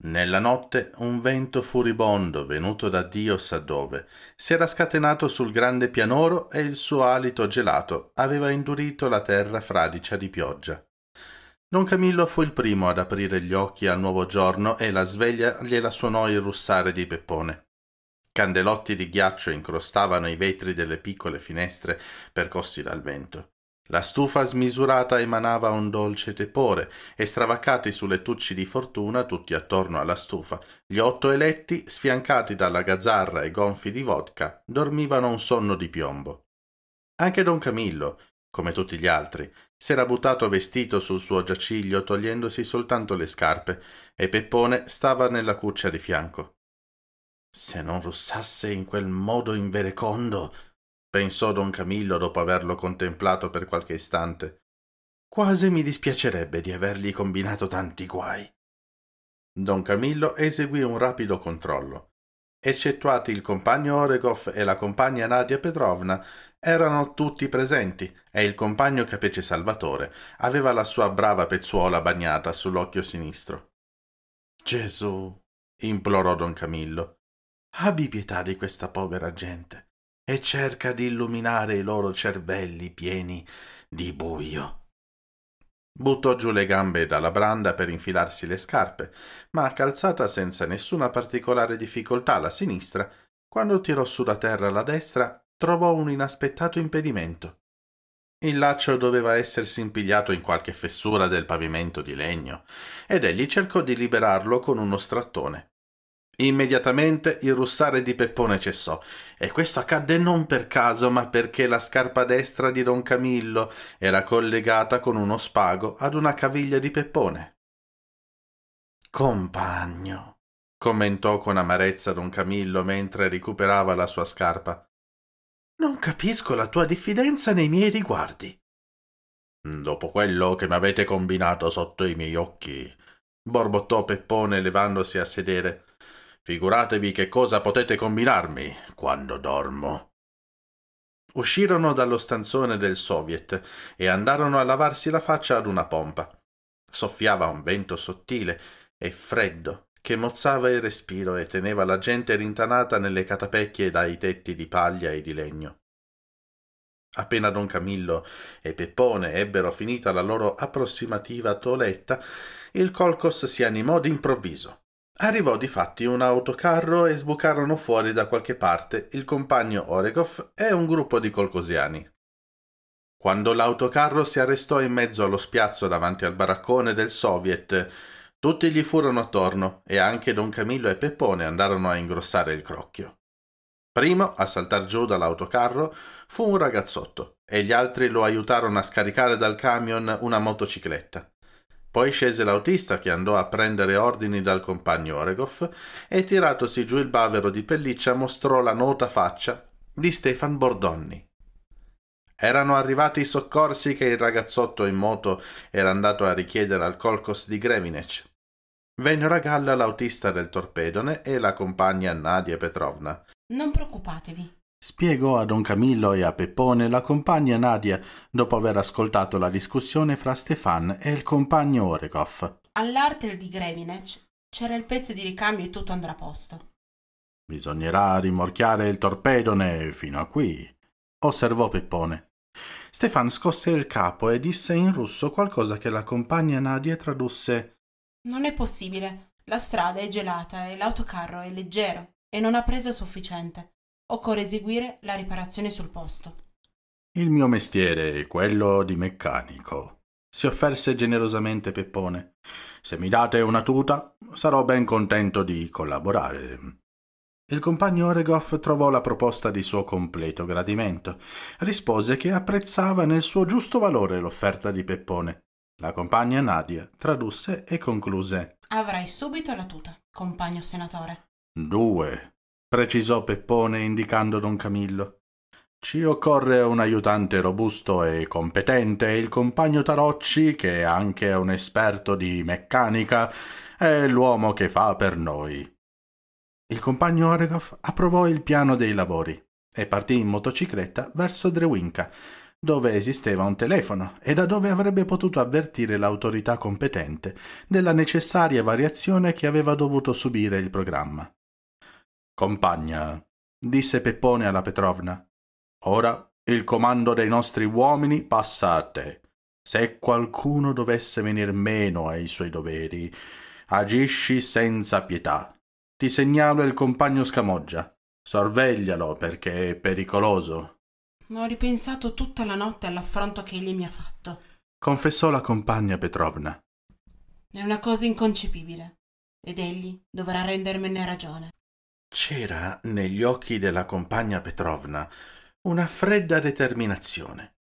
Nella notte un vento furibondo, venuto da Dio sa dove, si era scatenato sul grande pianoro e il suo alito gelato aveva indurito la terra fradicia di pioggia. Don Camillo fu il primo ad aprire gli occhi al nuovo giorno e la sveglia gliela suonò il russare di Peppone. Candelotti di ghiaccio incrostavano i vetri delle piccole finestre percossi dal vento. La stufa smisurata emanava un dolce tepore e stravaccati sulle lettucci di fortuna tutti attorno alla stufa, gli otto eletti, sfiancati dalla gazzarra e gonfi di vodka, dormivano un sonno di piombo. Anche don Camillo, come tutti gli altri, s'era buttato vestito sul suo giaciglio togliendosi soltanto le scarpe e Peppone stava nella cuccia di fianco. Se non russasse in quel modo inverecondo, pensò don Camillo dopo averlo contemplato per qualche istante. Quasi mi dispiacerebbe di avergli combinato tanti guai. Don Camillo eseguì un rapido controllo. Eccettuati il compagno Oregoff e la compagna Nadia Petrovna, erano tutti presenti e il compagno che Salvatore aveva la sua brava pezzuola bagnata sull'occhio sinistro. Gesù, implorò don Camillo abbi pietà di questa povera gente e cerca di illuminare i loro cervelli pieni di buio. Buttò giù le gambe dalla branda per infilarsi le scarpe, ma calzata senza nessuna particolare difficoltà la sinistra, quando tirò sulla terra la destra, trovò un inaspettato impedimento. Il laccio doveva essersi impigliato in qualche fessura del pavimento di legno, ed egli cercò di liberarlo con uno strattone. Immediatamente il russare di Peppone cessò, e questo accadde non per caso, ma perché la scarpa destra di Don Camillo era collegata con uno spago ad una caviglia di Peppone. Compagno, commentò con amarezza Don Camillo mentre recuperava la sua scarpa. Non capisco la tua diffidenza nei miei riguardi. Dopo quello che mi avete combinato sotto i miei occhi, borbottò Peppone levandosi a sedere, Figuratevi che cosa potete combinarmi quando dormo. Uscirono dallo stanzone del Soviet e andarono a lavarsi la faccia ad una pompa. Soffiava un vento sottile e freddo che mozzava il respiro e teneva la gente rintanata nelle catapecchie dai tetti di paglia e di legno. Appena don Camillo e Peppone ebbero finita la loro approssimativa toletta, il Colcos si animò d'improvviso. Arrivò di fatti un autocarro e sbucarono fuori da qualche parte il compagno Oregov e un gruppo di colcosiani. Quando l'autocarro si arrestò in mezzo allo spiazzo davanti al baraccone del Soviet, tutti gli furono attorno e anche Don Camillo e Peppone andarono a ingrossare il crocchio. Primo a saltar giù dall'autocarro fu un ragazzotto e gli altri lo aiutarono a scaricare dal camion una motocicletta. Poi scese l'autista che andò a prendere ordini dal compagno Oregoff e tiratosi giù il bavero di pelliccia mostrò la nota faccia di Stefan Bordonni. Erano arrivati i soccorsi che il ragazzotto in moto era andato a richiedere al Colcos di Grevinec. Vennero a galla l'autista del torpedone e la compagna Nadia Petrovna. Non preoccupatevi, Spiegò a Don Camillo e a Peppone la compagna Nadia dopo aver ascoltato la discussione fra Stefan e il compagno Orekoff. All'artel di Grevinec c'era il pezzo di ricambio e tutto andrà a posto. Bisognerà rimorchiare il torpedone fino a qui, osservò Peppone. Stefan scosse il capo e disse in russo qualcosa che la compagna Nadia tradusse. Non è possibile. La strada è gelata e l'autocarro è leggero e non ha preso sufficiente occorre eseguire la riparazione sul posto. Il mio mestiere è quello di meccanico, si offerse generosamente Peppone. Se mi date una tuta, sarò ben contento di collaborare. Il compagno Oregoff trovò la proposta di suo completo gradimento. Rispose che apprezzava nel suo giusto valore l'offerta di Peppone. La compagna Nadia tradusse e concluse: Avrai subito la tuta, compagno senatore. Due, precisò Peppone indicando don Camillo. Ci occorre un aiutante robusto e competente, il compagno Tarocci, che è anche un esperto di meccanica, è l'uomo che fa per noi. Il compagno Oregoff approvò il piano dei lavori e partì in motocicletta verso Drewinka, dove esisteva un telefono e da dove avrebbe potuto avvertire l'autorità competente della necessaria variazione che aveva dovuto subire il programma. Compagna, disse Peppone alla Petrovna, ora il comando dei nostri uomini passa a te. Se qualcuno dovesse venir meno ai suoi doveri, agisci senza pietà. Ti segnalo il compagno Scamoggia. Sorveglialo perché è pericoloso. Ho ripensato tutta la notte all'affronto che egli mi ha fatto, confessò la compagna Petrovna. È una cosa inconcepibile ed egli dovrà rendermene ragione. C'era negli occhi della compagna Petrovna una fredda determinazione.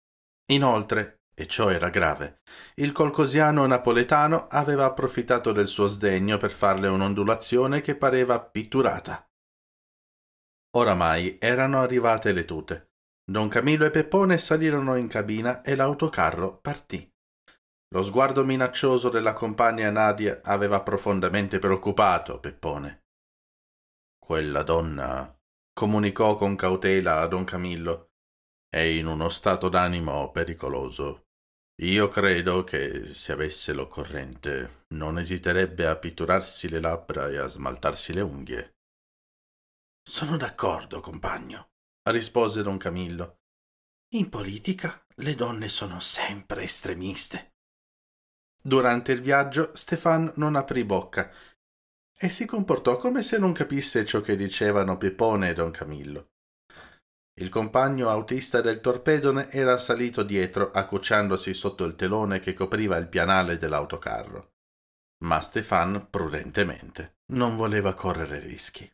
Inoltre, e ciò era grave, il colcosiano napoletano aveva approfittato del suo sdegno per farle un'ondulazione che pareva pitturata. Oramai erano arrivate le tute. Don Camillo e Peppone salirono in cabina e l'autocarro partì. Lo sguardo minaccioso della compagna Nadia aveva profondamente preoccupato Peppone. Quella donna, comunicò con cautela a don Camillo, è in uno stato d'animo pericoloso. Io credo che, se avesse l'occorrente, non esiterebbe a pitturarsi le labbra e a smaltarsi le unghie. Sono d'accordo, compagno, rispose don Camillo. In politica le donne sono sempre estremiste. Durante il viaggio Stefan non aprì bocca e si comportò come se non capisse ciò che dicevano Pippone e Don Camillo. Il compagno autista del torpedone era salito dietro, accucciandosi sotto il telone che copriva il pianale dell'autocarro. Ma Stefan, prudentemente, non voleva correre rischi.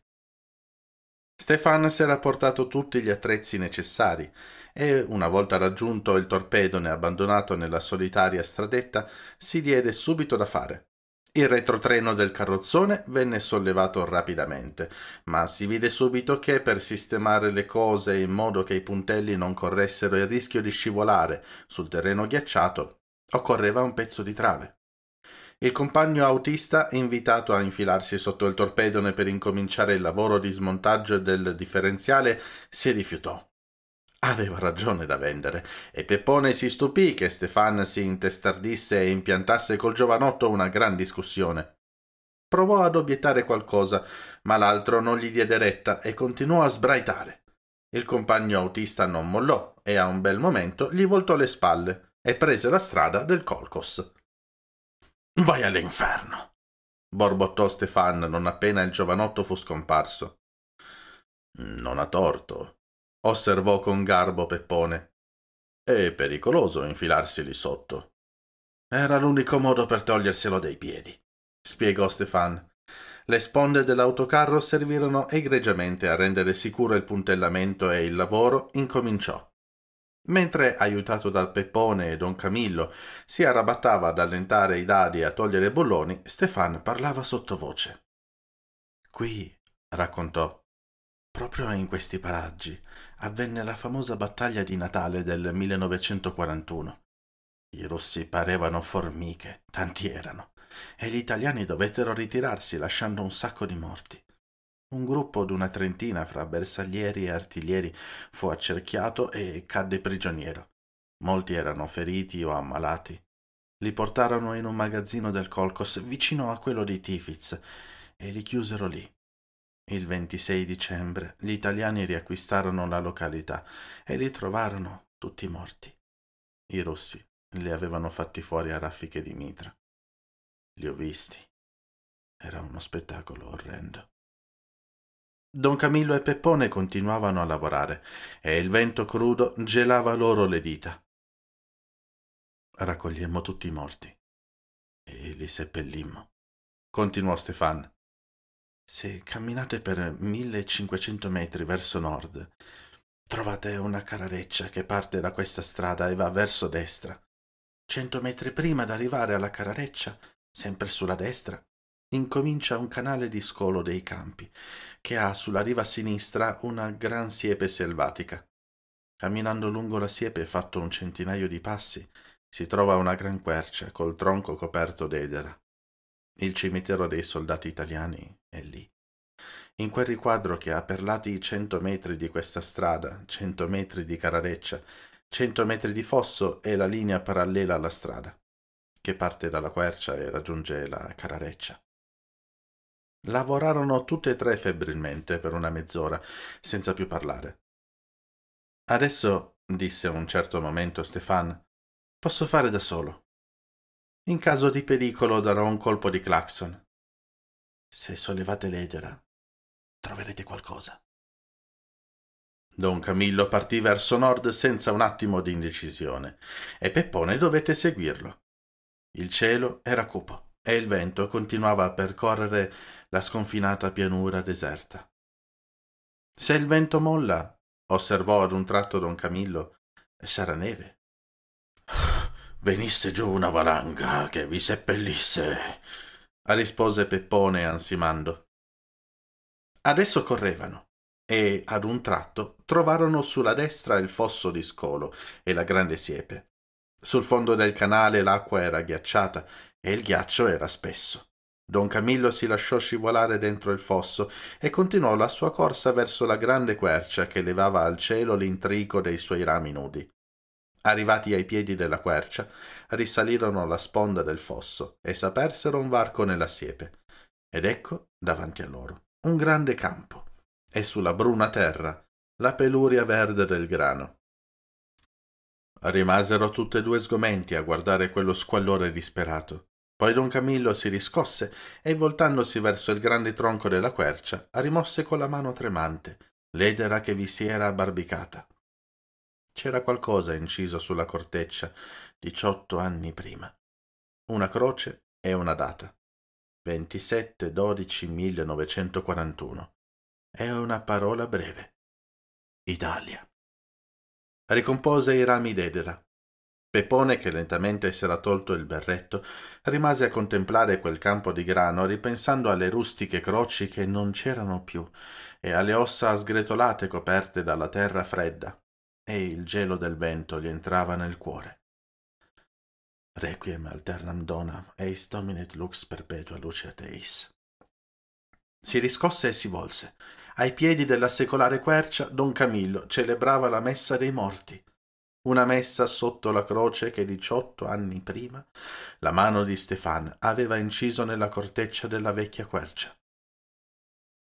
Stefan s'era portato tutti gli attrezzi necessari e, una volta raggiunto il torpedone abbandonato nella solitaria stradetta, si diede subito da fare. Il retrotreno del carrozzone venne sollevato rapidamente, ma si vide subito che per sistemare le cose in modo che i puntelli non corressero il rischio di scivolare sul terreno ghiacciato, occorreva un pezzo di trave. Il compagno autista, invitato a infilarsi sotto il torpedone per incominciare il lavoro di smontaggio del differenziale, si rifiutò. Aveva ragione da vendere, e Peppone si stupì che Stefan si intestardisse e impiantasse col giovanotto una gran discussione. Provò ad obiettare qualcosa, ma l'altro non gli diede retta e continuò a sbraitare. Il compagno autista non mollò e a un bel momento gli voltò le spalle e prese la strada del Colcos. Vai all'inferno! borbottò Stefan non appena il giovanotto fu scomparso. Non ha torto, osservò con garbo Peppone. È pericoloso infilarsi lì sotto. Era l'unico modo per toglierselo dai piedi, spiegò Stefan. Le sponde dell'autocarro servirono egregiamente a rendere sicuro il puntellamento e il lavoro incominciò. Mentre, aiutato dal Peppone e Don Camillo, si arrabattava ad allentare i dadi e a togliere i bolloni, Stefan parlava sottovoce. Qui, raccontò, proprio in questi paraggi, avvenne la famosa battaglia di Natale del 1941. I russi parevano formiche, tanti erano, e gli italiani dovettero ritirarsi lasciando un sacco di morti. Un gruppo d'una trentina fra bersaglieri e artiglieri fu accerchiato e cadde prigioniero. Molti erano feriti o ammalati. Li portarono in un magazzino del Colcos vicino a quello di Tifitz e li chiusero lì. Il 26 dicembre gli italiani riacquistarono la località e li trovarono tutti morti. I russi li avevano fatti fuori a raffiche di mitra. Li ho visti. Era uno spettacolo orrendo. Don Camillo e Peppone continuavano a lavorare e il vento crudo gelava loro le dita. Raccogliemmo tutti i morti e li seppellimmo, continuò Stefan. Se camminate per 1500 metri verso nord, trovate una carareccia che parte da questa strada e va verso destra. Cento metri prima di arrivare alla carareccia, sempre sulla destra, incomincia un canale di scolo dei campi, che ha sulla riva sinistra una gran siepe selvatica. Camminando lungo la siepe fatto un centinaio di passi, si trova una gran quercia col tronco coperto d'edera. Il cimitero dei soldati italiani è lì. In quel riquadro che ha perlati i cento metri di questa strada, cento metri di carareccia, cento metri di fosso e la linea parallela alla strada, che parte dalla quercia e raggiunge la carareccia. Lavorarono tutte e tre febbrilmente per una mezz'ora, senza più parlare. Adesso, disse a un certo momento Stefan, posso fare da solo. In caso di pericolo darò un colpo di clacson. Se sollevate l'edera, troverete qualcosa. Don Camillo partì verso nord senza un attimo di indecisione e Peppone dovette seguirlo. Il cielo era cupo e il vento continuava a percorrere la sconfinata pianura deserta. Se il vento molla, osservò ad un tratto don Camillo, sarà neve. Venisse giù una valanga che vi seppellisse, rispose Peppone ansimando. Adesso correvano e ad un tratto trovarono sulla destra il fosso di scolo e la grande siepe. Sul fondo del canale l'acqua era ghiacciata e il ghiaccio era spesso. Don Camillo si lasciò scivolare dentro il fosso e continuò la sua corsa verso la grande quercia che levava al cielo l'intrico dei suoi rami nudi. Arrivati ai piedi della quercia, risalirono la sponda del fosso e s'apersero un varco nella siepe. Ed ecco, davanti a loro, un grande campo, e sulla bruna terra la peluria verde del grano. Rimasero tutte e due sgomenti a guardare quello squallore disperato. Poi don Camillo si riscosse e, voltandosi verso il grande tronco della quercia, rimosse con la mano tremante l'edera che vi si era abbarbicata. C'era qualcosa inciso sulla corteccia, 18 anni prima. Una croce e una data. 27-12-1941. È una parola breve. Italia. Ricompose i rami d'edera. Pepone, che lentamente si era tolto il berretto, rimase a contemplare quel campo di grano, ripensando alle rustiche croci che non c'erano più e alle ossa sgretolate coperte dalla terra fredda, e il gelo del vento gli entrava nel cuore. Requiem alternam donam, eis dominet lux perpetua luce teis. Si riscosse e si volse. Ai piedi della secolare quercia, Don Camillo celebrava la messa dei morti. Una messa sotto la croce che diciotto anni prima la mano di Stefan aveva inciso nella corteccia della vecchia quercia.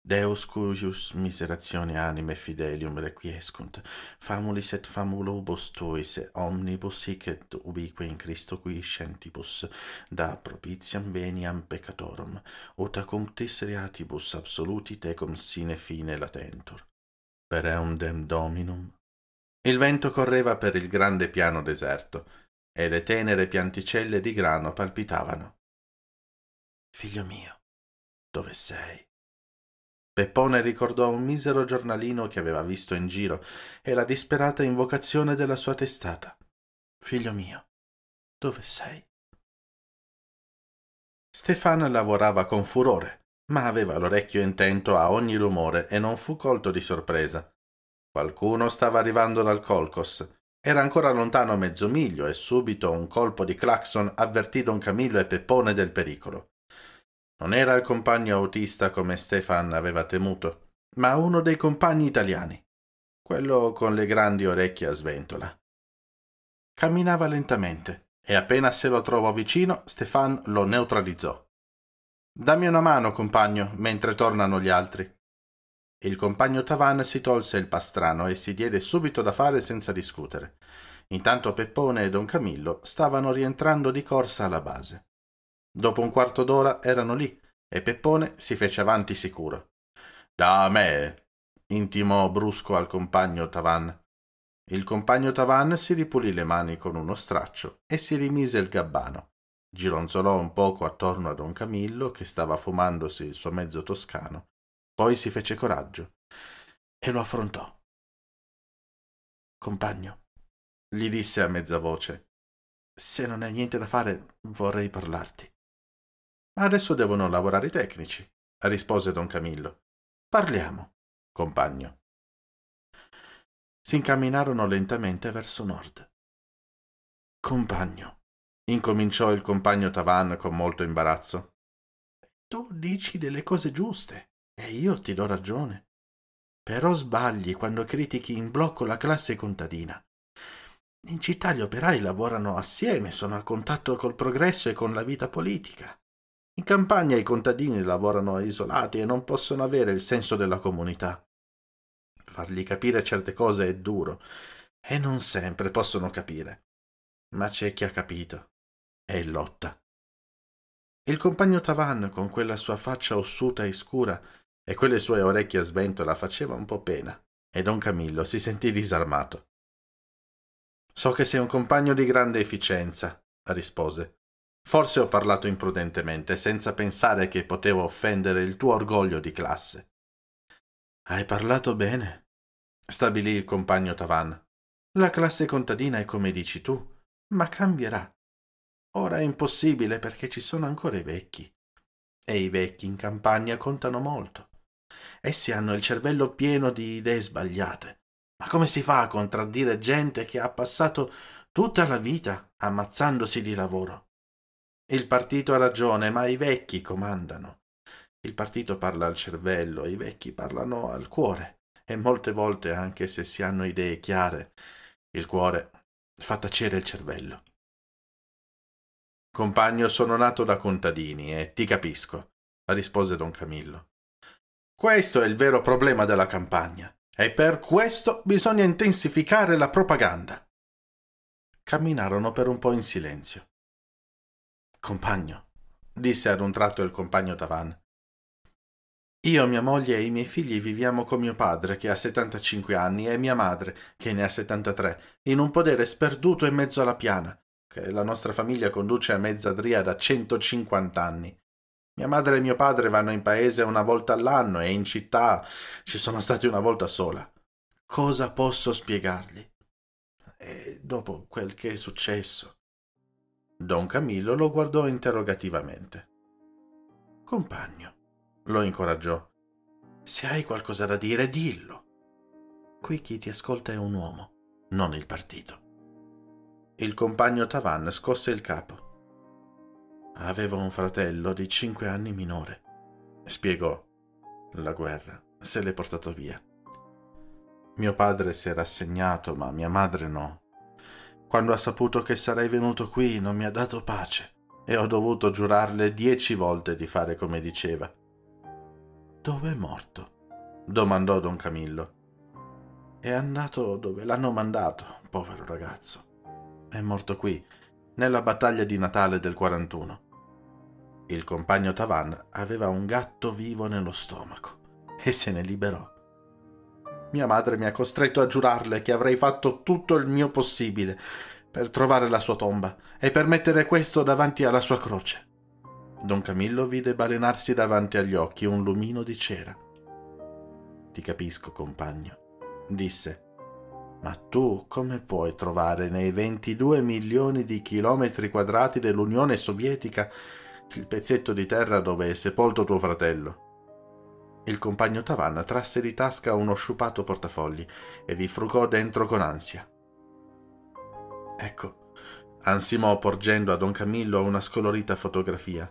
Deus cuius miserazione anime fidelium requiescunt, famulis et famulobus tuis omnibus hic et ubique in Christo qui scentibus, da propitiam veniam peccatorum, ut acunctis reatibus absoluti tecum sine fine latentur. Per eundem Dominum. Il vento correva per il grande piano deserto, e le tenere pianticelle di grano palpitavano. Figlio mio, dove sei? Peppone ricordò un misero giornalino che aveva visto in giro e la disperata invocazione della sua testata. Figlio mio, dove sei? Stefano lavorava con furore, ma aveva l'orecchio intento a ogni rumore e non fu colto di sorpresa. Qualcuno stava arrivando dal Colcos. Era ancora lontano mezzo miglio e subito un colpo di clacson avvertì Don Camillo e Peppone del pericolo. Non era il compagno autista come Stefan aveva temuto, ma uno dei compagni italiani, quello con le grandi orecchie a sventola. Camminava lentamente e appena se lo trovò vicino, Stefan lo neutralizzò. Dammi una mano, compagno, mentre tornano gli altri. Il compagno Tavan si tolse il pastrano e si diede subito da fare senza discutere. Intanto Peppone e Don Camillo stavano rientrando di corsa alla base. Dopo un quarto d'ora erano lì e Peppone si fece avanti sicuro. Da me! intimò brusco al compagno Tavan. Il compagno Tavan si ripulì le mani con uno straccio e si rimise il gabbano. Gironzolò un poco attorno a Don Camillo, che stava fumandosi il suo mezzo toscano. Poi si fece coraggio e lo affrontò. Compagno, gli disse a mezza voce, se non hai niente da fare vorrei parlarti. Ma adesso devono lavorare i tecnici, rispose don Camillo. Parliamo, compagno. Si incamminarono lentamente verso nord. Compagno, incominciò il compagno Tavan con molto imbarazzo. Tu dici delle cose giuste e io ti do ragione. Però sbagli quando critichi in blocco la classe contadina. In città gli operai lavorano assieme, sono a contatto col progresso e con la vita politica. In campagna i contadini lavorano isolati e non possono avere il senso della comunità. Fargli capire certe cose è duro e non sempre possono capire. Ma c'è chi ha capito e lotta. Il compagno Tavan, con quella sua faccia ossuta e scura e quelle sue orecchie a sventola, faceva un po' pena e Don Camillo si sentì disarmato. So che sei un compagno di grande efficienza, rispose. Forse ho parlato imprudentemente, senza pensare che potevo offendere il tuo orgoglio di classe. Hai parlato bene, stabilì il compagno Tavan. La classe contadina è come dici tu, ma cambierà. Ora è impossibile perché ci sono ancora i vecchi. E i vecchi in campagna contano molto. Essi hanno il cervello pieno di idee sbagliate. Ma come si fa a contraddire gente che ha passato tutta la vita ammazzandosi di lavoro? Il partito ha ragione, ma i vecchi comandano. Il partito parla al cervello, i vecchi parlano al cuore e molte volte, anche se si hanno idee chiare, il cuore fa tacere il cervello. Compagno, sono nato da contadini e ti capisco, rispose don Camillo. Questo è il vero problema della campagna e per questo bisogna intensificare la propaganda. Camminarono per un po' in silenzio. Compagno, disse ad un tratto il compagno Tavan. Io, mia moglie e i miei figli viviamo con mio padre, che ha 75 anni, e mia madre, che ne ha 73, in un podere sperduto in mezzo alla piana, che la nostra famiglia conduce a Mezzadria da 150 anni. Mia madre e mio padre vanno in paese una volta all'anno e in città ci sono stati una volta sola. Cosa posso spiegargli? E dopo quel che è successo. Don Camillo lo guardò interrogativamente. Compagno, lo incoraggiò. Se hai qualcosa da dire, dillo. Qui chi ti ascolta è un uomo, non il partito. Il compagno Tavan scosse il capo. Avevo un fratello di cinque anni minore, spiegò. La guerra se l'è portato via. Mio padre si era assegnato, ma mia madre no. Quando ha saputo che sarei venuto qui non mi ha dato pace e ho dovuto giurarle dieci volte di fare come diceva. Dove è morto? domandò don Camillo. È andato dove l'hanno mandato, povero ragazzo. È morto qui, nella battaglia di Natale del 41. Il compagno Tavan aveva un gatto vivo nello stomaco e se ne liberò mia madre mi ha costretto a giurarle che avrei fatto tutto il mio possibile per trovare la sua tomba e per mettere questo davanti alla sua croce. Don Camillo vide balenarsi davanti agli occhi un lumino di cera. Ti capisco, compagno, disse. Ma tu come puoi trovare nei 22 milioni di chilometri quadrati dell'Unione Sovietica il pezzetto di terra dove è sepolto tuo fratello? Il compagno Tavanna trasse di tasca uno sciupato portafogli e vi frugò dentro con ansia. Ecco, ansimò porgendo a don Camillo una scolorita fotografia.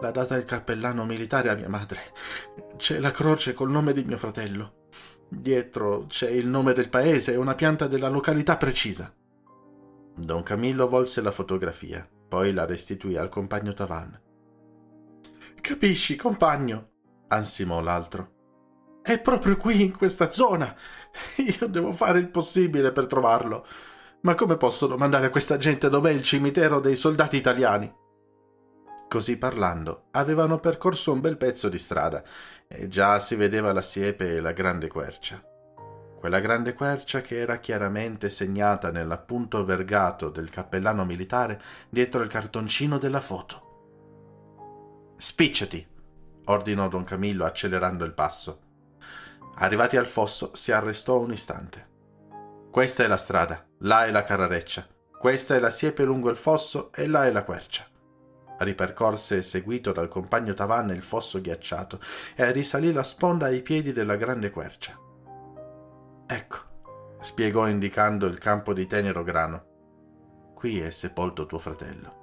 L'ha data il cappellano militare a mia madre. C'è la croce col nome di mio fratello. Dietro c'è il nome del paese e una pianta della località precisa. Don Camillo volse la fotografia, poi la restituì al compagno Tavan. Capisci, compagno? ansimò l'altro. È proprio qui, in questa zona. Io devo fare il possibile per trovarlo. Ma come posso domandare a questa gente dov'è il cimitero dei soldati italiani? Così parlando, avevano percorso un bel pezzo di strada e già si vedeva la siepe e la grande quercia. Quella grande quercia che era chiaramente segnata nell'appunto vergato del cappellano militare dietro il cartoncino della foto. Spicciati! ordinò don Camillo accelerando il passo. Arrivati al fosso, si arrestò un istante. Questa è la strada, là è la carareccia, questa è la siepe lungo il fosso e là è la quercia. Ripercorse, seguito dal compagno Tavanna, il fosso ghiacciato e risalì la sponda ai piedi della grande quercia. Ecco, spiegò indicando il campo di tenero grano. Qui è sepolto tuo fratello.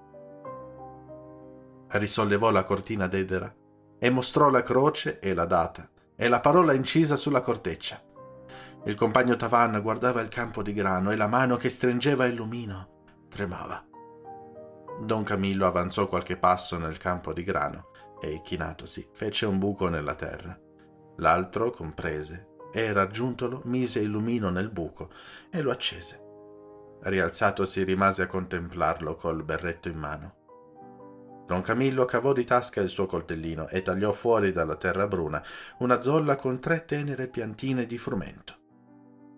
Risollevò la cortina d'edera e mostrò la croce e la data e la parola incisa sulla corteccia. Il compagno Tavan guardava il campo di grano e la mano che stringeva il lumino tremava. Don Camillo avanzò qualche passo nel campo di grano e, chinatosi, fece un buco nella terra. L'altro comprese e, raggiuntolo, mise il lumino nel buco e lo accese. Rialzatosi rimase a contemplarlo col berretto in mano. Don Camillo cavò di tasca il suo coltellino e tagliò fuori dalla terra bruna una zolla con tre tenere piantine di frumento.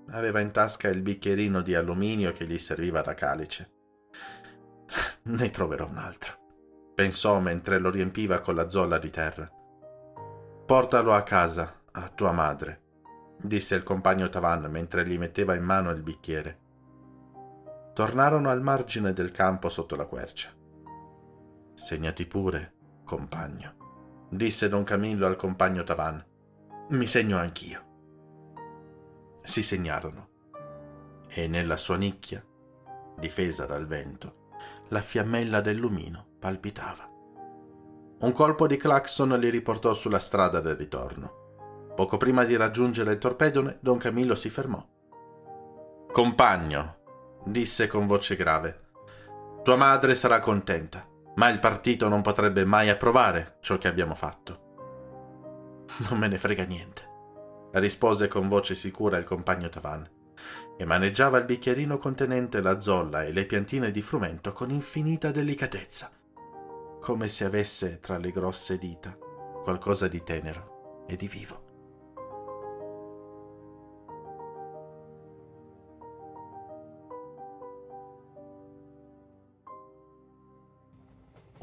Aveva in tasca il bicchierino di alluminio che gli serviva da calice. Ne troverò un altro, pensò mentre lo riempiva con la zolla di terra. Portalo a casa, a tua madre, disse il compagno Tavan mentre gli metteva in mano il bicchiere. Tornarono al margine del campo sotto la quercia. Segnati pure, compagno, disse don Camillo al compagno Tavan. Mi segno anch'io. Si segnarono e nella sua nicchia, difesa dal vento, la fiammella del lumino palpitava. Un colpo di clacson li riportò sulla strada del ritorno. Poco prima di raggiungere il torpedone, don Camillo si fermò. Compagno, disse con voce grave, tua madre sarà contenta ma il partito non potrebbe mai approvare ciò che abbiamo fatto. Non me ne frega niente, rispose con voce sicura il compagno Tavan, e maneggiava il bicchierino contenente la zolla e le piantine di frumento con infinita delicatezza, come se avesse tra le grosse dita qualcosa di tenero e di vivo.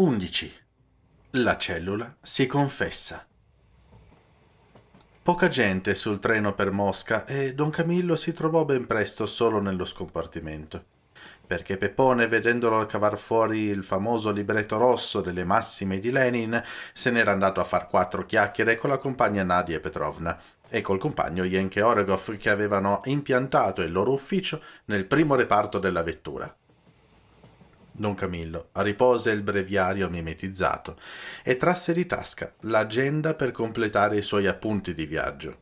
11. La cellula si confessa. Poca gente sul treno per Mosca e Don Camillo si trovò ben presto solo nello scompartimento, perché Peppone, vedendolo cavar fuori il famoso libretto rosso delle massime di Lenin, se n'era andato a far quattro chiacchiere con la compagna Nadia Petrovna e col compagno Yenke Oregov che avevano impiantato il loro ufficio nel primo reparto della vettura. Don Camillo ripose il breviario mimetizzato e trasse di tasca l'agenda per completare i suoi appunti di viaggio.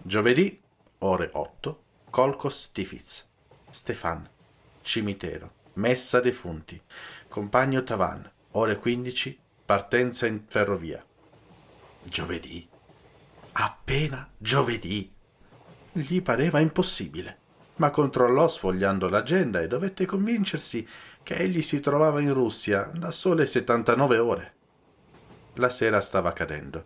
Giovedì, ore 8, Colcos Tifiz. Stefan, cimitero, messa defunti. Compagno Tavan, ore 15, partenza in ferrovia. Giovedì? Appena giovedì! Gli pareva impossibile, ma controllò sfogliando l'agenda e dovette convincersi che egli si trovava in Russia da sole 79 ore. La sera stava cadendo.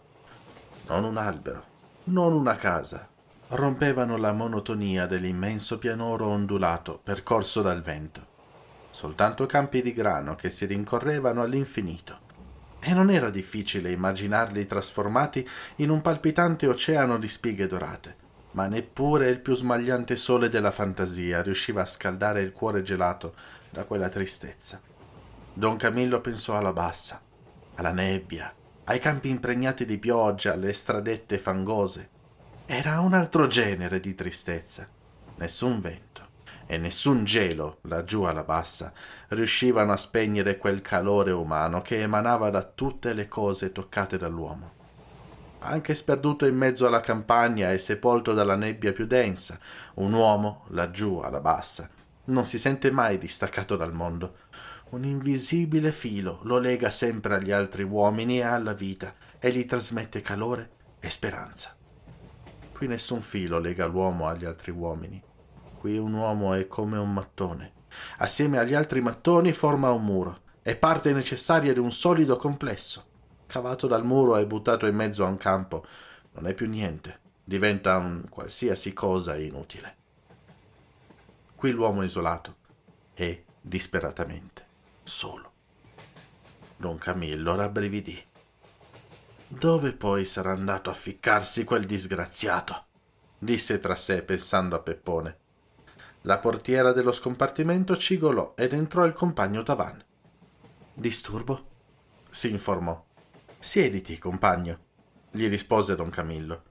Non un albero, non una casa. Rompevano la monotonia dell'immenso pianoro ondulato percorso dal vento. Soltanto campi di grano che si rincorrevano all'infinito. E non era difficile immaginarli trasformati in un palpitante oceano di spighe dorate ma neppure il più smagliante sole della fantasia riusciva a scaldare il cuore gelato da quella tristezza. Don Camillo pensò alla bassa, alla nebbia, ai campi impregnati di pioggia, alle stradette fangose. Era un altro genere di tristezza. Nessun vento e nessun gelo laggiù alla bassa riuscivano a spegnere quel calore umano che emanava da tutte le cose toccate dall'uomo. Anche sperduto in mezzo alla campagna e sepolto dalla nebbia più densa, un uomo laggiù alla bassa non si sente mai distaccato dal mondo. Un invisibile filo lo lega sempre agli altri uomini e alla vita e gli trasmette calore e speranza. Qui nessun filo lega l'uomo agli altri uomini. Qui un uomo è come un mattone. Assieme agli altri mattoni forma un muro. È parte necessaria di un solido complesso. Cavato dal muro e buttato in mezzo a un campo, non è più niente. Diventa un qualsiasi cosa inutile qui l'uomo isolato e disperatamente solo. Don Camillo rabbrividì. Dove poi sarà andato a ficcarsi quel disgraziato? disse tra sé pensando a Peppone. La portiera dello scompartimento cigolò ed entrò il compagno Tavan. Disturbo? si informò. Siediti, compagno, gli rispose don Camillo.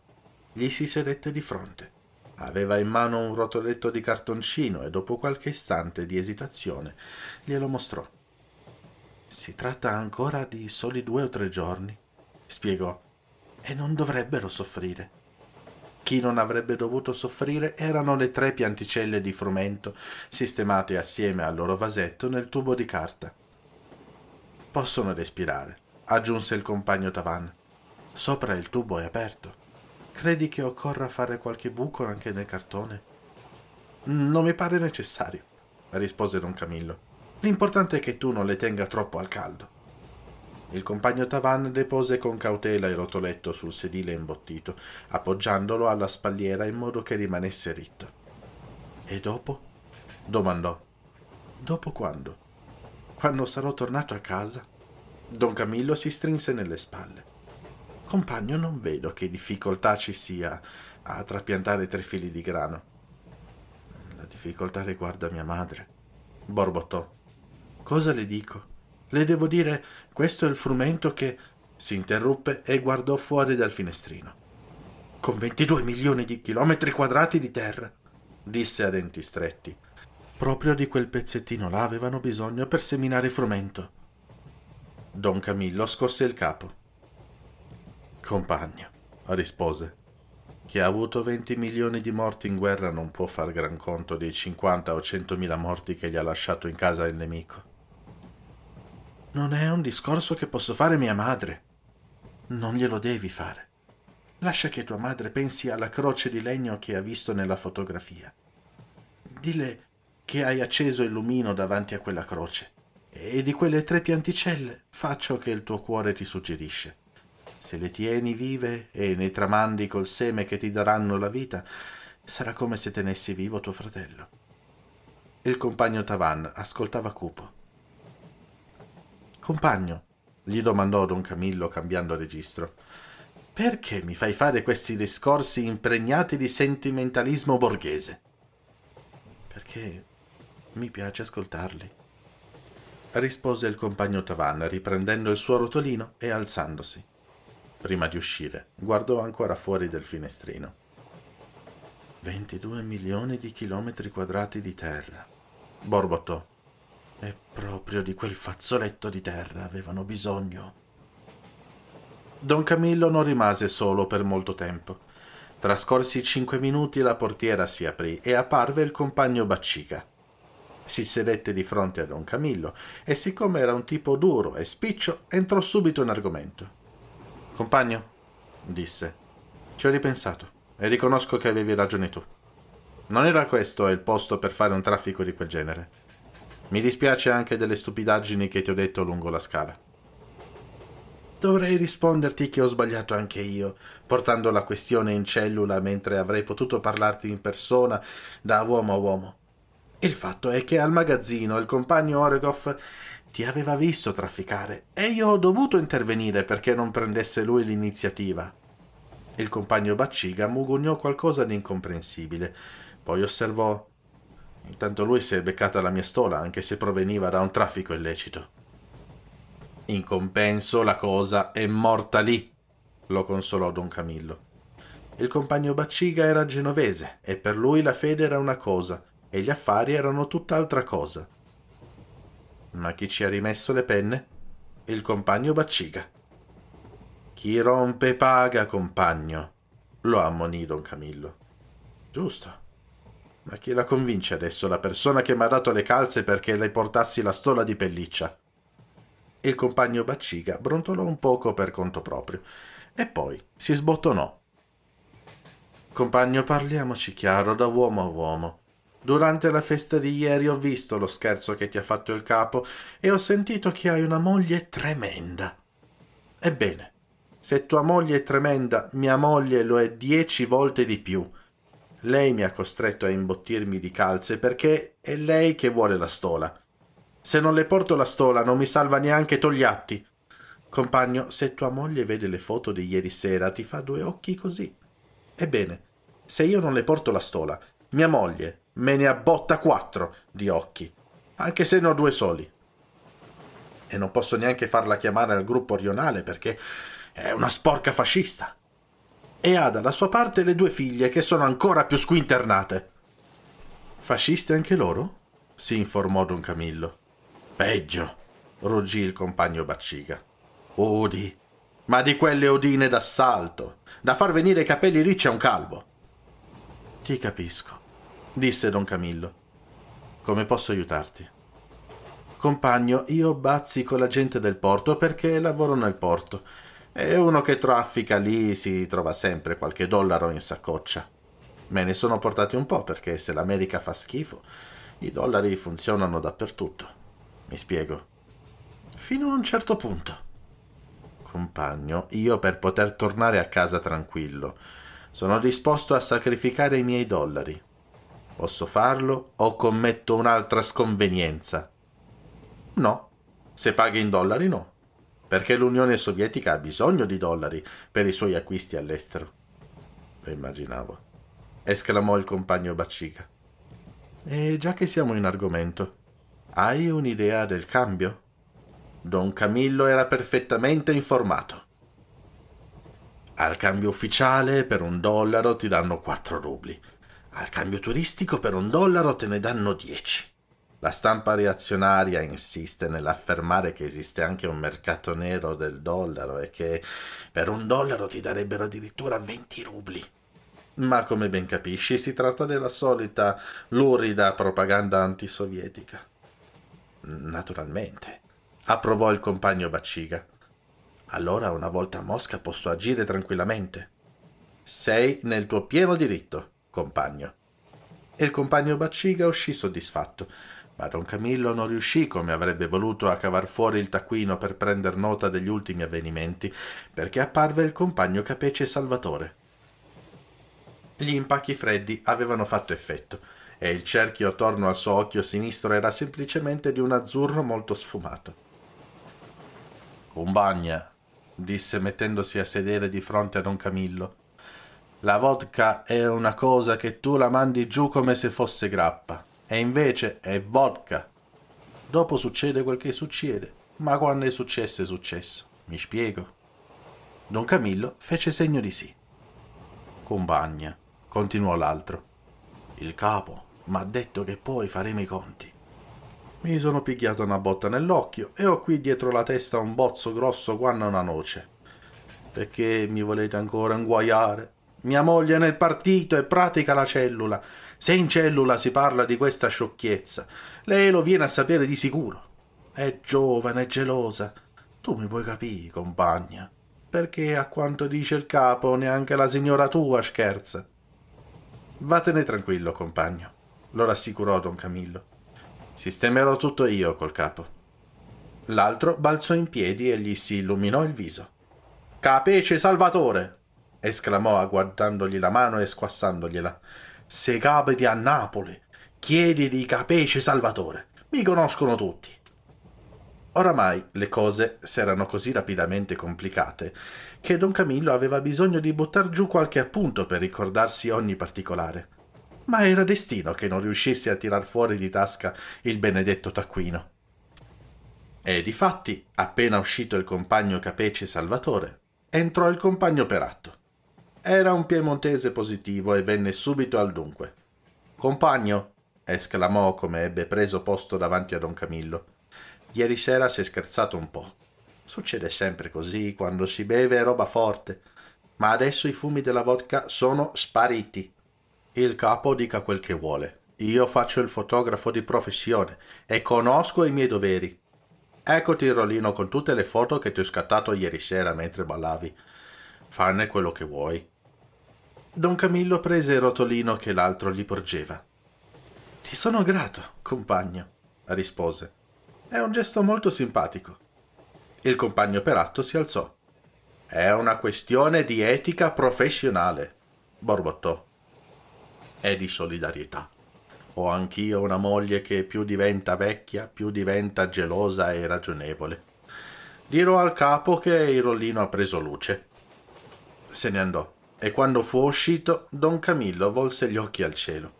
Gli si sedette di fronte. Aveva in mano un rotoletto di cartoncino e dopo qualche istante di esitazione glielo mostrò. Si tratta ancora di soli due o tre giorni, spiegò, e non dovrebbero soffrire. Chi non avrebbe dovuto soffrire erano le tre pianticelle di frumento sistemate assieme al loro vasetto nel tubo di carta. Possono respirare, aggiunse il compagno Tavan. Sopra il tubo è aperto. Credi che occorra fare qualche buco anche nel cartone? Non mi pare necessario, rispose don Camillo. L'importante è che tu non le tenga troppo al caldo. Il compagno Tavan depose con cautela il rotoletto sul sedile imbottito, appoggiandolo alla spalliera in modo che rimanesse ritto. E dopo? domandò. Dopo quando? Quando sarò tornato a casa? Don Camillo si strinse nelle spalle. Compagno, non vedo che difficoltà ci sia a trapiantare tre fili di grano. La difficoltà riguarda mia madre, borbottò. Cosa le dico? Le devo dire, questo è il frumento che... si interruppe e guardò fuori dal finestrino. Con 22 milioni di chilometri quadrati di terra, disse a denti stretti. Proprio di quel pezzettino là avevano bisogno per seminare frumento. Don Camillo scosse il capo. Compagno, rispose, chi ha avuto 20 milioni di morti in guerra non può far gran conto dei 50 o 100 mila morti che gli ha lasciato in casa il nemico. Non è un discorso che posso fare mia madre. Non glielo devi fare. Lascia che tua madre pensi alla croce di legno che ha visto nella fotografia. Dile che hai acceso il lumino davanti a quella croce e di quelle tre pianticelle faccio che il tuo cuore ti suggerisce. Se le tieni vive e ne tramandi col seme che ti daranno la vita, sarà come se tenessi vivo tuo fratello. Il compagno Tavan ascoltava cupo. Compagno, gli domandò don Camillo cambiando registro, perché mi fai fare questi discorsi impregnati di sentimentalismo borghese? Perché mi piace ascoltarli. Rispose il compagno Tavan, riprendendo il suo rotolino e alzandosi. Prima di uscire, guardò ancora fuori del finestrino. 22 milioni di chilometri quadrati di terra, borbottò. E proprio di quel fazzoletto di terra avevano bisogno. Don Camillo non rimase solo per molto tempo. Trascorsi cinque minuti la portiera si aprì e apparve il compagno Baccica. Si sedette di fronte a Don Camillo e siccome era un tipo duro e spiccio, entrò subito in argomento. Compagno, disse, ci ho ripensato e riconosco che avevi ragione tu. Non era questo il posto per fare un traffico di quel genere. Mi dispiace anche delle stupidaggini che ti ho detto lungo la scala. Dovrei risponderti che ho sbagliato anche io, portando la questione in cellula mentre avrei potuto parlarti in persona da uomo a uomo. Il fatto è che al magazzino il compagno Oregoff ti aveva visto trafficare e io ho dovuto intervenire perché non prendesse lui l'iniziativa. Il compagno Bacciga mugugnò qualcosa di incomprensibile, poi osservò Intanto lui si è beccata la mia stola, anche se proveniva da un traffico illecito. In compenso la cosa è morta lì, lo consolò don Camillo. Il compagno Bacciga era genovese e per lui la fede era una cosa e gli affari erano tutt'altra cosa ma chi ci ha rimesso le penne? Il compagno Bacciga. Chi rompe paga, compagno, lo ammonì don Camillo. Giusto. Ma chi la convince adesso la persona che mi ha dato le calze perché le portassi la stola di pelliccia? Il compagno Bacciga brontolò un poco per conto proprio e poi si sbottonò. Compagno, parliamoci chiaro da uomo a uomo. Durante la festa di ieri ho visto lo scherzo che ti ha fatto il capo e ho sentito che hai una moglie tremenda. Ebbene, se tua moglie è tremenda, mia moglie lo è dieci volte di più. Lei mi ha costretto a imbottirmi di calze perché è lei che vuole la stola. Se non le porto la stola non mi salva neanche Togliatti. Compagno, se tua moglie vede le foto di ieri sera ti fa due occhi così. Ebbene, se io non le porto la stola, mia moglie, me ne abbotta quattro di occhi, anche se ne ho due soli. E non posso neanche farla chiamare al gruppo rionale perché è una sporca fascista. E ha dalla sua parte le due figlie che sono ancora più squinternate. Fasciste anche loro? si informò Don Camillo. Peggio, ruggì il compagno Bacciga. Odi, ma di quelle odine d'assalto, da far venire i capelli ricci a un calvo. Ti capisco, disse don Camillo. Come posso aiutarti? Compagno, io con la gente del porto perché lavoro nel porto e uno che traffica lì si trova sempre qualche dollaro in saccoccia. Me ne sono portati un po' perché se l'America fa schifo, i dollari funzionano dappertutto. Mi spiego. Fino a un certo punto. Compagno, io per poter tornare a casa tranquillo sono disposto a sacrificare i miei dollari. Posso farlo o commetto un'altra sconvenienza? No, se paghi in dollari no, perché l'Unione Sovietica ha bisogno di dollari per i suoi acquisti all'estero. Lo immaginavo, esclamò il compagno Baccica. E già che siamo in argomento, hai un'idea del cambio? Don Camillo era perfettamente informato. Al cambio ufficiale per un dollaro ti danno quattro rubli al cambio turistico per un dollaro te ne danno 10. La stampa reazionaria insiste nell'affermare che esiste anche un mercato nero del dollaro e che per un dollaro ti darebbero addirittura 20 rubli. Ma come ben capisci si tratta della solita lurida propaganda antisovietica. Naturalmente, approvò il compagno Baciga. Allora una volta a Mosca posso agire tranquillamente. Sei nel tuo pieno diritto compagno. E il compagno Bacciga uscì soddisfatto, ma don Camillo non riuscì come avrebbe voluto a cavar fuori il taccuino per prender nota degli ultimi avvenimenti, perché apparve il compagno Capece Salvatore. Gli impacchi freddi avevano fatto effetto, e il cerchio attorno al suo occhio sinistro era semplicemente di un azzurro molto sfumato. Compagna, disse mettendosi a sedere di fronte a don Camillo, la vodka è una cosa che tu la mandi giù come se fosse grappa, e invece è vodka. Dopo succede quel che succede, ma quando è successo è successo. Mi spiego. Don Camillo fece segno di sì. Compagna, continuò l'altro. Il capo mi ha detto che poi faremo i conti. Mi sono picchiato una botta nell'occhio e ho qui dietro la testa un bozzo grosso quanto una noce. Perché mi volete ancora inguaiare? Mia moglie è nel partito e pratica la cellula. Se in cellula si parla di questa sciocchezza, lei lo viene a sapere di sicuro. È giovane, è gelosa. Tu mi puoi capire, compagna. Perché a quanto dice il capo, neanche la signora tua scherza. Vattene tranquillo, compagno, lo rassicurò don Camillo. Sistemerò tutto io col capo. L'altro balzò in piedi e gli si illuminò il viso. Capece Salvatore, esclamò agguantandogli la mano e squassandogliela. Se capiti a Napoli, chiedi di Capece Salvatore. Mi conoscono tutti. Oramai le cose s'erano così rapidamente complicate che Don Camillo aveva bisogno di buttar giù qualche appunto per ricordarsi ogni particolare. Ma era destino che non riuscisse a tirar fuori di tasca il benedetto taccuino. E difatti, appena uscito il compagno Capece Salvatore, entrò il compagno Peratto. Era un piemontese positivo e venne subito al dunque. Compagno, esclamò come ebbe preso posto davanti a don Camillo. Ieri sera si è scherzato un po'. Succede sempre così quando si beve roba forte, ma adesso i fumi della vodka sono spariti. Il capo dica quel che vuole. Io faccio il fotografo di professione e conosco i miei doveri. Eccoti il rollino con tutte le foto che ti ho scattato ieri sera mentre ballavi. Farne quello che vuoi. Don Camillo prese il rotolino che l'altro gli porgeva. Ti sono grato, compagno, rispose. È un gesto molto simpatico. Il compagno peratto si alzò. È una questione di etica professionale, borbottò. È di solidarietà. Ho anch'io una moglie che più diventa vecchia, più diventa gelosa e ragionevole. Dirò al capo che il rollino ha preso luce. Se ne andò e quando fu uscito, don Camillo volse gli occhi al cielo.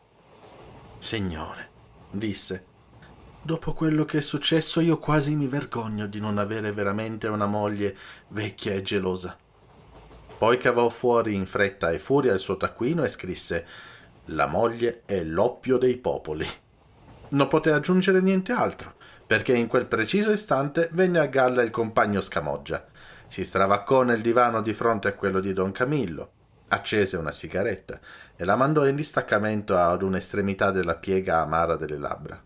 Signore, disse, dopo quello che è successo io quasi mi vergogno di non avere veramente una moglie vecchia e gelosa. Poi cavò fuori in fretta e furia il suo taccuino e scrisse La moglie è l'oppio dei popoli. Non poté aggiungere niente altro, perché in quel preciso istante venne a galla il compagno Scamoggia. Si stravaccò nel divano di fronte a quello di Don Camillo, accese una sigaretta e la mandò in distaccamento ad un'estremità della piega amara delle labbra.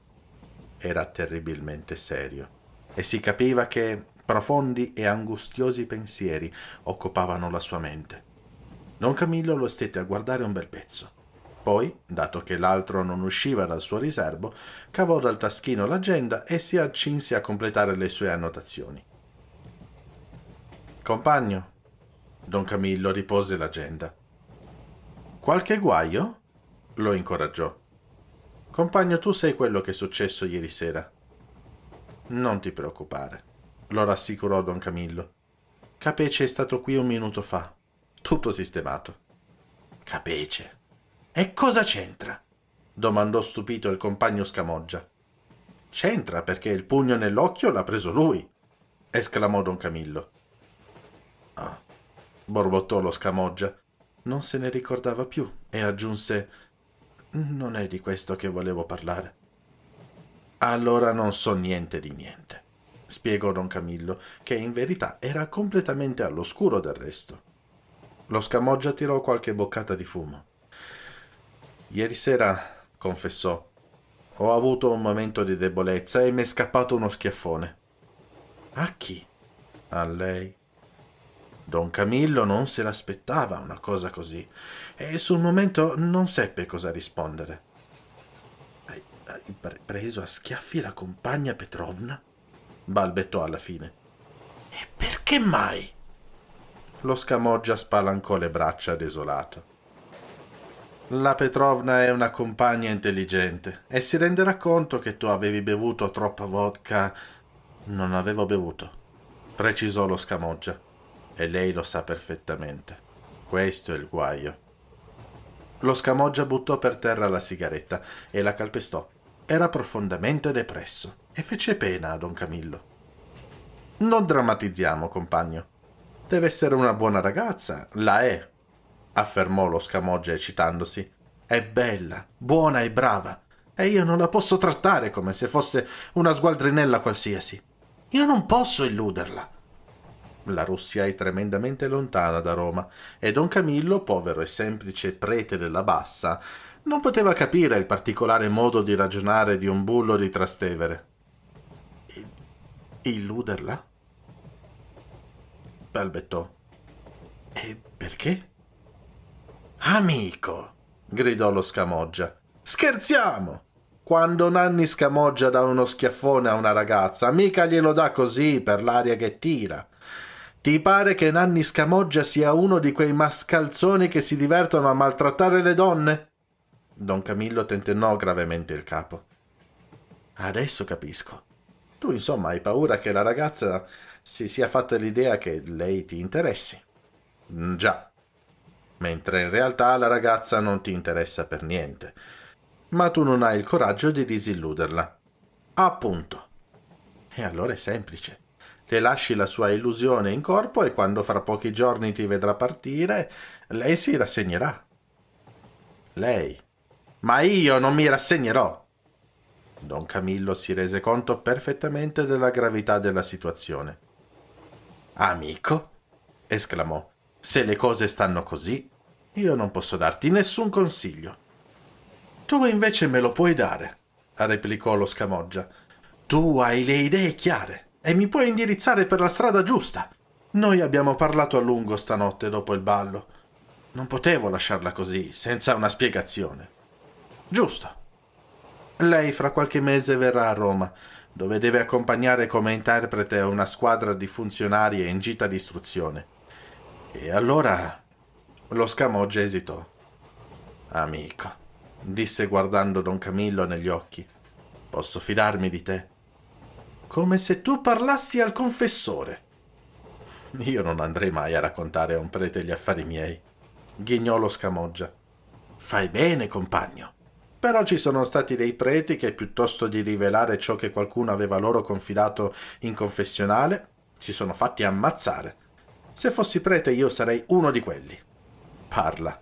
Era terribilmente serio e si capiva che profondi e angustiosi pensieri occupavano la sua mente. Don Camillo lo stette a guardare un bel pezzo. Poi, dato che l'altro non usciva dal suo riservo, cavò dal taschino l'agenda e si accinse a completare le sue annotazioni. Compagno, Don Camillo ripose l'agenda. Qualche guaio? lo incoraggiò. Compagno, tu sei quello che è successo ieri sera. Non ti preoccupare, lo rassicurò Don Camillo. Capece è stato qui un minuto fa, tutto sistemato. Capece? E cosa c'entra? domandò stupito il compagno Scamoggia. C'entra perché il pugno nell'occhio l'ha preso lui, esclamò Don Camillo borbottò lo scamoggia. Non se ne ricordava più e aggiunse Non è di questo che volevo parlare. Allora non so niente di niente, spiegò don Camillo, che in verità era completamente all'oscuro del resto. Lo scamoggia tirò qualche boccata di fumo. Ieri sera, confessò, ho avuto un momento di debolezza e mi è scappato uno schiaffone. A chi? A lei. Don Camillo non se l'aspettava una cosa così e sul momento non seppe cosa rispondere. Hai, preso a schiaffi la compagna Petrovna? balbettò alla fine. E perché mai? Lo scamoggia spalancò le braccia desolato. La Petrovna è una compagna intelligente e si renderà conto che tu avevi bevuto troppa vodka. Non avevo bevuto, precisò lo scamoggia e lei lo sa perfettamente. Questo è il guaio. Lo scamoggia buttò per terra la sigaretta e la calpestò. Era profondamente depresso e fece pena a don Camillo. Non drammatizziamo, compagno. Deve essere una buona ragazza, la è, affermò lo scamoggia eccitandosi. È bella, buona e brava, e io non la posso trattare come se fosse una sgualdrinella qualsiasi. Io non posso illuderla. La Russia è tremendamente lontana da Roma e Don Camillo, povero e semplice prete della bassa, non poteva capire il particolare modo di ragionare di un bullo di Trastevere. Illuderla? balbettò. E perché? Amico! gridò lo Scamoggia. Scherziamo! Quando Nanni Scamoggia dà uno schiaffone a una ragazza, mica glielo dà così per l'aria che tira. Ti pare che Nanni Scamoggia sia uno di quei mascalzoni che si divertono a maltrattare le donne? Don Camillo tentennò gravemente il capo. Adesso capisco. Tu, insomma, hai paura che la ragazza si sia fatta l'idea che lei ti interessi. Mm, già. Mentre in realtà la ragazza non ti interessa per niente. Ma tu non hai il coraggio di disilluderla. Appunto. E allora è semplice le lasci la sua illusione in corpo e quando fra pochi giorni ti vedrà partire, lei si rassegnerà. Lei. Ma io non mi rassegnerò. Don Camillo si rese conto perfettamente della gravità della situazione. Amico, esclamò, se le cose stanno così, io non posso darti nessun consiglio. Tu invece me lo puoi dare, replicò lo scamoggia. Tu hai le idee chiare e mi puoi indirizzare per la strada giusta. Noi abbiamo parlato a lungo stanotte dopo il ballo. Non potevo lasciarla così, senza una spiegazione. Giusto. Lei fra qualche mese verrà a Roma, dove deve accompagnare come interprete una squadra di funzionari in gita di istruzione. E allora... Lo scamoggia esitò. Amico, disse guardando Don Camillo negli occhi, posso fidarmi di te? come se tu parlassi al confessore. Io non andrei mai a raccontare a un prete gli affari miei. Ghignò lo scamoggia. Fai bene, compagno. Però ci sono stati dei preti che, piuttosto di rivelare ciò che qualcuno aveva loro confidato in confessionale, si sono fatti ammazzare. Se fossi prete io sarei uno di quelli. Parla.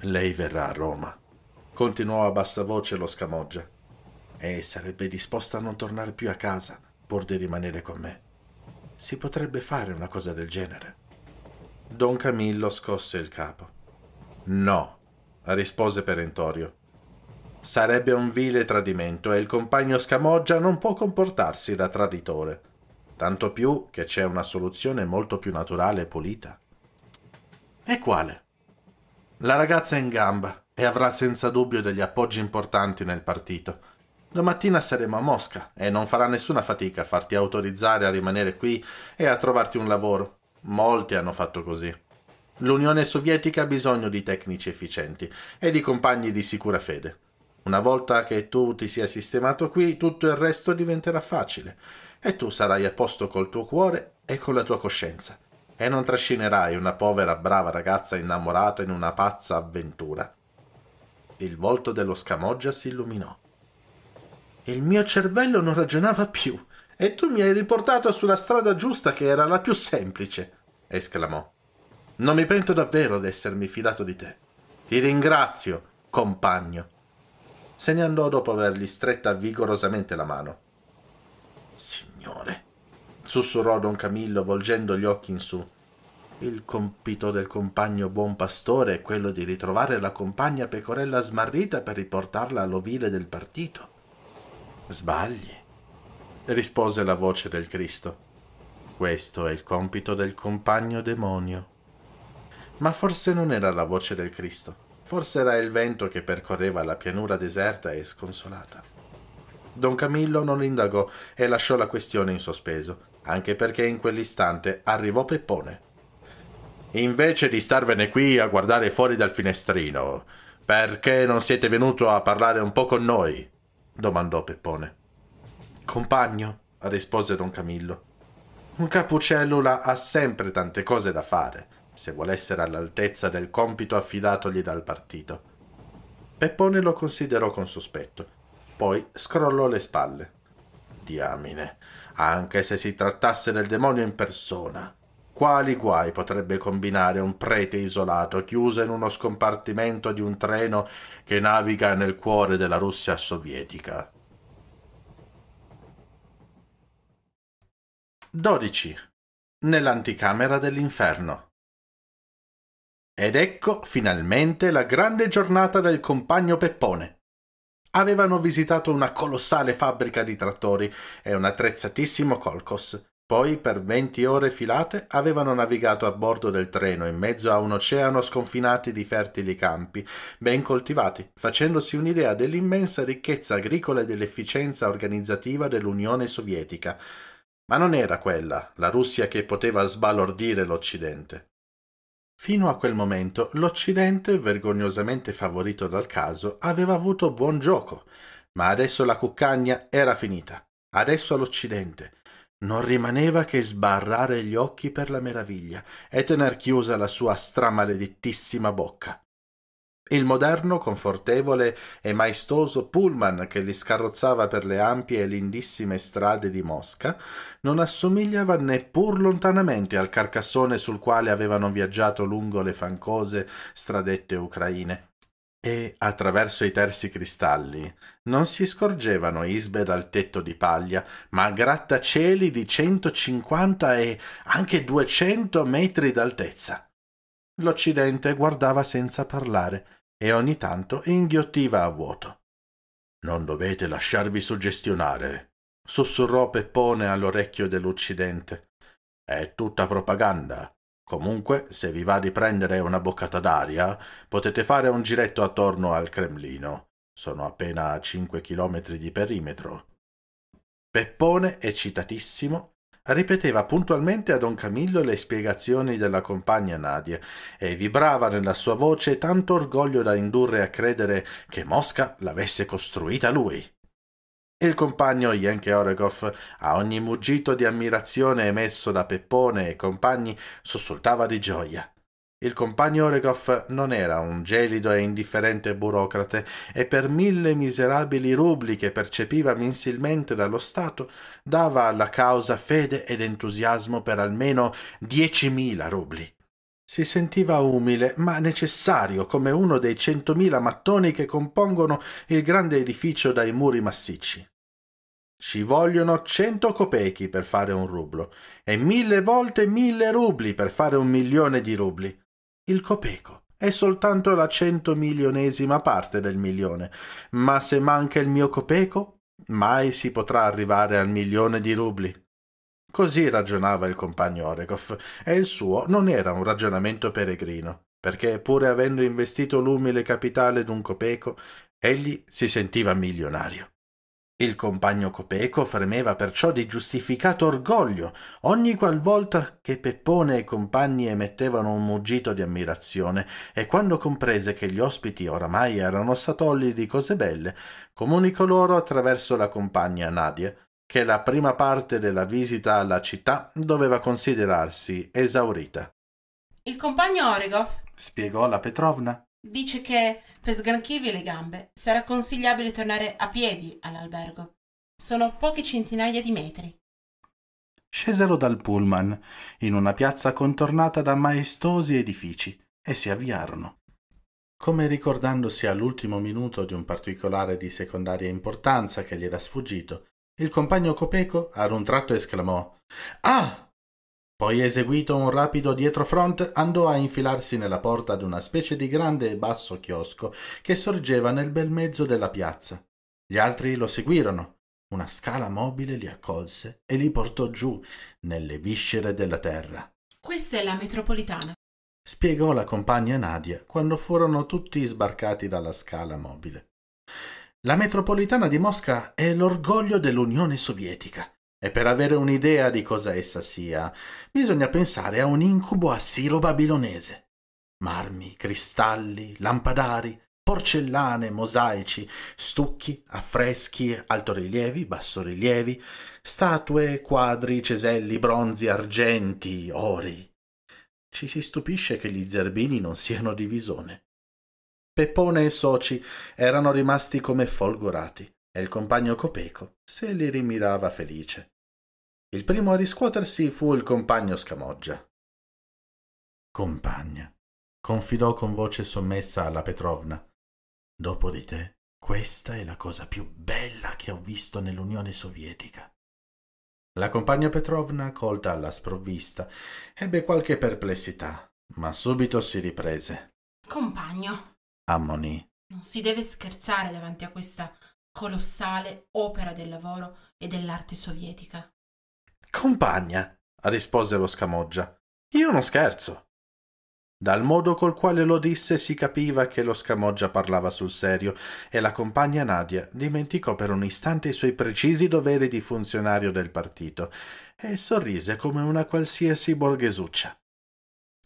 Lei verrà a Roma. Continuò a bassa voce lo scamoggia e sarebbe disposta a non tornare più a casa pur di rimanere con me. Si potrebbe fare una cosa del genere? Don Camillo scosse il capo. No, rispose perentorio. Sarebbe un vile tradimento e il compagno Scamoggia non può comportarsi da traditore, tanto più che c'è una soluzione molto più naturale e pulita. E quale? La ragazza è in gamba e avrà senza dubbio degli appoggi importanti nel partito Domattina saremo a Mosca e non farà nessuna fatica a farti autorizzare a rimanere qui e a trovarti un lavoro. Molti hanno fatto così. L'Unione Sovietica ha bisogno di tecnici efficienti e di compagni di sicura fede. Una volta che tu ti sia sistemato qui, tutto il resto diventerà facile e tu sarai a posto col tuo cuore e con la tua coscienza e non trascinerai una povera brava ragazza innamorata in una pazza avventura. Il volto dello scamoggia si illuminò. Il mio cervello non ragionava più e tu mi hai riportato sulla strada giusta che era la più semplice, esclamò. Non mi pento davvero d'essermi fidato di te. Ti ringrazio, compagno. Se ne andò dopo avergli stretta vigorosamente la mano. Signore, sussurrò don Camillo volgendo gli occhi in su. Il compito del compagno buon pastore è quello di ritrovare la compagna pecorella smarrita per riportarla all'ovile del partito. Sbagli, rispose la voce del Cristo. Questo è il compito del compagno demonio. Ma forse non era la voce del Cristo, forse era il vento che percorreva la pianura deserta e sconsolata. Don Camillo non indagò e lasciò la questione in sospeso, anche perché in quell'istante arrivò Peppone. Invece di starvene qui a guardare fuori dal finestrino, perché non siete venuto a parlare un po' con noi? domandò Peppone. Compagno, rispose don Camillo. Un capucellula ha sempre tante cose da fare, se vuole essere all'altezza del compito affidatogli dal partito. Peppone lo considerò con sospetto, poi scrollò le spalle. Diamine, anche se si trattasse del demonio in persona, quali guai potrebbe combinare un prete isolato, chiuso in uno scompartimento di un treno che naviga nel cuore della Russia sovietica? 12. Nell'anticamera dell'inferno. Ed ecco finalmente la grande giornata del compagno Peppone. Avevano visitato una colossale fabbrica di trattori e un attrezzatissimo colcos. Poi per venti ore filate avevano navigato a bordo del treno in mezzo a un oceano sconfinati di fertili campi, ben coltivati, facendosi un'idea dell'immensa ricchezza agricola e dell'efficienza organizzativa dell'Unione Sovietica. Ma non era quella la Russia che poteva sbalordire l'Occidente. Fino a quel momento l'Occidente, vergognosamente favorito dal caso, aveva avuto buon gioco, ma adesso la cuccagna era finita. Adesso l'Occidente. Non rimaneva che sbarrare gli occhi per la meraviglia e tener chiusa la sua stramaledettissima bocca. Il moderno, confortevole e maestoso pullman che li scarrozzava per le ampie e lindissime strade di Mosca non assomigliava neppur lontanamente al carcassone sul quale avevano viaggiato lungo le fancose stradette ucraine e attraverso i tersi cristalli non si scorgevano isbe dal tetto di paglia, ma grattacieli di 150 e anche 200 metri d'altezza. L'Occidente guardava senza parlare e ogni tanto inghiottiva a vuoto. Non dovete lasciarvi suggestionare, sussurrò Peppone all'orecchio dell'Occidente. È tutta propaganda. Comunque, se vi va di prendere una boccata d'aria, potete fare un giretto attorno al Cremlino. Sono appena a 5 chilometri di perimetro. Peppone, eccitatissimo, ripeteva puntualmente a Don Camillo le spiegazioni della compagna Nadia e vibrava nella sua voce tanto orgoglio da indurre a credere che Mosca l'avesse costruita lui il compagno Yankee Orekov, a ogni muggito di ammirazione emesso da Peppone e compagni, sussultava di gioia. Il compagno Orekov non era un gelido e indifferente burocrate e per mille miserabili rubli che percepiva mensilmente dallo Stato dava alla causa fede ed entusiasmo per almeno diecimila rubli. Si sentiva umile, ma necessario, come uno dei centomila mattoni che compongono il grande edificio dai muri massicci. Ci vogliono 100 copechi per fare un rublo e mille volte mille rubli per fare un milione di rubli. Il copeco è soltanto la centomilionesima parte del milione, ma se manca il mio copeco, mai si potrà arrivare al milione di rubli. Così ragionava il compagno Orekov, e il suo non era un ragionamento peregrino, perché pur avendo investito l'umile capitale d'un copeco, egli si sentiva milionario. Il compagno Copeco fremeva perciò di giustificato orgoglio ogni qualvolta che Peppone e i compagni emettevano un muggito di ammirazione e quando comprese che gli ospiti oramai erano satolli di cose belle, comunicò loro attraverso la compagna Nadia che la prima parte della visita alla città doveva considerarsi esaurita. Il compagno Origov spiegò la Petrovna, Dice che, per sgranchirvi le gambe, sarà consigliabile tornare a piedi all'albergo. Sono poche centinaia di metri. Scesero dal pullman, in una piazza contornata da maestosi edifici, e si avviarono. Come ricordandosi all'ultimo minuto di un particolare di secondaria importanza che gli era sfuggito, il compagno Copeco ad un tratto esclamò Ah! Poi eseguito un rapido dietrofront, andò a infilarsi nella porta d'una specie di grande e basso chiosco che sorgeva nel bel mezzo della piazza. Gli altri lo seguirono. Una scala mobile li accolse e li portò giù nelle viscere della terra. Questa è la metropolitana, spiegò la compagna Nadia quando furono tutti sbarcati dalla scala mobile. La metropolitana di Mosca è l'orgoglio dell'Unione Sovietica. E per avere un'idea di cosa essa sia, bisogna pensare a un incubo assiro babilonese. Marmi, cristalli, lampadari, porcellane, mosaici, stucchi, affreschi, altorilievi, bassorilievi, statue, quadri, ceselli, bronzi, argenti, ori. Ci si stupisce che gli zerbini non siano di visone. Peppone e soci erano rimasti come folgorati e il compagno Copeco se li rimirava felice. Il primo a riscuotersi fu il compagno Scamoggia. Compagna, confidò con voce sommessa alla Petrovna, dopo di te questa è la cosa più bella che ho visto nell'Unione Sovietica. La compagna Petrovna, colta alla sprovvista, ebbe qualche perplessità, ma subito si riprese. Compagno, ammonì. Non si deve scherzare davanti a questa colossale opera del lavoro e dell'arte sovietica. Compagna, rispose lo scamoggia, io non scherzo. Dal modo col quale lo disse si capiva che lo scamoggia parlava sul serio e la compagna Nadia dimenticò per un istante i suoi precisi doveri di funzionario del partito e sorrise come una qualsiasi borghesuccia.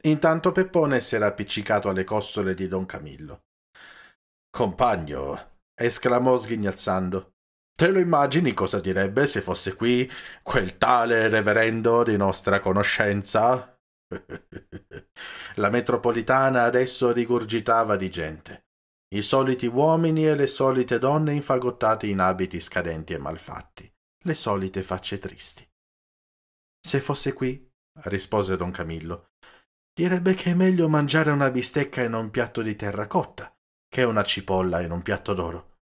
Intanto Peppone s'era appiccicato alle costole di Don Camillo. Compagno, esclamò sghignazzando, Te lo immagini cosa direbbe se fosse qui quel tale reverendo di nostra conoscenza? La metropolitana adesso rigurgitava di gente. I soliti uomini e le solite donne infagottate in abiti scadenti e malfatti. Le solite facce tristi. Se fosse qui, rispose don Camillo, direbbe che è meglio mangiare una bistecca in un piatto di terracotta che una cipolla in un piatto d'oro.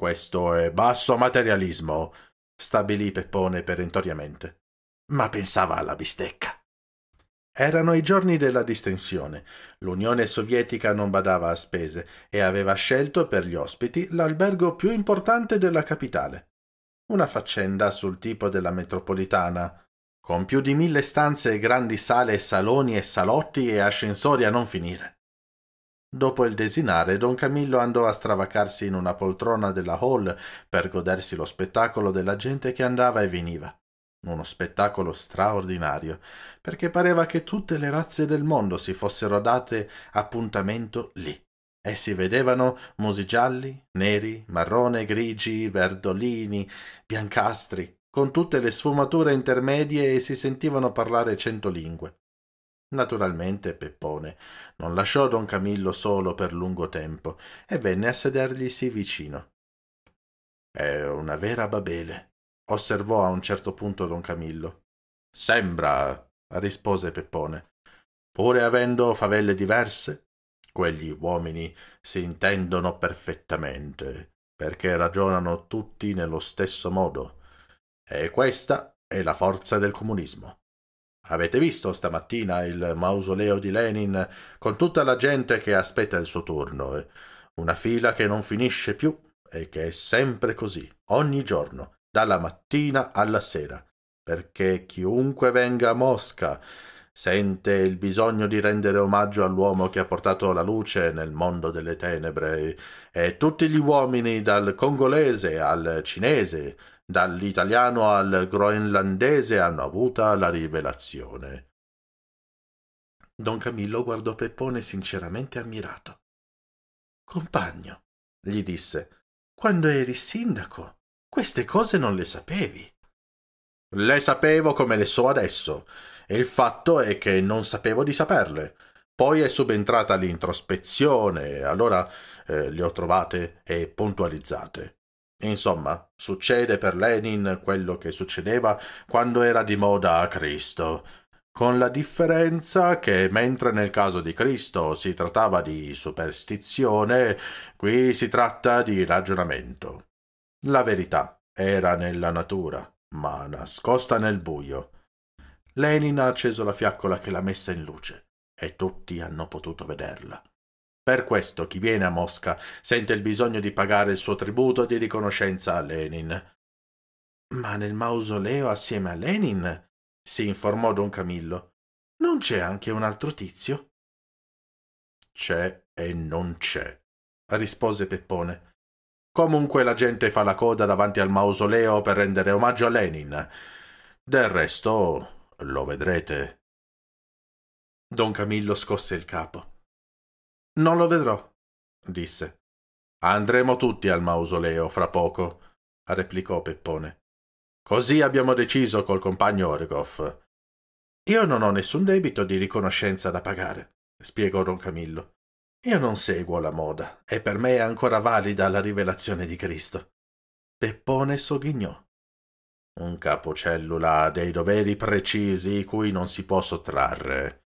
Questo è basso materialismo, stabilì Peppone perentoriamente. Ma pensava alla bistecca. Erano i giorni della distensione. L'Unione Sovietica non badava a spese e aveva scelto per gli ospiti l'albergo più importante della capitale. Una faccenda sul tipo della metropolitana, con più di mille stanze e grandi sale e saloni e salotti e ascensori a non finire. Dopo il desinare, don Camillo andò a stravacarsi in una poltrona della hall per godersi lo spettacolo della gente che andava e veniva. Uno spettacolo straordinario, perché pareva che tutte le razze del mondo si fossero date appuntamento lì. E si vedevano musi gialli, neri, marrone, grigi, verdolini, biancastri, con tutte le sfumature intermedie e si sentivano parlare cento lingue. Naturalmente Peppone non lasciò don Camillo solo per lungo tempo e venne a sederglisi vicino. È una vera Babele, osservò a un certo punto don Camillo. Sembra, rispose Peppone. Pure avendo favelle diverse, quegli uomini si intendono perfettamente, perché ragionano tutti nello stesso modo. E questa è la forza del comunismo. Avete visto stamattina il mausoleo di Lenin con tutta la gente che aspetta il suo turno, una fila che non finisce più e che è sempre così, ogni giorno, dalla mattina alla sera, perché chiunque venga a Mosca sente il bisogno di rendere omaggio all'uomo che ha portato la luce nel mondo delle tenebre e tutti gli uomini dal congolese al cinese dall'italiano al groenlandese hanno avuta la rivelazione. Don Camillo guardò Peppone sinceramente ammirato. Compagno, gli disse, quando eri sindaco, queste cose non le sapevi. Le sapevo come le so adesso, e il fatto è che non sapevo di saperle. Poi è subentrata l'introspezione, allora eh, le ho trovate e puntualizzate. Insomma, succede per Lenin quello che succedeva quando era di moda a Cristo, con la differenza che mentre nel caso di Cristo si trattava di superstizione, qui si tratta di ragionamento. La verità era nella natura, ma nascosta nel buio. Lenin ha acceso la fiaccola che l'ha messa in luce e tutti hanno potuto vederla. Per questo chi viene a Mosca sente il bisogno di pagare il suo tributo di riconoscenza a Lenin. Ma nel mausoleo assieme a Lenin? si informò don Camillo. Non c'è anche un altro tizio? C'è e non c'è, rispose Peppone. Comunque la gente fa la coda davanti al mausoleo per rendere omaggio a Lenin. Del resto lo vedrete. Don Camillo scosse il capo. Non lo vedrò, disse. Andremo tutti al mausoleo fra poco, replicò Peppone. Così abbiamo deciso col compagno Orgoff. Io non ho nessun debito di riconoscenza da pagare, spiegò Don Camillo. Io non seguo la moda e per me è ancora valida la rivelazione di Cristo. Peppone sogghignò. Un capocellula ha dei doveri precisi cui non si può sottrarre.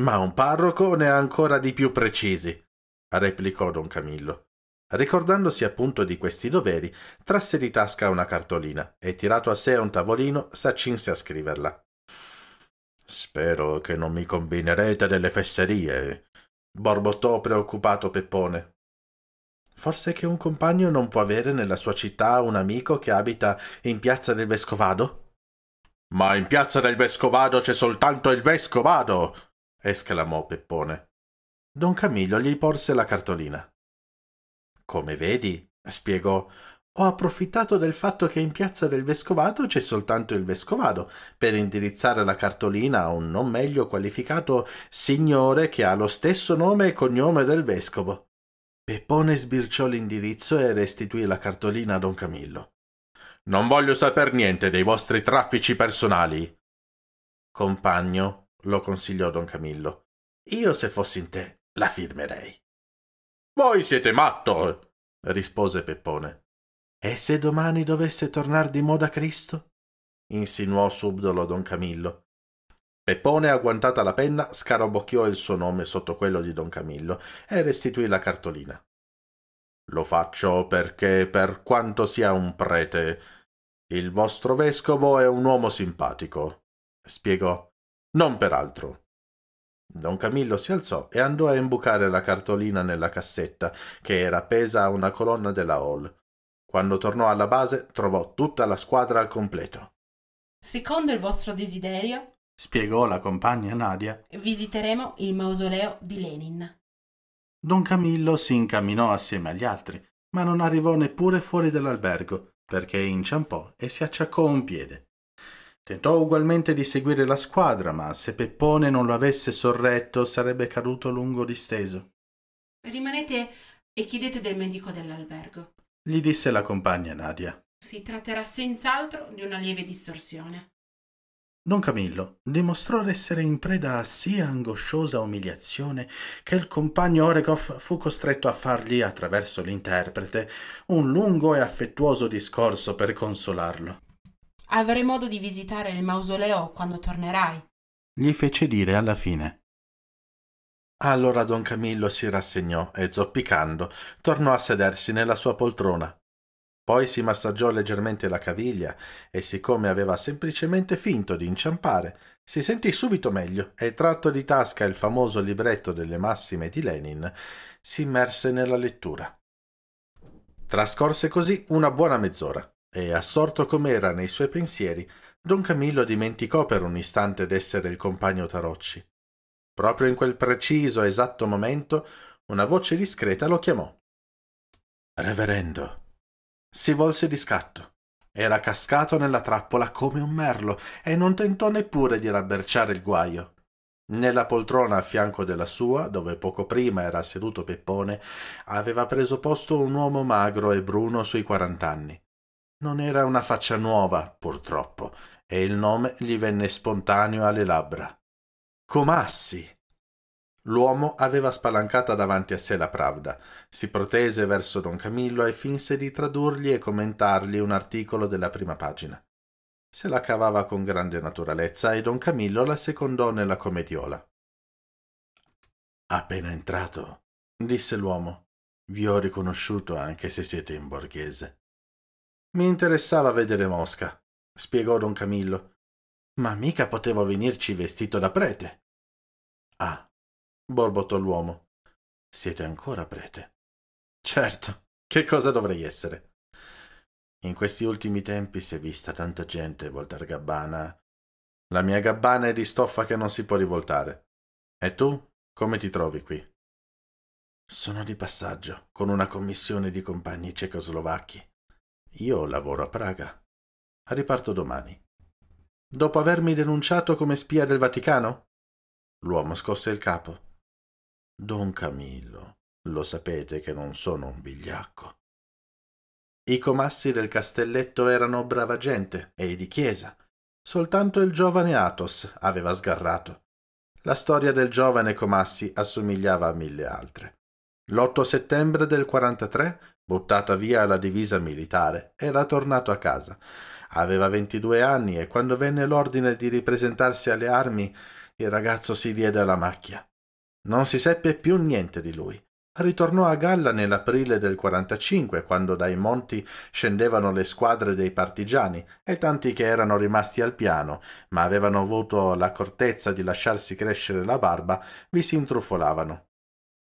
Ma un parroco ne ha ancora di più precisi, replicò don Camillo. Ricordandosi appunto di questi doveri, trasse di tasca una cartolina e, tirato a sé un tavolino, s'accinse a scriverla. Spero che non mi combinerete delle fesserie, borbottò preoccupato Peppone. Forse che un compagno non può avere nella sua città un amico che abita in piazza del Vescovado? Ma in piazza del Vescovado c'è soltanto il Vescovado! esclamò Peppone. Don Camillo gli porse la cartolina. Come vedi, spiegò, ho approfittato del fatto che in piazza del vescovato c'è soltanto il vescovado per indirizzare la cartolina a un non meglio qualificato signore che ha lo stesso nome e cognome del vescovo. Peppone sbirciò l'indirizzo e restituì la cartolina a Don Camillo. Non voglio saper niente dei vostri traffici personali. Compagno, lo consigliò don Camillo. Io, se fossi in te, la firmerei. Voi siete matto, rispose Peppone. E se domani dovesse tornare di moda Cristo? insinuò subdolo don Camillo. Peppone, agguantata la penna, scarabocchiò il suo nome sotto quello di don Camillo e restituì la cartolina. Lo faccio perché, per quanto sia un prete, il vostro vescovo è un uomo simpatico, spiegò, non per altro. Don Camillo si alzò e andò a imbucare la cartolina nella cassetta, che era appesa a una colonna della hall. Quando tornò alla base, trovò tutta la squadra al completo. Secondo il vostro desiderio, spiegò la compagna Nadia, visiteremo il mausoleo di Lenin. Don Camillo si incamminò assieme agli altri, ma non arrivò neppure fuori dall'albergo, perché inciampò e si acciaccò un piede. Tentò ugualmente di seguire la squadra, ma se Peppone non lo avesse sorretto sarebbe caduto lungo disteso. Rimanete e chiedete del medico dell'albergo, gli disse la compagna Nadia. Si tratterà senz'altro di una lieve distorsione. Don Camillo dimostrò d'essere in preda a sia angosciosa umiliazione che il compagno Oregoff fu costretto a fargli, attraverso l'interprete, un lungo e affettuoso discorso per consolarlo. Avrai modo di visitare il mausoleo quando tornerai. Gli fece dire alla fine. Allora don Camillo si rassegnò e, zoppicando, tornò a sedersi nella sua poltrona. Poi si massaggiò leggermente la caviglia e, siccome aveva semplicemente finto di inciampare, si sentì subito meglio e, tratto di tasca il famoso libretto delle massime di Lenin, si immerse nella lettura. Trascorse così una buona mezz'ora e assorto com'era nei suoi pensieri, don Camillo dimenticò per un istante d'essere il compagno Tarocci. Proprio in quel preciso, esatto momento, una voce discreta lo chiamò. Reverendo. Si volse di scatto. Era cascato nella trappola come un merlo e non tentò neppure di rabberciare il guaio. Nella poltrona a fianco della sua, dove poco prima era seduto Peppone, aveva preso posto un uomo magro e bruno sui quarant'anni. Non era una faccia nuova, purtroppo, e il nome gli venne spontaneo alle labbra. Comassi! L'uomo aveva spalancata davanti a sé la Pravda, si protese verso Don Camillo e finse di tradurgli e commentargli un articolo della prima pagina. Se la cavava con grande naturalezza e Don Camillo la secondò nella commediola. Appena entrato, disse l'uomo, vi ho riconosciuto anche se siete in borghese. Mi interessava vedere Mosca, spiegò don Camillo. Ma mica potevo venirci vestito da prete. Ah, borbottò l'uomo. Siete ancora prete. Certo, che cosa dovrei essere? In questi ultimi tempi si è vista tanta gente voltar gabbana. La mia gabbana è di stoffa che non si può rivoltare. E tu, come ti trovi qui? Sono di passaggio con una commissione di compagni cecoslovacchi. Io lavoro a Praga. Riparto domani. Dopo avermi denunciato come spia del Vaticano? L'uomo scosse il capo. Don Camillo, lo sapete che non sono un bigliacco. I comassi del castelletto erano brava gente e di chiesa. Soltanto il giovane Athos aveva sgarrato. La storia del giovane Comassi assomigliava a mille altre. L'8 settembre del 43, buttata via la divisa militare, era tornato a casa. Aveva 22 anni e quando venne l'ordine di ripresentarsi alle armi, il ragazzo si diede alla macchia. Non si seppe più niente di lui. Ritornò a galla nell'aprile del 45, quando dai monti scendevano le squadre dei partigiani e tanti che erano rimasti al piano, ma avevano avuto l'accortezza di lasciarsi crescere la barba, vi si intrufolavano.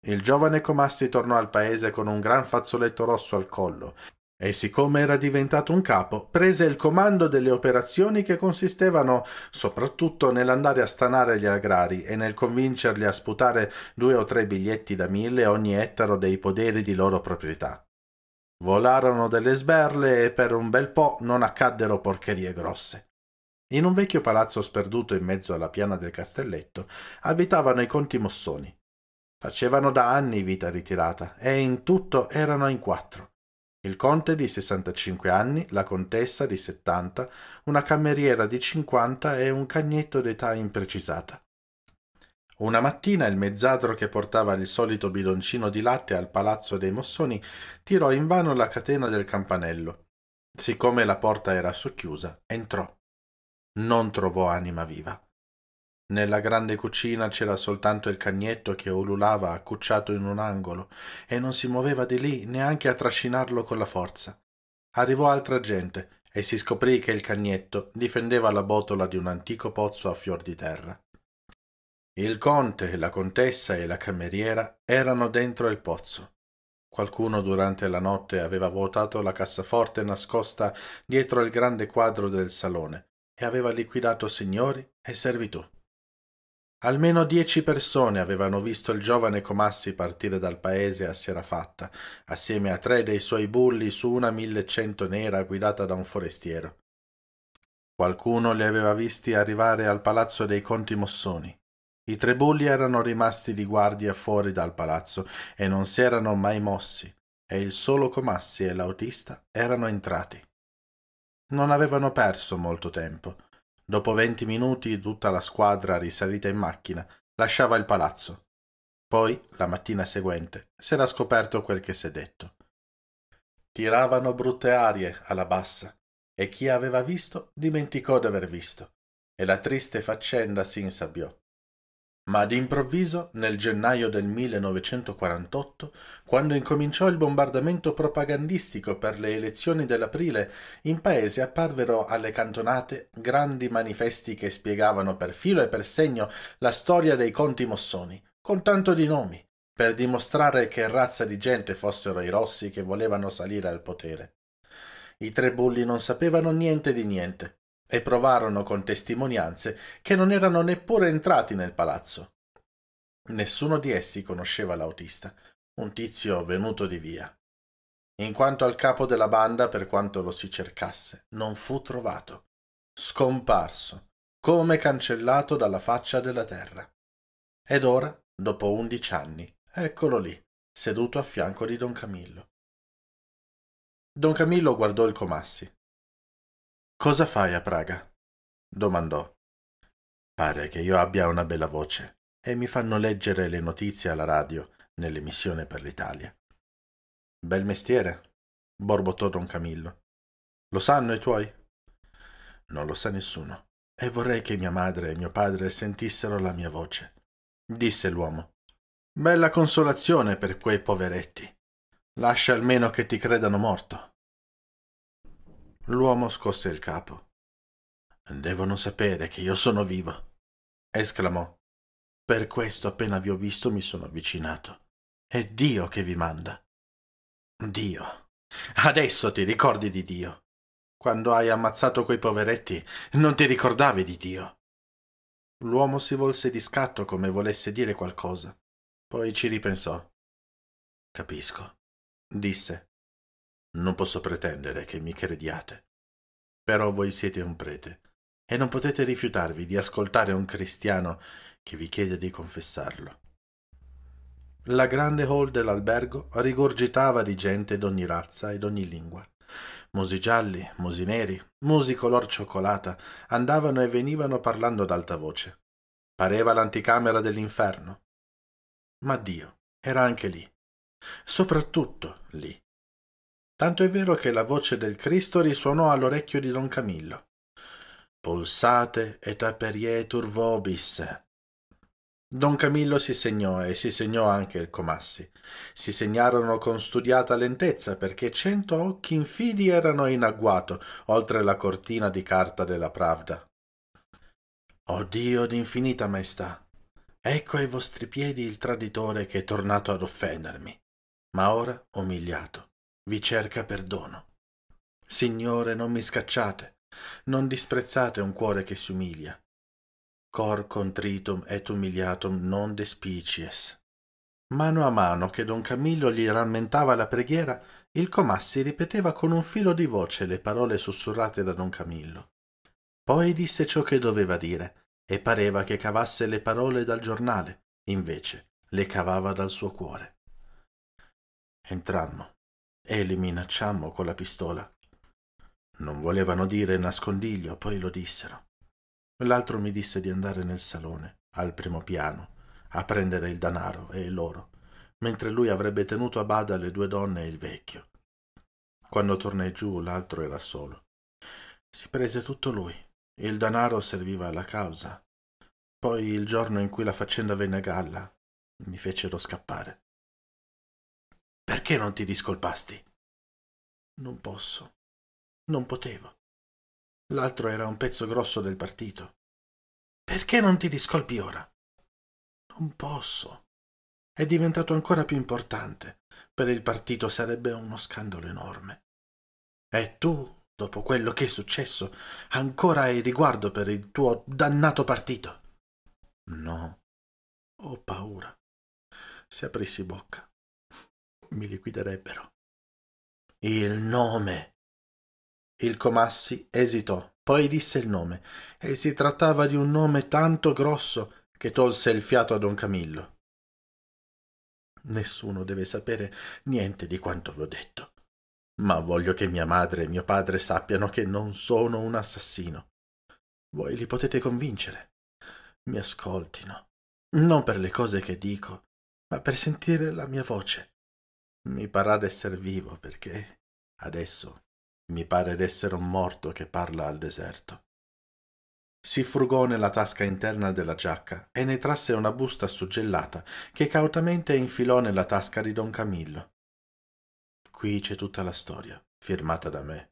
Il giovane Comassi tornò al paese con un gran fazzoletto rosso al collo e siccome era diventato un capo, prese il comando delle operazioni che consistevano soprattutto nell'andare a stanare gli agrari e nel convincerli a sputare due o tre biglietti da mille ogni ettaro dei poderi di loro proprietà. Volarono delle sberle e per un bel po' non accaddero porcherie grosse. In un vecchio palazzo sperduto in mezzo alla piana del castelletto abitavano i conti Mossoni, Facevano da anni vita ritirata e in tutto erano in quattro. Il conte di 65 anni, la contessa di 70, una cameriera di 50 e un cagnetto d'età imprecisata. Una mattina il mezzadro che portava il solito bidoncino di latte al palazzo dei Mossoni tirò invano la catena del campanello. Siccome la porta era socchiusa, entrò. Non trovò anima viva. Nella grande cucina c'era soltanto il cagnetto che ululava accucciato in un angolo e non si muoveva di lì neanche a trascinarlo con la forza. Arrivò altra gente e si scoprì che il cagnetto difendeva la botola di un antico pozzo a fior di terra. Il conte, la contessa e la cameriera erano dentro il pozzo. Qualcuno durante la notte aveva vuotato la cassaforte nascosta dietro il grande quadro del salone e aveva liquidato signori e servitù. Almeno dieci persone avevano visto il giovane Comassi partire dal paese a sera fatta, assieme a tre dei suoi bulli su una 1100 nera guidata da un forestiero. Qualcuno li aveva visti arrivare al palazzo dei Conti Mossoni. I tre bulli erano rimasti di guardia fuori dal palazzo e non si erano mai mossi, e il solo Comassi e l'autista erano entrati. Non avevano perso molto tempo. Dopo venti minuti tutta la squadra risalita in macchina lasciava il palazzo. Poi, la mattina seguente, s'era scoperto quel che s'è detto. Tiravano brutte arie alla bassa e chi aveva visto dimenticò d'aver visto e la triste faccenda si insabbiò. Ma d'improvviso, nel gennaio del 1948, quando incominciò il bombardamento propagandistico per le elezioni dell'aprile, in paese apparvero alle cantonate grandi manifesti che spiegavano per filo e per segno la storia dei conti mossoni, con tanto di nomi, per dimostrare che razza di gente fossero i rossi che volevano salire al potere. I tre bulli non sapevano niente di niente, e provarono con testimonianze che non erano neppure entrati nel palazzo. Nessuno di essi conosceva l'autista, un tizio venuto di via. In quanto al capo della banda, per quanto lo si cercasse, non fu trovato. Scomparso, come cancellato dalla faccia della terra. Ed ora, dopo undici anni, eccolo lì, seduto a fianco di Don Camillo. Don Camillo guardò il Comassi, Cosa fai a Praga? domandò. Pare che io abbia una bella voce e mi fanno leggere le notizie alla radio nell'emissione per l'Italia. Bel mestiere, borbottò Don Camillo. Lo sanno i tuoi? Non lo sa nessuno, e vorrei che mia madre e mio padre sentissero la mia voce, disse l'uomo. Bella consolazione per quei poveretti. Lascia almeno che ti credano morto. L'uomo scosse il capo. Devono sapere che io sono vivo, esclamò. Per questo appena vi ho visto mi sono avvicinato. È Dio che vi manda. Dio. Adesso ti ricordi di Dio. Quando hai ammazzato quei poveretti, non ti ricordavi di Dio. L'uomo si volse di scatto come volesse dire qualcosa. Poi ci ripensò. Capisco, disse. Non posso pretendere che mi crediate. Però voi siete un prete e non potete rifiutarvi di ascoltare un cristiano che vi chiede di confessarlo. La grande hall dell'albergo rigorgitava di gente d'ogni razza e d'ogni lingua. Musi gialli, musi neri, musi color cioccolata andavano e venivano parlando ad alta voce. Pareva l'anticamera dell'inferno. Ma Dio era anche lì, soprattutto lì. Tanto è vero che la voce del Cristo risuonò all'orecchio di don Camillo. Pulsate et aperietur vobis. Don Camillo si segnò e si segnò anche il Comassi. Si segnarono con studiata lentezza perché cento occhi infidi erano in agguato oltre la cortina di carta della Pravda. O oh Dio d'infinita maestà, ecco ai vostri piedi il traditore che è tornato ad offendermi, ma ora umiliato vi cerca perdono. Signore, non mi scacciate, non disprezzate un cuore che si umilia. Cor contritum et umiliatum non despicies. Mano a mano che don Camillo gli rammentava la preghiera, il Comassi ripeteva con un filo di voce le parole sussurrate da don Camillo. Poi disse ciò che doveva dire, e pareva che cavasse le parole dal giornale, invece le cavava dal suo cuore. Entrammo e li minacciammo con la pistola. Non volevano dire nascondiglio, poi lo dissero. L'altro mi disse di andare nel salone, al primo piano, a prendere il danaro e l'oro, mentre lui avrebbe tenuto a bada le due donne e il vecchio. Quando tornai giù l'altro era solo. Si prese tutto lui. Il danaro serviva alla causa. Poi il giorno in cui la faccenda venne a galla, mi fecero scappare. Perché non ti discolpasti? Non posso. Non potevo. L'altro era un pezzo grosso del partito. Perché non ti discolpi ora? Non posso. È diventato ancora più importante. Per il partito sarebbe uno scandalo enorme. E tu, dopo quello che è successo, ancora hai riguardo per il tuo dannato partito? No. Ho paura. Se aprissi bocca mi liquiderebbero. Il nome. Il Comassi esitò, poi disse il nome, e si trattava di un nome tanto grosso che tolse il fiato a don Camillo. Nessuno deve sapere niente di quanto vi ho detto, ma voglio che mia madre e mio padre sappiano che non sono un assassino. Voi li potete convincere. Mi ascoltino, non per le cose che dico, ma per sentire la mia voce mi parrà d'essere vivo perché adesso mi pare d'essere un morto che parla al deserto. Si frugò nella tasca interna della giacca e ne trasse una busta suggellata che cautamente infilò nella tasca di Don Camillo. Qui c'è tutta la storia, firmata da me.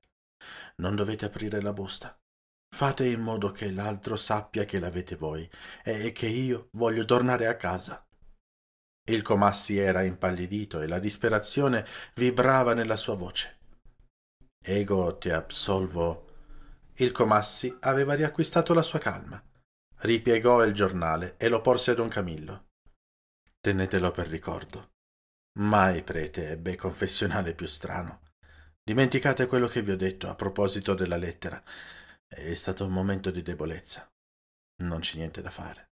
Non dovete aprire la busta. Fate in modo che l'altro sappia che l'avete voi e che io voglio tornare a casa. Il comassi era impallidito e la disperazione vibrava nella sua voce. Ego te absolvo. Il comassi aveva riacquistato la sua calma. Ripiegò il giornale e lo porse a Don Camillo. Tenetelo per ricordo. Mai prete ebbe confessionale più strano. Dimenticate quello che vi ho detto a proposito della lettera. È stato un momento di debolezza. Non c'è niente da fare.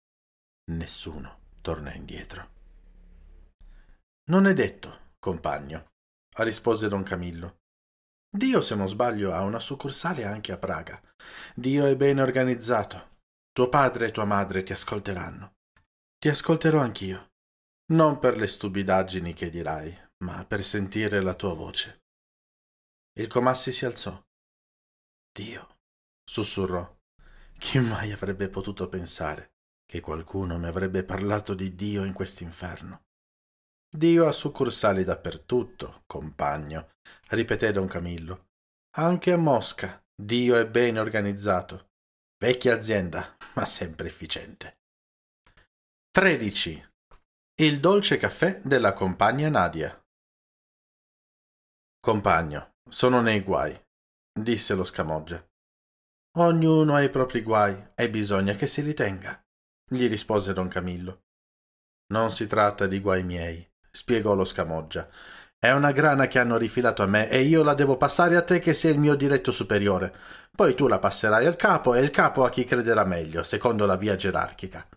Nessuno torna indietro. Non è detto, compagno, rispose don Camillo. Dio, se non sbaglio, ha una succursale anche a Praga. Dio è ben organizzato. Tuo padre e tua madre ti ascolteranno. Ti ascolterò anch'io. Non per le stupidaggini che dirai, ma per sentire la tua voce. Il comassi si alzò. Dio, sussurrò. Chi mai avrebbe potuto pensare che qualcuno mi avrebbe parlato di Dio in quest'inferno? Dio ha succursali dappertutto, compagno, ripeté don Camillo. Anche a Mosca Dio è bene organizzato. Vecchia azienda, ma sempre efficiente. 13. Il dolce caffè della compagna Nadia. Compagno, sono nei guai, disse lo scamoggia. Ognuno ha i propri guai e bisogna che si ritenga, gli rispose don Camillo. Non si tratta di guai miei, spiegò lo scamoggia. È una grana che hanno rifilato a me e io la devo passare a te che sei il mio diretto superiore. Poi tu la passerai al capo e il capo a chi crederà meglio, secondo la via gerarchica.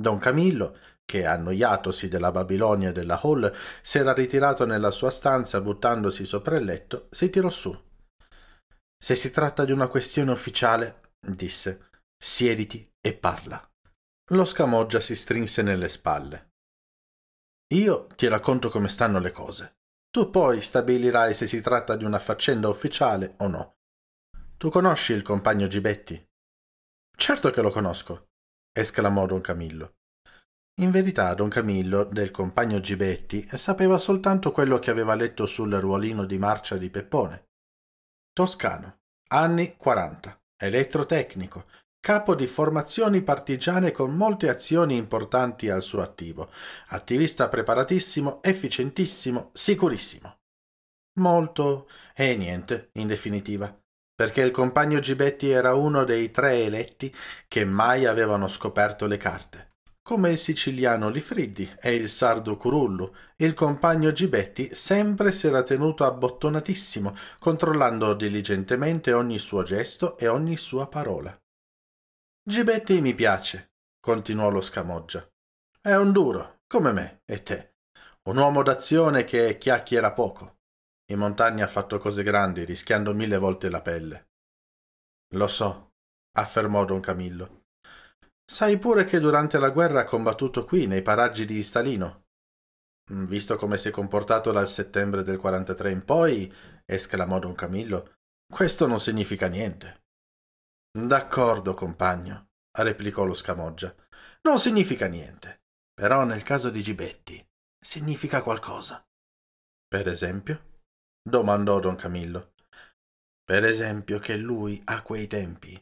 Don Camillo, che annoiatosi della Babilonia e della Hall, s'era ritirato nella sua stanza buttandosi sopra il letto, si tirò su. Se si tratta di una questione ufficiale, disse, siediti e parla. Lo scamoggia si strinse nelle spalle. Io ti racconto come stanno le cose. Tu poi stabilirai se si tratta di una faccenda ufficiale o no. Tu conosci il compagno Gibetti? Certo che lo conosco, esclamò don Camillo. In verità don Camillo, del compagno Gibetti, sapeva soltanto quello che aveva letto sul ruolino di marcia di Peppone. Toscano, anni 40, elettrotecnico, capo di formazioni partigiane con molte azioni importanti al suo attivo, attivista preparatissimo, efficientissimo, sicurissimo. Molto e niente, in definitiva, perché il compagno Gibetti era uno dei tre eletti che mai avevano scoperto le carte. Come il siciliano Lifriddi e il sardo Curullu, il compagno Gibetti sempre si era tenuto abbottonatissimo, controllando diligentemente ogni suo gesto e ogni sua parola. Gibetti mi piace, continuò lo scamoggia. È un duro, come me e te. Un uomo d'azione che chiacchiera poco. In montagna ha fatto cose grandi, rischiando mille volte la pelle. Lo so, affermò don Camillo. Sai pure che durante la guerra ha combattuto qui, nei paraggi di Stalino. Mm, visto come si è comportato dal settembre del 43 in poi, esclamò don Camillo, questo non significa niente. D'accordo, compagno, replicò lo scamoggia. Non significa niente. Però nel caso di Gibetti significa qualcosa. Per esempio? domandò don Camillo. Per esempio che lui a quei tempi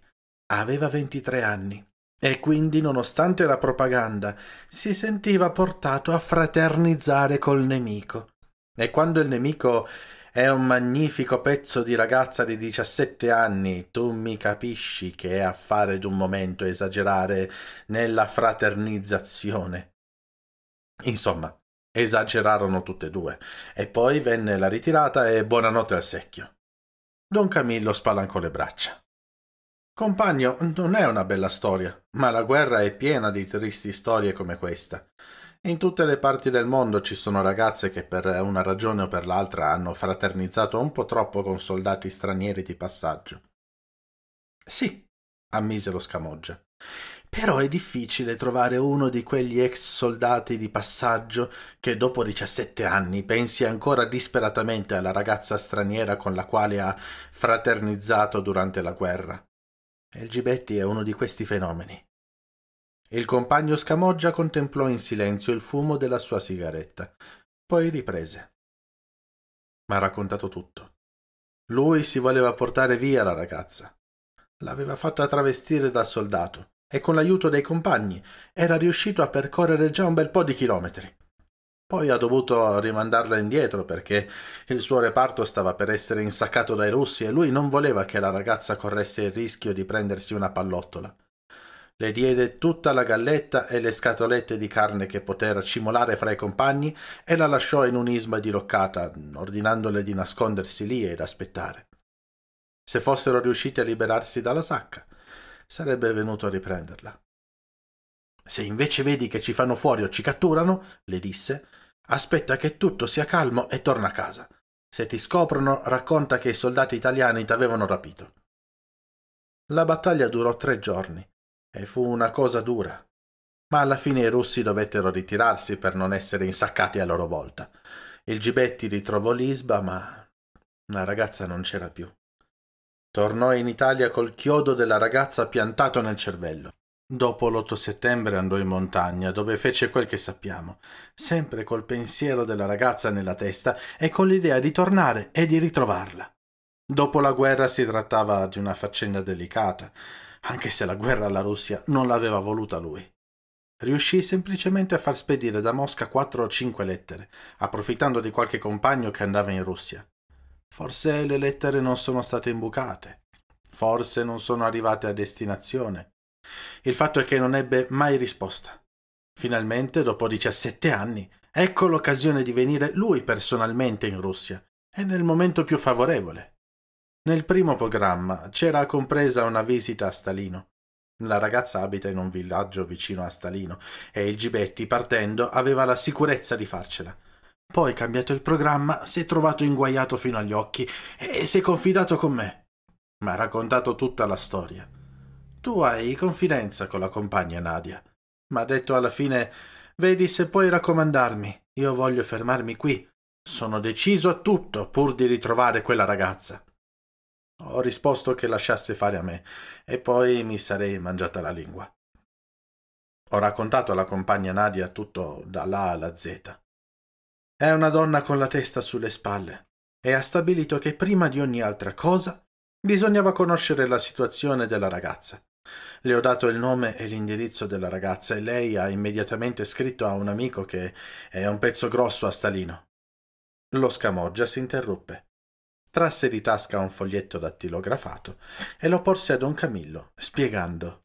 aveva 23 anni e quindi, nonostante la propaganda, si sentiva portato a fraternizzare col nemico. E quando il nemico è un magnifico pezzo di ragazza di 17 anni, tu mi capisci che è affare d'un momento esagerare nella fraternizzazione. Insomma, esagerarono tutte e due, e poi venne la ritirata e buonanotte al secchio. Don Camillo spalancò le braccia. Compagno, non è una bella storia, ma la guerra è piena di tristi storie come questa. In tutte le parti del mondo ci sono ragazze che per una ragione o per l'altra hanno fraternizzato un po' troppo con soldati stranieri di passaggio. Sì, ammise lo scamoggia. Però è difficile trovare uno di quegli ex soldati di passaggio che dopo 17 anni pensi ancora disperatamente alla ragazza straniera con la quale ha fraternizzato durante la guerra. El Gibetti è uno di questi fenomeni il compagno scamoggia contemplò in silenzio il fumo della sua sigaretta, poi riprese. Ma ha raccontato tutto. Lui si voleva portare via la ragazza. L'aveva fatta travestire da soldato e con l'aiuto dei compagni era riuscito a percorrere già un bel po' di chilometri. Poi ha dovuto rimandarla indietro perché il suo reparto stava per essere insaccato dai russi e lui non voleva che la ragazza corresse il rischio di prendersi una pallottola le diede tutta la galletta e le scatolette di carne che poteva cimolare fra i compagni e la lasciò in un'isma diroccata, ordinandole di nascondersi lì ed aspettare. Se fossero riusciti a liberarsi dalla sacca, sarebbe venuto a riprenderla. Se invece vedi che ci fanno fuori o ci catturano, le disse, aspetta che tutto sia calmo e torna a casa. Se ti scoprono, racconta che i soldati italiani t'avevano rapito. La battaglia durò tre giorni e fu una cosa dura. Ma alla fine i russi dovettero ritirarsi per non essere insaccati a loro volta. Il Gibetti ritrovò l'Isba, ma la ragazza non c'era più. Tornò in Italia col chiodo della ragazza piantato nel cervello. Dopo l'8 settembre andò in montagna, dove fece quel che sappiamo, sempre col pensiero della ragazza nella testa e con l'idea di tornare e di ritrovarla. Dopo la guerra si trattava di una faccenda delicata, anche se la guerra alla Russia non l'aveva voluta lui. Riuscì semplicemente a far spedire da Mosca quattro o cinque lettere, approfittando di qualche compagno che andava in Russia. Forse le lettere non sono state imbucate, forse non sono arrivate a destinazione. Il fatto è che non ebbe mai risposta. Finalmente, dopo 17 anni, ecco l'occasione di venire lui personalmente in Russia, e nel momento più favorevole. Nel primo programma c'era compresa una visita a Stalino. La ragazza abita in un villaggio vicino a Stalino e il Gibetti, partendo, aveva la sicurezza di farcela. Poi, cambiato il programma, si è trovato inguaiato fino agli occhi e si è confidato con me. Mi ha raccontato tutta la storia. Tu hai confidenza con la compagna Nadia. Mi ha detto alla fine: Vedi se puoi raccomandarmi. Io voglio fermarmi qui. Sono deciso a tutto pur di ritrovare quella ragazza. Ho risposto che lasciasse fare a me e poi mi sarei mangiata la lingua. Ho raccontato alla compagna Nadia tutto dall'A alla Z. È una donna con la testa sulle spalle e ha stabilito che prima di ogni altra cosa bisognava conoscere la situazione della ragazza. Le ho dato il nome e l'indirizzo della ragazza e lei ha immediatamente scritto a un amico che è un pezzo grosso a Stalino. Lo scamoggia si interruppe trasse di tasca un foglietto dattilografato e lo porse a don Camillo, spiegando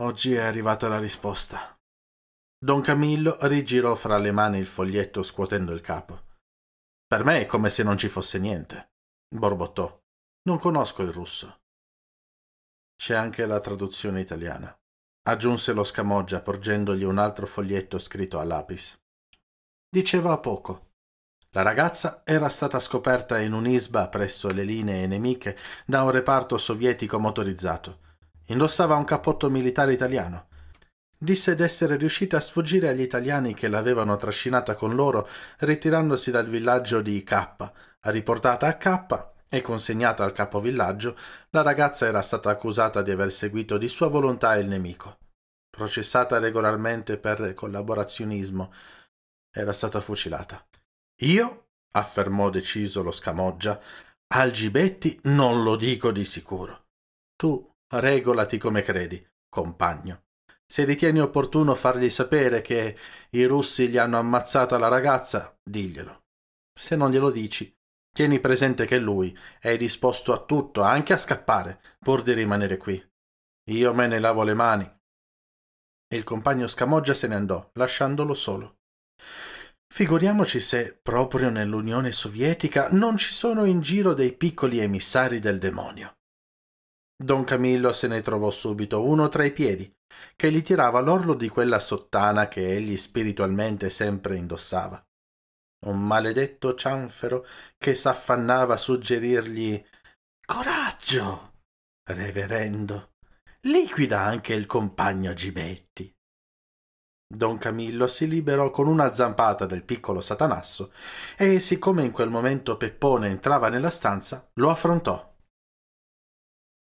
Oggi è arrivata la risposta. Don Camillo rigirò fra le mani il foglietto scuotendo il capo. Per me è come se non ci fosse niente, borbottò. Non conosco il russo. C'è anche la traduzione italiana, aggiunse lo scamoggia porgendogli un altro foglietto scritto a lapis. Diceva poco, la ragazza era stata scoperta in un'isba presso le linee nemiche da un reparto sovietico motorizzato. Indossava un cappotto militare italiano. Disse d'essere riuscita a sfuggire agli italiani che l'avevano trascinata con loro ritirandosi dal villaggio di K. Riportata a K e consegnata al capovillaggio, la ragazza era stata accusata di aver seguito di sua volontà il nemico. Processata regolarmente per collaborazionismo, era stata fucilata. Io, affermò deciso lo scamoggia, al Gibetti non lo dico di sicuro. Tu regolati come credi, compagno. Se ritieni opportuno fargli sapere che i russi gli hanno ammazzata la ragazza, diglielo. Se non glielo dici, tieni presente che lui è disposto a tutto, anche a scappare, pur di rimanere qui. Io me ne lavo le mani. E il compagno Scamoggia se ne andò, lasciandolo solo. Figuriamoci se, proprio nell'Unione Sovietica, non ci sono in giro dei piccoli emissari del demonio. Don Camillo se ne trovò subito uno tra i piedi, che gli tirava l'orlo di quella sottana che egli spiritualmente sempre indossava. Un maledetto cianfero che s'affannava a suggerirgli Coraggio, reverendo, liquida anche il compagno Gibetti. Don Camillo si liberò con una zampata del piccolo satanasso e, siccome in quel momento Peppone entrava nella stanza, lo affrontò.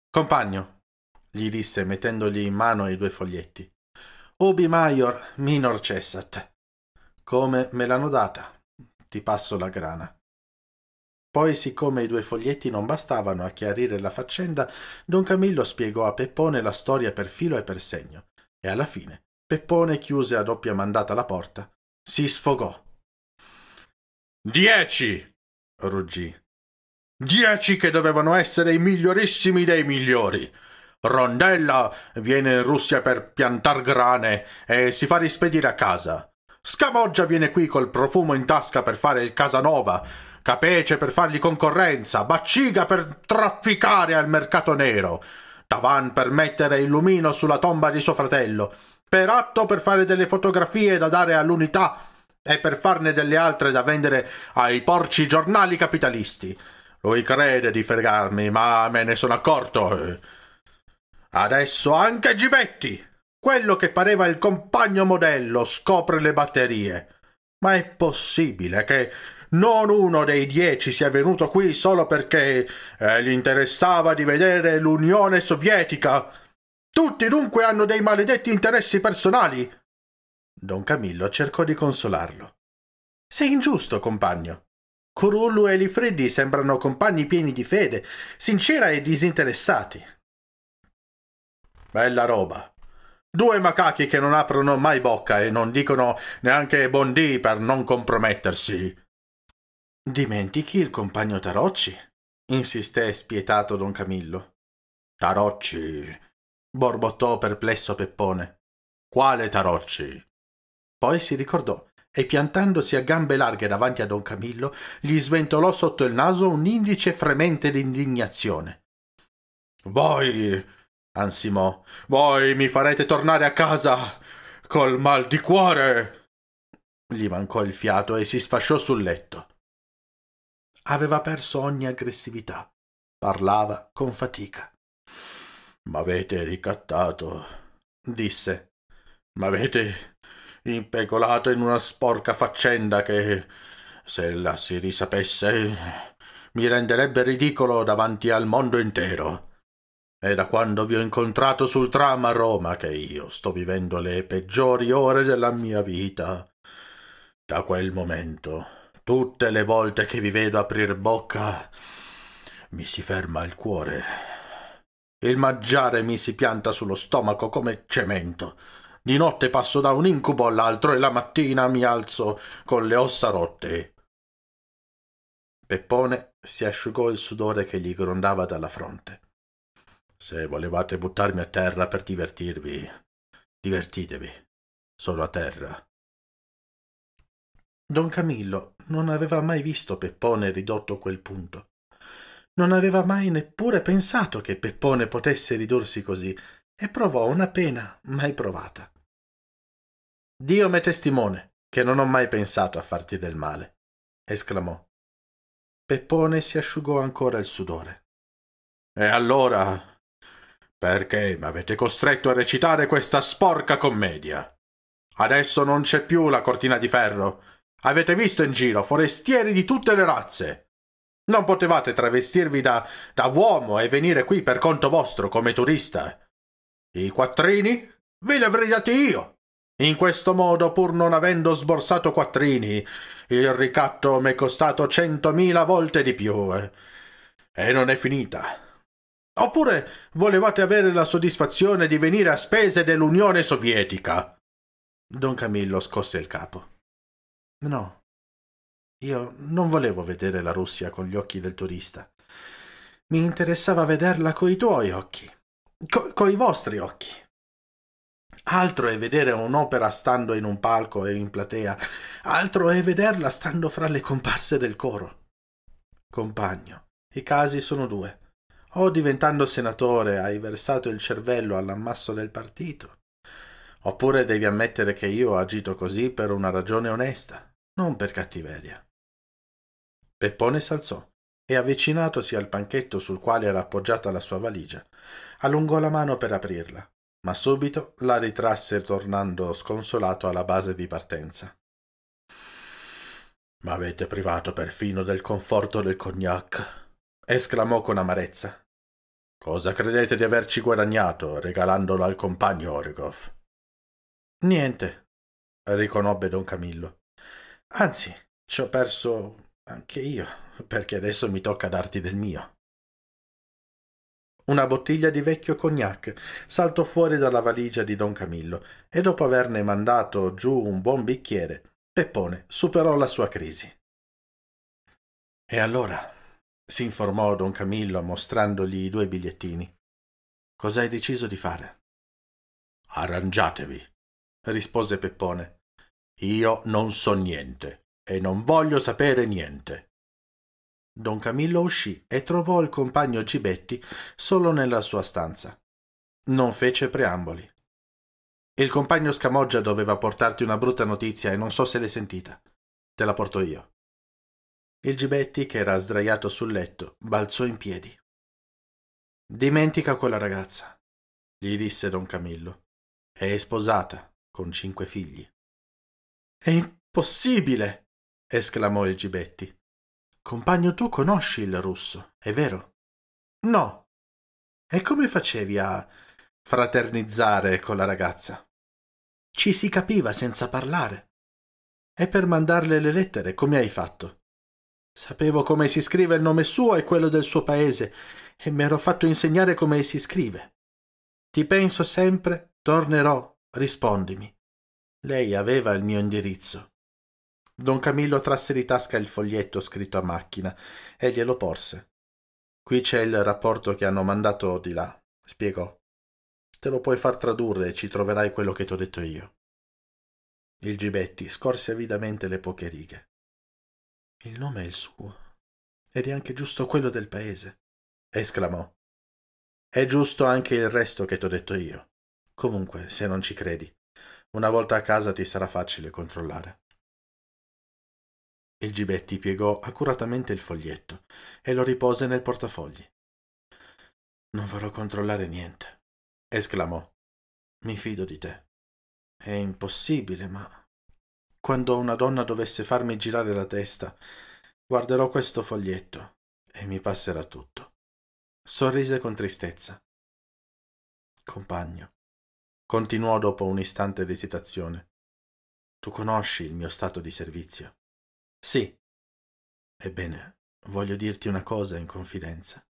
Compagno, gli disse mettendogli in mano i due foglietti, ubi maior minor cessat. Come me l'hanno data, ti passo la grana. Poi, siccome i due foglietti non bastavano a chiarire la faccenda, Don Camillo spiegò a Peppone la storia per filo e per segno, e alla fine Peppone chiuse a doppia mandata la porta. Si sfogò. Dieci! ruggì. Dieci che dovevano essere i migliorissimi dei migliori. Rondella viene in Russia per piantar grane e si fa rispedire a casa. Scamoggia viene qui col profumo in tasca per fare il Casanova, Capece per fargli concorrenza, Bacciga per trafficare al mercato nero, Tavan per mettere il lumino sulla tomba di suo fratello, per atto per fare delle fotografie da dare all'unità e per farne delle altre da vendere ai porci giornali capitalisti. Lui crede di fregarmi, ma me ne sono accorto. Adesso anche Gibetti, quello che pareva il compagno modello, scopre le batterie. Ma è possibile che non uno dei dieci sia venuto qui solo perché eh, gli interessava di vedere l'Unione Sovietica? Tutti dunque hanno dei maledetti interessi personali. Don Camillo cercò di consolarlo. Sei ingiusto, compagno. Corullo e Lifreddi sembrano compagni pieni di fede, sincera e disinteressati. Bella roba. Due macachi che non aprono mai bocca e non dicono neanche buon dì per non compromettersi. Dimentichi il compagno Tarocci, insisté spietato don Camillo. Tarocci borbottò perplesso Peppone. Quale tarocci? Poi si ricordò e piantandosi a gambe larghe davanti a don Camillo, gli sventolò sotto il naso un indice fremente d'indignazione. Voi, ansimò, voi mi farete tornare a casa col mal di cuore. Gli mancò il fiato e si sfasciò sul letto. Aveva perso ogni aggressività. Parlava con fatica. M'avete ricattato, disse. M'avete impegolato in una sporca faccenda che, se la si risapesse, mi renderebbe ridicolo davanti al mondo intero. È da quando vi ho incontrato sul tram a Roma che io sto vivendo le peggiori ore della mia vita. Da quel momento, tutte le volte che vi vedo aprir bocca, mi si ferma il cuore il mangiare mi si pianta sullo stomaco come cemento. Di notte passo da un incubo all'altro e la mattina mi alzo con le ossa rotte. Peppone si asciugò il sudore che gli grondava dalla fronte. Se volevate buttarmi a terra per divertirvi, divertitevi. Sono a terra. Don Camillo non aveva mai visto Peppone ridotto a quel punto. Non aveva mai neppure pensato che Peppone potesse ridursi così e provò una pena mai provata. Dio m'è testimone che non ho mai pensato a farti del male, esclamò. Peppone si asciugò ancora il sudore. E allora, perché mi avete costretto a recitare questa sporca commedia? Adesso non c'è più la cortina di ferro. Avete visto in giro forestieri di tutte le razze. Non potevate travestirvi da, da uomo e venire qui per conto vostro come turista. I quattrini? Ve li avrei dati io. In questo modo, pur non avendo sborsato quattrini, il ricatto m'è costato centomila volte di più. Eh. E non è finita. Oppure volevate avere la soddisfazione di venire a spese dell'Unione Sovietica? Don Camillo scosse il capo. No, io non volevo vedere la Russia con gli occhi del turista. Mi interessava vederla coi tuoi occhi, co- coi vostri occhi. Altro è vedere un'opera stando in un palco e in platea, altro è vederla stando fra le comparse del coro. Compagno, i casi sono due. O diventando senatore hai versato il cervello all'ammasso del partito, oppure devi ammettere che io ho agito così per una ragione onesta, non per cattiveria. Peppone s'alzò e avvicinatosi al panchetto sul quale era appoggiata la sua valigia, allungò la mano per aprirla, ma subito la ritrasse tornando sconsolato alla base di partenza. M'avete privato perfino del conforto del cognac, esclamò con amarezza. Cosa credete di averci guadagnato regalandolo al compagno Orgov? Niente, riconobbe don Camillo. Anzi, ci ho perso anche io, perché adesso mi tocca darti del mio. Una bottiglia di vecchio cognac saltò fuori dalla valigia di Don Camillo e dopo averne mandato giù un buon bicchiere, Peppone superò la sua crisi. E allora? si informò Don Camillo mostrandogli i due bigliettini. Cosa hai deciso di fare? Arrangiatevi, rispose Peppone. Io non so niente e non voglio sapere niente. Don Camillo uscì e trovò il compagno Cibetti solo nella sua stanza. Non fece preamboli. Il compagno Scamoggia doveva portarti una brutta notizia e non so se l'hai sentita. Te la porto io. Il Gibetti, che era sdraiato sul letto, balzò in piedi. Dimentica quella ragazza, gli disse don Camillo. È sposata, con cinque figli. È impossibile! esclamò il gibetti. Compagno, tu conosci il russo, è vero? No. E come facevi a fraternizzare con la ragazza? Ci si capiva senza parlare. E per mandarle le lettere, come hai fatto? Sapevo come si scrive il nome suo e quello del suo paese, e mi ero fatto insegnare come si scrive. Ti penso sempre, tornerò, rispondimi. Lei aveva il mio indirizzo. Don Camillo trasse di tasca il foglietto scritto a macchina e glielo porse. Qui c'è il rapporto che hanno mandato di là, spiegò. Te lo puoi far tradurre e ci troverai quello che ti ho detto io. Il Gibetti scorse avidamente le poche righe. Il nome è il suo. Ed è anche giusto quello del paese, esclamò. È giusto anche il resto che ti ho detto io. Comunque, se non ci credi, una volta a casa ti sarà facile controllare. Il gibetti piegò accuratamente il foglietto e lo ripose nel portafogli. Non vorrò controllare niente, esclamò. Mi fido di te. È impossibile, ma quando una donna dovesse farmi girare la testa, guarderò questo foglietto e mi passerà tutto. Sorrise con tristezza. Compagno, continuò dopo un istante d'esitazione, tu conosci il mio stato di servizio. Sì. Ebbene, voglio dirti una cosa in confidenza.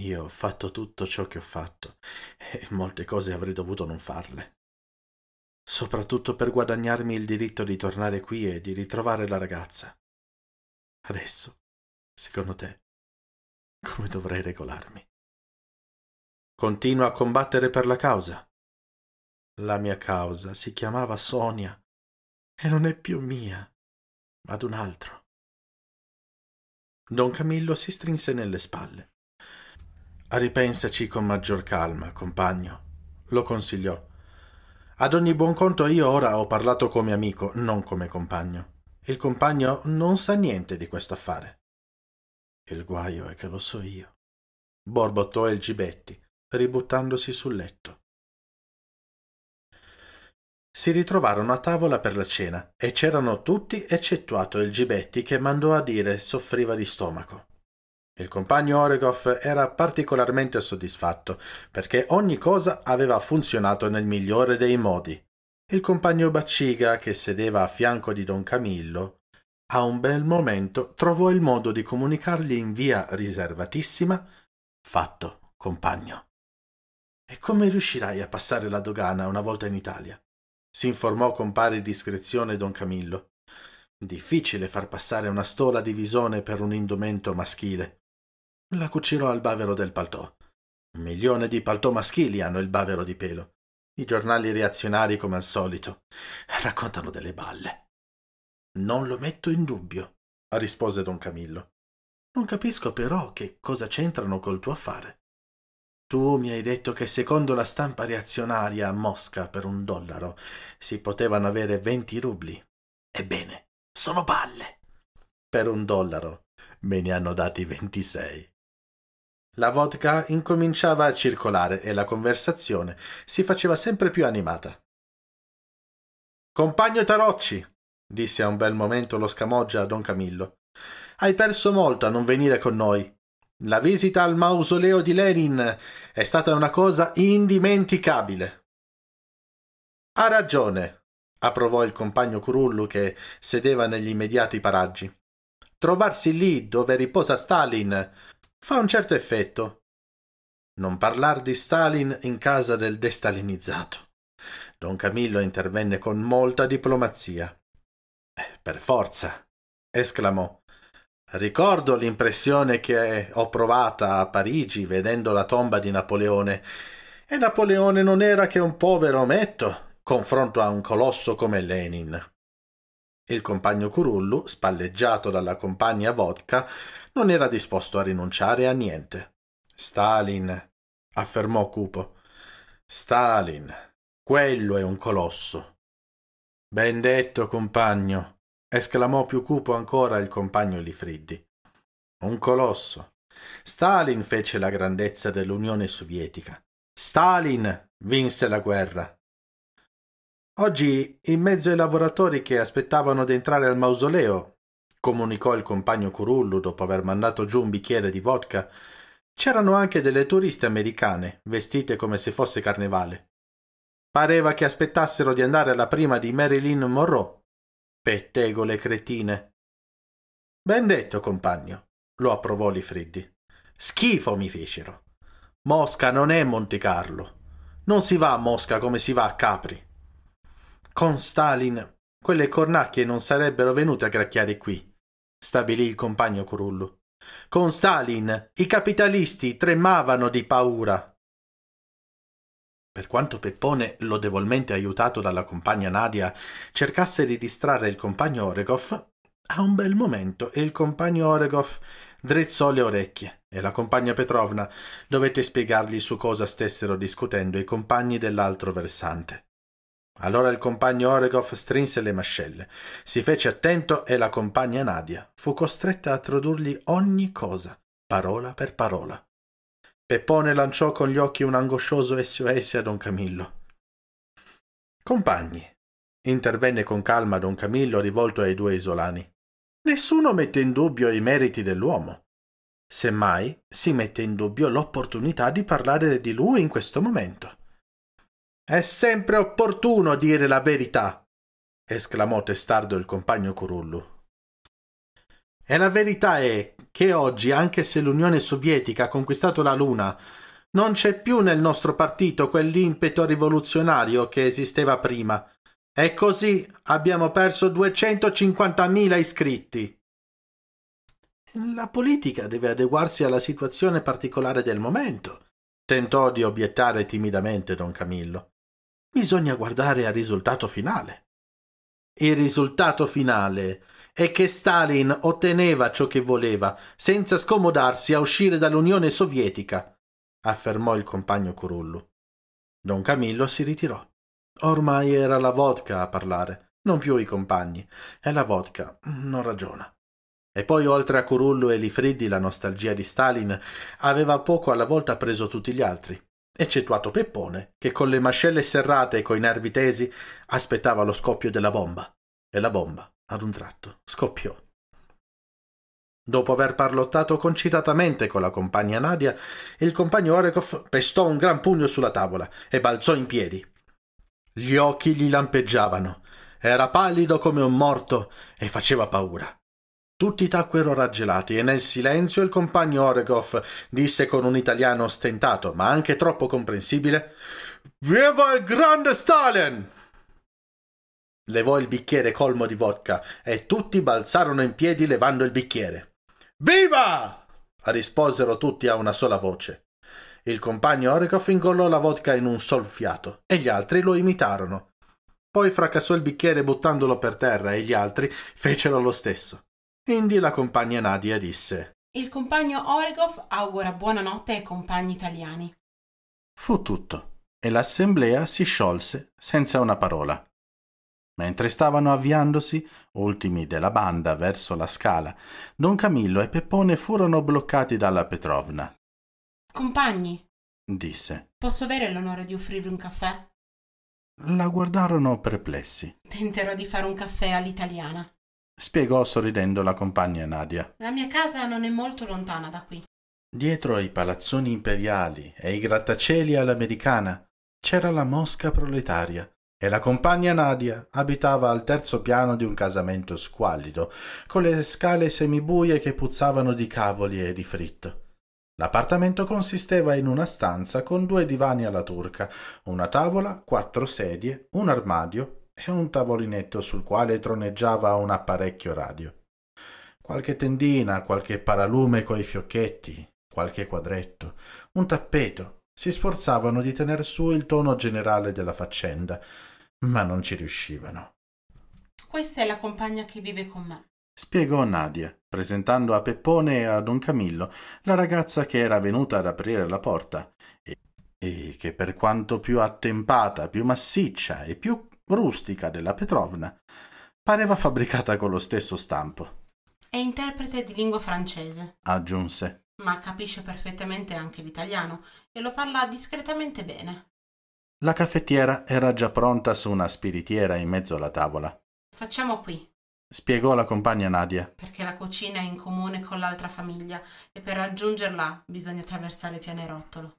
Io ho fatto tutto ciò che ho fatto e molte cose avrei dovuto non farle. Soprattutto per guadagnarmi il diritto di tornare qui e di ritrovare la ragazza. Adesso, secondo te, come dovrei regolarmi? Continua a combattere per la causa. La mia causa si chiamava Sonia e non è più mia ma ad un altro. Don Camillo si strinse nelle spalle. Ripensaci con maggior calma, compagno, lo consigliò. Ad ogni buon conto io ora ho parlato come amico, non come compagno. Il compagno non sa niente di questo affare. Il guaio è che lo so io, borbottò il Gibetti, ributtandosi sul letto. Si ritrovarono a tavola per la cena e c'erano tutti eccettuato il Gibetti che mandò a dire soffriva di stomaco. Il compagno Oregoff era particolarmente soddisfatto perché ogni cosa aveva funzionato nel migliore dei modi. Il compagno Bacciga, che sedeva a fianco di Don Camillo, a un bel momento trovò il modo di comunicargli in via riservatissima Fatto, compagno. E come riuscirai a passare la dogana una volta in Italia? si informò con pari discrezione don Camillo. Difficile far passare una stola di visone per un indumento maschile. La cucirò al bavero del paltò. Un milione di paltò maschili hanno il bavero di pelo. I giornali reazionari, come al solito, raccontano delle balle. Non lo metto in dubbio, rispose don Camillo. Non capisco però che cosa c'entrano col tuo affare. Tu mi hai detto che secondo la stampa reazionaria a Mosca per un dollaro si potevano avere 20 rubli. Ebbene, sono palle. Per un dollaro me ne hanno dati 26. La vodka incominciava a circolare e la conversazione si faceva sempre più animata. Compagno Tarocci, disse a un bel momento lo scamoggia a don Camillo, hai perso molto a non venire con noi. La visita al mausoleo di Lenin è stata una cosa indimenticabile. Ha ragione, approvò il compagno Curullu che sedeva negli immediati paraggi. Trovarsi lì dove riposa Stalin fa un certo effetto. Non parlar di Stalin in casa del destalinizzato. Don Camillo intervenne con molta diplomazia. Eh, per forza, esclamò. Ricordo l'impressione che ho provata a Parigi vedendo la tomba di Napoleone. E Napoleone non era che un povero ometto, confronto a un colosso come Lenin. Il compagno Curullu, spalleggiato dalla compagna Vodka, non era disposto a rinunciare a niente. Stalin, affermò cupo. Stalin, quello è un colosso. Ben detto, compagno, esclamò più cupo ancora il compagno Lifriddi. Un colosso. Stalin fece la grandezza dell'Unione Sovietica. Stalin vinse la guerra. Oggi, in mezzo ai lavoratori che aspettavano di entrare al mausoleo, comunicò il compagno Curullo dopo aver mandato giù un bicchiere di vodka, c'erano anche delle turiste americane, vestite come se fosse carnevale. Pareva che aspettassero di andare alla prima di Marilyn Monroe, Pettegole cretine. Ben detto, compagno, lo approvò Lifriddi. Schifo mi fecero. Mosca non è Monte Carlo. Non si va a Mosca come si va a Capri. Con Stalin quelle cornacchie non sarebbero venute a gracchiare qui, stabilì il compagno Curullo. Con Stalin i capitalisti tremavano di paura. Per quanto Peppone, lodevolmente aiutato dalla compagna Nadia, cercasse di distrarre il compagno Oregoff, a un bel momento il compagno Oregoff drizzò le orecchie e la compagna Petrovna dovette spiegargli su cosa stessero discutendo i compagni dell'altro versante. Allora il compagno Oregoff strinse le mascelle, si fece attento e la compagna Nadia fu costretta a tradurgli ogni cosa, parola per parola. Peppone lanciò con gli occhi un angoscioso SOS a Don Camillo. Compagni, intervenne con calma Don Camillo rivolto ai due isolani. Nessuno mette in dubbio i meriti dell'uomo. Semmai si mette in dubbio l'opportunità di parlare di lui in questo momento. È sempre opportuno dire la verità, esclamò testardo il compagno Curullu. E la verità è che oggi, anche se l'Unione Sovietica ha conquistato la Luna, non c'è più nel nostro partito quell'impeto rivoluzionario che esisteva prima. E così abbiamo perso 250.000 iscritti. La politica deve adeguarsi alla situazione particolare del momento, tentò di obiettare timidamente don Camillo. Bisogna guardare al risultato finale. Il risultato finale è che Stalin otteneva ciò che voleva, senza scomodarsi a uscire dall'Unione Sovietica, affermò il compagno Curullo. Don Camillo si ritirò. Ormai era la vodka a parlare, non più i compagni, e la vodka non ragiona. E poi oltre a Curullo e Lifreddi la nostalgia di Stalin aveva poco alla volta preso tutti gli altri, eccettuato Peppone, che con le mascelle serrate e coi nervi tesi aspettava lo scoppio della bomba. E la bomba ad un tratto scoppiò. Dopo aver parlottato concitatamente con la compagna Nadia, il compagno Orekov pestò un gran pugno sulla tavola e balzò in piedi. Gli occhi gli lampeggiavano, era pallido come un morto e faceva paura. Tutti tacquero raggelati e nel silenzio il compagno Orekov disse con un italiano stentato, ma anche troppo comprensibile: Viva il grande Stalin! Levò il bicchiere colmo di vodka e tutti balzarono in piedi levando il bicchiere. Viva! risposero tutti a una sola voce. Il compagno Orikov ingollò la vodka in un sol fiato e gli altri lo imitarono. Poi fracassò il bicchiere buttandolo per terra e gli altri fecero lo stesso. Indi la compagna Nadia disse: Il compagno Oregov augura buonanotte ai compagni italiani. Fu tutto e l'assemblea si sciolse senza una parola. Mentre stavano avviandosi, ultimi della banda, verso la scala, Don Camillo e Peppone furono bloccati dalla Petrovna. Compagni, disse, posso avere l'onore di offrirvi un caffè? La guardarono perplessi. Tenterò di fare un caffè all'italiana, spiegò sorridendo la compagna Nadia. La mia casa non è molto lontana da qui. Dietro ai palazzoni imperiali e ai grattacieli all'americana c'era la mosca proletaria e la compagna Nadia abitava al terzo piano di un casamento squallido, con le scale semibuie che puzzavano di cavoli e di fritto. L'appartamento consisteva in una stanza con due divani alla turca, una tavola, quattro sedie, un armadio e un tavolinetto sul quale troneggiava un apparecchio radio. Qualche tendina, qualche paralume coi fiocchetti, qualche quadretto, un tappeto, si sforzavano di tener su il tono generale della faccenda, ma non ci riuscivano. Questa è la compagna che vive con me, spiegò Nadia, presentando a Peppone e a Don Camillo la ragazza che era venuta ad aprire la porta e, e che per quanto più attempata, più massiccia e più rustica della Petrovna, pareva fabbricata con lo stesso stampo. È interprete di lingua francese, aggiunse. Ma capisce perfettamente anche l'italiano e lo parla discretamente bene. La caffettiera era già pronta su una spiritiera in mezzo alla tavola. Facciamo qui, spiegò la compagna Nadia. Perché la cucina è in comune con l'altra famiglia e per raggiungerla bisogna attraversare il pianerottolo.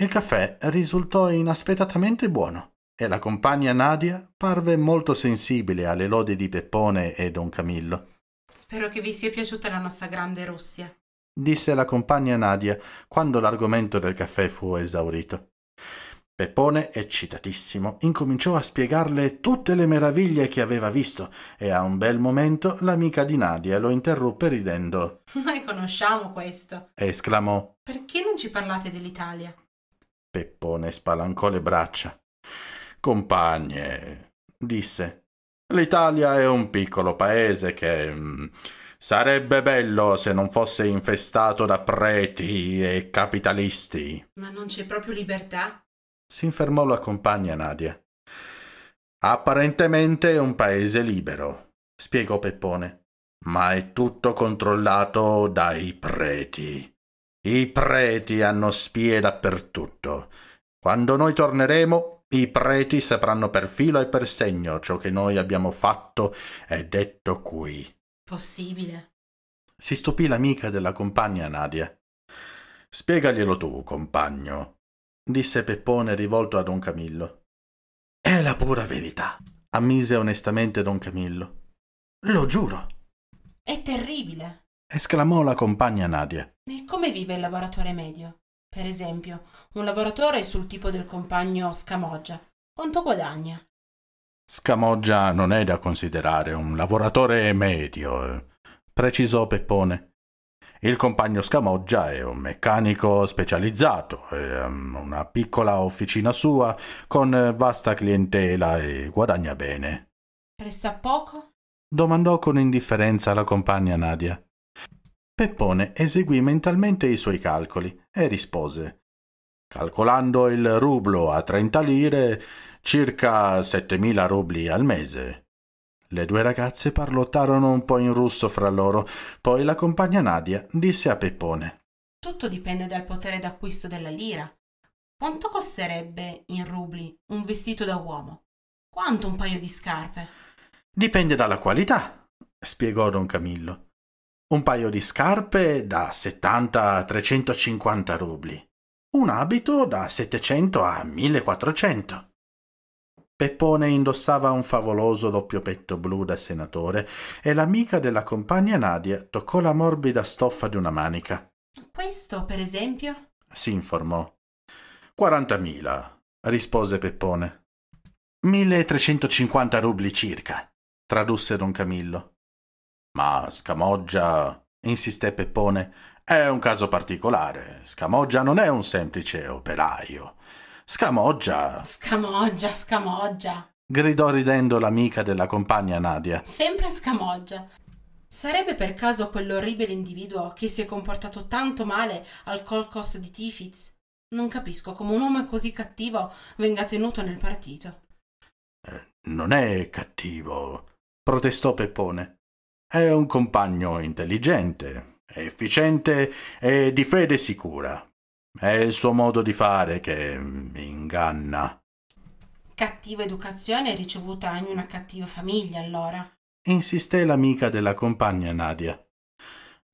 Il caffè risultò inaspettatamente buono e la compagna Nadia parve molto sensibile alle lodi di Peppone e Don Camillo. Spero che vi sia piaciuta la nostra grande Russia, disse la compagna Nadia quando l'argomento del caffè fu esaurito. Peppone, eccitatissimo, incominciò a spiegarle tutte le meraviglie che aveva visto e a un bel momento l'amica di Nadia lo interruppe ridendo. Noi conosciamo questo. esclamò. Perché non ci parlate dell'Italia? Peppone spalancò le braccia. Compagne, disse, l'Italia è un piccolo paese che... Mm, sarebbe bello se non fosse infestato da preti e capitalisti. Ma non c'è proprio libertà? si s'infermò la compagna Nadia. Apparentemente è un paese libero, spiegò Peppone, ma è tutto controllato dai preti. I preti hanno spie dappertutto. Quando noi torneremo, i preti sapranno per filo e per segno ciò che noi abbiamo fatto e detto qui. Possibile? Si stupì l'amica della compagna Nadia. Spiegaglielo tu, compagno, disse Peppone rivolto a don Camillo. È la pura verità, ammise onestamente don Camillo. Lo giuro. È terribile, esclamò la compagna Nadia. E come vive il lavoratore medio? Per esempio, un lavoratore sul tipo del compagno Scamoggia. Quanto guadagna? Scamoggia non è da considerare un lavoratore medio, eh, precisò Peppone. Il compagno Scamoggia è un meccanico specializzato, um, una piccola officina sua con vasta clientela e guadagna bene. Pressa poco? domandò con indifferenza la compagna Nadia. Peppone eseguì mentalmente i suoi calcoli e rispose Calcolando il rublo a 30 lire, circa 7.000 rubli al mese. Le due ragazze parlottarono un po' in russo fra loro, poi la compagna Nadia disse a Peppone: Tutto dipende dal potere d'acquisto della lira. Quanto costerebbe in rubli un vestito da uomo? Quanto un paio di scarpe? Dipende dalla qualità, spiegò Don Camillo. Un paio di scarpe da 70 a 350 rubli. Un abito da 700 a 1400. Peppone indossava un favoloso doppio petto blu da senatore e l'amica della compagna Nadia toccò la morbida stoffa di una manica. Questo, per esempio? si informò. Quarantamila, rispose Peppone. 1350 rubli circa, tradusse don Camillo. Ma Scamoggia, insisté Peppone, è un caso particolare. Scamoggia non è un semplice operaio. Scamoggia! Scamoggia, scamoggia! gridò ridendo l'amica della compagna Nadia. Sempre scamoggia. Sarebbe per caso quell'orribile individuo che si è comportato tanto male al colcos di Tifiz? Non capisco come un uomo così cattivo venga tenuto nel partito. Eh, non è cattivo, protestò Peppone. È un compagno intelligente, efficiente e di fede sicura. È il suo modo di fare che mi inganna. Cattiva educazione ricevuta in una cattiva famiglia, allora. Insisté l'amica della compagna Nadia.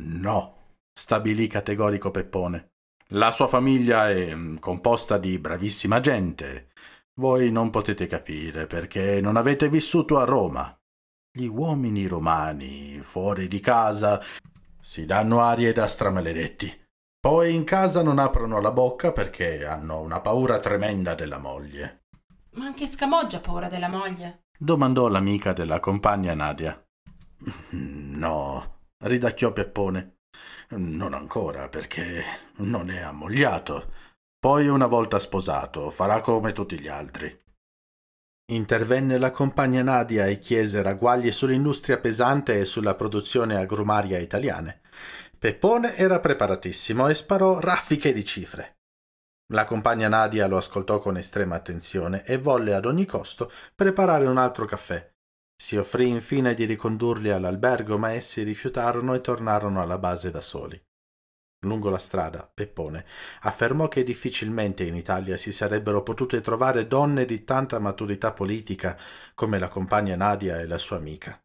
No, stabilì categorico Peppone. La sua famiglia è mm, composta di bravissima gente. Voi non potete capire perché non avete vissuto a Roma. Gli uomini romani, fuori di casa, si danno arie da stramaledetti. Poi in casa non aprono la bocca perché hanno una paura tremenda della moglie. Ma anche Scamoggia ha paura della moglie? domandò l'amica della compagna Nadia. No, ridacchiò Peppone. Non ancora, perché non è ammogliato. Poi, una volta sposato, farà come tutti gli altri. Intervenne la compagna Nadia e chiese ragguagli sull'industria pesante e sulla produzione agrumaria italiane. Peppone era preparatissimo e sparò raffiche di cifre. La compagna Nadia lo ascoltò con estrema attenzione e volle ad ogni costo preparare un altro caffè. Si offrì infine di ricondurli all'albergo, ma essi rifiutarono e tornarono alla base da soli. Lungo la strada, Peppone affermò che difficilmente in Italia si sarebbero potute trovare donne di tanta maturità politica come la compagna Nadia e la sua amica.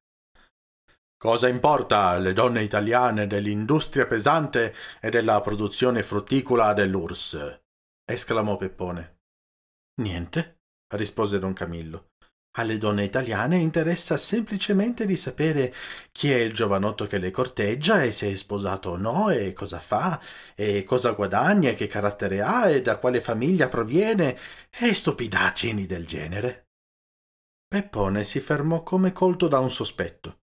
Cosa importa alle donne italiane dell'industria pesante e della produzione frutticola dell'URSS? esclamò Peppone. Niente, rispose don Camillo. Alle donne italiane interessa semplicemente di sapere chi è il giovanotto che le corteggia e se è sposato o no e cosa fa e cosa guadagna e che carattere ha e da quale famiglia proviene e stupidaggini del genere. Peppone si fermò come colto da un sospetto.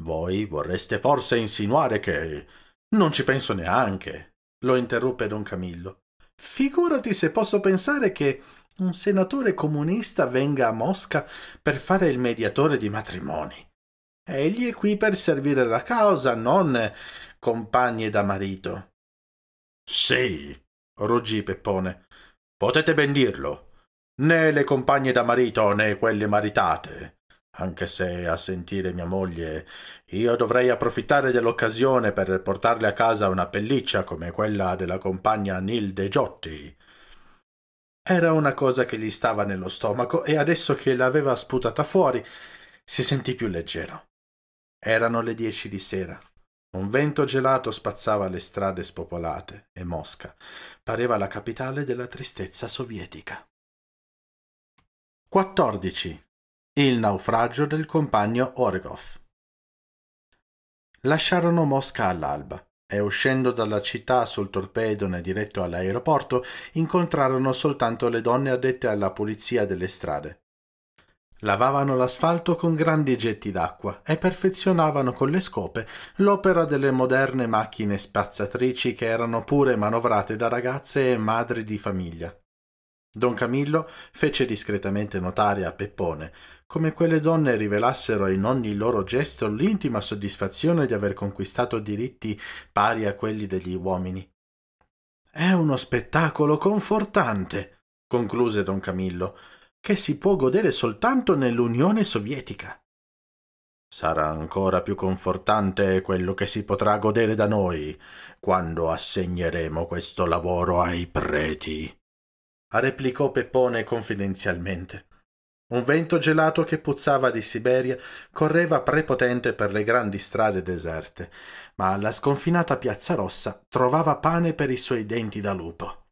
Voi vorreste forse insinuare che... Non ci penso neanche, lo interruppe don Camillo. Figurati se posso pensare che un senatore comunista venga a Mosca per fare il mediatore di matrimoni. Egli è qui per servire la causa, non compagne da marito. Sì, ruggì Peppone. Potete ben dirlo. Né le compagne da marito né quelle maritate anche se a sentire mia moglie io dovrei approfittare dell'occasione per portarle a casa una pelliccia come quella della compagna Nilde Giotti. Era una cosa che gli stava nello stomaco e adesso che l'aveva sputata fuori si sentì più leggero. Erano le dieci di sera. Un vento gelato spazzava le strade spopolate e Mosca pareva la capitale della tristezza sovietica. 14. Il naufragio del compagno Orgoff. Lasciarono Mosca all'alba e uscendo dalla città sul torpedone diretto all'aeroporto incontrarono soltanto le donne addette alla pulizia delle strade. Lavavano l'asfalto con grandi getti d'acqua e perfezionavano con le scope l'opera delle moderne macchine spazzatrici che erano pure manovrate da ragazze e madri di famiglia. Don Camillo fece discretamente notare a Peppone come quelle donne rivelassero in ogni loro gesto l'intima soddisfazione di aver conquistato diritti pari a quelli degli uomini. È uno spettacolo confortante, concluse don Camillo, che si può godere soltanto nell'Unione Sovietica. Sarà ancora più confortante quello che si potrà godere da noi quando assegneremo questo lavoro ai preti, replicò Peppone confidenzialmente. Un vento gelato che puzzava di Siberia correva prepotente per le grandi strade deserte, ma la sconfinata Piazza Rossa trovava pane per i suoi denti da lupo.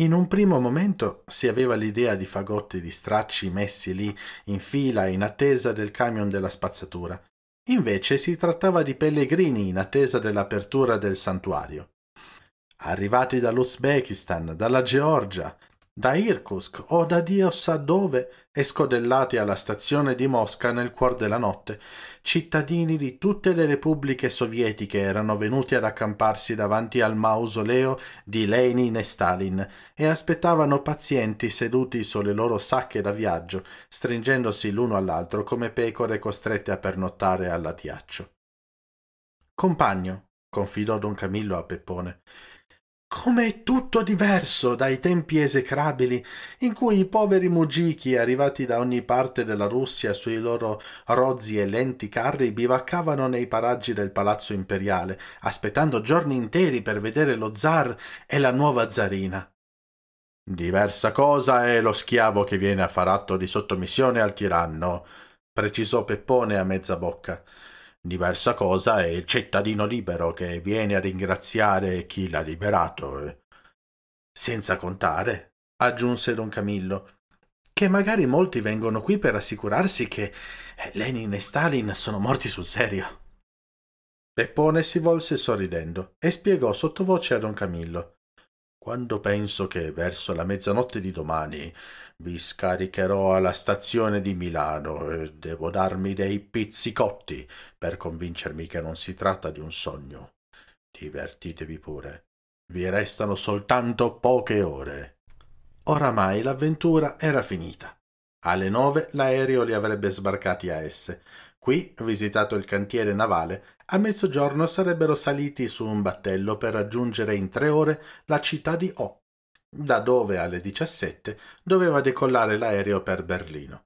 In un primo momento si aveva l'idea di fagotti di stracci messi lì in fila in attesa del camion della spazzatura. Invece si trattava di pellegrini in attesa dell'apertura del santuario. Arrivati dall'Uzbekistan, dalla Georgia, da Irkutsk o da Dio sa dove e scodellati alla stazione di Mosca nel cuor della notte, cittadini di tutte le repubbliche sovietiche erano venuti ad accamparsi davanti al mausoleo di Lenin e Stalin e aspettavano pazienti seduti sulle loro sacche da viaggio, stringendosi l'uno all'altro come pecore costrette a pernottare all'atiaccio. Compagno, confidò don Camillo a Peppone, Com'è tutto diverso dai tempi esecrabili in cui i poveri mugichi arrivati da ogni parte della Russia sui loro rozzi e lenti carri bivaccavano nei paraggi del palazzo imperiale, aspettando giorni interi per vedere lo zar e la nuova zarina. Diversa cosa è lo schiavo che viene a far atto di sottomissione al tiranno, precisò Peppone a mezza bocca. Diversa cosa è il cittadino libero che viene a ringraziare chi l'ha liberato. Eh. Senza contare, aggiunse Don Camillo, che magari molti vengono qui per assicurarsi che eh, Lenin e Stalin sono morti sul serio. Peppone si volse sorridendo e spiegò sottovoce a Don Camillo. Quando penso che verso la mezzanotte di domani vi scaricherò alla stazione di Milano e eh, devo darmi dei pizzicotti per convincermi che non si tratta di un sogno. Divertitevi pure. Vi restano soltanto poche ore. Oramai l'avventura era finita. Alle nove l'aereo li avrebbe sbarcati a esse. Qui, visitato il cantiere navale, a mezzogiorno sarebbero saliti su un battello per raggiungere in tre ore la città di O, da dove alle 17 doveva decollare l'aereo per Berlino.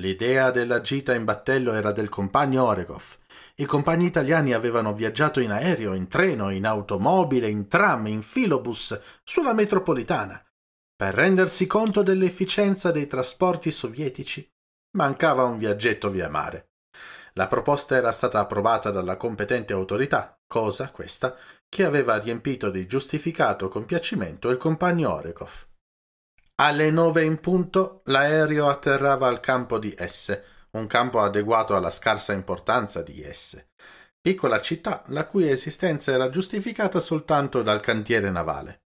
L'idea della gita in battello era del compagno Oregoff. I compagni italiani avevano viaggiato in aereo, in treno, in automobile, in tram, in filobus, sulla metropolitana. Per rendersi conto dell'efficienza dei trasporti sovietici, mancava un viaggetto via mare. La proposta era stata approvata dalla competente autorità, cosa questa che aveva riempito di giustificato compiacimento il compagno Orekov. Alle nove in punto l'aereo atterrava al campo di S, un campo adeguato alla scarsa importanza di S, piccola città la cui esistenza era giustificata soltanto dal cantiere navale.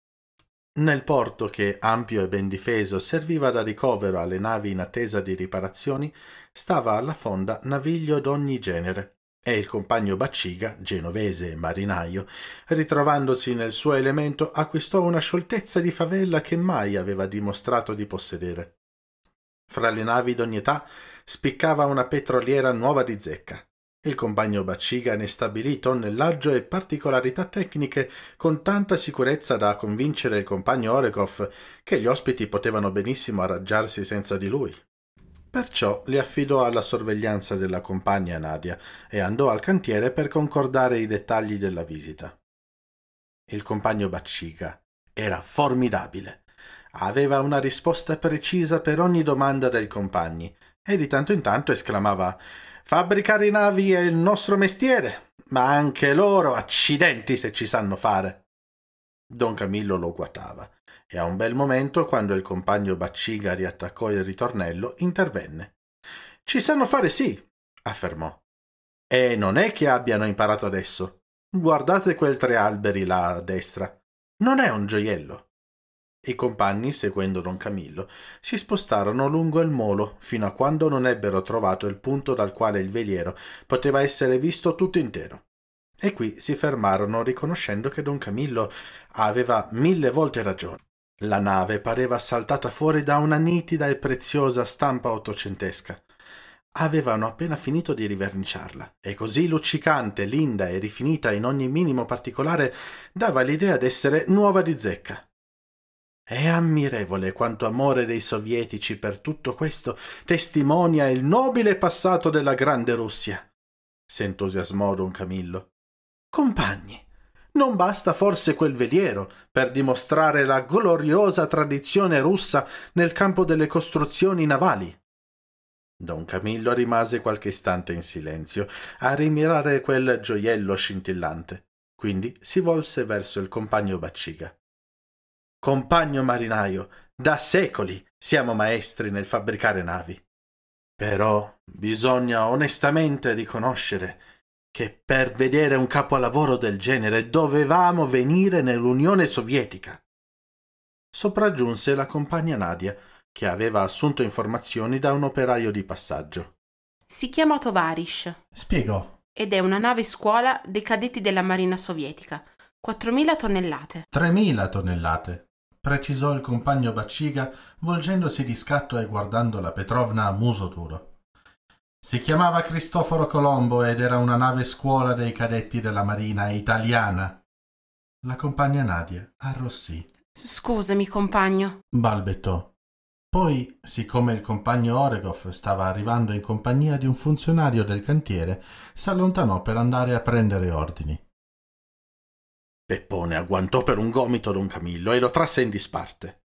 Nel porto, che ampio e ben difeso serviva da ricovero alle navi in attesa di riparazioni, stava alla fonda naviglio d'ogni genere e il compagno Bacciga, genovese e marinaio, ritrovandosi nel suo elemento, acquistò una scioltezza di favella che mai aveva dimostrato di possedere. Fra le navi d'ogni età spiccava una petroliera nuova di zecca, il compagno Baciga ne stabilì tonnellaggio e particolarità tecniche con tanta sicurezza da convincere il compagno Orekov che gli ospiti potevano benissimo arrangiarsi senza di lui. Perciò li affidò alla sorveglianza della compagna Nadia e andò al cantiere per concordare i dettagli della visita. Il compagno Baciga era formidabile. Aveva una risposta precisa per ogni domanda dei compagni e di tanto in tanto esclamava Fabbricare navi è il nostro mestiere, ma anche loro accidenti se ci sanno fare. Don Camillo lo guatava e a un bel momento, quando il compagno Bacciga riattaccò il ritornello, intervenne. Ci sanno fare sì, affermò. E non è che abbiano imparato adesso. Guardate quel tre alberi là a destra. Non è un gioiello. I compagni, seguendo don Camillo, si spostarono lungo il molo fino a quando non ebbero trovato il punto dal quale il veliero poteva essere visto tutto intero. E qui si fermarono riconoscendo che don Camillo aveva mille volte ragione. La nave pareva saltata fuori da una nitida e preziosa stampa ottocentesca. Avevano appena finito di riverniciarla, e così luccicante, linda e rifinita in ogni minimo particolare, dava l'idea d'essere nuova di zecca. È ammirevole quanto amore dei sovietici per tutto questo testimonia il nobile passato della grande Russia. entusiasmò Don Camillo. Compagni, non basta forse quel veliero per dimostrare la gloriosa tradizione russa nel campo delle costruzioni navali. Don Camillo rimase qualche istante in silenzio a rimirare quel gioiello scintillante. Quindi si volse verso il compagno Bacciga compagno marinaio, da secoli siamo maestri nel fabbricare navi. Però bisogna onestamente riconoscere che per vedere un capolavoro del genere dovevamo venire nell'Unione Sovietica. Sopraggiunse la compagna Nadia, che aveva assunto informazioni da un operaio di passaggio. Si chiama Tovarish. Spiegò. Ed è una nave scuola dei cadetti della Marina Sovietica. 4.000 tonnellate. 3.000 tonnellate precisò il compagno Bacciga, volgendosi di scatto e guardando la Petrovna a muso duro. Si chiamava Cristoforo Colombo ed era una nave scuola dei cadetti della Marina italiana. La compagna Nadia arrossì. Scusami, compagno, balbettò. Poi, siccome il compagno Oregov stava arrivando in compagnia di un funzionario del cantiere, s'allontanò per andare a prendere ordini. Peppone agguantò per un gomito don Camillo e lo trasse in disparte.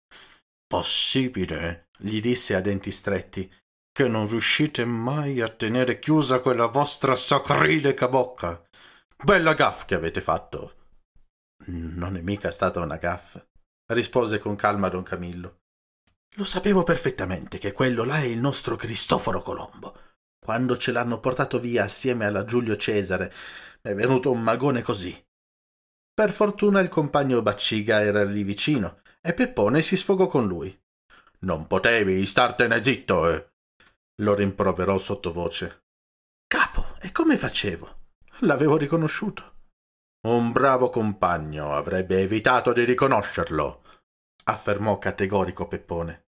Possibile, gli disse a denti stretti, che non riuscite mai a tenere chiusa quella vostra sacrileca bocca. Bella gaff che avete fatto. Non è mica stata una gaff, rispose con calma don Camillo. Lo sapevo perfettamente che quello là è il nostro Cristoforo Colombo. Quando ce l'hanno portato via assieme alla Giulio Cesare, è venuto un magone così. Per fortuna il compagno Bacciga era lì vicino e Peppone si sfogò con lui. Non potevi startene zitto, eh! lo rimproverò sottovoce. Capo, e come facevo? L'avevo riconosciuto. Un bravo compagno avrebbe evitato di riconoscerlo, affermò categorico Peppone.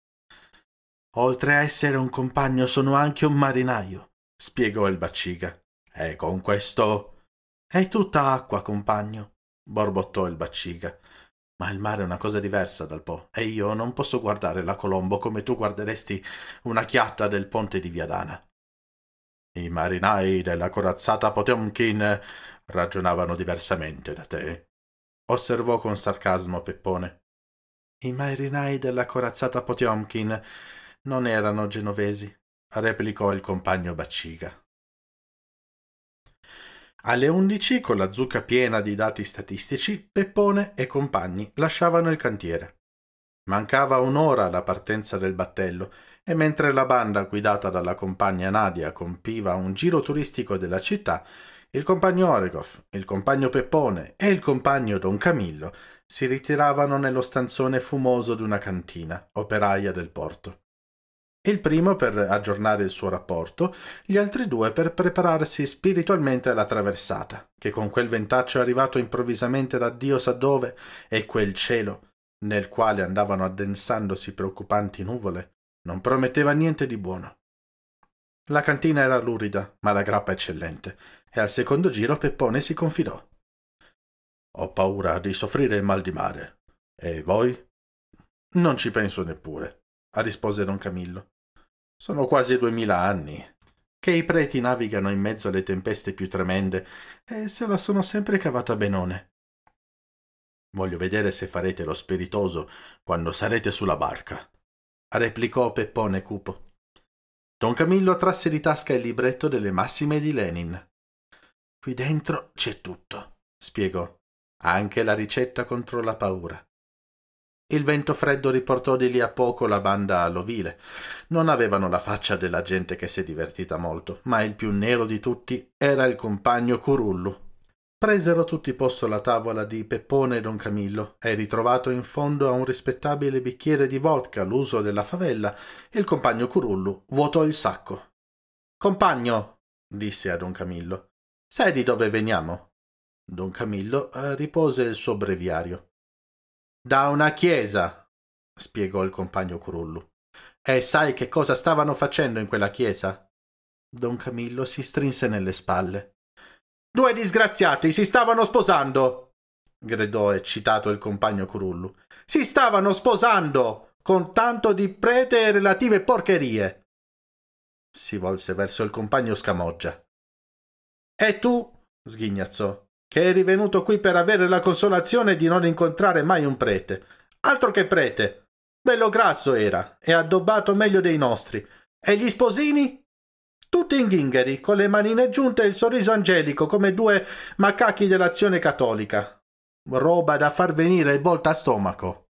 Oltre a essere un compagno sono anche un marinaio, spiegò il Bacciga. E con questo... È tutta acqua, compagno, borbottò il Bacciga. Ma il mare è una cosa diversa dal Po, e io non posso guardare la Colombo come tu guarderesti una chiatta del ponte di Viadana. I marinai della corazzata Potemkin ragionavano diversamente da te, osservò con sarcasmo Peppone. I marinai della corazzata Potemkin non erano genovesi, replicò il compagno Bacciga. Alle 11, con la zucca piena di dati statistici, Peppone e compagni lasciavano il cantiere. Mancava un'ora alla partenza del battello e mentre la banda guidata dalla compagna Nadia compiva un giro turistico della città, il compagno Oregoff, il compagno Peppone e il compagno Don Camillo si ritiravano nello stanzone fumoso di una cantina, operaia del porto il primo per aggiornare il suo rapporto, gli altri due per prepararsi spiritualmente alla traversata, che con quel ventaccio arrivato improvvisamente da Dio sa dove e quel cielo, nel quale andavano addensandosi preoccupanti nuvole, non prometteva niente di buono. La cantina era lurida, ma la grappa eccellente, e al secondo giro Peppone si confidò. Ho paura di soffrire il mal di mare. E voi? Non ci penso neppure rispose don camillo sono quasi duemila anni che i preti navigano in mezzo alle tempeste più tremende e se la sono sempre cavata benone voglio vedere se farete lo spiritoso quando sarete sulla barca replicò peppone cupo don camillo trasse di tasca il libretto delle massime di lenin qui dentro c'è tutto spiegò anche la ricetta contro la paura il vento freddo riportò di lì a poco la banda all'ovile. Non avevano la faccia della gente che si è divertita molto, ma il più nero di tutti era il compagno Curullu. Presero tutti posto alla tavola di Peppone e Don Camillo e ritrovato in fondo a un rispettabile bicchiere di vodka l'uso della favella, il compagno Curullu vuotò il sacco. Compagno, disse a Don Camillo, sai di dove veniamo? Don Camillo eh, ripose il suo breviario. Da una chiesa, spiegò il compagno Curullu. E sai che cosa stavano facendo in quella chiesa? Don Camillo si strinse nelle spalle. Due disgraziati si stavano sposando! gridò eccitato il compagno Curullu. Si stavano sposando! Con tanto di prete e relative porcherie! Si volse verso il compagno Scamoggia. E tu? sghignazzò che eri venuto qui per avere la consolazione di non incontrare mai un prete. Altro che prete! Bello grasso era e addobbato meglio dei nostri. E gli sposini? Tutti in ghingheri, con le manine giunte e il sorriso angelico come due macachi dell'azione cattolica. Roba da far venire il volta a stomaco.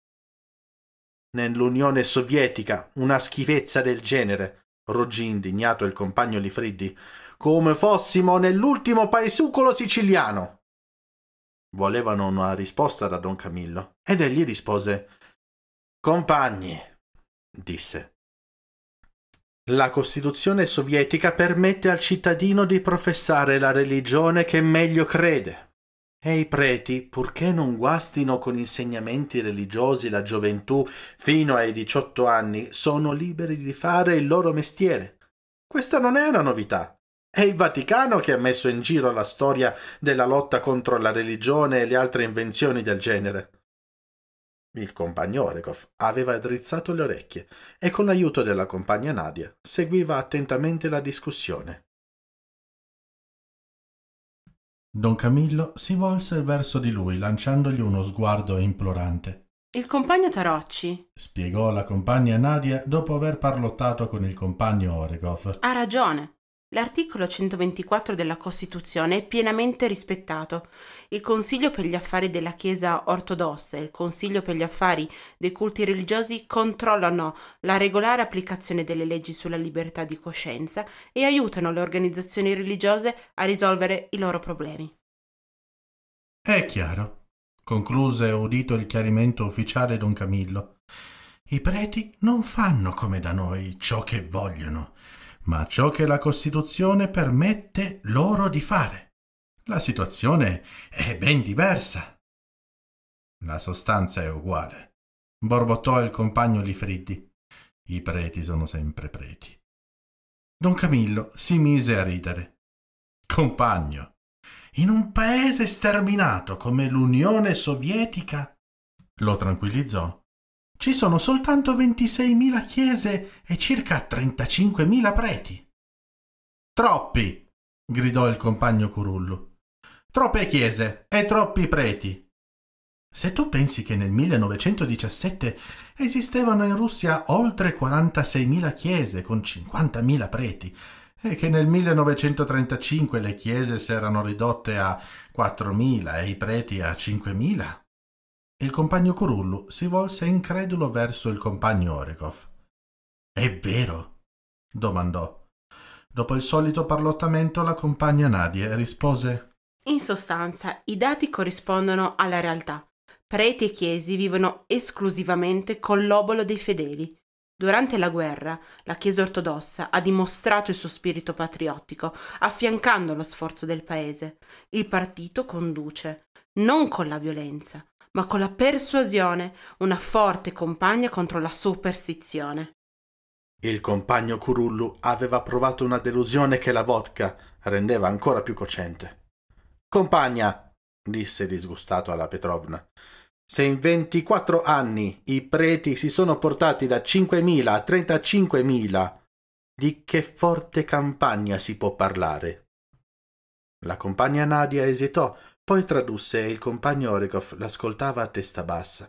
Nell'Unione Sovietica una schifezza del genere, ruggì indignato il compagno Lifriddi, come fossimo nell'ultimo paesucolo siciliano. Volevano una risposta da don Camillo ed egli rispose Compagni, disse. La Costituzione sovietica permette al cittadino di professare la religione che meglio crede. E i preti, purché non guastino con insegnamenti religiosi la gioventù fino ai 18 anni, sono liberi di fare il loro mestiere. Questa non è una novità. È il Vaticano che ha messo in giro la storia della lotta contro la religione e le altre invenzioni del genere. Il compagno Orekov aveva drizzato le orecchie e con l'aiuto della compagna Nadia seguiva attentamente la discussione. Don Camillo si volse verso di lui lanciandogli uno sguardo implorante. Il compagno Tarocci, spiegò la compagna Nadia dopo aver parlottato con il compagno Orekov. Ha ragione. L'articolo 124 della Costituzione è pienamente rispettato. Il Consiglio per gli affari della Chiesa ortodossa e il Consiglio per gli affari dei culti religiosi controllano la regolare applicazione delle leggi sulla libertà di coscienza e aiutano le organizzazioni religiose a risolvere i loro problemi. È chiaro, concluse udito il chiarimento ufficiale don Camillo. I preti non fanno come da noi ciò che vogliono ma ciò che la Costituzione permette loro di fare. La situazione è ben diversa. La sostanza è uguale, borbottò il compagno Lifriddi. I preti sono sempre preti. Don Camillo si mise a ridere. Compagno, in un paese sterminato come l'Unione Sovietica, lo tranquillizzò ci sono soltanto 26.000 chiese e circa 35.000 preti. Troppi, gridò il compagno Curullo. Troppe chiese e troppi preti. Se tu pensi che nel 1917 esistevano in Russia oltre 46.000 chiese con 50.000 preti e che nel 1935 le chiese si erano ridotte a 4.000 e i preti a 5.000, il compagno Curullu si volse incredulo verso il compagno Orekov. È vero? domandò. Dopo il solito parlottamento la compagna Nadie rispose In sostanza, i dati corrispondono alla realtà. Preti e chiesi vivono esclusivamente con l'obolo dei fedeli. Durante la guerra, la Chiesa ortodossa ha dimostrato il suo spirito patriottico, affiancando lo sforzo del paese. Il partito conduce, non con la violenza, ma con la persuasione, una forte compagna contro la superstizione. Il compagno Curullu aveva provato una delusione che la vodka rendeva ancora più cocente. Compagna, disse disgustato alla Petrovna, se in 24 anni i preti si sono portati da 5.000 a 35.000, di che forte campagna si può parlare? La compagna Nadia esitò, poi tradusse e il compagno Orikov l'ascoltava a testa bassa,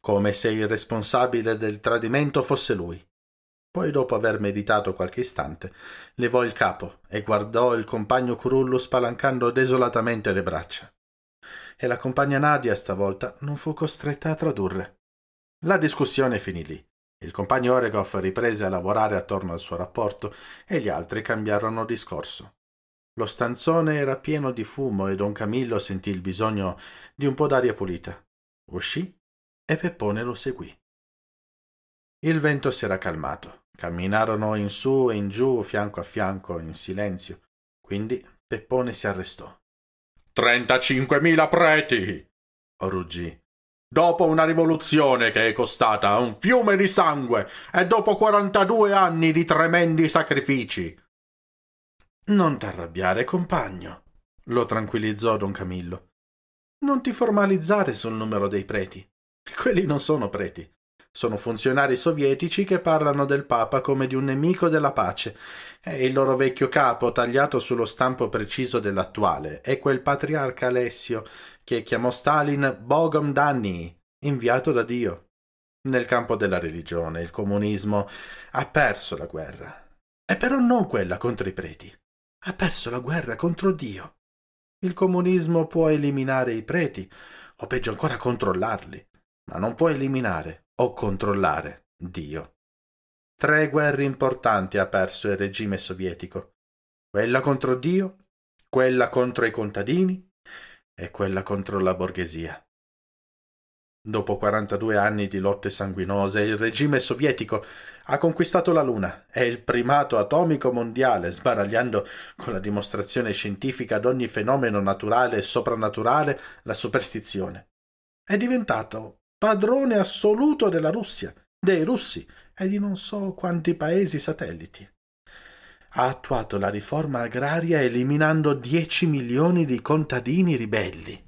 come se il responsabile del tradimento fosse lui. Poi, dopo aver meditato qualche istante, levò il capo e guardò il compagno Curullo spalancando desolatamente le braccia. E la compagna Nadia stavolta non fu costretta a tradurre. La discussione finì lì. Il compagno Oregoff riprese a lavorare attorno al suo rapporto e gli altri cambiarono discorso. Lo stanzone era pieno di fumo e don Camillo sentì il bisogno di un po' d'aria pulita. Uscì e Peppone lo seguì. Il vento si era calmato. Camminarono in su e in giù, fianco a fianco, in silenzio. Quindi Peppone si arrestò. Trentacinquemila preti! ruggì. Dopo una rivoluzione che è costata un fiume di sangue e dopo quarantadue anni di tremendi sacrifici, non t'arrabbiare, compagno, lo tranquillizzò don Camillo. Non ti formalizzare sul numero dei preti. Quelli non sono preti. Sono funzionari sovietici che parlano del Papa come di un nemico della pace e il loro vecchio capo, tagliato sullo stampo preciso dell'attuale, è quel patriarca Alessio che chiamò Stalin Bogom Danni, inviato da Dio. Nel campo della religione il comunismo ha perso la guerra, e però non quella contro i preti ha perso la guerra contro Dio. Il comunismo può eliminare i preti, o peggio ancora controllarli, ma non può eliminare o controllare Dio. Tre guerre importanti ha perso il regime sovietico. Quella contro Dio, quella contro i contadini e quella contro la borghesia. Dopo 42 anni di lotte sanguinose, il regime sovietico ha conquistato la Luna, è il primato atomico mondiale, sbaragliando con la dimostrazione scientifica ad ogni fenomeno naturale e soprannaturale la superstizione. È diventato padrone assoluto della Russia, dei russi e di non so quanti paesi satelliti. Ha attuato la riforma agraria eliminando 10 milioni di contadini ribelli.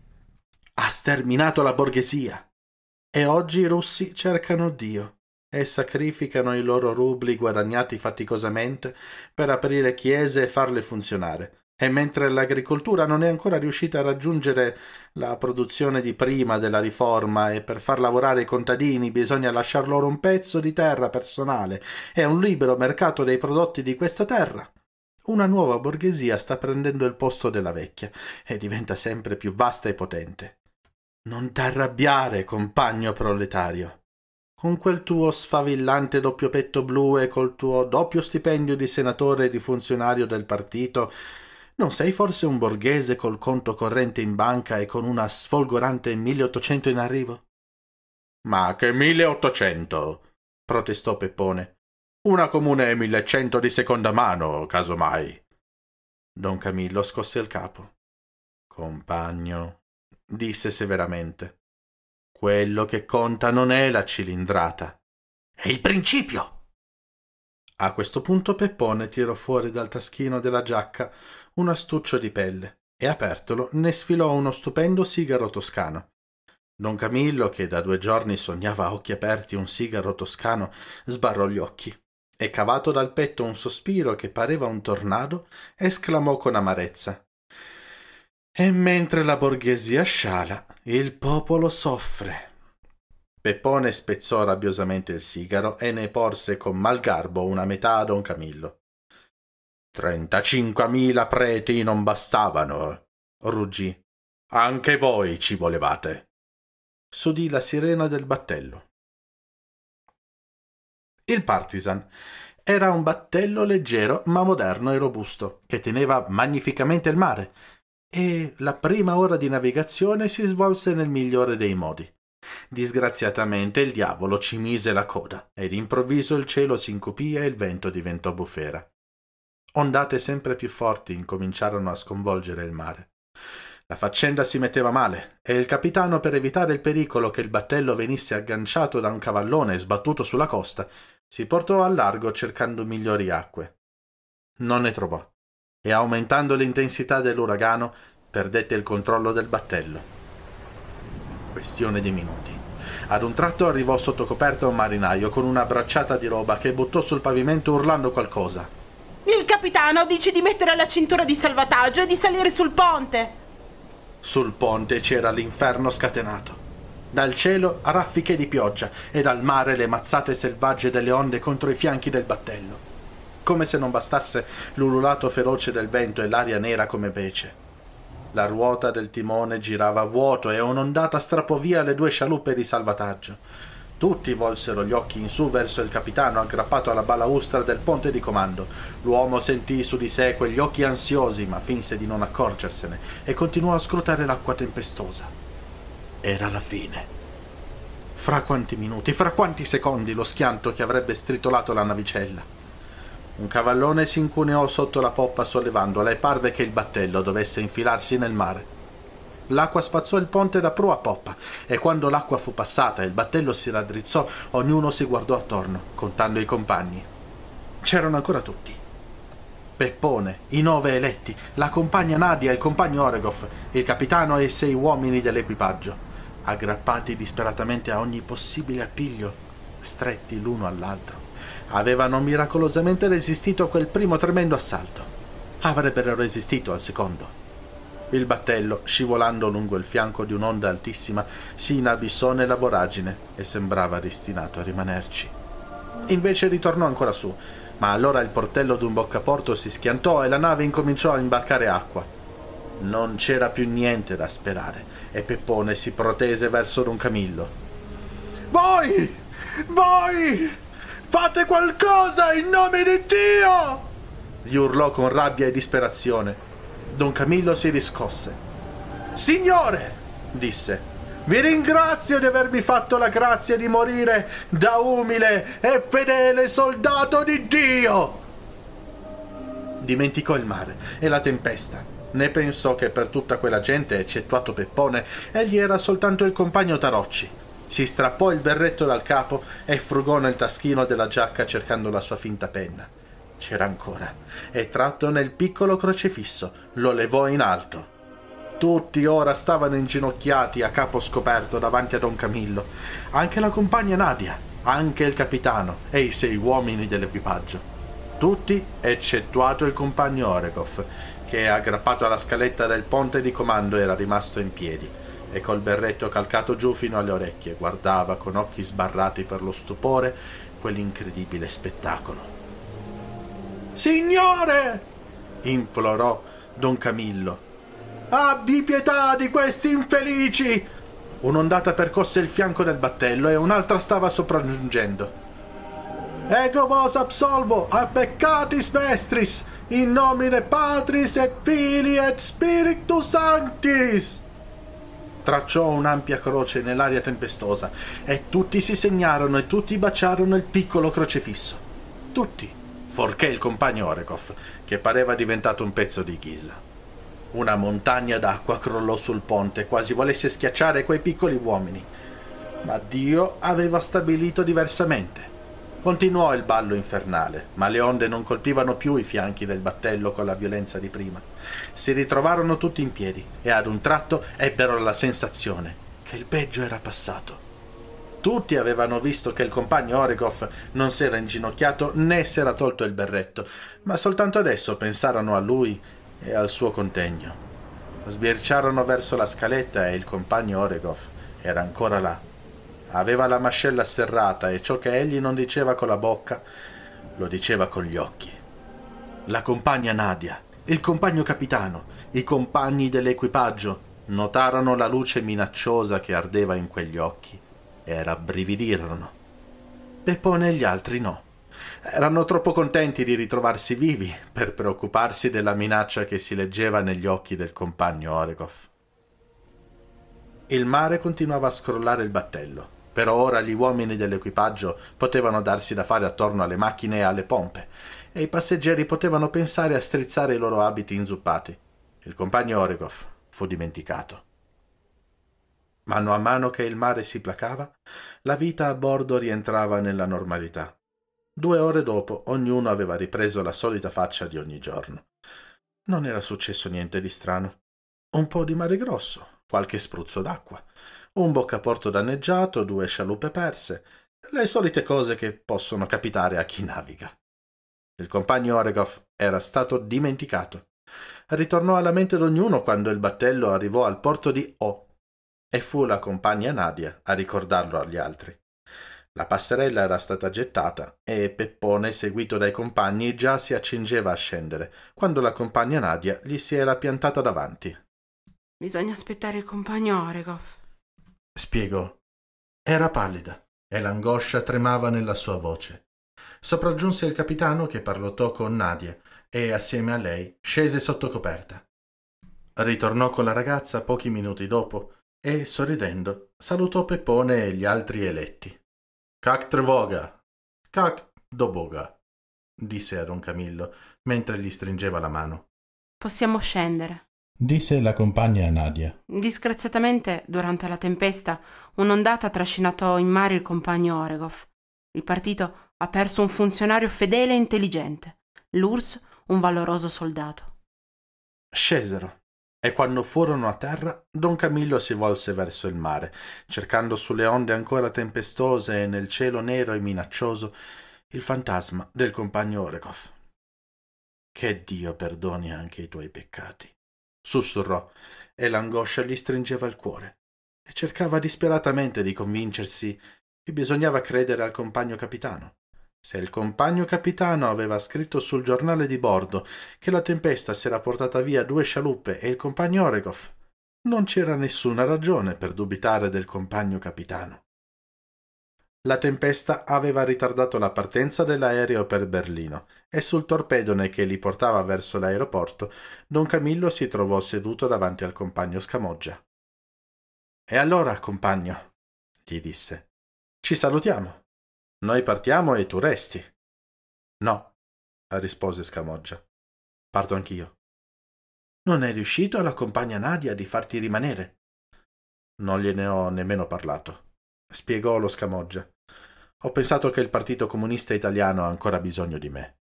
Ha sterminato la borghesia. E oggi i russi cercano Dio e sacrificano i loro rubli guadagnati faticosamente per aprire chiese e farle funzionare. E mentre l'agricoltura non è ancora riuscita a raggiungere la produzione di prima della riforma e per far lavorare i contadini bisogna lasciar loro un pezzo di terra personale e un libero mercato dei prodotti di questa terra, una nuova borghesia sta prendendo il posto della vecchia e diventa sempre più vasta e potente. Non t'arrabbiare, compagno proletario con quel tuo sfavillante doppio petto blu e col tuo doppio stipendio di senatore e di funzionario del partito, non sei forse un borghese col conto corrente in banca e con una sfolgorante 1800 in arrivo? Ma che 1800? protestò Peppone. Una comune 1100 di seconda mano, casomai. Don Camillo scosse il capo. Compagno, disse severamente. Quello che conta non è la cilindrata, è il principio. A questo punto Peppone tirò fuori dal taschino della giacca un astuccio di pelle e apertolo ne sfilò uno stupendo sigaro toscano. Don Camillo, che da due giorni sognava a occhi aperti un sigaro toscano, sbarrò gli occhi e, cavato dal petto un sospiro che pareva un tornado, esclamò con amarezza e mentre la borghesia sciala, il popolo soffre. Peppone spezzò rabbiosamente il sigaro e ne porse con malgarbo una metà a Don Camillo. Trentacinquemila preti non bastavano, ruggì. Anche voi ci volevate. S'udì la sirena del battello. Il Partisan era un battello leggero ma moderno e robusto, che teneva magnificamente il mare, e la prima ora di navigazione si svolse nel migliore dei modi. Disgraziatamente il diavolo ci mise la coda e d'improvviso il cielo si incupì e il vento diventò bufera. Ondate sempre più forti incominciarono a sconvolgere il mare. La faccenda si metteva male e il capitano, per evitare il pericolo che il battello venisse agganciato da un cavallone e sbattuto sulla costa, si portò al largo cercando migliori acque. Non ne trovò e aumentando l'intensità dell'uragano perdette il controllo del battello. Questione di minuti. Ad un tratto arrivò sotto coperta un marinaio con una bracciata di roba che buttò sul pavimento urlando qualcosa. Il capitano dice di mettere la cintura di salvataggio e di salire sul ponte. Sul ponte c'era l'inferno scatenato. Dal cielo raffiche di pioggia e dal mare le mazzate selvagge delle onde contro i fianchi del battello come se non bastasse l'ululato feroce del vento e l'aria nera come pece. La ruota del timone girava a vuoto e un'ondata strappò via le due scialuppe di salvataggio. Tutti volsero gli occhi in su verso il capitano aggrappato alla balaustra del ponte di comando. L'uomo sentì su di sé quegli occhi ansiosi, ma finse di non accorgersene e continuò a scrutare l'acqua tempestosa. Era la fine. Fra quanti minuti, fra quanti secondi lo schianto che avrebbe stritolato la navicella. Un cavallone si incuneò sotto la poppa sollevandola e parve che il battello dovesse infilarsi nel mare. L'acqua spazzò il ponte da prua a poppa e quando l'acqua fu passata e il battello si raddrizzò, ognuno si guardò attorno, contando i compagni. C'erano ancora tutti. Peppone, i nove eletti, la compagna Nadia il compagno Oregoff, il capitano e i sei uomini dell'equipaggio, aggrappati disperatamente a ogni possibile appiglio, stretti l'uno all'altro avevano miracolosamente resistito a quel primo tremendo assalto. Avrebbero resistito al secondo. Il battello, scivolando lungo il fianco di un'onda altissima, si inabissò nella voragine e sembrava destinato a rimanerci. Invece ritornò ancora su, ma allora il portello d'un boccaporto si schiantò e la nave incominciò a imbarcare acqua. Non c'era più niente da sperare e Peppone si protese verso Don Camillo. Voi! Voi! Fate qualcosa in nome di Dio! gli urlò con rabbia e disperazione. Don Camillo si riscosse. Signore, disse, vi ringrazio di avermi fatto la grazia di morire da umile e fedele soldato di Dio! Dimenticò il mare e la tempesta. Ne pensò che per tutta quella gente, eccettuato Peppone, egli era soltanto il compagno Tarocci si strappò il berretto dal capo e frugò nel taschino della giacca cercando la sua finta penna. C'era ancora, e tratto nel piccolo crocifisso, lo levò in alto. Tutti ora stavano inginocchiati a capo scoperto davanti a Don Camillo, anche la compagna Nadia, anche il capitano e i sei uomini dell'equipaggio. Tutti, eccettuato il compagno Orekov, che aggrappato alla scaletta del ponte di comando era rimasto in piedi e col berretto calcato giù fino alle orecchie guardava con occhi sbarrati per lo stupore quell'incredibile spettacolo. Signore! implorò don Camillo. Abbi pietà di questi infelici! Un'ondata percosse il fianco del battello e un'altra stava sopraggiungendo. Ego vos absolvo a peccatis vestris, in nomine Patris et fili et Spiritus Sanctis! tracciò un'ampia croce nell'aria tempestosa e tutti si segnarono e tutti baciarono il piccolo crocefisso. Tutti, forché il compagno Orekov, che pareva diventato un pezzo di ghisa. Una montagna d'acqua crollò sul ponte, quasi volesse schiacciare quei piccoli uomini. Ma Dio aveva stabilito diversamente. Continuò il ballo infernale, ma le onde non colpivano più i fianchi del battello con la violenza di prima. Si ritrovarono tutti in piedi e ad un tratto ebbero la sensazione che il peggio era passato. Tutti avevano visto che il compagno Oregoff non si era inginocchiato né si era tolto il berretto, ma soltanto adesso pensarono a lui e al suo contegno. Sbirciarono verso la scaletta e il compagno Oregoff era ancora là. Aveva la mascella serrata e ciò che egli non diceva con la bocca lo diceva con gli occhi. La compagna Nadia il compagno capitano, i compagni dell'equipaggio notarono la luce minacciosa che ardeva in quegli occhi e rabbrividirono. Peppone e gli altri no. Erano troppo contenti di ritrovarsi vivi per preoccuparsi della minaccia che si leggeva negli occhi del compagno Oregoff. Il mare continuava a scrollare il battello, però ora gli uomini dell'equipaggio potevano darsi da fare attorno alle macchine e alle pompe e i passeggeri potevano pensare a strizzare i loro abiti inzuppati. Il compagno Oregoff fu dimenticato. Mano a mano che il mare si placava, la vita a bordo rientrava nella normalità. Due ore dopo ognuno aveva ripreso la solita faccia di ogni giorno. Non era successo niente di strano. Un po' di mare grosso, qualche spruzzo d'acqua, un boccaporto danneggiato, due scialuppe perse, le solite cose che possono capitare a chi naviga. Il compagno Oregoff era stato dimenticato. Ritornò alla mente d'ognuno quando il battello arrivò al porto di O e fu la compagna Nadia a ricordarlo agli altri. La passerella era stata gettata e Peppone, seguito dai compagni, già si accingeva a scendere, quando la compagna Nadia gli si era piantata davanti. Bisogna aspettare il compagno Oregoff. Spiegò. Era pallida e l'angoscia tremava nella sua voce sopraggiunse il capitano che parlotò con Nadia e, assieme a lei, scese sotto coperta. Ritornò con la ragazza pochi minuti dopo e, sorridendo, salutò Peppone e gli altri eletti. Cac trevoga! Cac doboga! disse a don Camillo mentre gli stringeva la mano. Possiamo scendere disse la compagna a Nadia. Disgraziatamente, durante la tempesta, un'ondata ha trascinato in mare il compagno Oregov. Il partito ha perso un funzionario fedele e intelligente, l'URSS un valoroso soldato. Scesero e quando furono a terra, Don Camillo si volse verso il mare, cercando sulle onde ancora tempestose e nel cielo nero e minaccioso il fantasma del compagno Orekoff. Che Dio perdoni anche i tuoi peccati, sussurrò, e l'angoscia gli stringeva il cuore, e cercava disperatamente di convincersi che bisognava credere al compagno capitano. Se il compagno capitano aveva scritto sul giornale di bordo che la tempesta si era portata via due scialuppe e il compagno Oregoff, non c'era nessuna ragione per dubitare del compagno capitano. La tempesta aveva ritardato la partenza dell'aereo per Berlino e sul torpedone che li portava verso l'aeroporto Don Camillo si trovò seduto davanti al compagno Scamoggia. E allora, compagno, gli disse, ci salutiamo. Noi partiamo e tu resti. No, rispose Scamoggia. Parto anch'io. Non è riuscito alla compagna Nadia di farti rimanere? Non gliene ho nemmeno parlato, spiegò lo Scamoggia. Ho pensato che il Partito Comunista Italiano ha ancora bisogno di me.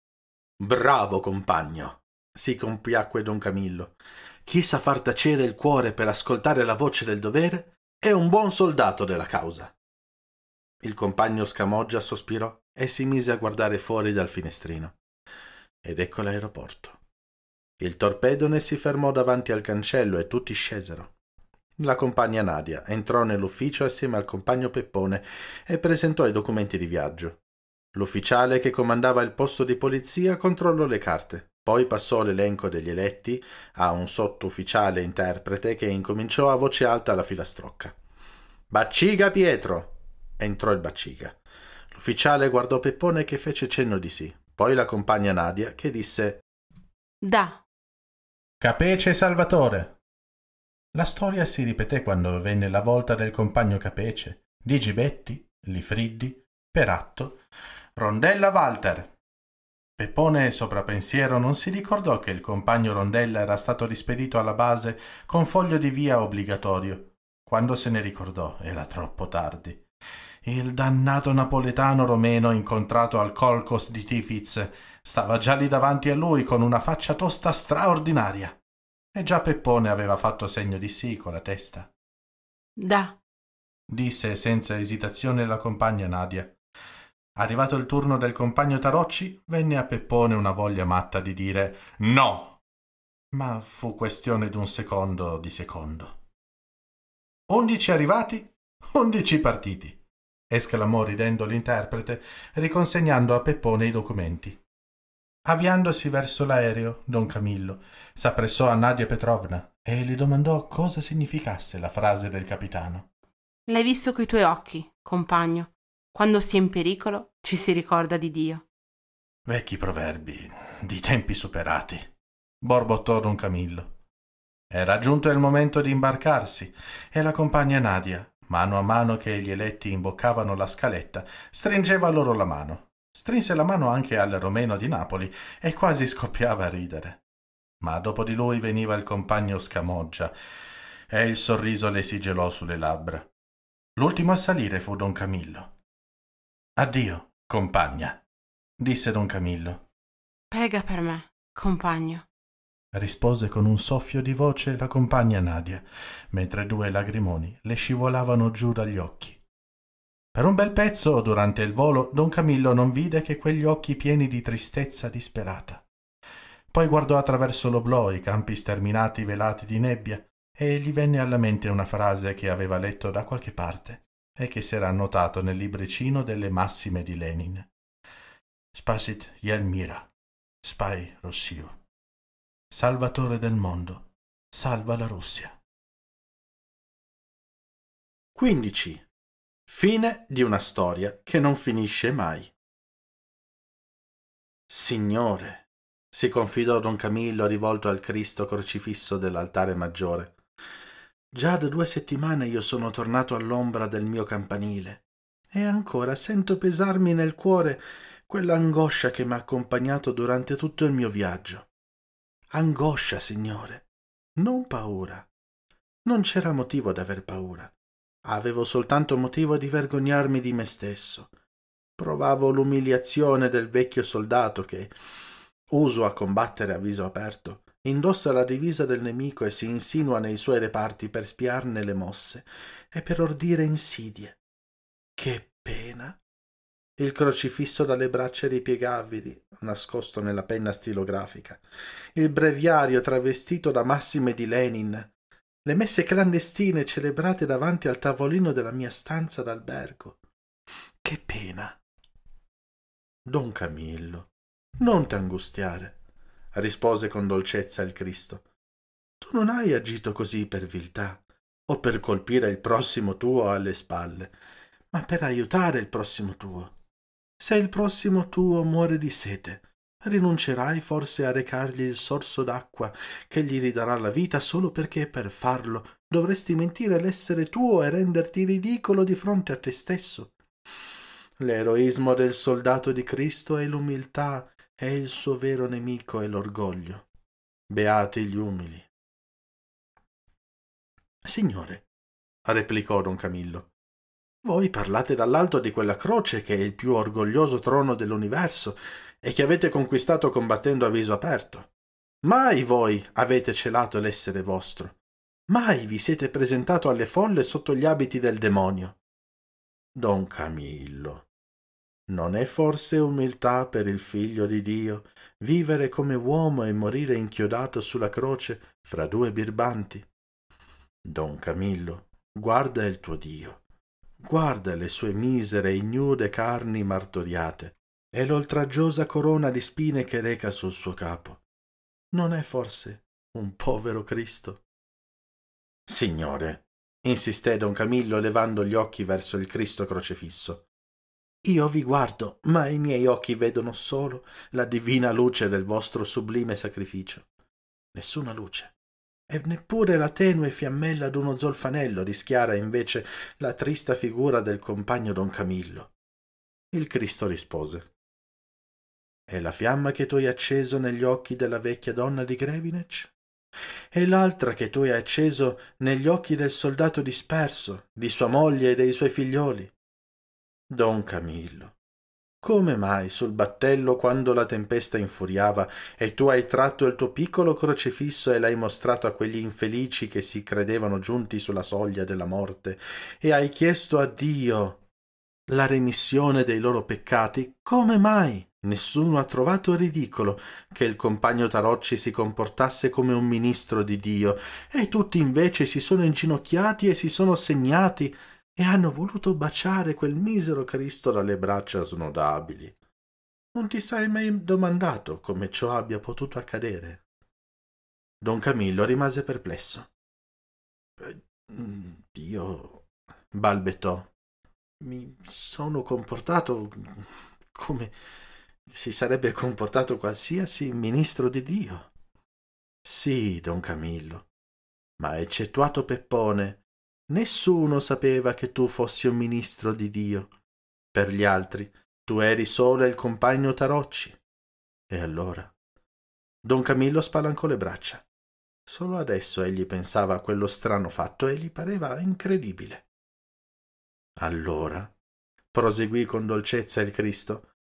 Bravo compagno, si compiacque don Camillo. Chi sa far tacere il cuore per ascoltare la voce del dovere è un buon soldato della causa. Il compagno scamoggia sospirò e si mise a guardare fuori dal finestrino. Ed ecco l'aeroporto. Il torpedone si fermò davanti al cancello e tutti scesero. La compagna Nadia entrò nell'ufficio assieme al compagno Peppone e presentò i documenti di viaggio. L'ufficiale che comandava il posto di polizia controllò le carte, poi passò l'elenco degli eletti a un sottufficiale interprete che incominciò a voce alta la filastrocca. Bacciga Pietro, entrò il Bacica. L'ufficiale guardò Peppone che fece cenno di sì, poi la compagna Nadia che disse Da. Capece Salvatore. La storia si ripeté quando venne la volta del compagno Capece, di Gibetti, Lifriddi, Peratto, Rondella Walter. Peppone, sopra pensiero, non si ricordò che il compagno Rondella era stato rispedito alla base con foglio di via obbligatorio. Quando se ne ricordò era troppo tardi. Il dannato napoletano romeno incontrato al Colcos di Tifiz stava già lì davanti a lui con una faccia tosta straordinaria. E già Peppone aveva fatto segno di sì con la testa. Da, disse senza esitazione la compagna Nadia. Arrivato il turno del compagno Tarocci, venne a Peppone una voglia matta di dire no. Ma fu questione d'un secondo di secondo. Undici arrivati, undici partiti esclamò ridendo l'interprete, riconsegnando a Peppone i documenti. Avviandosi verso l'aereo, don Camillo s'appressò a Nadia Petrovna e le domandò cosa significasse la frase del capitano. L'hai visto coi tuoi occhi, compagno. Quando si è in pericolo ci si ricorda di Dio. Vecchi proverbi, di tempi superati, borbottò don Camillo. Era giunto il momento di imbarcarsi e la compagna Nadia Mano a mano che gli eletti imboccavano la scaletta, stringeva loro la mano. Strinse la mano anche al romeno di Napoli e quasi scoppiava a ridere. Ma dopo di lui veniva il compagno Scamoggia e il sorriso le si gelò sulle labbra. L'ultimo a salire fu don Camillo. Addio, compagna, disse don Camillo. Prega per me, compagno rispose con un soffio di voce la compagna Nadia, mentre due lagrimoni le scivolavano giù dagli occhi. Per un bel pezzo, durante il volo, don Camillo non vide che quegli occhi pieni di tristezza disperata. Poi guardò attraverso l'oblò i campi sterminati velati di nebbia e gli venne alla mente una frase che aveva letto da qualche parte e che s'era annotato nel libricino delle massime di Lenin. Spasit Jelmira, spai Rossio. Salvatore del mondo, salva la Russia. 15. Fine di una storia che non finisce mai. Signore, si confidò don Camillo rivolto al Cristo crocifisso dell'altare maggiore. Già da due settimane io sono tornato all'ombra del mio campanile e ancora sento pesarmi nel cuore quell'angoscia che mi ha accompagnato durante tutto il mio viaggio angoscia, Signore, non paura. Non c'era motivo d'aver paura. Avevo soltanto motivo di vergognarmi di me stesso. Provavo l'umiliazione del vecchio soldato che, uso a combattere a viso aperto, indossa la divisa del nemico e si insinua nei suoi reparti per spiarne le mosse e per ordire insidie. Che pena! Il crocifisso dalle braccia ripiegabili, nascosto nella penna stilografica, il breviario travestito da massime di Lenin, le messe clandestine celebrate davanti al tavolino della mia stanza d'albergo. Che pena! Don Camillo, non t'angustiare, rispose con dolcezza il Cristo. Tu non hai agito così per viltà o per colpire il prossimo tuo alle spalle, ma per aiutare il prossimo tuo. Se il prossimo tuo muore di sete, rinuncerai forse a recargli il sorso d'acqua che gli ridarà la vita solo perché per farlo dovresti mentire l'essere tuo e renderti ridicolo di fronte a te stesso. L'eroismo del soldato di Cristo è l'umiltà è il suo vero nemico e l'orgoglio. Beati gli umili. Signore, replicò don Camillo, voi parlate dall'alto di quella croce che è il più orgoglioso trono dell'universo e che avete conquistato combattendo a viso aperto. Mai voi avete celato l'essere vostro. Mai vi siete presentato alle folle sotto gli abiti del demonio. Don Camillo, non è forse umiltà per il figlio di Dio vivere come uomo e morire inchiodato sulla croce fra due birbanti? Don Camillo, guarda il tuo Dio Guarda le sue misere e ignude carni martoriate e l'oltraggiosa corona di spine che reca sul suo capo. Non è forse un povero Cristo? Signore, insisté don Camillo levando gli occhi verso il Cristo crocefisso. Io vi guardo, ma i miei occhi vedono solo la divina luce del vostro sublime sacrificio. Nessuna luce, e neppure la tenue fiammella d'uno zolfanello rischiara invece la trista figura del compagno don Camillo. Il Cristo rispose È la fiamma che tu hai acceso negli occhi della vecchia donna di Grevinec? E l'altra che tu hai acceso negli occhi del soldato disperso, di sua moglie e dei suoi figlioli? Don Camillo, come mai sul battello quando la tempesta infuriava e tu hai tratto il tuo piccolo crocifisso e l'hai mostrato a quegli infelici che si credevano giunti sulla soglia della morte e hai chiesto a Dio la remissione dei loro peccati, come mai nessuno ha trovato ridicolo che il compagno Tarocci si comportasse come un ministro di Dio e tutti invece si sono inginocchiati e si sono segnati e hanno voluto baciare quel misero Cristo dalle braccia snodabili. Non ti sei mai domandato come ciò abbia potuto accadere? Don Camillo rimase perplesso. Eh, Io balbettò. Mi sono comportato come si sarebbe comportato qualsiasi ministro di Dio. Sì, don Camillo, ma eccettuato Peppone, Nessuno sapeva che tu fossi un ministro di Dio. Per gli altri, tu eri solo il compagno Tarocci. E allora? Don Camillo spalancò le braccia. Solo adesso egli pensava a quello strano fatto e gli pareva incredibile. Allora, proseguì con dolcezza il Cristo,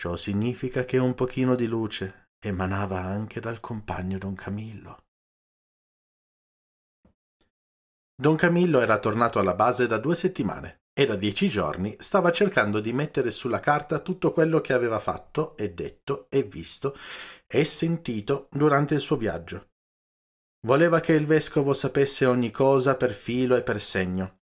ciò significa che un pochino di luce emanava anche dal compagno Don Camillo. Don Camillo era tornato alla base da due settimane e da dieci giorni stava cercando di mettere sulla carta tutto quello che aveva fatto e detto e visto e sentito durante il suo viaggio. Voleva che il vescovo sapesse ogni cosa per filo e per segno.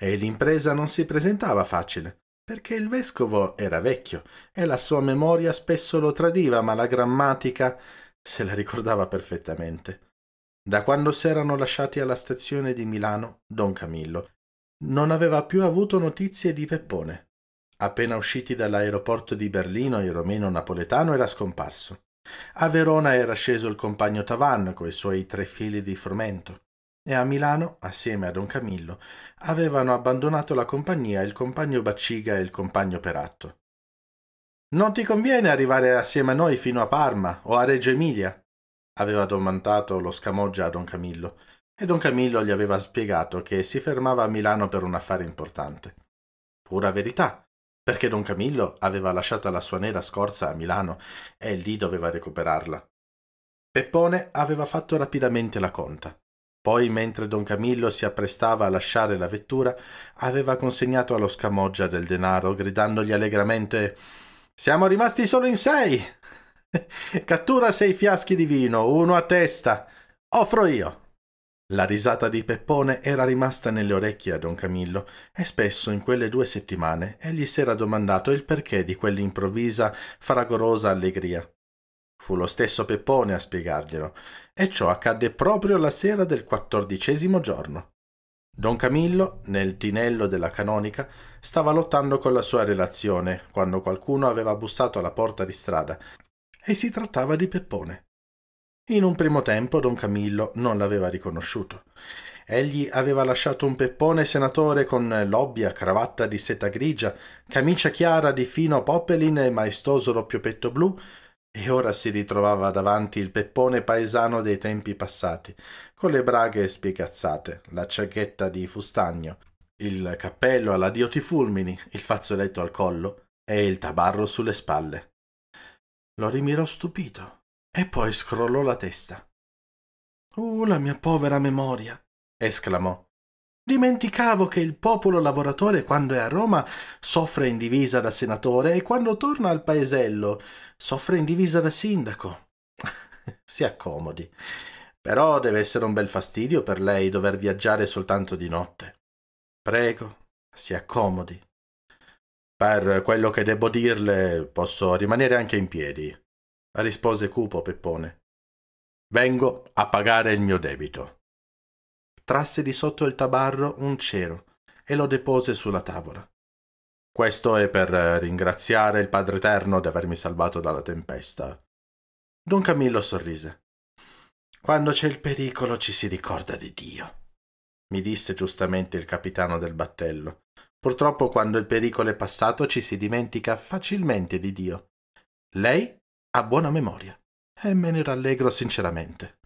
E l'impresa non si presentava facile, perché il vescovo era vecchio e la sua memoria spesso lo tradiva, ma la grammatica se la ricordava perfettamente. Da quando s'erano lasciati alla stazione di Milano, don Camillo non aveva più avuto notizie di Peppone. Appena usciti dall'aeroporto di Berlino, il romeno napoletano era scomparso. A Verona era sceso il compagno Tavan coi suoi tre fili di frumento e a Milano, assieme a Don Camillo, avevano abbandonato la compagnia il compagno Bacciga e il compagno Peratto. Non ti conviene arrivare assieme a noi fino a Parma o a Reggio Emilia? aveva domandato lo scamoggia a Don Camillo e Don Camillo gli aveva spiegato che si fermava a Milano per un affare importante. Pura verità, perché Don Camillo aveva lasciata la sua nera scorza a Milano e lì doveva recuperarla. Peppone aveva fatto rapidamente la conta. Poi, mentre Don Camillo si apprestava a lasciare la vettura, aveva consegnato allo scamoggia del denaro, gridandogli allegramente Siamo rimasti solo in sei! Cattura sei fiaschi di vino, uno a testa. Offro io. La risata di Peppone era rimasta nelle orecchie a Don Camillo e spesso in quelle due settimane egli s'era domandato il perché di quell'improvvisa, fragorosa allegria. Fu lo stesso Peppone a spiegarglielo, e ciò accadde proprio la sera del quattordicesimo giorno. Don Camillo, nel tinello della canonica, stava lottando con la sua relazione quando qualcuno aveva bussato alla porta di strada e si trattava di Peppone. In un primo tempo don Camillo non l'aveva riconosciuto. Egli aveva lasciato un peppone senatore con lobbia, cravatta di seta grigia, camicia chiara di fino popelin e maestoso doppio petto blu, e ora si ritrovava davanti il peppone paesano dei tempi passati, con le braghe spiegazzate, la ciacchetta di fustagno, il cappello alla dio fulmini, il fazzoletto al collo e il tabarro sulle spalle. Lo rimirò stupito e poi scrollò la testa. Uh, la mia povera memoria! esclamò. Dimenticavo che il popolo lavoratore quando è a Roma soffre in divisa da senatore e quando torna al paesello soffre in divisa da sindaco. si accomodi. Però deve essere un bel fastidio per lei dover viaggiare soltanto di notte. Prego, si accomodi. Per quello che devo dirle, posso rimanere anche in piedi, rispose cupo Peppone. Vengo a pagare il mio debito. Trasse di sotto il tabarro un cero e lo depose sulla tavola. Questo è per ringraziare il Padre Eterno di avermi salvato dalla tempesta. Don Camillo sorrise. Quando c'è il pericolo ci si ricorda di Dio, mi disse giustamente il capitano del battello, Purtroppo quando il pericolo è passato ci si dimentica facilmente di Dio. Lei ha buona memoria e me ne rallegro sinceramente.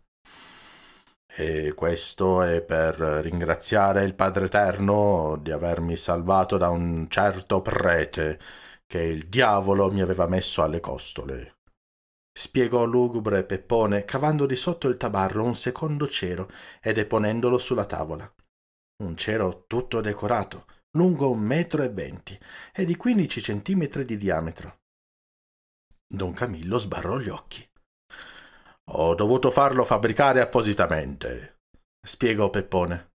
E questo è per ringraziare il Padre Eterno di avermi salvato da un certo prete che il diavolo mi aveva messo alle costole. Spiegò lugubre Peppone, cavando di sotto il tabarro un secondo cero e deponendolo sulla tavola. Un cero tutto decorato, lungo un metro e venti e di 15 centimetri di diametro. Don Camillo sbarrò gli occhi. Ho dovuto farlo fabbricare appositamente, spiegò Peppone.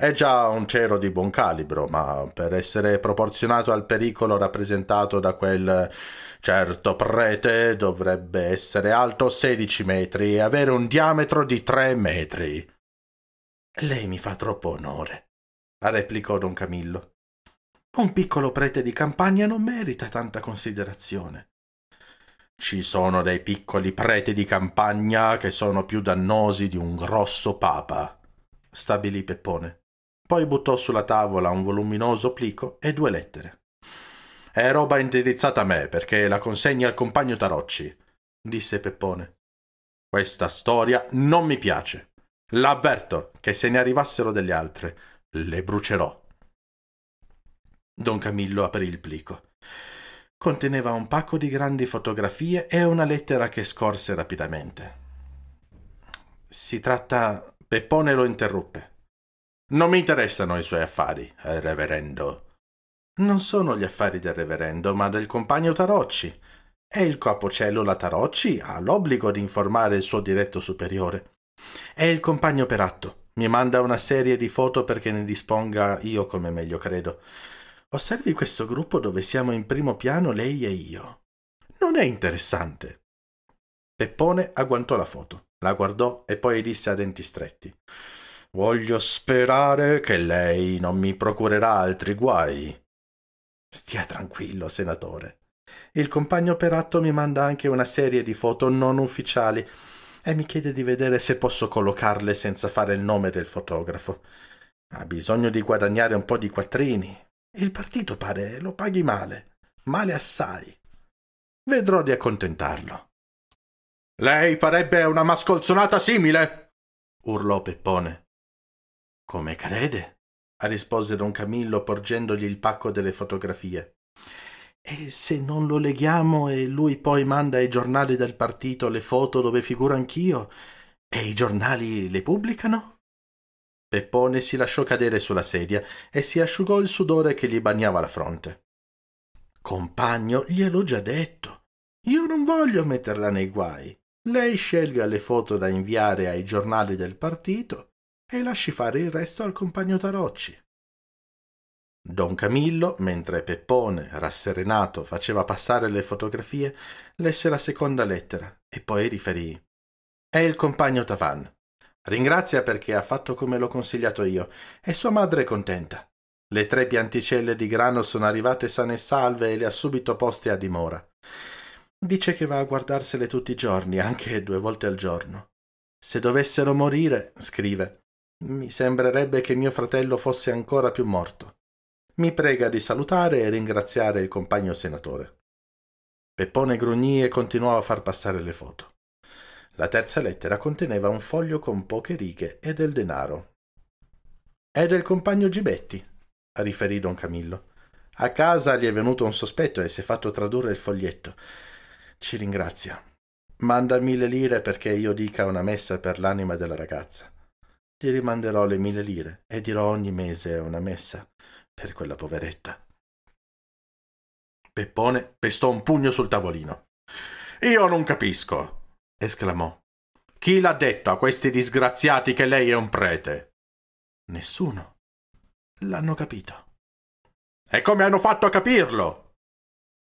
È già un cero di buon calibro, ma per essere proporzionato al pericolo rappresentato da quel certo prete dovrebbe essere alto 16 metri e avere un diametro di 3 metri. Lei mi fa troppo onore, replicò don Camillo. Un piccolo prete di campagna non merita tanta considerazione. Ci sono dei piccoli preti di campagna che sono più dannosi di un grosso papa, stabilì Peppone. Poi buttò sulla tavola un voluminoso plico e due lettere. È roba indirizzata a me perché la consegni al compagno Tarocci, disse Peppone. Questa storia non mi piace. L'avverto che se ne arrivassero delle altre, le brucerò. Don Camillo aprì il plico. Conteneva un pacco di grandi fotografie e una lettera che scorse rapidamente. Si tratta... Peppone lo interruppe. Non mi interessano i suoi affari, eh, reverendo. Non sono gli affari del reverendo, ma del compagno Tarocci. E il capocellula Tarocci ha l'obbligo di informare il suo diretto superiore. È il compagno per atto. Mi manda una serie di foto perché ne disponga io come meglio credo. Osservi questo gruppo dove siamo in primo piano lei e io. Non è interessante. Peppone agguantò la foto, la guardò e poi disse a denti stretti. Voglio sperare che lei non mi procurerà altri guai. Stia tranquillo, senatore. Il compagno per atto mi manda anche una serie di foto non ufficiali e mi chiede di vedere se posso collocarle senza fare il nome del fotografo. Ha bisogno di guadagnare un po' di quattrini. Il partito pare lo paghi male, male assai. Vedrò di accontentarlo. Lei farebbe una mascolzonata simile? urlò Peppone. Come crede? rispose don Camillo porgendogli il pacco delle fotografie. E se non lo leghiamo e lui poi manda ai giornali del partito le foto dove figuro anch'io e i giornali le pubblicano? Peppone si lasciò cadere sulla sedia e si asciugò il sudore che gli bagnava la fronte. Compagno, gliel'ho già detto. Io non voglio metterla nei guai. Lei scelga le foto da inviare ai giornali del partito e lasci fare il resto al compagno Tarocci. Don Camillo, mentre Peppone, rasserenato, faceva passare le fotografie, lesse la seconda lettera e poi riferì. È il compagno Tavan. Ringrazia perché ha fatto come l'ho consigliato io e sua madre è contenta. Le tre pianticelle di grano sono arrivate sane e salve e le ha subito poste a dimora. Dice che va a guardarsele tutti i giorni, anche due volte al giorno. Se dovessero morire, scrive, mi sembrerebbe che mio fratello fosse ancora più morto. Mi prega di salutare e ringraziare il compagno senatore. Peppone grugnì e continuò a far passare le foto. La terza lettera conteneva un foglio con poche righe e del denaro. È del compagno Gibetti, riferì don Camillo. A casa gli è venuto un sospetto e si è fatto tradurre il foglietto. Ci ringrazia. Manda mille lire perché io dica una messa per l'anima della ragazza. Gli rimanderò le mille lire e dirò ogni mese una messa per quella poveretta. Peppone pestò un pugno sul tavolino. Io non capisco esclamò. Chi l'ha detto a questi disgraziati che lei è un prete? Nessuno. L'hanno capito. E come hanno fatto a capirlo?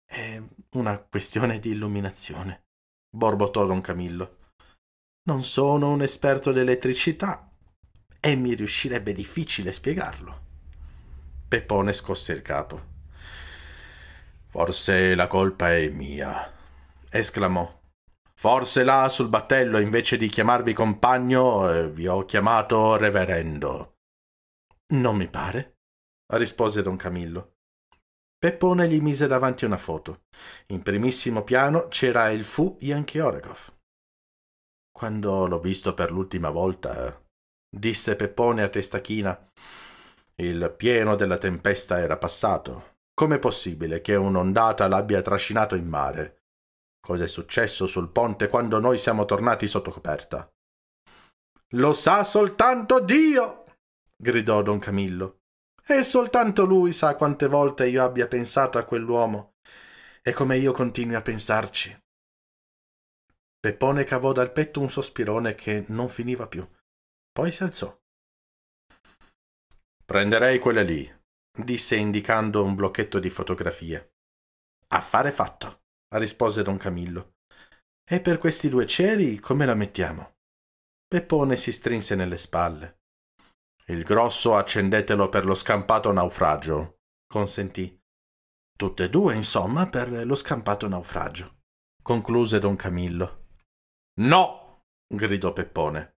È una questione di illuminazione, borbottò don Camillo. Non sono un esperto d'elettricità e mi riuscirebbe difficile spiegarlo. Peppone scosse il capo. Forse la colpa è mia, esclamò Forse là sul battello, invece di chiamarvi compagno, eh, vi ho chiamato reverendo. Non mi pare, rispose don Camillo. Peppone gli mise davanti una foto. In primissimo piano c'era il fu Yankee Oregov. Quando l'ho visto per l'ultima volta, disse Peppone a testa china, il pieno della tempesta era passato. Com'è possibile che un'ondata l'abbia trascinato in mare? Cosa è successo sul ponte quando noi siamo tornati sotto coperta? Lo sa soltanto Dio! gridò don Camillo. E soltanto lui sa quante volte io abbia pensato a quell'uomo e come io continui a pensarci. Peppone cavò dal petto un sospirone che non finiva più. Poi si alzò. Prenderei quella lì, disse indicando un blocchetto di fotografie. Affare fatto rispose don Camillo. E per questi due ceri come la mettiamo? Peppone si strinse nelle spalle. Il grosso accendetelo per lo scampato naufragio, consentì. Tutte e due, insomma, per lo scampato naufragio, concluse don Camillo. No! gridò Peppone.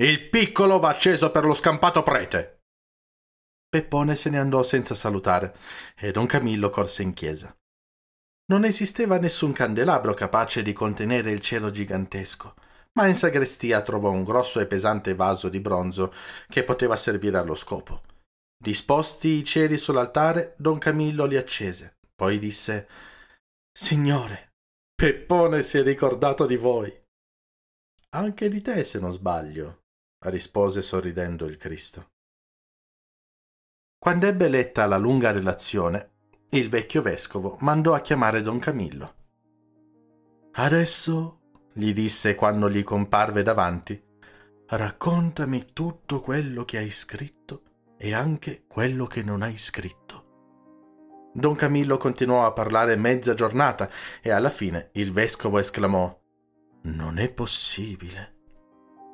Il piccolo va acceso per lo scampato prete. Peppone se ne andò senza salutare e don Camillo corse in chiesa. Non esisteva nessun candelabro capace di contenere il cielo gigantesco, ma in sagrestia trovò un grosso e pesante vaso di bronzo che poteva servire allo scopo. Disposti i ceri sull'altare, don Camillo li accese. Poi disse Signore, Peppone si è ricordato di voi. Anche di te, se non sbaglio, rispose sorridendo il Cristo. Quando ebbe letta la lunga relazione, il vecchio vescovo mandò a chiamare don Camillo. Adesso, gli disse quando gli comparve davanti, raccontami tutto quello che hai scritto e anche quello che non hai scritto. Don Camillo continuò a parlare mezza giornata e alla fine il vescovo esclamò Non è possibile.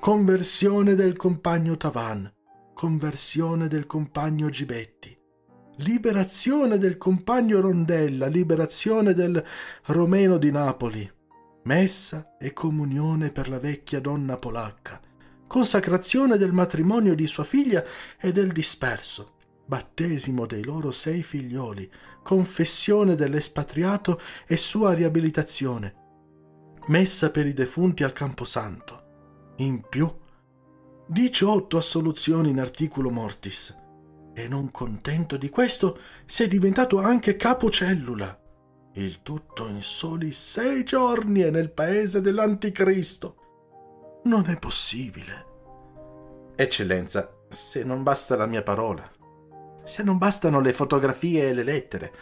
Conversione del compagno Tavan, conversione del compagno Gibetti, liberazione del compagno Rondella, liberazione del romeno di Napoli, messa e comunione per la vecchia donna polacca, consacrazione del matrimonio di sua figlia e del disperso, battesimo dei loro sei figlioli, confessione dell'espatriato e sua riabilitazione, messa per i defunti al Camposanto. In più, 18 assoluzioni in articolo mortis, e non contento di questo sei diventato anche capocellula. Il tutto in soli sei giorni e nel paese dell'anticristo. Non è possibile. Eccellenza, se non basta la mia parola, se non bastano le fotografie e le lettere,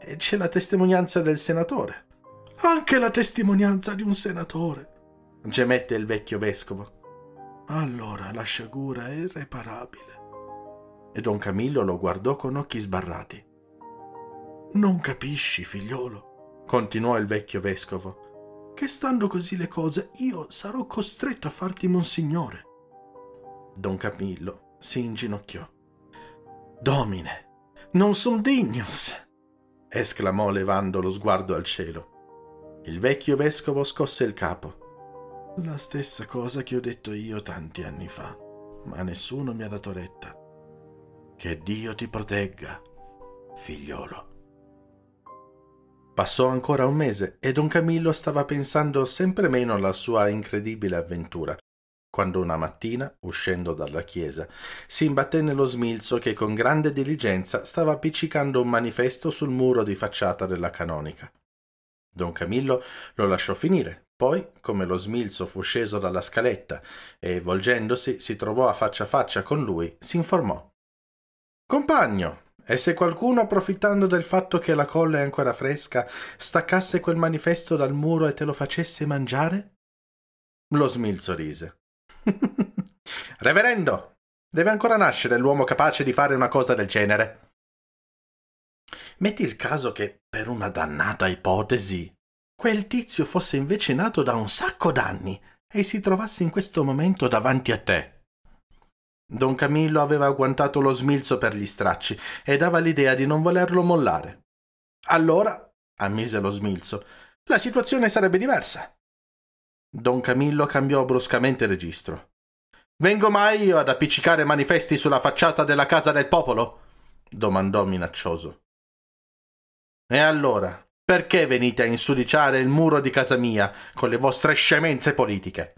eh, c'è la testimonianza del senatore. Anche la testimonianza di un senatore, gemette il vecchio vescovo. Allora la sciagura è irreparabile e don Camillo lo guardò con occhi sbarrati. Non capisci, figliolo, continuò il vecchio vescovo, che stando così le cose io sarò costretto a farti monsignore. Don Camillo si inginocchiò. Domine, non son dignus! esclamò levando lo sguardo al cielo. Il vecchio vescovo scosse il capo. La stessa cosa che ho detto io tanti anni fa, ma nessuno mi ha dato retta. Che Dio ti protegga, figliolo. Passò ancora un mese e don Camillo stava pensando sempre meno alla sua incredibile avventura, quando una mattina, uscendo dalla chiesa, si imbatté nello smilzo che con grande diligenza stava appiccicando un manifesto sul muro di facciata della canonica. Don Camillo lo lasciò finire, poi, come lo smilzo fu sceso dalla scaletta e, volgendosi, si trovò a faccia a faccia con lui, si informò Compagno, e se qualcuno, approfittando del fatto che la colla è ancora fresca, staccasse quel manifesto dal muro e te lo facesse mangiare? Lo smilzo rise. Reverendo, deve ancora nascere l'uomo capace di fare una cosa del genere. Metti il caso che, per una dannata ipotesi, quel tizio fosse invece nato da un sacco d'anni e si trovasse in questo momento davanti a te. Don Camillo aveva agguantato lo smilzo per gli stracci e dava l'idea di non volerlo mollare. Allora, ammise lo smilzo, la situazione sarebbe diversa. Don Camillo cambiò bruscamente registro. Vengo mai io ad appiccicare manifesti sulla facciata della casa del popolo? domandò minaccioso. E allora, perché venite a insudiciare il muro di casa mia con le vostre scemenze politiche?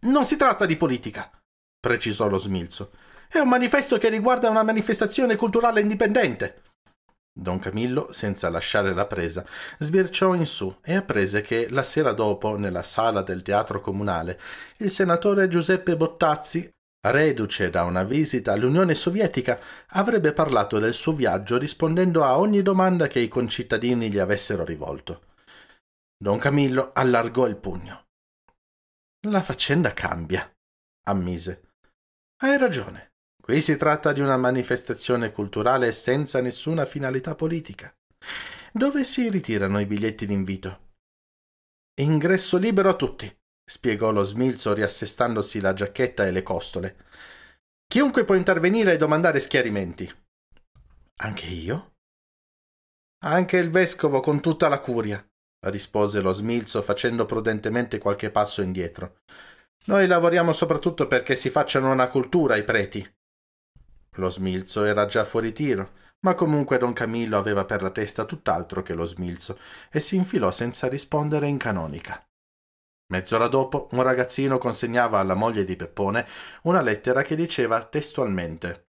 Non si tratta di politica, precisò lo smilzo. È un manifesto che riguarda una manifestazione culturale indipendente. Don Camillo, senza lasciare la presa, sbirciò in su e apprese che la sera dopo, nella sala del teatro comunale, il senatore Giuseppe Bottazzi, reduce da una visita all'Unione Sovietica, avrebbe parlato del suo viaggio rispondendo a ogni domanda che i concittadini gli avessero rivolto. Don Camillo allargò il pugno. La faccenda cambia, ammise. Hai ragione. Qui si tratta di una manifestazione culturale senza nessuna finalità politica. Dove si ritirano i biglietti d'invito? Ingresso libero a tutti, spiegò lo smilzo riassestandosi la giacchetta e le costole. Chiunque può intervenire e domandare schiarimenti. Anche io? Anche il vescovo con tutta la curia, rispose lo smilzo facendo prudentemente qualche passo indietro. Noi lavoriamo soprattutto perché si facciano una cultura i preti. Lo smilzo era già fuori tiro, ma comunque don Camillo aveva per la testa tutt'altro che lo smilzo e si infilò senza rispondere in canonica. Mezz'ora dopo un ragazzino consegnava alla moglie di Peppone una lettera che diceva testualmente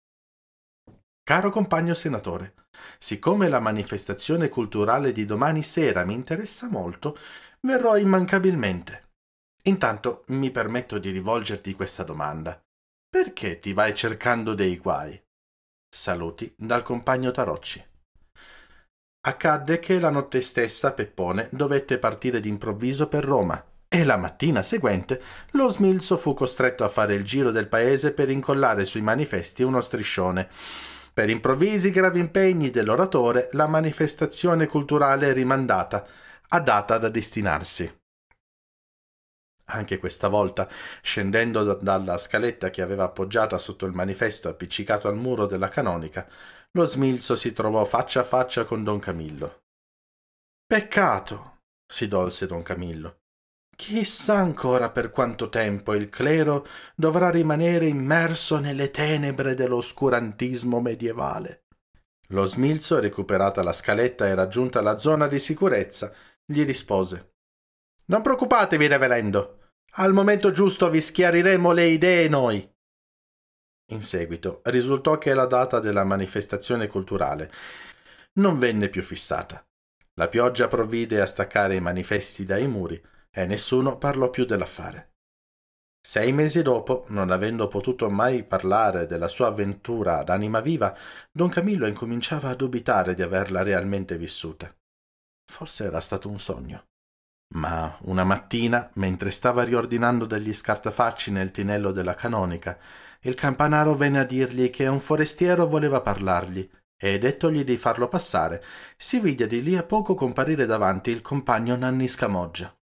Caro compagno senatore, siccome la manifestazione culturale di domani sera mi interessa molto, verrò immancabilmente. Intanto mi permetto di rivolgerti questa domanda. Perché ti vai cercando dei guai? Saluti dal compagno Tarocci. Accadde che la notte stessa Peppone dovette partire d'improvviso per Roma e la mattina seguente lo smilzo fu costretto a fare il giro del paese per incollare sui manifesti uno striscione. Per improvvisi gravi impegni dell'oratore la manifestazione culturale è rimandata, a data da destinarsi. Anche questa volta, scendendo da, dalla scaletta che aveva appoggiata sotto il manifesto appiccicato al muro della canonica, lo smilzo si trovò faccia a faccia con don Camillo. Peccato, si dolse don Camillo. Chissà ancora per quanto tempo il clero dovrà rimanere immerso nelle tenebre dell'oscurantismo medievale. Lo smilzo, recuperata la scaletta e raggiunta la zona di sicurezza, gli rispose non preoccupatevi, reverendo. Al momento giusto vi schiariremo le idee noi. In seguito risultò che la data della manifestazione culturale non venne più fissata. La pioggia provvide a staccare i manifesti dai muri e nessuno parlò più dell'affare. Sei mesi dopo, non avendo potuto mai parlare della sua avventura ad anima viva, don Camillo incominciava a dubitare di averla realmente vissuta. Forse era stato un sogno. Ma una mattina, mentre stava riordinando degli scartafacci nel tinello della canonica, il campanaro venne a dirgli che un forestiero voleva parlargli e, dettogli di farlo passare, si vide di lì a poco comparire davanti il compagno Nanni Scamoggia.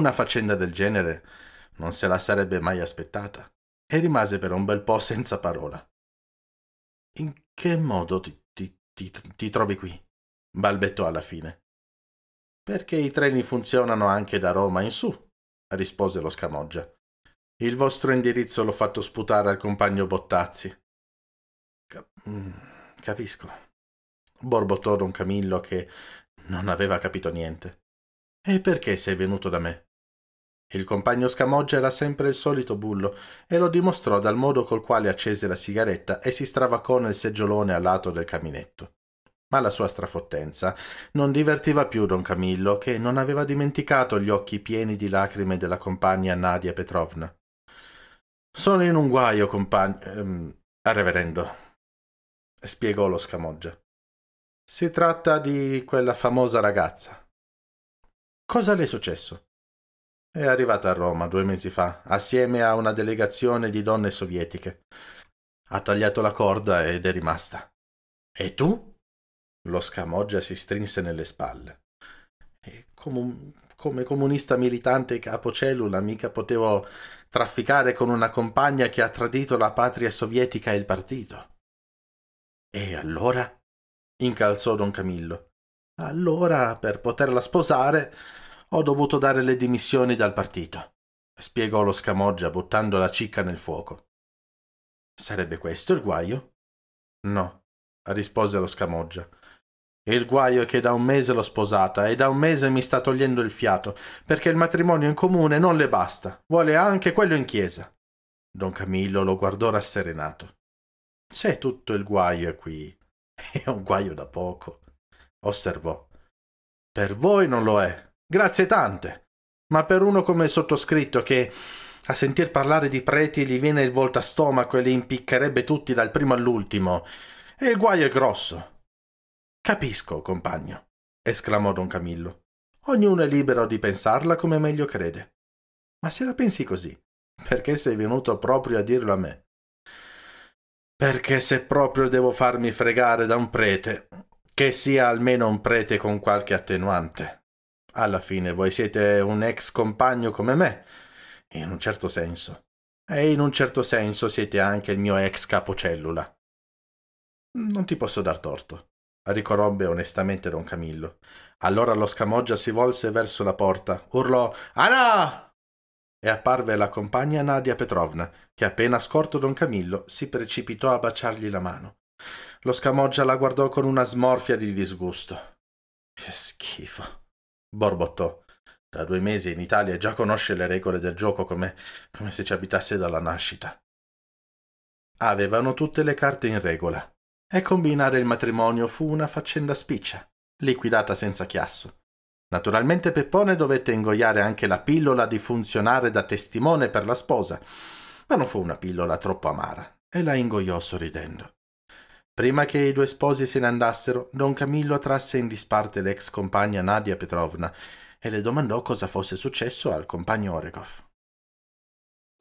Una faccenda del genere non se la sarebbe mai aspettata e rimase per un bel po' senza parola. In che modo ti, ti, ti, ti trovi qui? balbettò alla fine. Perché i treni funzionano anche da Roma in su, rispose lo Scamoggia. Il vostro indirizzo l'ho fatto sputare al compagno Bottazzi. Cap- mm, capisco, borbottò don Camillo che non aveva capito niente. E perché sei venuto da me? Il compagno Scamoggia era sempre il solito bullo e lo dimostrò dal modo col quale accese la sigaretta e si stravaccò nel seggiolone a lato del caminetto. Ma la sua strafottenza non divertiva più don Camillo, che non aveva dimenticato gli occhi pieni di lacrime della compagna Nadia Petrovna. Sono in un guaio, compagno. Ehm, reverendo, spiegò lo scamoggia. Si tratta di quella famosa ragazza. Cosa le è successo? È arrivata a Roma due mesi fa, assieme a una delegazione di donne sovietiche. Ha tagliato la corda ed è rimasta. E tu? Lo scamoggia si strinse nelle spalle. E come, come comunista militante capo cellula mica potevo trafficare con una compagna che ha tradito la patria sovietica e il partito. E allora? incalzò don Camillo. Allora, per poterla sposare, ho dovuto dare le dimissioni dal partito, spiegò lo scamoggia buttando la cicca nel fuoco. Sarebbe questo il guaio? No, rispose lo scamoggia. E il guaio è che da un mese l'ho sposata e da un mese mi sta togliendo il fiato, perché il matrimonio in comune non le basta, vuole anche quello in chiesa. Don Camillo lo guardò rasserenato. Se tutto il guaio è qui, è un guaio da poco, osservò. Per voi non lo è, grazie tante, ma per uno come il sottoscritto che a sentir parlare di preti gli viene il volta stomaco e li impiccherebbe tutti dal primo all'ultimo, e il guaio è grosso. Capisco, compagno, esclamò don Camillo. Ognuno è libero di pensarla come meglio crede. Ma se la pensi così, perché sei venuto proprio a dirlo a me? Perché se proprio devo farmi fregare da un prete, che sia almeno un prete con qualche attenuante. Alla fine voi siete un ex compagno come me, in un certo senso. E in un certo senso siete anche il mio ex capocellula. Non ti posso dar torto riconobbe onestamente don Camillo. Allora lo scamoggia si volse verso la porta, urlò Anna! E apparve la compagna Nadia Petrovna, che appena scorto don Camillo si precipitò a baciargli la mano. Lo scamoggia la guardò con una smorfia di disgusto. Che schifo, borbottò. Da due mesi in Italia già conosce le regole del gioco come, come se ci abitasse dalla nascita. Avevano tutte le carte in regola e combinare il matrimonio fu una faccenda spiccia, liquidata senza chiasso. Naturalmente Peppone dovette ingoiare anche la pillola di funzionare da testimone per la sposa, ma non fu una pillola troppo amara e la ingoiò sorridendo. Prima che i due sposi se ne andassero, don Camillo trasse in disparte l'ex compagna Nadia Petrovna e le domandò cosa fosse successo al compagno Oregov.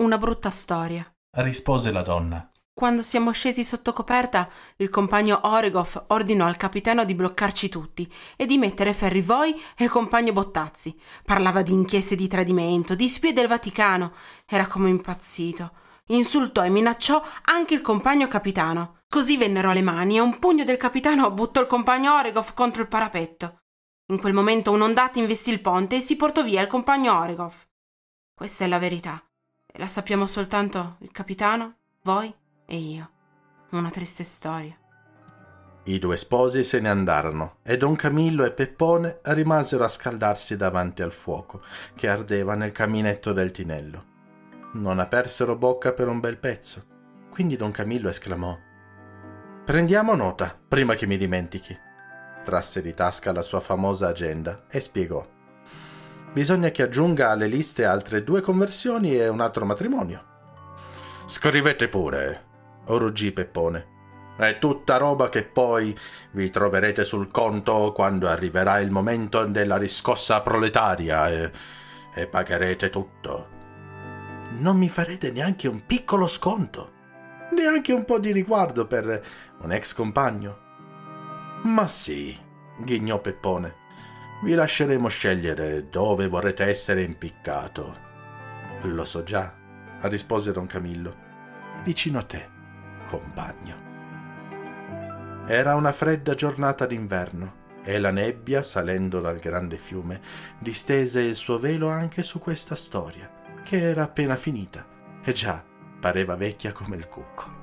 Una brutta storia, rispose la donna. Quando siamo scesi sotto coperta, il compagno Oregoff ordinò al capitano di bloccarci tutti e di mettere Ferri Voi e il compagno Bottazzi. Parlava di inchieste di tradimento, di spie del Vaticano. Era come impazzito. Insultò e minacciò anche il compagno capitano. Così vennero le mani e un pugno del capitano buttò il compagno Oregoff contro il parapetto. In quel momento un'ondata investì il ponte e si portò via il compagno Oregoff. Questa è la verità. E la sappiamo soltanto il capitano, voi e io. Una triste storia. I due sposi se ne andarono e Don Camillo e Peppone rimasero a scaldarsi davanti al fuoco che ardeva nel caminetto del tinello. Non apersero bocca per un bel pezzo, quindi Don Camillo esclamò Prendiamo nota, prima che mi dimentichi. Trasse di tasca la sua famosa agenda e spiegò Bisogna che aggiunga alle liste altre due conversioni e un altro matrimonio. Scrivete pure, ruggì Peppone. È tutta roba che poi vi troverete sul conto quando arriverà il momento della riscossa proletaria e, e pagherete tutto. Non mi farete neanche un piccolo sconto, neanche un po' di riguardo per un ex compagno. Ma sì, ghignò Peppone, vi lasceremo scegliere dove vorrete essere impiccato. Lo so già, rispose Don Camillo, vicino a te compagno. Era una fredda giornata d'inverno e la nebbia, salendo dal grande fiume, distese il suo velo anche su questa storia, che era appena finita e già pareva vecchia come il cucco.